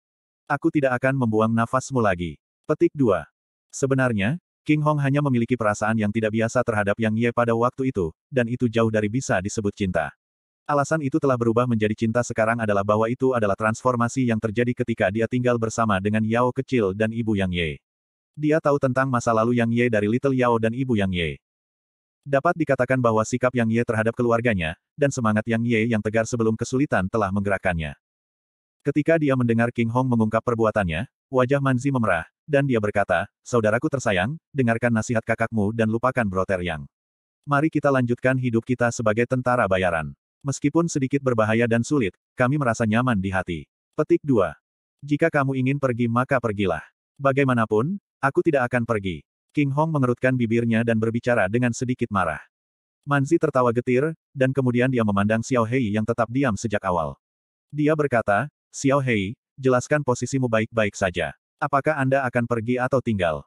Aku tidak akan membuang nafasmu lagi. Petik 2. Sebenarnya, King Hong hanya memiliki perasaan yang tidak biasa terhadap Yang Ye pada waktu itu, dan itu jauh dari bisa disebut cinta. Alasan itu telah berubah menjadi cinta sekarang adalah bahwa itu adalah transformasi yang terjadi ketika dia tinggal bersama dengan Yao kecil dan ibu Yang Ye. Dia tahu tentang masa lalu Yang Ye dari Little Yao dan ibu Yang Ye. Dapat dikatakan bahwa sikap Yang Ye terhadap keluarganya, dan semangat Yang Ye yang tegar sebelum kesulitan telah menggerakkannya. Ketika dia mendengar King Hong mengungkap perbuatannya, Wajah Manzi memerah, dan dia berkata, Saudaraku tersayang, dengarkan nasihat kakakmu dan lupakan Broter Yang. Mari kita lanjutkan hidup kita sebagai tentara bayaran. Meskipun sedikit berbahaya dan sulit, kami merasa nyaman di hati. Petik 2. Jika kamu ingin pergi maka pergilah. Bagaimanapun, aku tidak akan pergi. King Hong mengerutkan bibirnya dan berbicara dengan sedikit marah. Manzi tertawa getir, dan kemudian dia memandang Xiao Hei yang tetap diam sejak awal. Dia berkata, Xiao Hei, jelaskan posisimu baik-baik saja. Apakah Anda akan pergi atau tinggal?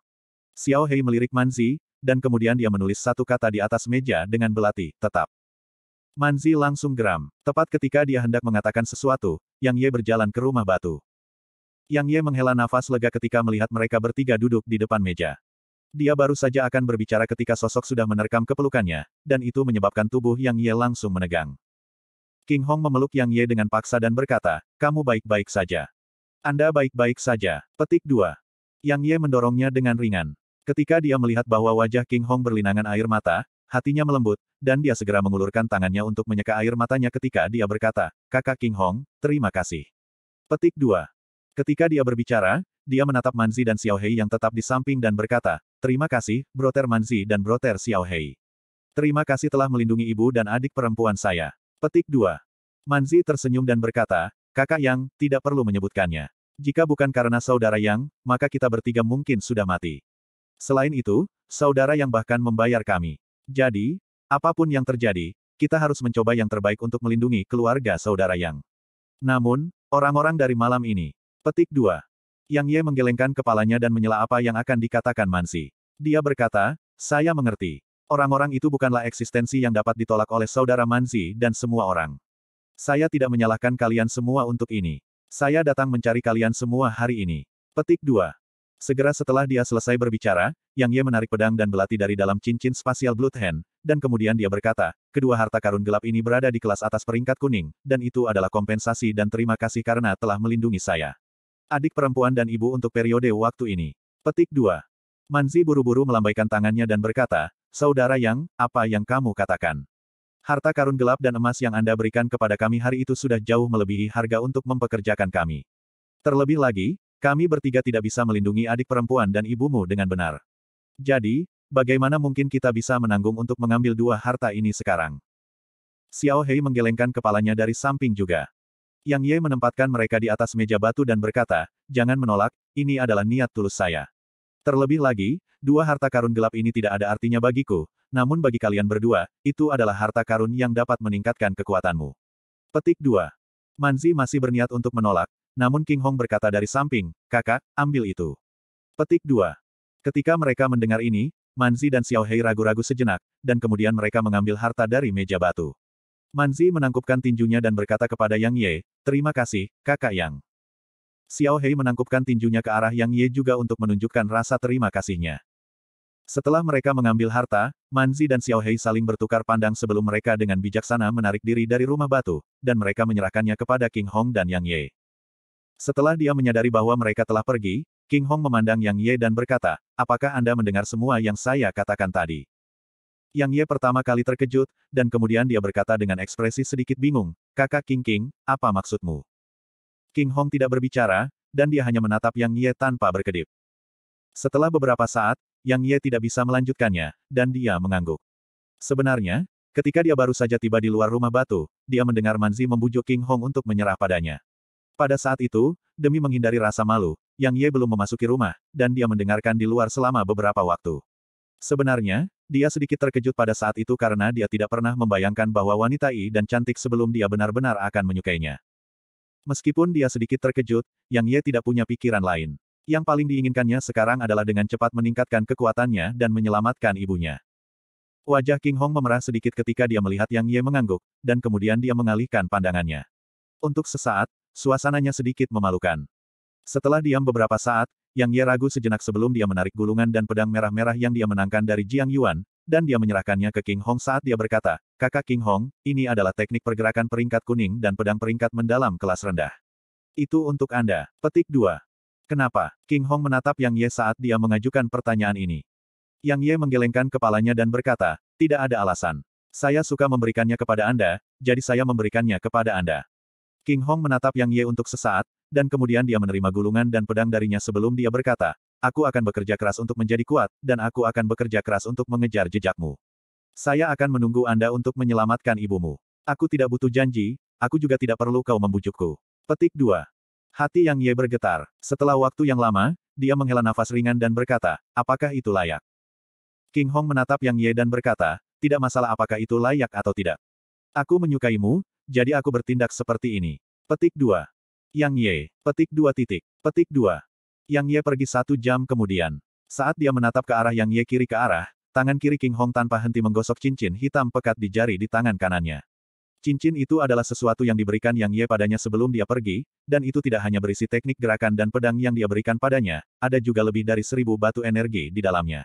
Xiao Hei melirik Manzi, dan kemudian dia menulis satu kata di atas meja dengan belati, tetap. Manzi langsung geram, tepat ketika dia hendak mengatakan sesuatu, Yang Ye berjalan ke rumah batu. Yang Ye menghela nafas lega ketika melihat mereka bertiga duduk di depan meja. Dia baru saja akan berbicara ketika sosok sudah menerkam kepelukannya, dan itu menyebabkan tubuh Yang Ye langsung menegang. King Hong memeluk Yang Ye dengan paksa dan berkata, kamu baik-baik saja. Anda baik-baik saja. Petik 2. Yang Ye mendorongnya dengan ringan. Ketika dia melihat bahwa wajah King Hong berlinangan air mata, hatinya melembut, dan dia segera mengulurkan tangannya untuk menyeka air matanya ketika dia berkata, Kakak King Hong, terima kasih. Petik 2. Ketika dia berbicara, dia menatap Manzi dan Xiao Hei yang tetap di samping dan berkata, Terima kasih, Broter Manzi dan Broter Xiao Hei. Terima kasih telah melindungi ibu dan adik perempuan saya. Petik 2. Manzi tersenyum dan berkata, Kakak Yang, tidak perlu menyebutkannya. Jika bukan karena saudara Yang, maka kita bertiga mungkin sudah mati. Selain itu, saudara Yang bahkan membayar kami. Jadi, apapun yang terjadi, kita harus mencoba yang terbaik untuk melindungi keluarga saudara Yang. Namun, orang-orang dari malam ini. Petik 2. Yang Ye menggelengkan kepalanya dan menyela apa yang akan dikatakan Mansi. Dia berkata, saya mengerti. Orang-orang itu bukanlah eksistensi yang dapat ditolak oleh saudara Manzi dan semua orang. Saya tidak menyalahkan kalian semua untuk ini. Saya datang mencari kalian semua hari ini. Petik 2. Segera setelah dia selesai berbicara, Yang Ye menarik pedang dan belati dari dalam cincin spasial Blood Hand, dan kemudian dia berkata, kedua harta karun gelap ini berada di kelas atas peringkat kuning, dan itu adalah kompensasi dan terima kasih karena telah melindungi saya. Adik perempuan dan ibu untuk periode waktu ini. Petik 2. Manzi buru-buru melambaikan tangannya dan berkata, Saudara Yang, apa yang kamu katakan? Harta karun gelap dan emas yang Anda berikan kepada kami hari itu sudah jauh melebihi harga untuk mempekerjakan kami. Terlebih lagi, kami bertiga tidak bisa melindungi adik perempuan dan ibumu dengan benar. Jadi, bagaimana mungkin kita bisa menanggung untuk mengambil dua harta ini sekarang? Xiao Hei menggelengkan kepalanya dari samping juga. Yang Ye menempatkan mereka di atas meja batu dan berkata, jangan menolak, ini adalah niat tulus saya. Terlebih lagi, dua harta karun gelap ini tidak ada artinya bagiku, namun bagi kalian berdua, itu adalah harta karun yang dapat meningkatkan kekuatanmu. Petik 2. Manzi masih berniat untuk menolak, namun King Hong berkata dari samping, kakak, ambil itu. Petik 2. Ketika mereka mendengar ini, Manzi dan Xiao Hei ragu-ragu sejenak, dan kemudian mereka mengambil harta dari meja batu. Manzi menangkupkan tinjunya dan berkata kepada Yang Ye, terima kasih, kakak Yang. Xiao Hei menangkupkan tinjunya ke arah Yang Ye juga untuk menunjukkan rasa terima kasihnya. Setelah mereka mengambil harta, Manzi dan Xiaohei saling bertukar pandang sebelum mereka dengan bijaksana menarik diri dari rumah batu, dan mereka menyerahkannya kepada King Hong dan Yang Ye. Setelah dia menyadari bahwa mereka telah pergi, King Hong memandang Yang Ye dan berkata, apakah Anda mendengar semua yang saya katakan tadi? Yang Ye pertama kali terkejut, dan kemudian dia berkata dengan ekspresi sedikit bingung, kakak King King, apa maksudmu? King Hong tidak berbicara, dan dia hanya menatap Yang Ye tanpa berkedip. Setelah beberapa saat, Yang Ye tidak bisa melanjutkannya, dan dia mengangguk. Sebenarnya, ketika dia baru saja tiba di luar rumah batu, dia mendengar Manzi membujuk King Hong untuk menyerah padanya. Pada saat itu, demi menghindari rasa malu, Yang Ye belum memasuki rumah, dan dia mendengarkan di luar selama beberapa waktu. Sebenarnya, dia sedikit terkejut pada saat itu karena dia tidak pernah membayangkan bahwa wanita I dan cantik sebelum dia benar-benar akan menyukainya. Meskipun dia sedikit terkejut, Yang Ye tidak punya pikiran lain. Yang paling diinginkannya sekarang adalah dengan cepat meningkatkan kekuatannya dan menyelamatkan ibunya. Wajah King Hong memerah sedikit ketika dia melihat Yang Ye mengangguk, dan kemudian dia mengalihkan pandangannya. Untuk sesaat, suasananya sedikit memalukan. Setelah diam beberapa saat, Yang Ye ragu sejenak sebelum dia menarik gulungan dan pedang merah-merah yang dia menangkan dari Jiang Yuan, dan dia menyerahkannya ke King Hong saat dia berkata, Kakak King Hong, ini adalah teknik pergerakan peringkat kuning dan pedang peringkat mendalam kelas rendah. Itu untuk Anda. Petik 2. Kenapa? King Hong menatap Yang Ye saat dia mengajukan pertanyaan ini. Yang Ye menggelengkan kepalanya dan berkata, tidak ada alasan. Saya suka memberikannya kepada Anda, jadi saya memberikannya kepada Anda. King Hong menatap Yang Ye untuk sesaat, dan kemudian dia menerima gulungan dan pedang darinya sebelum dia berkata, Aku akan bekerja keras untuk menjadi kuat, dan aku akan bekerja keras untuk mengejar jejakmu. Saya akan menunggu Anda untuk menyelamatkan ibumu. Aku tidak butuh janji, aku juga tidak perlu kau membujukku. Petik 2. Hati Yang Ye bergetar. Setelah waktu yang lama, dia menghela nafas ringan dan berkata, apakah itu layak? King Hong menatap Yang Ye dan berkata, tidak masalah apakah itu layak atau tidak. Aku menyukaimu, jadi aku bertindak seperti ini. Petik 2. Yang Ye. Petik 2 titik. Petik 2. Yang Ye pergi satu jam kemudian. Saat dia menatap ke arah Yang Ye kiri ke arah, tangan kiri King Hong tanpa henti menggosok cincin hitam pekat di jari di tangan kanannya. Cincin itu adalah sesuatu yang diberikan Yang Ye padanya sebelum dia pergi, dan itu tidak hanya berisi teknik gerakan dan pedang yang dia berikan padanya, ada juga lebih dari seribu batu energi di dalamnya.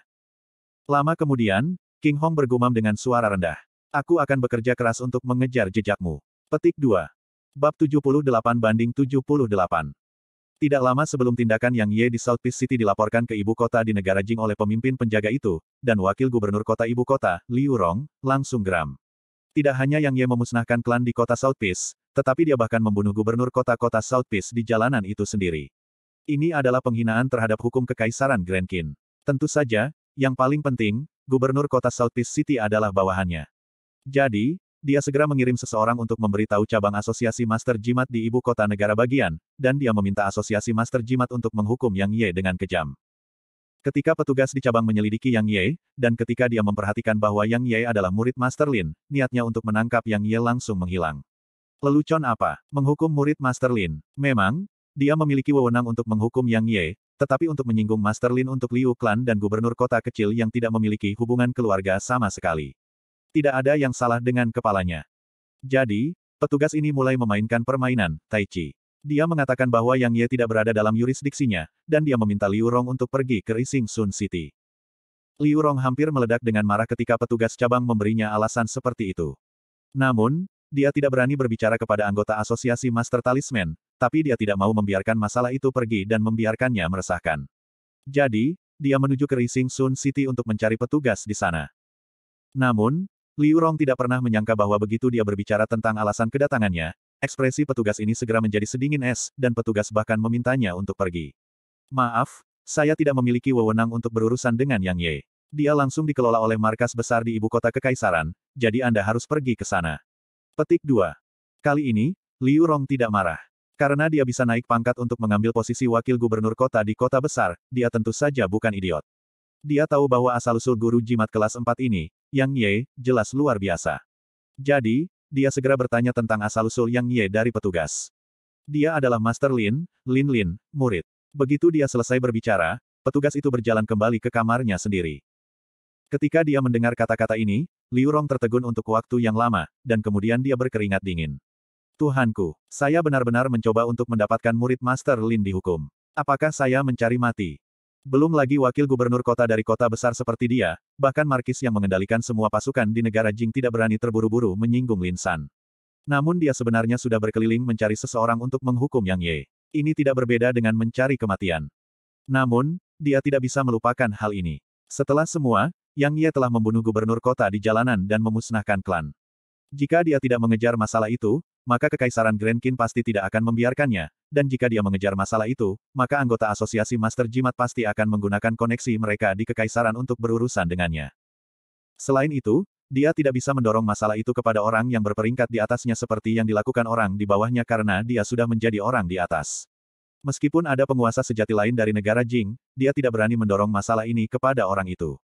Lama kemudian, King Hong bergumam dengan suara rendah. Aku akan bekerja keras untuk mengejar jejakmu. Petik 2. Bab 78 banding 78. Tidak lama sebelum tindakan Yang Ye di South Peace City dilaporkan ke ibu kota di negara Jing oleh pemimpin penjaga itu, dan wakil gubernur kota ibu kota, Liu Rong, langsung geram. Tidak hanya Yang Ye memusnahkan klan di kota South Peace, tetapi dia bahkan membunuh gubernur kota-kota South Peace di jalanan itu sendiri. Ini adalah penghinaan terhadap hukum kekaisaran Grand Kin. Tentu saja, yang paling penting, gubernur kota South Peace City adalah bawahannya. Jadi, dia segera mengirim seseorang untuk memberitahu cabang asosiasi Master Jimat di ibu kota negara bagian, dan dia meminta asosiasi Master Jimat untuk menghukum Yang Ye dengan kejam. Ketika petugas di cabang menyelidiki Yang Ye, dan ketika dia memperhatikan bahwa Yang Ye adalah murid Master Lin, niatnya untuk menangkap Yang Ye langsung menghilang. Lelucon apa? Menghukum murid Master Lin. Memang, dia memiliki wewenang untuk menghukum Yang Ye, tetapi untuk menyinggung Master Lin untuk Liu Klan dan gubernur kota kecil yang tidak memiliki hubungan keluarga sama sekali. Tidak ada yang salah dengan kepalanya. Jadi, petugas ini mulai memainkan permainan Tai Chi. Dia mengatakan bahwa Yang Ye tidak berada dalam yurisdiksinya, dan dia meminta Liu Rong untuk pergi ke Rising Sun City. Liu Rong hampir meledak dengan marah ketika petugas cabang memberinya alasan seperti itu. Namun, dia tidak berani berbicara kepada anggota asosiasi Master Talisman, tapi dia tidak mau membiarkan masalah itu pergi dan membiarkannya meresahkan. Jadi, dia menuju ke Rising Sun City untuk mencari petugas di sana. Namun, Liu Rong tidak pernah menyangka bahwa begitu dia berbicara tentang alasan kedatangannya, Ekspresi petugas ini segera menjadi sedingin es, dan petugas bahkan memintanya untuk pergi. Maaf, saya tidak memiliki wewenang untuk berurusan dengan Yang Ye. Dia langsung dikelola oleh markas besar di ibu kota kekaisaran, jadi Anda harus pergi ke sana. Petik 2. Kali ini, Liu Rong tidak marah. Karena dia bisa naik pangkat untuk mengambil posisi wakil gubernur kota di kota besar, dia tentu saja bukan idiot. Dia tahu bahwa asal-usul guru jimat kelas 4 ini, Yang Ye, jelas luar biasa. Jadi, dia segera bertanya tentang asal-usul Yang Ye dari petugas. Dia adalah Master Lin, Lin Lin, murid. Begitu dia selesai berbicara, petugas itu berjalan kembali ke kamarnya sendiri. Ketika dia mendengar kata-kata ini, Liu Rong tertegun untuk waktu yang lama, dan kemudian dia berkeringat dingin. Tuhanku, saya benar-benar mencoba untuk mendapatkan murid Master Lin dihukum. Apakah saya mencari mati? Belum lagi wakil gubernur kota dari kota besar seperti dia, bahkan Markis yang mengendalikan semua pasukan di negara Jing tidak berani terburu-buru menyinggung Lin San. Namun dia sebenarnya sudah berkeliling mencari seseorang untuk menghukum Yang Ye. Ini tidak berbeda dengan mencari kematian. Namun, dia tidak bisa melupakan hal ini. Setelah semua, Yang Ye telah membunuh gubernur kota di jalanan dan memusnahkan klan. Jika dia tidak mengejar masalah itu, maka Kekaisaran Grand King pasti tidak akan membiarkannya, dan jika dia mengejar masalah itu, maka anggota asosiasi Master Jimat pasti akan menggunakan koneksi mereka di Kekaisaran untuk berurusan dengannya. Selain itu, dia tidak bisa mendorong masalah itu kepada orang yang berperingkat di atasnya seperti yang dilakukan orang di bawahnya karena dia sudah menjadi orang di atas. Meskipun ada penguasa sejati lain dari negara Jing, dia tidak berani mendorong masalah ini kepada orang itu.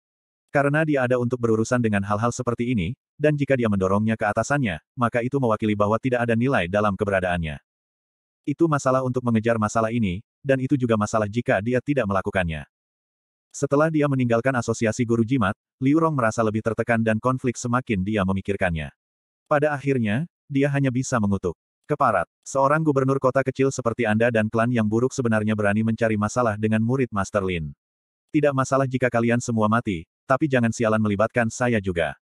Karena dia ada untuk berurusan dengan hal-hal seperti ini, dan jika dia mendorongnya ke atasannya, maka itu mewakili bahwa tidak ada nilai dalam keberadaannya. Itu masalah untuk mengejar masalah ini, dan itu juga masalah jika dia tidak melakukannya. Setelah dia meninggalkan asosiasi guru jimat, Liu Rong merasa lebih tertekan dan konflik semakin dia memikirkannya. Pada akhirnya, dia hanya bisa mengutuk. Keparat, seorang gubernur kota kecil seperti Anda dan klan yang buruk sebenarnya berani mencari masalah dengan murid Master Lin. Tidak masalah jika kalian semua mati, tapi jangan sialan melibatkan saya juga.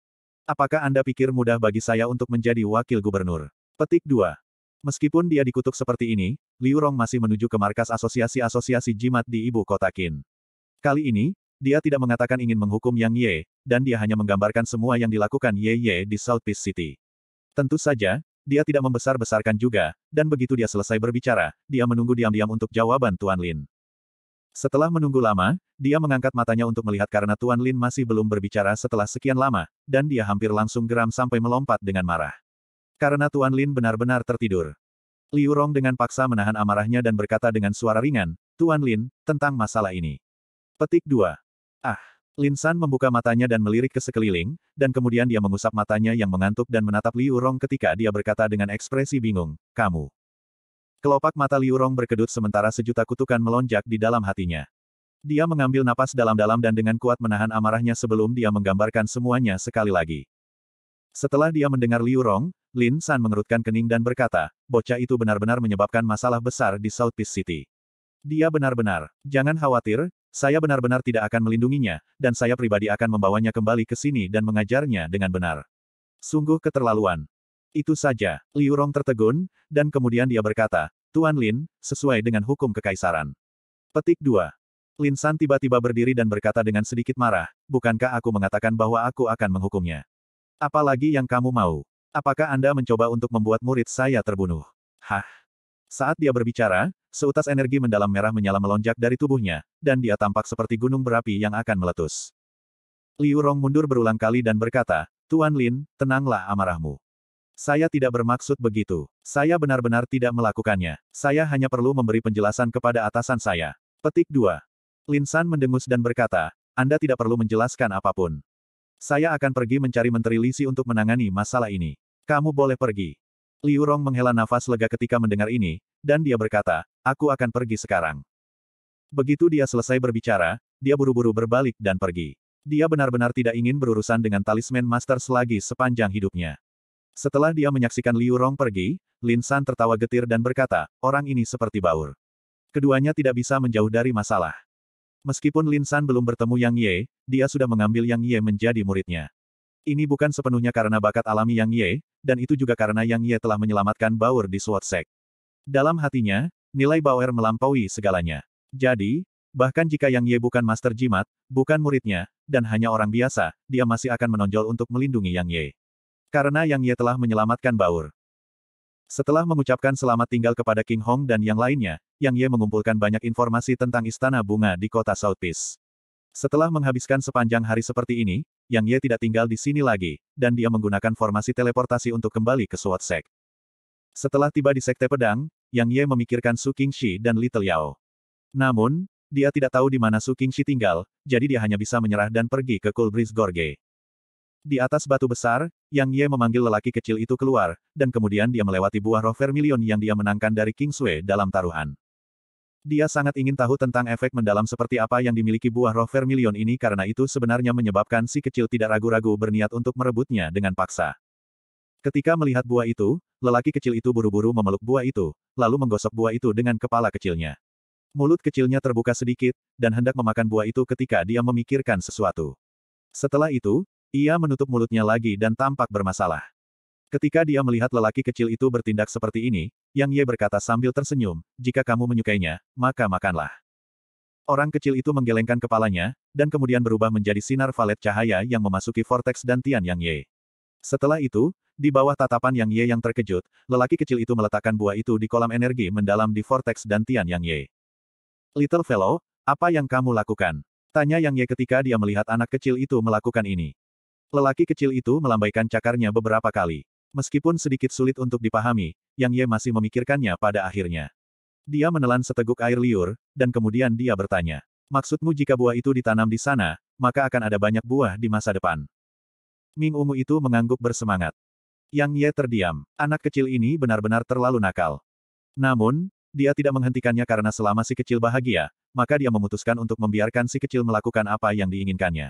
Apakah Anda pikir mudah bagi saya untuk menjadi wakil gubernur? Petik 2. Meskipun dia dikutuk seperti ini, Liu Rong masih menuju ke markas asosiasi-asosiasi jimat di ibu kota Qin. Kali ini, dia tidak mengatakan ingin menghukum Yang Ye, dan dia hanya menggambarkan semua yang dilakukan Ye Ye di South Peace City. Tentu saja, dia tidak membesar-besarkan juga, dan begitu dia selesai berbicara, dia menunggu diam-diam untuk jawaban Tuan Lin. Setelah menunggu lama, dia mengangkat matanya untuk melihat karena Tuan Lin masih belum berbicara setelah sekian lama, dan dia hampir langsung geram sampai melompat dengan marah. Karena Tuan Lin benar-benar tertidur. Liu Rong dengan paksa menahan amarahnya dan berkata dengan suara ringan, Tuan Lin, tentang masalah ini. Petik 2. Ah! Lin San membuka matanya dan melirik ke sekeliling, dan kemudian dia mengusap matanya yang mengantuk dan menatap Liu Rong ketika dia berkata dengan ekspresi bingung, Kamu. Kelopak mata Liurong berkedut sementara sejuta kutukan melonjak di dalam hatinya. Dia mengambil napas dalam-dalam dan dengan kuat menahan amarahnya sebelum dia menggambarkan semuanya sekali lagi. Setelah dia mendengar Liurong, Lin San mengerutkan kening dan berkata, bocah itu benar-benar menyebabkan masalah besar di South Peace City. Dia benar-benar, jangan khawatir, saya benar-benar tidak akan melindunginya, dan saya pribadi akan membawanya kembali ke sini dan mengajarnya dengan benar. Sungguh keterlaluan. Itu saja, Liu Rong tertegun, dan kemudian dia berkata, Tuan Lin, sesuai dengan hukum kekaisaran. Petik 2. Lin San tiba-tiba berdiri dan berkata dengan sedikit marah, bukankah aku mengatakan bahwa aku akan menghukumnya? Apalagi yang kamu mau? Apakah Anda mencoba untuk membuat murid saya terbunuh? Hah? Saat dia berbicara, seutas energi mendalam merah menyala melonjak dari tubuhnya, dan dia tampak seperti gunung berapi yang akan meletus. Liu Rong mundur berulang kali dan berkata, Tuan Lin, tenanglah amarahmu. Saya tidak bermaksud begitu. Saya benar-benar tidak melakukannya. Saya hanya perlu memberi penjelasan kepada atasan saya. Petik 2. San mendengus dan berkata, Anda tidak perlu menjelaskan apapun. Saya akan pergi mencari Menteri Lisi untuk menangani masalah ini. Kamu boleh pergi. Liu Rong menghela nafas lega ketika mendengar ini, dan dia berkata, aku akan pergi sekarang. Begitu dia selesai berbicara, dia buru-buru berbalik dan pergi. Dia benar-benar tidak ingin berurusan dengan talisman Masters lagi sepanjang hidupnya. Setelah dia menyaksikan Liu Rong pergi, Lin San tertawa getir dan berkata, orang ini seperti baur. Keduanya tidak bisa menjauh dari masalah. Meskipun Lin San belum bertemu Yang Ye, dia sudah mengambil Yang Ye menjadi muridnya. Ini bukan sepenuhnya karena bakat alami Yang Ye, dan itu juga karena Yang Ye telah menyelamatkan Bauer di Sword Dalam hatinya, nilai Bauer melampaui segalanya. Jadi, bahkan jika Yang Ye bukan master jimat, bukan muridnya, dan hanya orang biasa, dia masih akan menonjol untuk melindungi Yang Ye. Karena Yang Ye telah menyelamatkan Baur. Setelah mengucapkan selamat tinggal kepada King Hong dan yang lainnya, Yang Ye mengumpulkan banyak informasi tentang Istana Bunga di kota South Peace. Setelah menghabiskan sepanjang hari seperti ini, Yang Ye tidak tinggal di sini lagi, dan dia menggunakan formasi teleportasi untuk kembali ke Sword Sect. Setelah tiba di Sekte Pedang, Yang Ye memikirkan Su Shi dan Little Yao. Namun, dia tidak tahu di mana Su Shi tinggal, jadi dia hanya bisa menyerah dan pergi ke Kulbris Gorge. Di atas batu besar, Yang Ye memanggil lelaki kecil itu keluar, dan kemudian dia melewati buah roh vermilion yang dia menangkan dari King Sui dalam taruhan. Dia sangat ingin tahu tentang efek mendalam seperti apa yang dimiliki buah roh vermilion ini karena itu sebenarnya menyebabkan si kecil tidak ragu-ragu berniat untuk merebutnya dengan paksa. Ketika melihat buah itu, lelaki kecil itu buru-buru memeluk buah itu, lalu menggosok buah itu dengan kepala kecilnya. Mulut kecilnya terbuka sedikit, dan hendak memakan buah itu ketika dia memikirkan sesuatu. Setelah itu, ia menutup mulutnya lagi dan tampak bermasalah. Ketika dia melihat lelaki kecil itu bertindak seperti ini, Yang Ye berkata sambil tersenyum, jika kamu menyukainya, maka makanlah. Orang kecil itu menggelengkan kepalanya, dan kemudian berubah menjadi sinar valet cahaya yang memasuki vortex dan Tian Yang Ye. Setelah itu, di bawah tatapan Yang Ye yang terkejut, lelaki kecil itu meletakkan buah itu di kolam energi mendalam di vortex dan Tian Yang Ye. Little fellow, apa yang kamu lakukan? Tanya Yang Ye ketika dia melihat anak kecil itu melakukan ini. Lelaki kecil itu melambaikan cakarnya beberapa kali. Meskipun sedikit sulit untuk dipahami, Yang Ye masih memikirkannya pada akhirnya. Dia menelan seteguk air liur, dan kemudian dia bertanya. Maksudmu jika buah itu ditanam di sana, maka akan ada banyak buah di masa depan. Ming Ungu itu mengangguk bersemangat. Yang Ye terdiam. Anak kecil ini benar-benar terlalu nakal. Namun, dia tidak menghentikannya karena selama si kecil bahagia, maka dia memutuskan untuk membiarkan si kecil melakukan apa yang diinginkannya.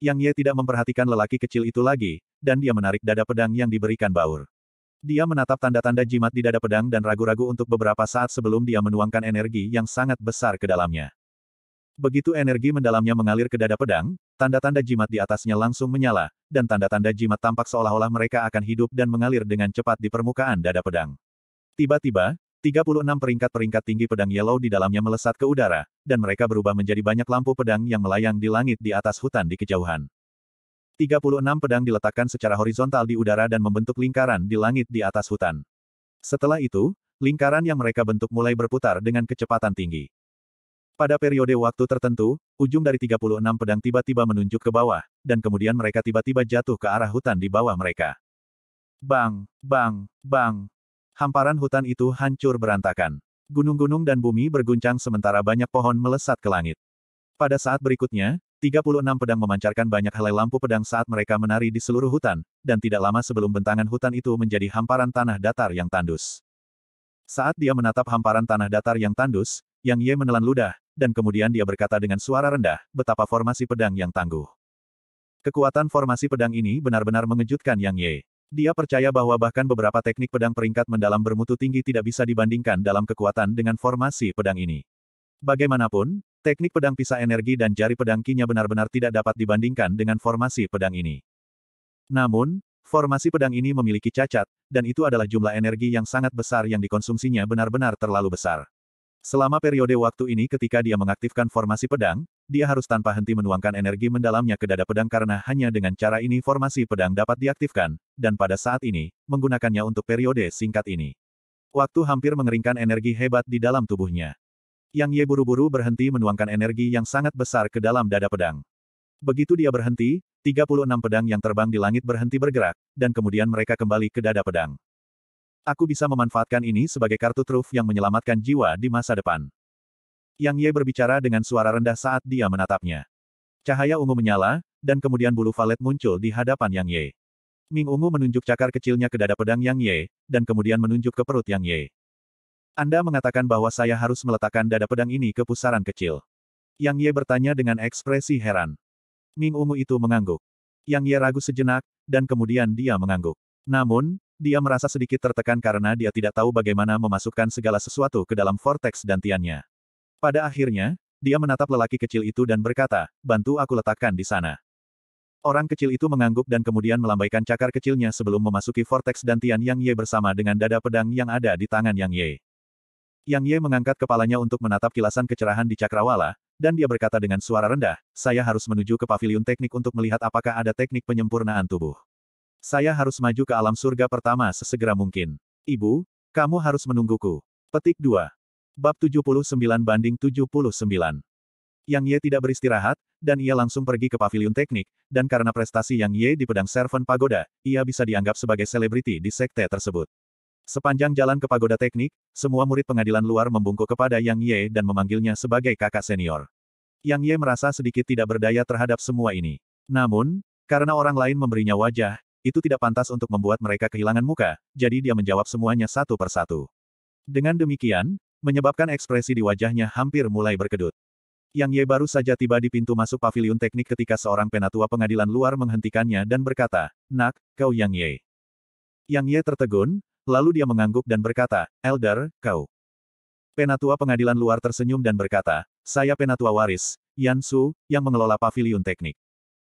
Yang Ye tidak memperhatikan lelaki kecil itu lagi, dan dia menarik dada pedang yang diberikan Baur. Dia menatap tanda-tanda jimat di dada pedang dan ragu-ragu untuk beberapa saat sebelum dia menuangkan energi yang sangat besar ke dalamnya. Begitu energi mendalamnya mengalir ke dada pedang, tanda-tanda jimat di atasnya langsung menyala, dan tanda-tanda jimat tampak seolah-olah mereka akan hidup dan mengalir dengan cepat di permukaan dada pedang. Tiba-tiba, 36 peringkat-peringkat tinggi pedang Yellow di dalamnya melesat ke udara, dan mereka berubah menjadi banyak lampu pedang yang melayang di langit di atas hutan di kejauhan. 36 pedang diletakkan secara horizontal di udara dan membentuk lingkaran di langit di atas hutan. Setelah itu, lingkaran yang mereka bentuk mulai berputar dengan kecepatan tinggi. Pada periode waktu tertentu, ujung dari 36 pedang tiba-tiba menunjuk ke bawah, dan kemudian mereka tiba-tiba jatuh ke arah hutan di bawah mereka. Bang, bang, bang, hamparan hutan itu hancur berantakan. Gunung-gunung dan bumi berguncang sementara banyak pohon melesat ke langit. Pada saat berikutnya, 36 pedang memancarkan banyak helai lampu pedang saat mereka menari di seluruh hutan, dan tidak lama sebelum bentangan hutan itu menjadi hamparan tanah datar yang tandus. Saat dia menatap hamparan tanah datar yang tandus, Yang Ye menelan ludah, dan kemudian dia berkata dengan suara rendah, betapa formasi pedang yang tangguh. Kekuatan formasi pedang ini benar-benar mengejutkan Yang Ye. Dia percaya bahwa bahkan beberapa teknik pedang peringkat mendalam bermutu tinggi tidak bisa dibandingkan dalam kekuatan dengan formasi pedang ini. Bagaimanapun, teknik pedang pisah energi dan jari pedang kinya benar-benar tidak dapat dibandingkan dengan formasi pedang ini. Namun, formasi pedang ini memiliki cacat, dan itu adalah jumlah energi yang sangat besar yang dikonsumsinya benar-benar terlalu besar. Selama periode waktu ini ketika dia mengaktifkan formasi pedang, dia harus tanpa henti menuangkan energi mendalamnya ke dada pedang karena hanya dengan cara ini formasi pedang dapat diaktifkan, dan pada saat ini, menggunakannya untuk periode singkat ini. Waktu hampir mengeringkan energi hebat di dalam tubuhnya. Yang Ye buru-buru berhenti menuangkan energi yang sangat besar ke dalam dada pedang. Begitu dia berhenti, 36 pedang yang terbang di langit berhenti bergerak, dan kemudian mereka kembali ke dada pedang. Aku bisa memanfaatkan ini sebagai kartu truf yang menyelamatkan jiwa di masa depan. Yang Ye berbicara dengan suara rendah saat dia menatapnya. Cahaya ungu menyala, dan kemudian bulu valet muncul di hadapan Yang Ye. Ming Ungu menunjuk cakar kecilnya ke dada pedang Yang Ye, dan kemudian menunjuk ke perut Yang Ye. Anda mengatakan bahwa saya harus meletakkan dada pedang ini ke pusaran kecil. Yang Ye bertanya dengan ekspresi heran. Ming Ungu itu mengangguk. Yang Ye ragu sejenak, dan kemudian dia mengangguk. Namun, dia merasa sedikit tertekan karena dia tidak tahu bagaimana memasukkan segala sesuatu ke dalam vortex dantiannya. Pada akhirnya, dia menatap lelaki kecil itu dan berkata, bantu aku letakkan di sana. Orang kecil itu mengangguk dan kemudian melambaikan cakar kecilnya sebelum memasuki vortex dan Tian Yang Ye bersama dengan dada pedang yang ada di tangan Yang Ye. Yang Ye mengangkat kepalanya untuk menatap kilasan kecerahan di cakrawala, dan dia berkata dengan suara rendah, saya harus menuju ke pavilion teknik untuk melihat apakah ada teknik penyempurnaan tubuh. Saya harus maju ke alam surga pertama sesegera mungkin. Ibu, kamu harus menungguku. Petik 2. Bab 79 banding 79. Yang Ye tidak beristirahat, dan ia langsung pergi ke pavilion teknik, dan karena prestasi Yang Ye di pedang Servant Pagoda, ia bisa dianggap sebagai selebriti di sekte tersebut. Sepanjang jalan ke pagoda teknik, semua murid pengadilan luar membungkuk kepada Yang Ye dan memanggilnya sebagai kakak senior. Yang Ye merasa sedikit tidak berdaya terhadap semua ini. Namun, karena orang lain memberinya wajah, itu tidak pantas untuk membuat mereka kehilangan muka, jadi dia menjawab semuanya satu persatu. Dengan demikian, menyebabkan ekspresi di wajahnya hampir mulai berkedut. Yang Ye baru saja tiba di pintu masuk pavilion teknik ketika seorang penatua pengadilan luar menghentikannya dan berkata, Nak, kau Yang Ye. Yang Ye tertegun, lalu dia mengangguk dan berkata, Elder, kau. Penatua pengadilan luar tersenyum dan berkata, Saya penatua waris, Yan Su, yang mengelola pavilion teknik.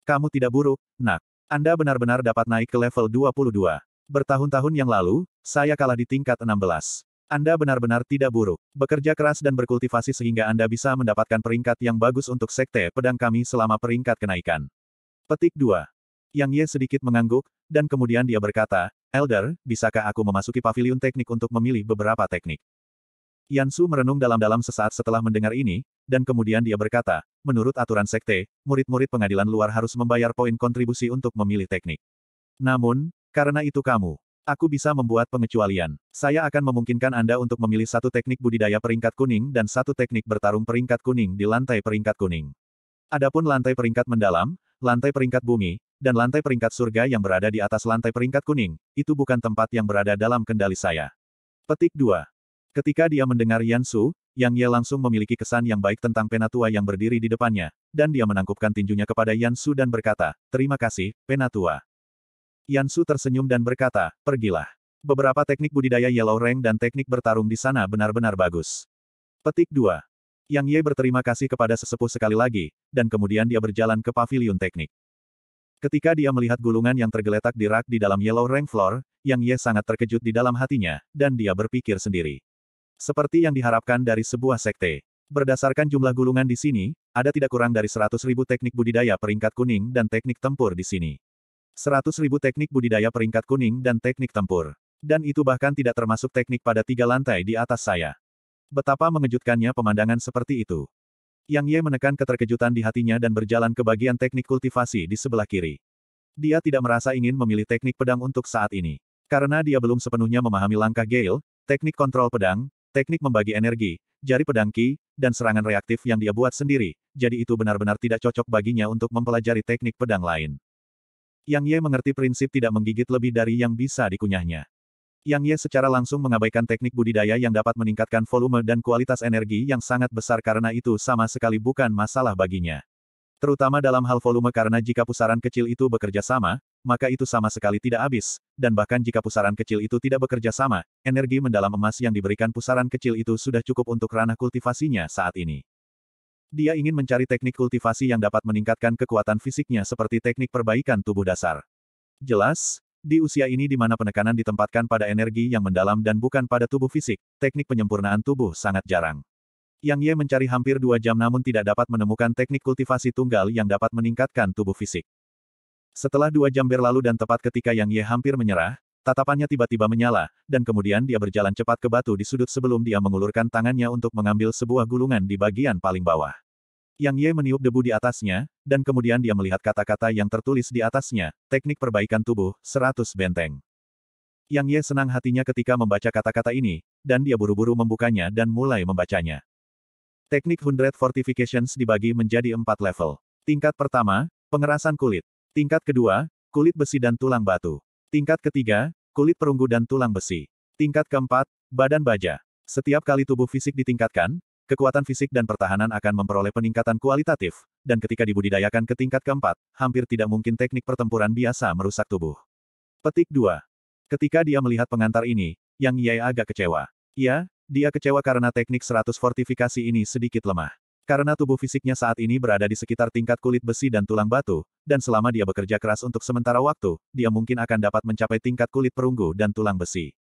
Kamu tidak buruk, nak. Anda benar-benar dapat naik ke level 22. Bertahun-tahun yang lalu, saya kalah di tingkat 16. Anda benar-benar tidak buruk. Bekerja keras dan berkultivasi sehingga Anda bisa mendapatkan peringkat yang bagus untuk sekte pedang kami selama peringkat kenaikan. Petik 2. Yang Ye sedikit mengangguk, dan kemudian dia berkata, Elder, bisakah aku memasuki pavilion teknik untuk memilih beberapa teknik? Yansu merenung dalam-dalam sesaat setelah mendengar ini, dan kemudian dia berkata, menurut aturan sekte, murid-murid pengadilan luar harus membayar poin kontribusi untuk memilih teknik. Namun, karena itu kamu Aku bisa membuat pengecualian. Saya akan memungkinkan Anda untuk memilih satu teknik budidaya peringkat kuning dan satu teknik bertarung peringkat kuning di lantai peringkat kuning. Adapun lantai peringkat mendalam, lantai peringkat bumi, dan lantai peringkat surga yang berada di atas lantai peringkat kuning, itu bukan tempat yang berada dalam kendali saya. Petik 2. Ketika dia mendengar Yan Su, Yang Ye langsung memiliki kesan yang baik tentang penatua yang berdiri di depannya, dan dia menangkupkan tinjunya kepada Yan Su dan berkata, Terima kasih, penatua. Yansu tersenyum dan berkata, pergilah. Beberapa teknik budidaya Yellow Rank dan teknik bertarung di sana benar-benar bagus. Petik 2. Yang Ye berterima kasih kepada sesepuh sekali lagi, dan kemudian dia berjalan ke pavilion teknik. Ketika dia melihat gulungan yang tergeletak di rak di dalam Yellow Rank Floor, Yang Ye sangat terkejut di dalam hatinya, dan dia berpikir sendiri. Seperti yang diharapkan dari sebuah sekte. Berdasarkan jumlah gulungan di sini, ada tidak kurang dari 100.000 teknik budidaya peringkat kuning dan teknik tempur di sini. 100.000 teknik budidaya peringkat kuning dan teknik tempur. Dan itu bahkan tidak termasuk teknik pada tiga lantai di atas saya. Betapa mengejutkannya pemandangan seperti itu. Yang Ye menekan keterkejutan di hatinya dan berjalan ke bagian teknik kultivasi di sebelah kiri. Dia tidak merasa ingin memilih teknik pedang untuk saat ini. Karena dia belum sepenuhnya memahami langkah Gale, teknik kontrol pedang, teknik membagi energi, jari pedang Ki, dan serangan reaktif yang dia buat sendiri, jadi itu benar-benar tidak cocok baginya untuk mempelajari teknik pedang lain. Yang Ye mengerti prinsip tidak menggigit lebih dari yang bisa dikunyahnya. Yang Ye secara langsung mengabaikan teknik budidaya yang dapat meningkatkan volume dan kualitas energi yang sangat besar karena itu sama sekali bukan masalah baginya. Terutama dalam hal volume karena jika pusaran kecil itu bekerja sama, maka itu sama sekali tidak habis, dan bahkan jika pusaran kecil itu tidak bekerja sama, energi mendalam emas yang diberikan pusaran kecil itu sudah cukup untuk ranah kultivasinya saat ini. Dia ingin mencari teknik kultivasi yang dapat meningkatkan kekuatan fisiknya seperti teknik perbaikan tubuh dasar. Jelas, di usia ini di mana penekanan ditempatkan pada energi yang mendalam dan bukan pada tubuh fisik, teknik penyempurnaan tubuh sangat jarang. Yang Ye mencari hampir dua jam namun tidak dapat menemukan teknik kultivasi tunggal yang dapat meningkatkan tubuh fisik. Setelah dua jam berlalu dan tepat ketika Yang Ye hampir menyerah, Tatapannya tiba-tiba menyala, dan kemudian dia berjalan cepat ke batu di sudut sebelum dia mengulurkan tangannya untuk mengambil sebuah gulungan di bagian paling bawah. Yang Ye meniup debu di atasnya, dan kemudian dia melihat kata-kata yang tertulis di atasnya, teknik perbaikan tubuh, Seratus benteng. Yang Ye senang hatinya ketika membaca kata-kata ini, dan dia buru-buru membukanya dan mulai membacanya. Teknik Hundred Fortifications dibagi menjadi empat level. Tingkat pertama, pengerasan kulit. Tingkat kedua, kulit besi dan tulang batu. Tingkat ketiga, kulit perunggu dan tulang besi. Tingkat keempat, badan baja. Setiap kali tubuh fisik ditingkatkan, kekuatan fisik dan pertahanan akan memperoleh peningkatan kualitatif, dan ketika dibudidayakan ke tingkat keempat, hampir tidak mungkin teknik pertempuran biasa merusak tubuh. Petik 2. Ketika dia melihat pengantar ini, Yang Ye agak kecewa. Ya, dia kecewa karena teknik 100 fortifikasi ini sedikit lemah. Karena tubuh fisiknya saat ini berada di sekitar tingkat kulit besi dan tulang batu, dan selama dia bekerja keras untuk sementara waktu, dia mungkin akan dapat mencapai tingkat kulit perunggu dan tulang besi.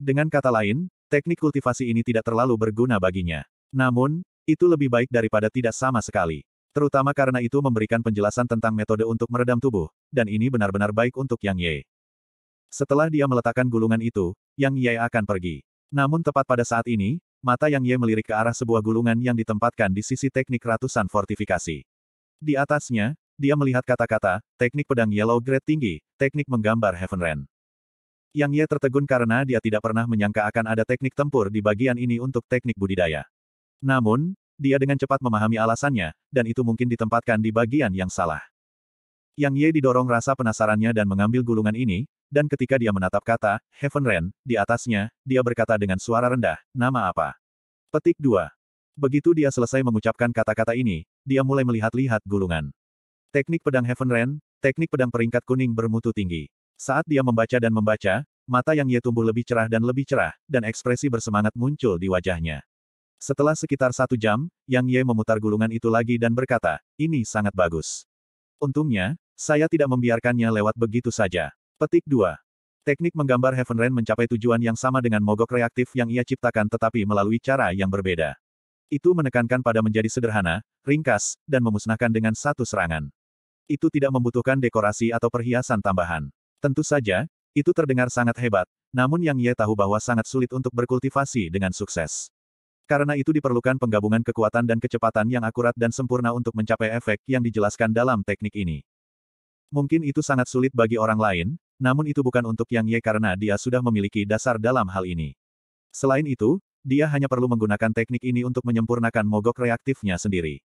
Dengan kata lain, teknik kultivasi ini tidak terlalu berguna baginya. Namun, itu lebih baik daripada tidak sama sekali. Terutama karena itu memberikan penjelasan tentang metode untuk meredam tubuh, dan ini benar-benar baik untuk Yang Ye. Setelah dia meletakkan gulungan itu, Yang Ye akan pergi. Namun tepat pada saat ini, Mata Yang Ye melirik ke arah sebuah gulungan yang ditempatkan di sisi teknik ratusan fortifikasi. Di atasnya, dia melihat kata-kata, teknik pedang Yellow Grade tinggi, teknik menggambar Heaven Rain. Yang Ye tertegun karena dia tidak pernah menyangka akan ada teknik tempur di bagian ini untuk teknik budidaya. Namun, dia dengan cepat memahami alasannya, dan itu mungkin ditempatkan di bagian yang salah. Yang Ye didorong rasa penasarannya dan mengambil gulungan ini, dan ketika dia menatap kata, Heaven Ren, di atasnya, dia berkata dengan suara rendah, nama apa? Petik 2. Begitu dia selesai mengucapkan kata-kata ini, dia mulai melihat-lihat gulungan. Teknik pedang Heaven Ren, teknik pedang peringkat kuning bermutu tinggi. Saat dia membaca dan membaca, mata yang Ye tumbuh lebih cerah dan lebih cerah, dan ekspresi bersemangat muncul di wajahnya. Setelah sekitar satu jam, Yang Ye memutar gulungan itu lagi dan berkata, ini sangat bagus. Untungnya, saya tidak membiarkannya lewat begitu saja. Petik 2. Teknik menggambar Heaven Rain mencapai tujuan yang sama dengan mogok reaktif yang ia ciptakan tetapi melalui cara yang berbeda. Itu menekankan pada menjadi sederhana, ringkas, dan memusnahkan dengan satu serangan. Itu tidak membutuhkan dekorasi atau perhiasan tambahan. Tentu saja, itu terdengar sangat hebat, namun Yang ia tahu bahwa sangat sulit untuk berkultivasi dengan sukses. Karena itu diperlukan penggabungan kekuatan dan kecepatan yang akurat dan sempurna untuk mencapai efek yang dijelaskan dalam teknik ini. Mungkin itu sangat sulit bagi orang lain, namun itu bukan untuk Yang Ye karena dia sudah memiliki dasar dalam hal ini. Selain itu, dia hanya perlu menggunakan teknik ini untuk menyempurnakan mogok reaktifnya sendiri.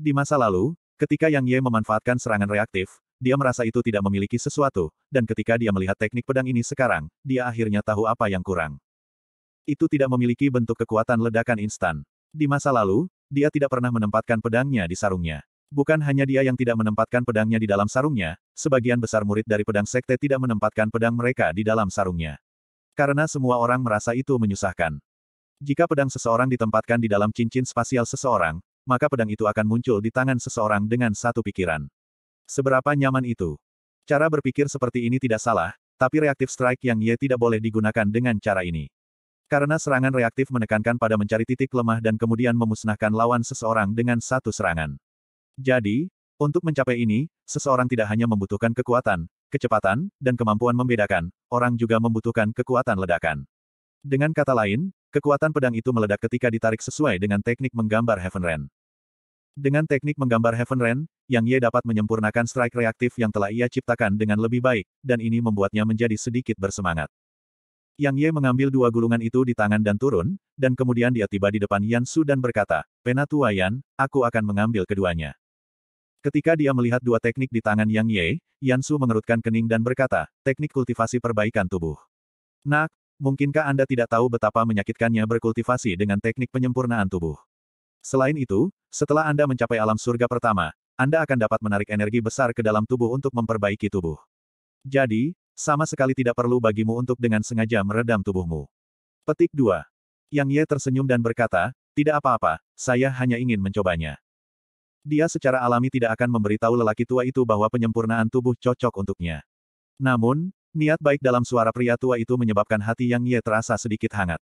Di masa lalu, ketika Yang Ye memanfaatkan serangan reaktif, dia merasa itu tidak memiliki sesuatu, dan ketika dia melihat teknik pedang ini sekarang, dia akhirnya tahu apa yang kurang. Itu tidak memiliki bentuk kekuatan ledakan instan. Di masa lalu, dia tidak pernah menempatkan pedangnya di sarungnya. Bukan hanya dia yang tidak menempatkan pedangnya di dalam sarungnya, sebagian besar murid dari pedang sekte tidak menempatkan pedang mereka di dalam sarungnya. Karena semua orang merasa itu menyusahkan. Jika pedang seseorang ditempatkan di dalam cincin spasial seseorang, maka pedang itu akan muncul di tangan seseorang dengan satu pikiran. Seberapa nyaman itu? Cara berpikir seperti ini tidak salah, tapi reaktif strike yang Ye tidak boleh digunakan dengan cara ini. Karena serangan reaktif menekankan pada mencari titik lemah dan kemudian memusnahkan lawan seseorang dengan satu serangan. Jadi, untuk mencapai ini, seseorang tidak hanya membutuhkan kekuatan, kecepatan, dan kemampuan membedakan, orang juga membutuhkan kekuatan ledakan. Dengan kata lain, kekuatan pedang itu meledak ketika ditarik sesuai dengan teknik menggambar Heaven Ren. Dengan teknik menggambar Heaven Ren, Yang Ye dapat menyempurnakan strike reaktif yang telah ia ciptakan dengan lebih baik, dan ini membuatnya menjadi sedikit bersemangat. Yang Ye mengambil dua gulungan itu di tangan dan turun, dan kemudian dia tiba di depan Yan Su dan berkata, "Penatua Yan, aku akan mengambil keduanya. Ketika dia melihat dua teknik di tangan Yang Ye, Yansu mengerutkan kening dan berkata, teknik kultivasi perbaikan tubuh. Nak, mungkinkah Anda tidak tahu betapa menyakitkannya berkultivasi dengan teknik penyempurnaan tubuh? Selain itu, setelah Anda mencapai alam surga pertama, Anda akan dapat menarik energi besar ke dalam tubuh untuk memperbaiki tubuh. Jadi, sama sekali tidak perlu bagimu untuk dengan sengaja meredam tubuhmu. Petik 2. Yang Ye tersenyum dan berkata, tidak apa-apa, saya hanya ingin mencobanya. Dia secara alami tidak akan memberitahu lelaki tua itu bahwa penyempurnaan tubuh cocok untuknya. Namun, niat baik dalam suara pria tua itu menyebabkan hati Yang Ye terasa sedikit hangat.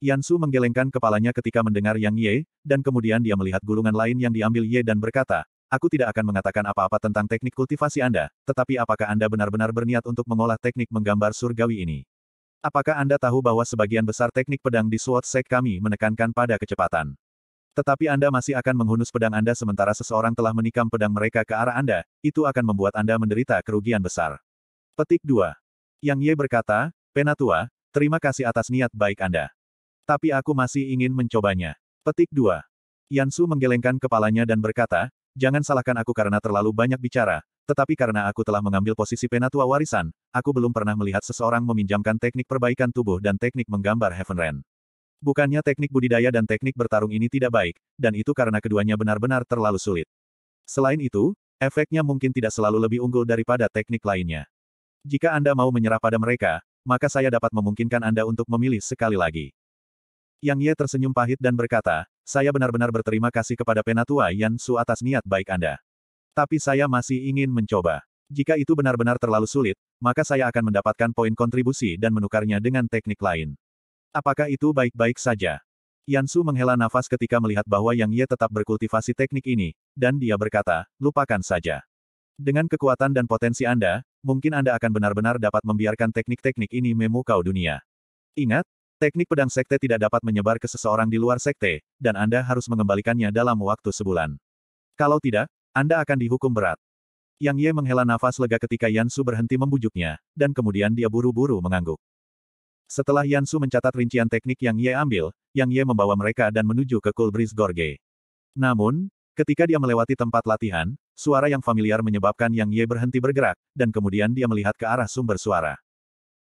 Yansu menggelengkan kepalanya ketika mendengar Yang Ye, dan kemudian dia melihat gulungan lain yang diambil Ye dan berkata, Aku tidak akan mengatakan apa-apa tentang teknik kultivasi Anda, tetapi apakah Anda benar-benar berniat untuk mengolah teknik menggambar surgawi ini? Apakah Anda tahu bahwa sebagian besar teknik pedang di SWOT Sek kami menekankan pada kecepatan? Tetapi Anda masih akan menghunus pedang Anda sementara seseorang telah menikam pedang mereka ke arah Anda, itu akan membuat Anda menderita kerugian besar. Petik 2. Yang Ye berkata, Penatua, terima kasih atas niat baik Anda. Tapi aku masih ingin mencobanya. Petik 2. Yansu menggelengkan kepalanya dan berkata, jangan salahkan aku karena terlalu banyak bicara, tetapi karena aku telah mengambil posisi penatua warisan, aku belum pernah melihat seseorang meminjamkan teknik perbaikan tubuh dan teknik menggambar Heaven Rain. Bukannya teknik budidaya dan teknik bertarung ini tidak baik, dan itu karena keduanya benar-benar terlalu sulit. Selain itu, efeknya mungkin tidak selalu lebih unggul daripada teknik lainnya. Jika Anda mau menyerah pada mereka, maka saya dapat memungkinkan Anda untuk memilih sekali lagi. Yang Ye tersenyum pahit dan berkata, saya benar-benar berterima kasih kepada Penatua Yan Su atas niat baik Anda. Tapi saya masih ingin mencoba. Jika itu benar-benar terlalu sulit, maka saya akan mendapatkan poin kontribusi dan menukarnya dengan teknik lain. Apakah itu baik-baik saja? Yansu menghela nafas ketika melihat bahwa Yang Ye tetap berkultivasi teknik ini, dan dia berkata, lupakan saja. Dengan kekuatan dan potensi Anda, mungkin Anda akan benar-benar dapat membiarkan teknik-teknik ini memukau dunia. Ingat, teknik pedang sekte tidak dapat menyebar ke seseorang di luar sekte, dan Anda harus mengembalikannya dalam waktu sebulan. Kalau tidak, Anda akan dihukum berat. Yang Ye menghela nafas lega ketika Yansu berhenti membujuknya, dan kemudian dia buru-buru mengangguk. Setelah Yansu mencatat rincian teknik yang Ye ambil, Yang Ye membawa mereka dan menuju ke Coolbreeze Gorge. Namun, ketika dia melewati tempat latihan, suara yang familiar menyebabkan Yang Ye berhenti bergerak, dan kemudian dia melihat ke arah sumber suara.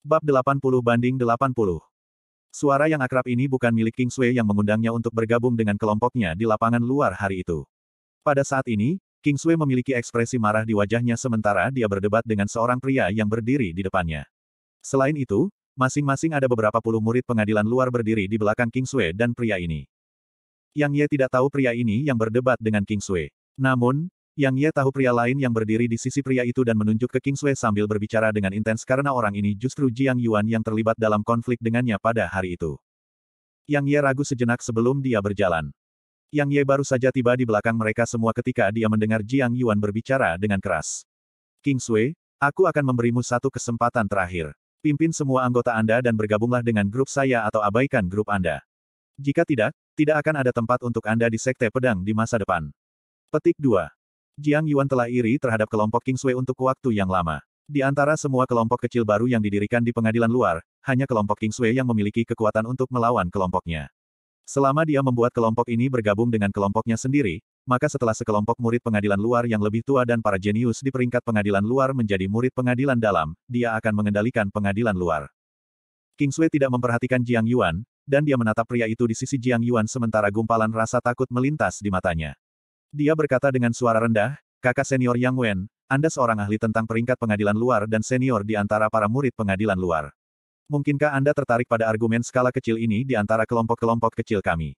Bab 80 banding 80 Suara yang akrab ini bukan milik King Sui yang mengundangnya untuk bergabung dengan kelompoknya di lapangan luar hari itu. Pada saat ini, King Sui memiliki ekspresi marah di wajahnya sementara dia berdebat dengan seorang pria yang berdiri di depannya. Selain itu, Masing-masing ada beberapa puluh murid pengadilan luar berdiri di belakang King Sui dan pria ini. Yang Ye tidak tahu pria ini yang berdebat dengan King Sui. Namun, Yang Ye tahu pria lain yang berdiri di sisi pria itu dan menunjuk ke King Sui sambil berbicara dengan intens karena orang ini justru Jiang Yuan yang terlibat dalam konflik dengannya pada hari itu. Yang Ye ragu sejenak sebelum dia berjalan. Yang Ye baru saja tiba di belakang mereka semua ketika dia mendengar Jiang Yuan berbicara dengan keras. King Sui, aku akan memberimu satu kesempatan terakhir. Pimpin semua anggota Anda dan bergabunglah dengan grup saya atau abaikan grup Anda. Jika tidak, tidak akan ada tempat untuk Anda di Sekte Pedang di masa depan. Petik 2. Jiang Yuan telah iri terhadap kelompok King Kingsway untuk waktu yang lama. Di antara semua kelompok kecil baru yang didirikan di pengadilan luar, hanya kelompok King Kingsway yang memiliki kekuatan untuk melawan kelompoknya. Selama dia membuat kelompok ini bergabung dengan kelompoknya sendiri, maka setelah sekelompok murid pengadilan luar yang lebih tua dan para jenius di peringkat pengadilan luar menjadi murid pengadilan dalam, dia akan mengendalikan pengadilan luar. King Sui tidak memperhatikan Jiang Yuan, dan dia menatap pria itu di sisi Jiang Yuan sementara gumpalan rasa takut melintas di matanya. Dia berkata dengan suara rendah, kakak senior Yang Wen, Anda seorang ahli tentang peringkat pengadilan luar dan senior di antara para murid pengadilan luar. Mungkinkah Anda tertarik pada argumen skala kecil ini di antara kelompok-kelompok kecil kami?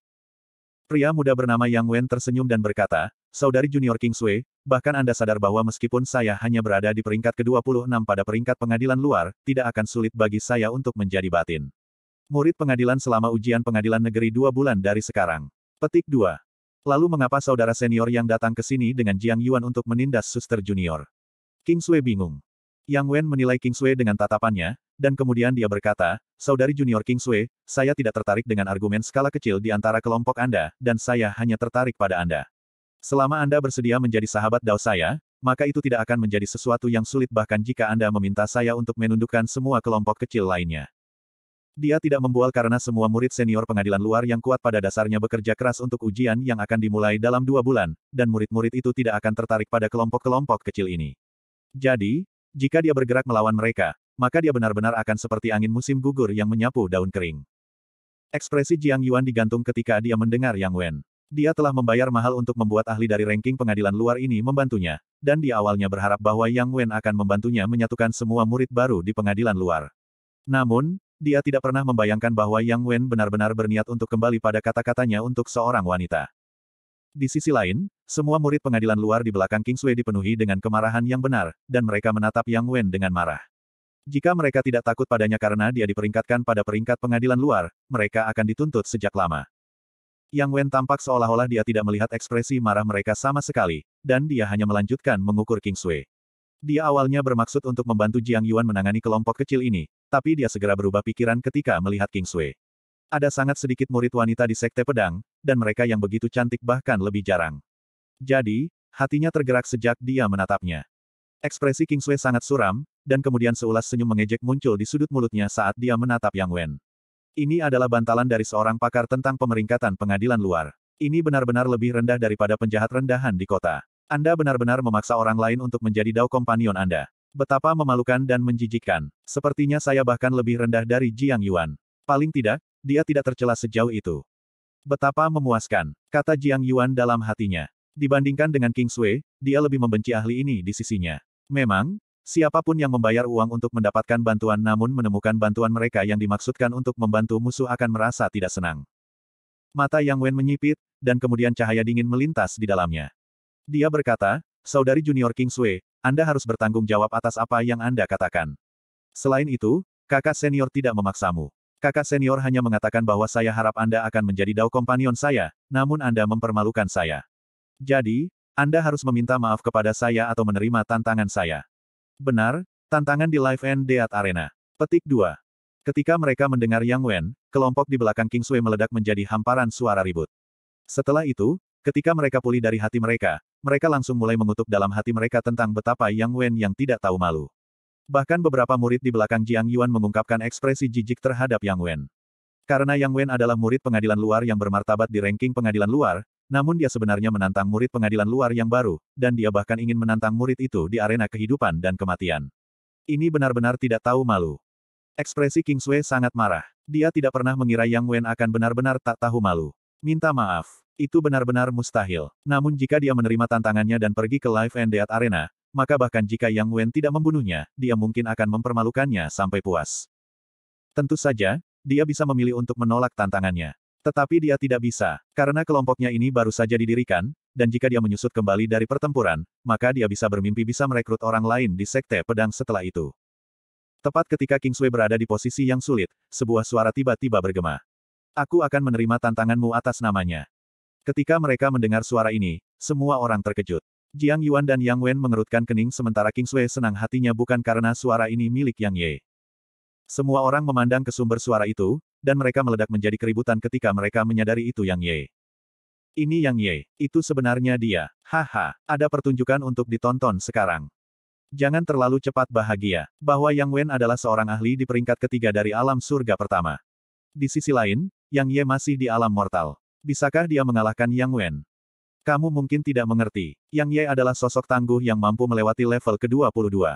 Pria muda bernama Yang Wen tersenyum dan berkata, Saudari Junior King Sui, bahkan Anda sadar bahwa meskipun saya hanya berada di peringkat ke-26 pada peringkat pengadilan luar, tidak akan sulit bagi saya untuk menjadi batin. Murid pengadilan selama ujian pengadilan negeri dua bulan dari sekarang. Petik 2. Lalu mengapa saudara senior yang datang ke sini dengan Jiang Yuan untuk menindas suster junior? King Sui bingung. Yang Wen menilai King Sui dengan tatapannya, dan kemudian dia berkata, Saudari Junior Kingsway, saya tidak tertarik dengan argumen skala kecil di antara kelompok Anda, dan saya hanya tertarik pada Anda. Selama Anda bersedia menjadi sahabat Dao saya, maka itu tidak akan menjadi sesuatu yang sulit bahkan jika Anda meminta saya untuk menundukkan semua kelompok kecil lainnya. Dia tidak membual karena semua murid senior pengadilan luar yang kuat pada dasarnya bekerja keras untuk ujian yang akan dimulai dalam dua bulan, dan murid-murid itu tidak akan tertarik pada kelompok-kelompok kecil ini. Jadi, jika dia bergerak melawan mereka, maka dia benar-benar akan seperti angin musim gugur yang menyapu daun kering. Ekspresi Jiang Yuan digantung ketika dia mendengar Yang Wen. Dia telah membayar mahal untuk membuat ahli dari ranking pengadilan luar ini membantunya, dan di awalnya berharap bahwa Yang Wen akan membantunya menyatukan semua murid baru di pengadilan luar. Namun, dia tidak pernah membayangkan bahwa Yang Wen benar-benar berniat untuk kembali pada kata-katanya untuk seorang wanita. Di sisi lain, semua murid pengadilan luar di belakang Kingsway dipenuhi dengan kemarahan yang benar, dan mereka menatap Yang Wen dengan marah. Jika mereka tidak takut padanya karena dia diperingkatkan pada peringkat pengadilan luar, mereka akan dituntut sejak lama. Yang Wen tampak seolah-olah dia tidak melihat ekspresi marah mereka sama sekali, dan dia hanya melanjutkan mengukur King Sui. Dia awalnya bermaksud untuk membantu Jiang Yuan menangani kelompok kecil ini, tapi dia segera berubah pikiran ketika melihat King Sui. Ada sangat sedikit murid wanita di Sekte Pedang, dan mereka yang begitu cantik bahkan lebih jarang. Jadi, hatinya tergerak sejak dia menatapnya. Ekspresi King Sui sangat suram, dan kemudian seulas senyum mengejek muncul di sudut mulutnya saat dia menatap Yang Wen. Ini adalah bantalan dari seorang pakar tentang pemeringkatan pengadilan luar. Ini benar-benar lebih rendah daripada penjahat rendahan di kota. Anda benar-benar memaksa orang lain untuk menjadi dao kompanion Anda. Betapa memalukan dan menjijikkan. Sepertinya saya bahkan lebih rendah dari Jiang Yuan. Paling tidak, dia tidak tercela sejauh itu. Betapa memuaskan, kata Jiang Yuan dalam hatinya. Dibandingkan dengan King Sui, dia lebih membenci ahli ini di sisinya. Memang, siapapun yang membayar uang untuk mendapatkan bantuan namun menemukan bantuan mereka yang dimaksudkan untuk membantu musuh akan merasa tidak senang. Mata Yang Wen menyipit, dan kemudian cahaya dingin melintas di dalamnya. Dia berkata, Saudari Junior King Sui, Anda harus bertanggung jawab atas apa yang Anda katakan. Selain itu, kakak senior tidak memaksamu. Kakak senior hanya mengatakan bahwa saya harap Anda akan menjadi dao kompanion saya, namun Anda mempermalukan saya. Jadi, anda harus meminta maaf kepada saya atau menerima tantangan saya. Benar, tantangan di Live and Death Arena. Petik 2. Ketika mereka mendengar Yang Wen, kelompok di belakang King Sui meledak menjadi hamparan suara ribut. Setelah itu, ketika mereka pulih dari hati mereka, mereka langsung mulai mengutuk dalam hati mereka tentang betapa Yang Wen yang tidak tahu malu. Bahkan beberapa murid di belakang Jiang Yuan mengungkapkan ekspresi jijik terhadap Yang Wen. Karena Yang Wen adalah murid pengadilan luar yang bermartabat di ranking pengadilan luar, namun dia sebenarnya menantang murid pengadilan luar yang baru, dan dia bahkan ingin menantang murid itu di arena kehidupan dan kematian. Ini benar-benar tidak tahu malu. Ekspresi King Sui sangat marah. Dia tidak pernah mengira Yang Wen akan benar-benar tak tahu malu. Minta maaf. Itu benar-benar mustahil. Namun jika dia menerima tantangannya dan pergi ke Live and Death Arena, maka bahkan jika Yang Wen tidak membunuhnya, dia mungkin akan mempermalukannya sampai puas. Tentu saja, dia bisa memilih untuk menolak tantangannya. Tetapi dia tidak bisa, karena kelompoknya ini baru saja didirikan, dan jika dia menyusut kembali dari pertempuran, maka dia bisa bermimpi bisa merekrut orang lain di sekte pedang setelah itu. Tepat ketika King Sui berada di posisi yang sulit, sebuah suara tiba-tiba bergema. Aku akan menerima tantanganmu atas namanya. Ketika mereka mendengar suara ini, semua orang terkejut. Jiang Yuan dan Yang Wen mengerutkan kening sementara King Sui senang hatinya bukan karena suara ini milik Yang Ye. Semua orang memandang ke sumber suara itu, dan mereka meledak menjadi keributan ketika mereka menyadari itu Yang Ye. Ini Yang Ye, itu sebenarnya dia. Haha, ada pertunjukan untuk ditonton sekarang. Jangan terlalu cepat bahagia, bahwa Yang Wen adalah seorang ahli di peringkat ketiga dari alam surga pertama. Di sisi lain, Yang Ye masih di alam mortal. Bisakah dia mengalahkan Yang Wen? Kamu mungkin tidak mengerti, Yang Ye adalah sosok tangguh yang mampu melewati level ke-22.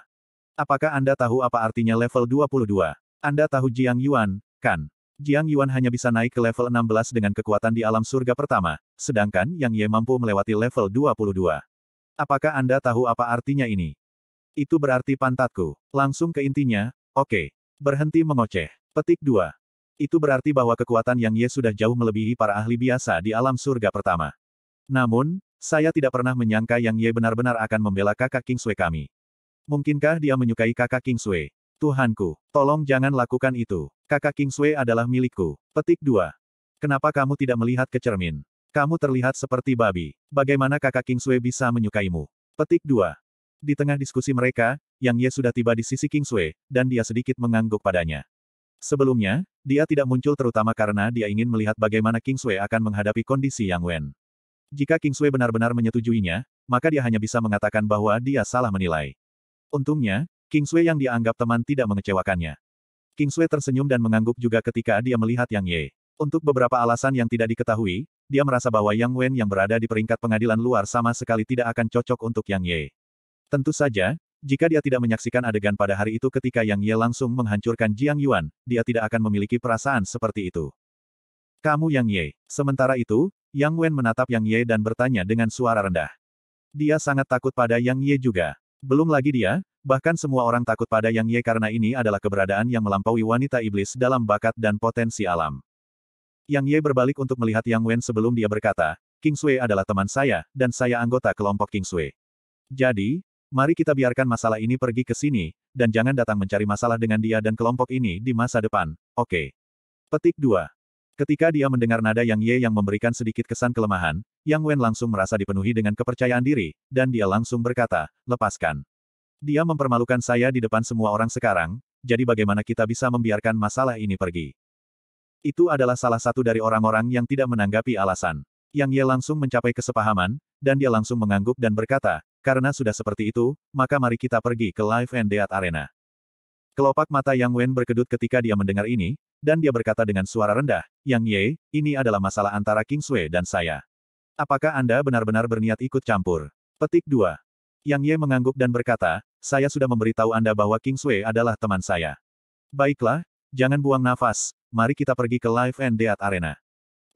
Apakah Anda tahu apa artinya level 22? Anda tahu Jiang Yuan, kan? Jiang Yuan hanya bisa naik ke level 16 dengan kekuatan di alam surga pertama, sedangkan Yang Ye mampu melewati level 22. Apakah Anda tahu apa artinya ini? Itu berarti pantatku. Langsung ke intinya, oke. Okay. Berhenti mengoceh. Petik 2. Itu berarti bahwa kekuatan Yang Ye sudah jauh melebihi para ahli biasa di alam surga pertama. Namun, saya tidak pernah menyangka Yang Ye benar-benar akan membela kakak King Sui kami. Mungkinkah dia menyukai kakak King Sui? Tuhanku, tolong jangan lakukan itu. Kakak Kingsway adalah milikku. Petik 2. Kenapa kamu tidak melihat ke cermin? Kamu terlihat seperti babi. Bagaimana kakak Kingsway bisa menyukaimu? Petik 2. Di tengah diskusi mereka, Yang Ye sudah tiba di sisi Kingsway, dan dia sedikit mengangguk padanya. Sebelumnya, dia tidak muncul terutama karena dia ingin melihat bagaimana Kingsway akan menghadapi kondisi Yang Wen. Jika Kingsway benar-benar menyetujuinya, maka dia hanya bisa mengatakan bahwa dia salah menilai. Untungnya, King Sui yang dianggap teman tidak mengecewakannya. King Sui tersenyum dan mengangguk juga ketika dia melihat Yang Ye. Untuk beberapa alasan yang tidak diketahui, dia merasa bahwa Yang Wen yang berada di peringkat pengadilan luar sama sekali tidak akan cocok untuk Yang Ye. Tentu saja, jika dia tidak menyaksikan adegan pada hari itu ketika Yang Ye langsung menghancurkan Jiang Yuan, dia tidak akan memiliki perasaan seperti itu. Kamu Yang Ye. Sementara itu, Yang Wen menatap Yang Ye dan bertanya dengan suara rendah. Dia sangat takut pada Yang Ye juga. Belum lagi dia, Bahkan semua orang takut pada Yang Ye karena ini adalah keberadaan yang melampaui wanita iblis dalam bakat dan potensi alam. Yang Ye berbalik untuk melihat Yang Wen sebelum dia berkata, King Sui adalah teman saya, dan saya anggota kelompok King Sui. Jadi, mari kita biarkan masalah ini pergi ke sini, dan jangan datang mencari masalah dengan dia dan kelompok ini di masa depan, oke. Okay. Petik 2. Ketika dia mendengar nada Yang Ye yang memberikan sedikit kesan kelemahan, Yang Wen langsung merasa dipenuhi dengan kepercayaan diri, dan dia langsung berkata, lepaskan. Dia mempermalukan saya di depan semua orang sekarang, jadi bagaimana kita bisa membiarkan masalah ini pergi? Itu adalah salah satu dari orang-orang yang tidak menanggapi alasan. Yang Ye langsung mencapai kesepahaman, dan dia langsung mengangguk dan berkata, karena sudah seperti itu, maka mari kita pergi ke Live and Death Arena. Kelopak mata Yang Wen berkedut ketika dia mendengar ini, dan dia berkata dengan suara rendah, Yang Ye, ini adalah masalah antara King Sui dan saya. Apakah Anda benar-benar berniat ikut campur? Petik 2. Yang Ye mengangguk dan berkata, saya sudah memberitahu Anda bahwa King Sui adalah teman saya. Baiklah, jangan buang nafas, mari kita pergi ke Live and Death Arena.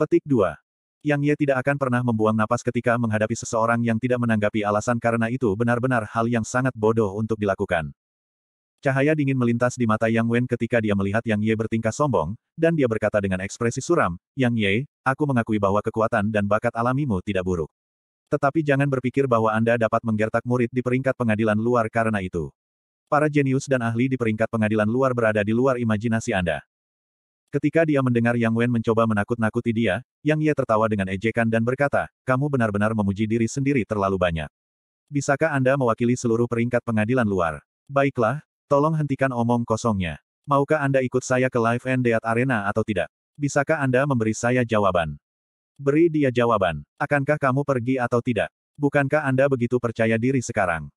Petik 2. Yang Ye tidak akan pernah membuang nafas ketika menghadapi seseorang yang tidak menanggapi alasan karena itu benar-benar hal yang sangat bodoh untuk dilakukan. Cahaya dingin melintas di mata Yang Wen ketika dia melihat Yang Ye bertingkah sombong, dan dia berkata dengan ekspresi suram, Yang Ye, aku mengakui bahwa kekuatan dan bakat alamimu tidak buruk. Tetapi jangan berpikir bahwa Anda dapat menggertak murid di peringkat pengadilan luar karena itu. Para jenius dan ahli di peringkat pengadilan luar berada di luar imajinasi Anda. Ketika dia mendengar Yang Wen mencoba menakut-nakuti dia, Yang Ye tertawa dengan ejekan dan berkata, kamu benar-benar memuji diri sendiri terlalu banyak. Bisakah Anda mewakili seluruh peringkat pengadilan luar? Baiklah, tolong hentikan omong kosongnya. Maukah Anda ikut saya ke Live and Death Arena atau tidak? Bisakah Anda memberi saya jawaban? Beri dia jawaban, akankah kamu pergi atau tidak? Bukankah Anda begitu percaya diri sekarang?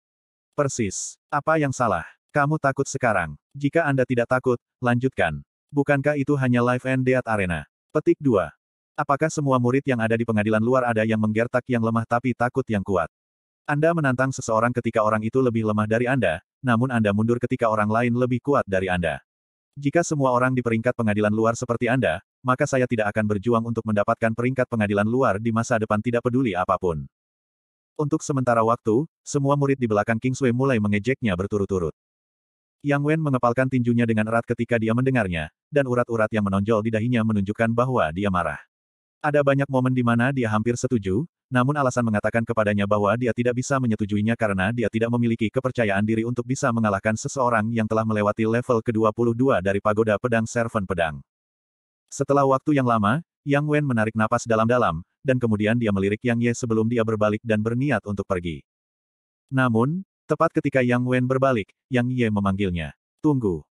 Persis. Apa yang salah? Kamu takut sekarang. Jika Anda tidak takut, lanjutkan. Bukankah itu hanya live and death arena? Petik 2. Apakah semua murid yang ada di pengadilan luar ada yang menggertak yang lemah tapi takut yang kuat? Anda menantang seseorang ketika orang itu lebih lemah dari Anda, namun Anda mundur ketika orang lain lebih kuat dari Anda. Jika semua orang di peringkat pengadilan luar seperti Anda, maka saya tidak akan berjuang untuk mendapatkan peringkat pengadilan luar di masa depan tidak peduli apapun. Untuk sementara waktu, semua murid di belakang King Sui mulai mengejeknya berturut-turut. Yang Wen mengepalkan tinjunya dengan erat ketika dia mendengarnya, dan urat-urat yang menonjol di dahinya menunjukkan bahwa dia marah. Ada banyak momen di mana dia hampir setuju, namun alasan mengatakan kepadanya bahwa dia tidak bisa menyetujuinya karena dia tidak memiliki kepercayaan diri untuk bisa mengalahkan seseorang yang telah melewati level ke-22 dari pagoda pedang Servant Pedang. Setelah waktu yang lama, Yang Wen menarik napas dalam-dalam, dan kemudian dia melirik Yang Ye sebelum dia berbalik dan berniat untuk pergi. Namun, tepat ketika Yang Wen berbalik, Yang Ye memanggilnya. Tunggu.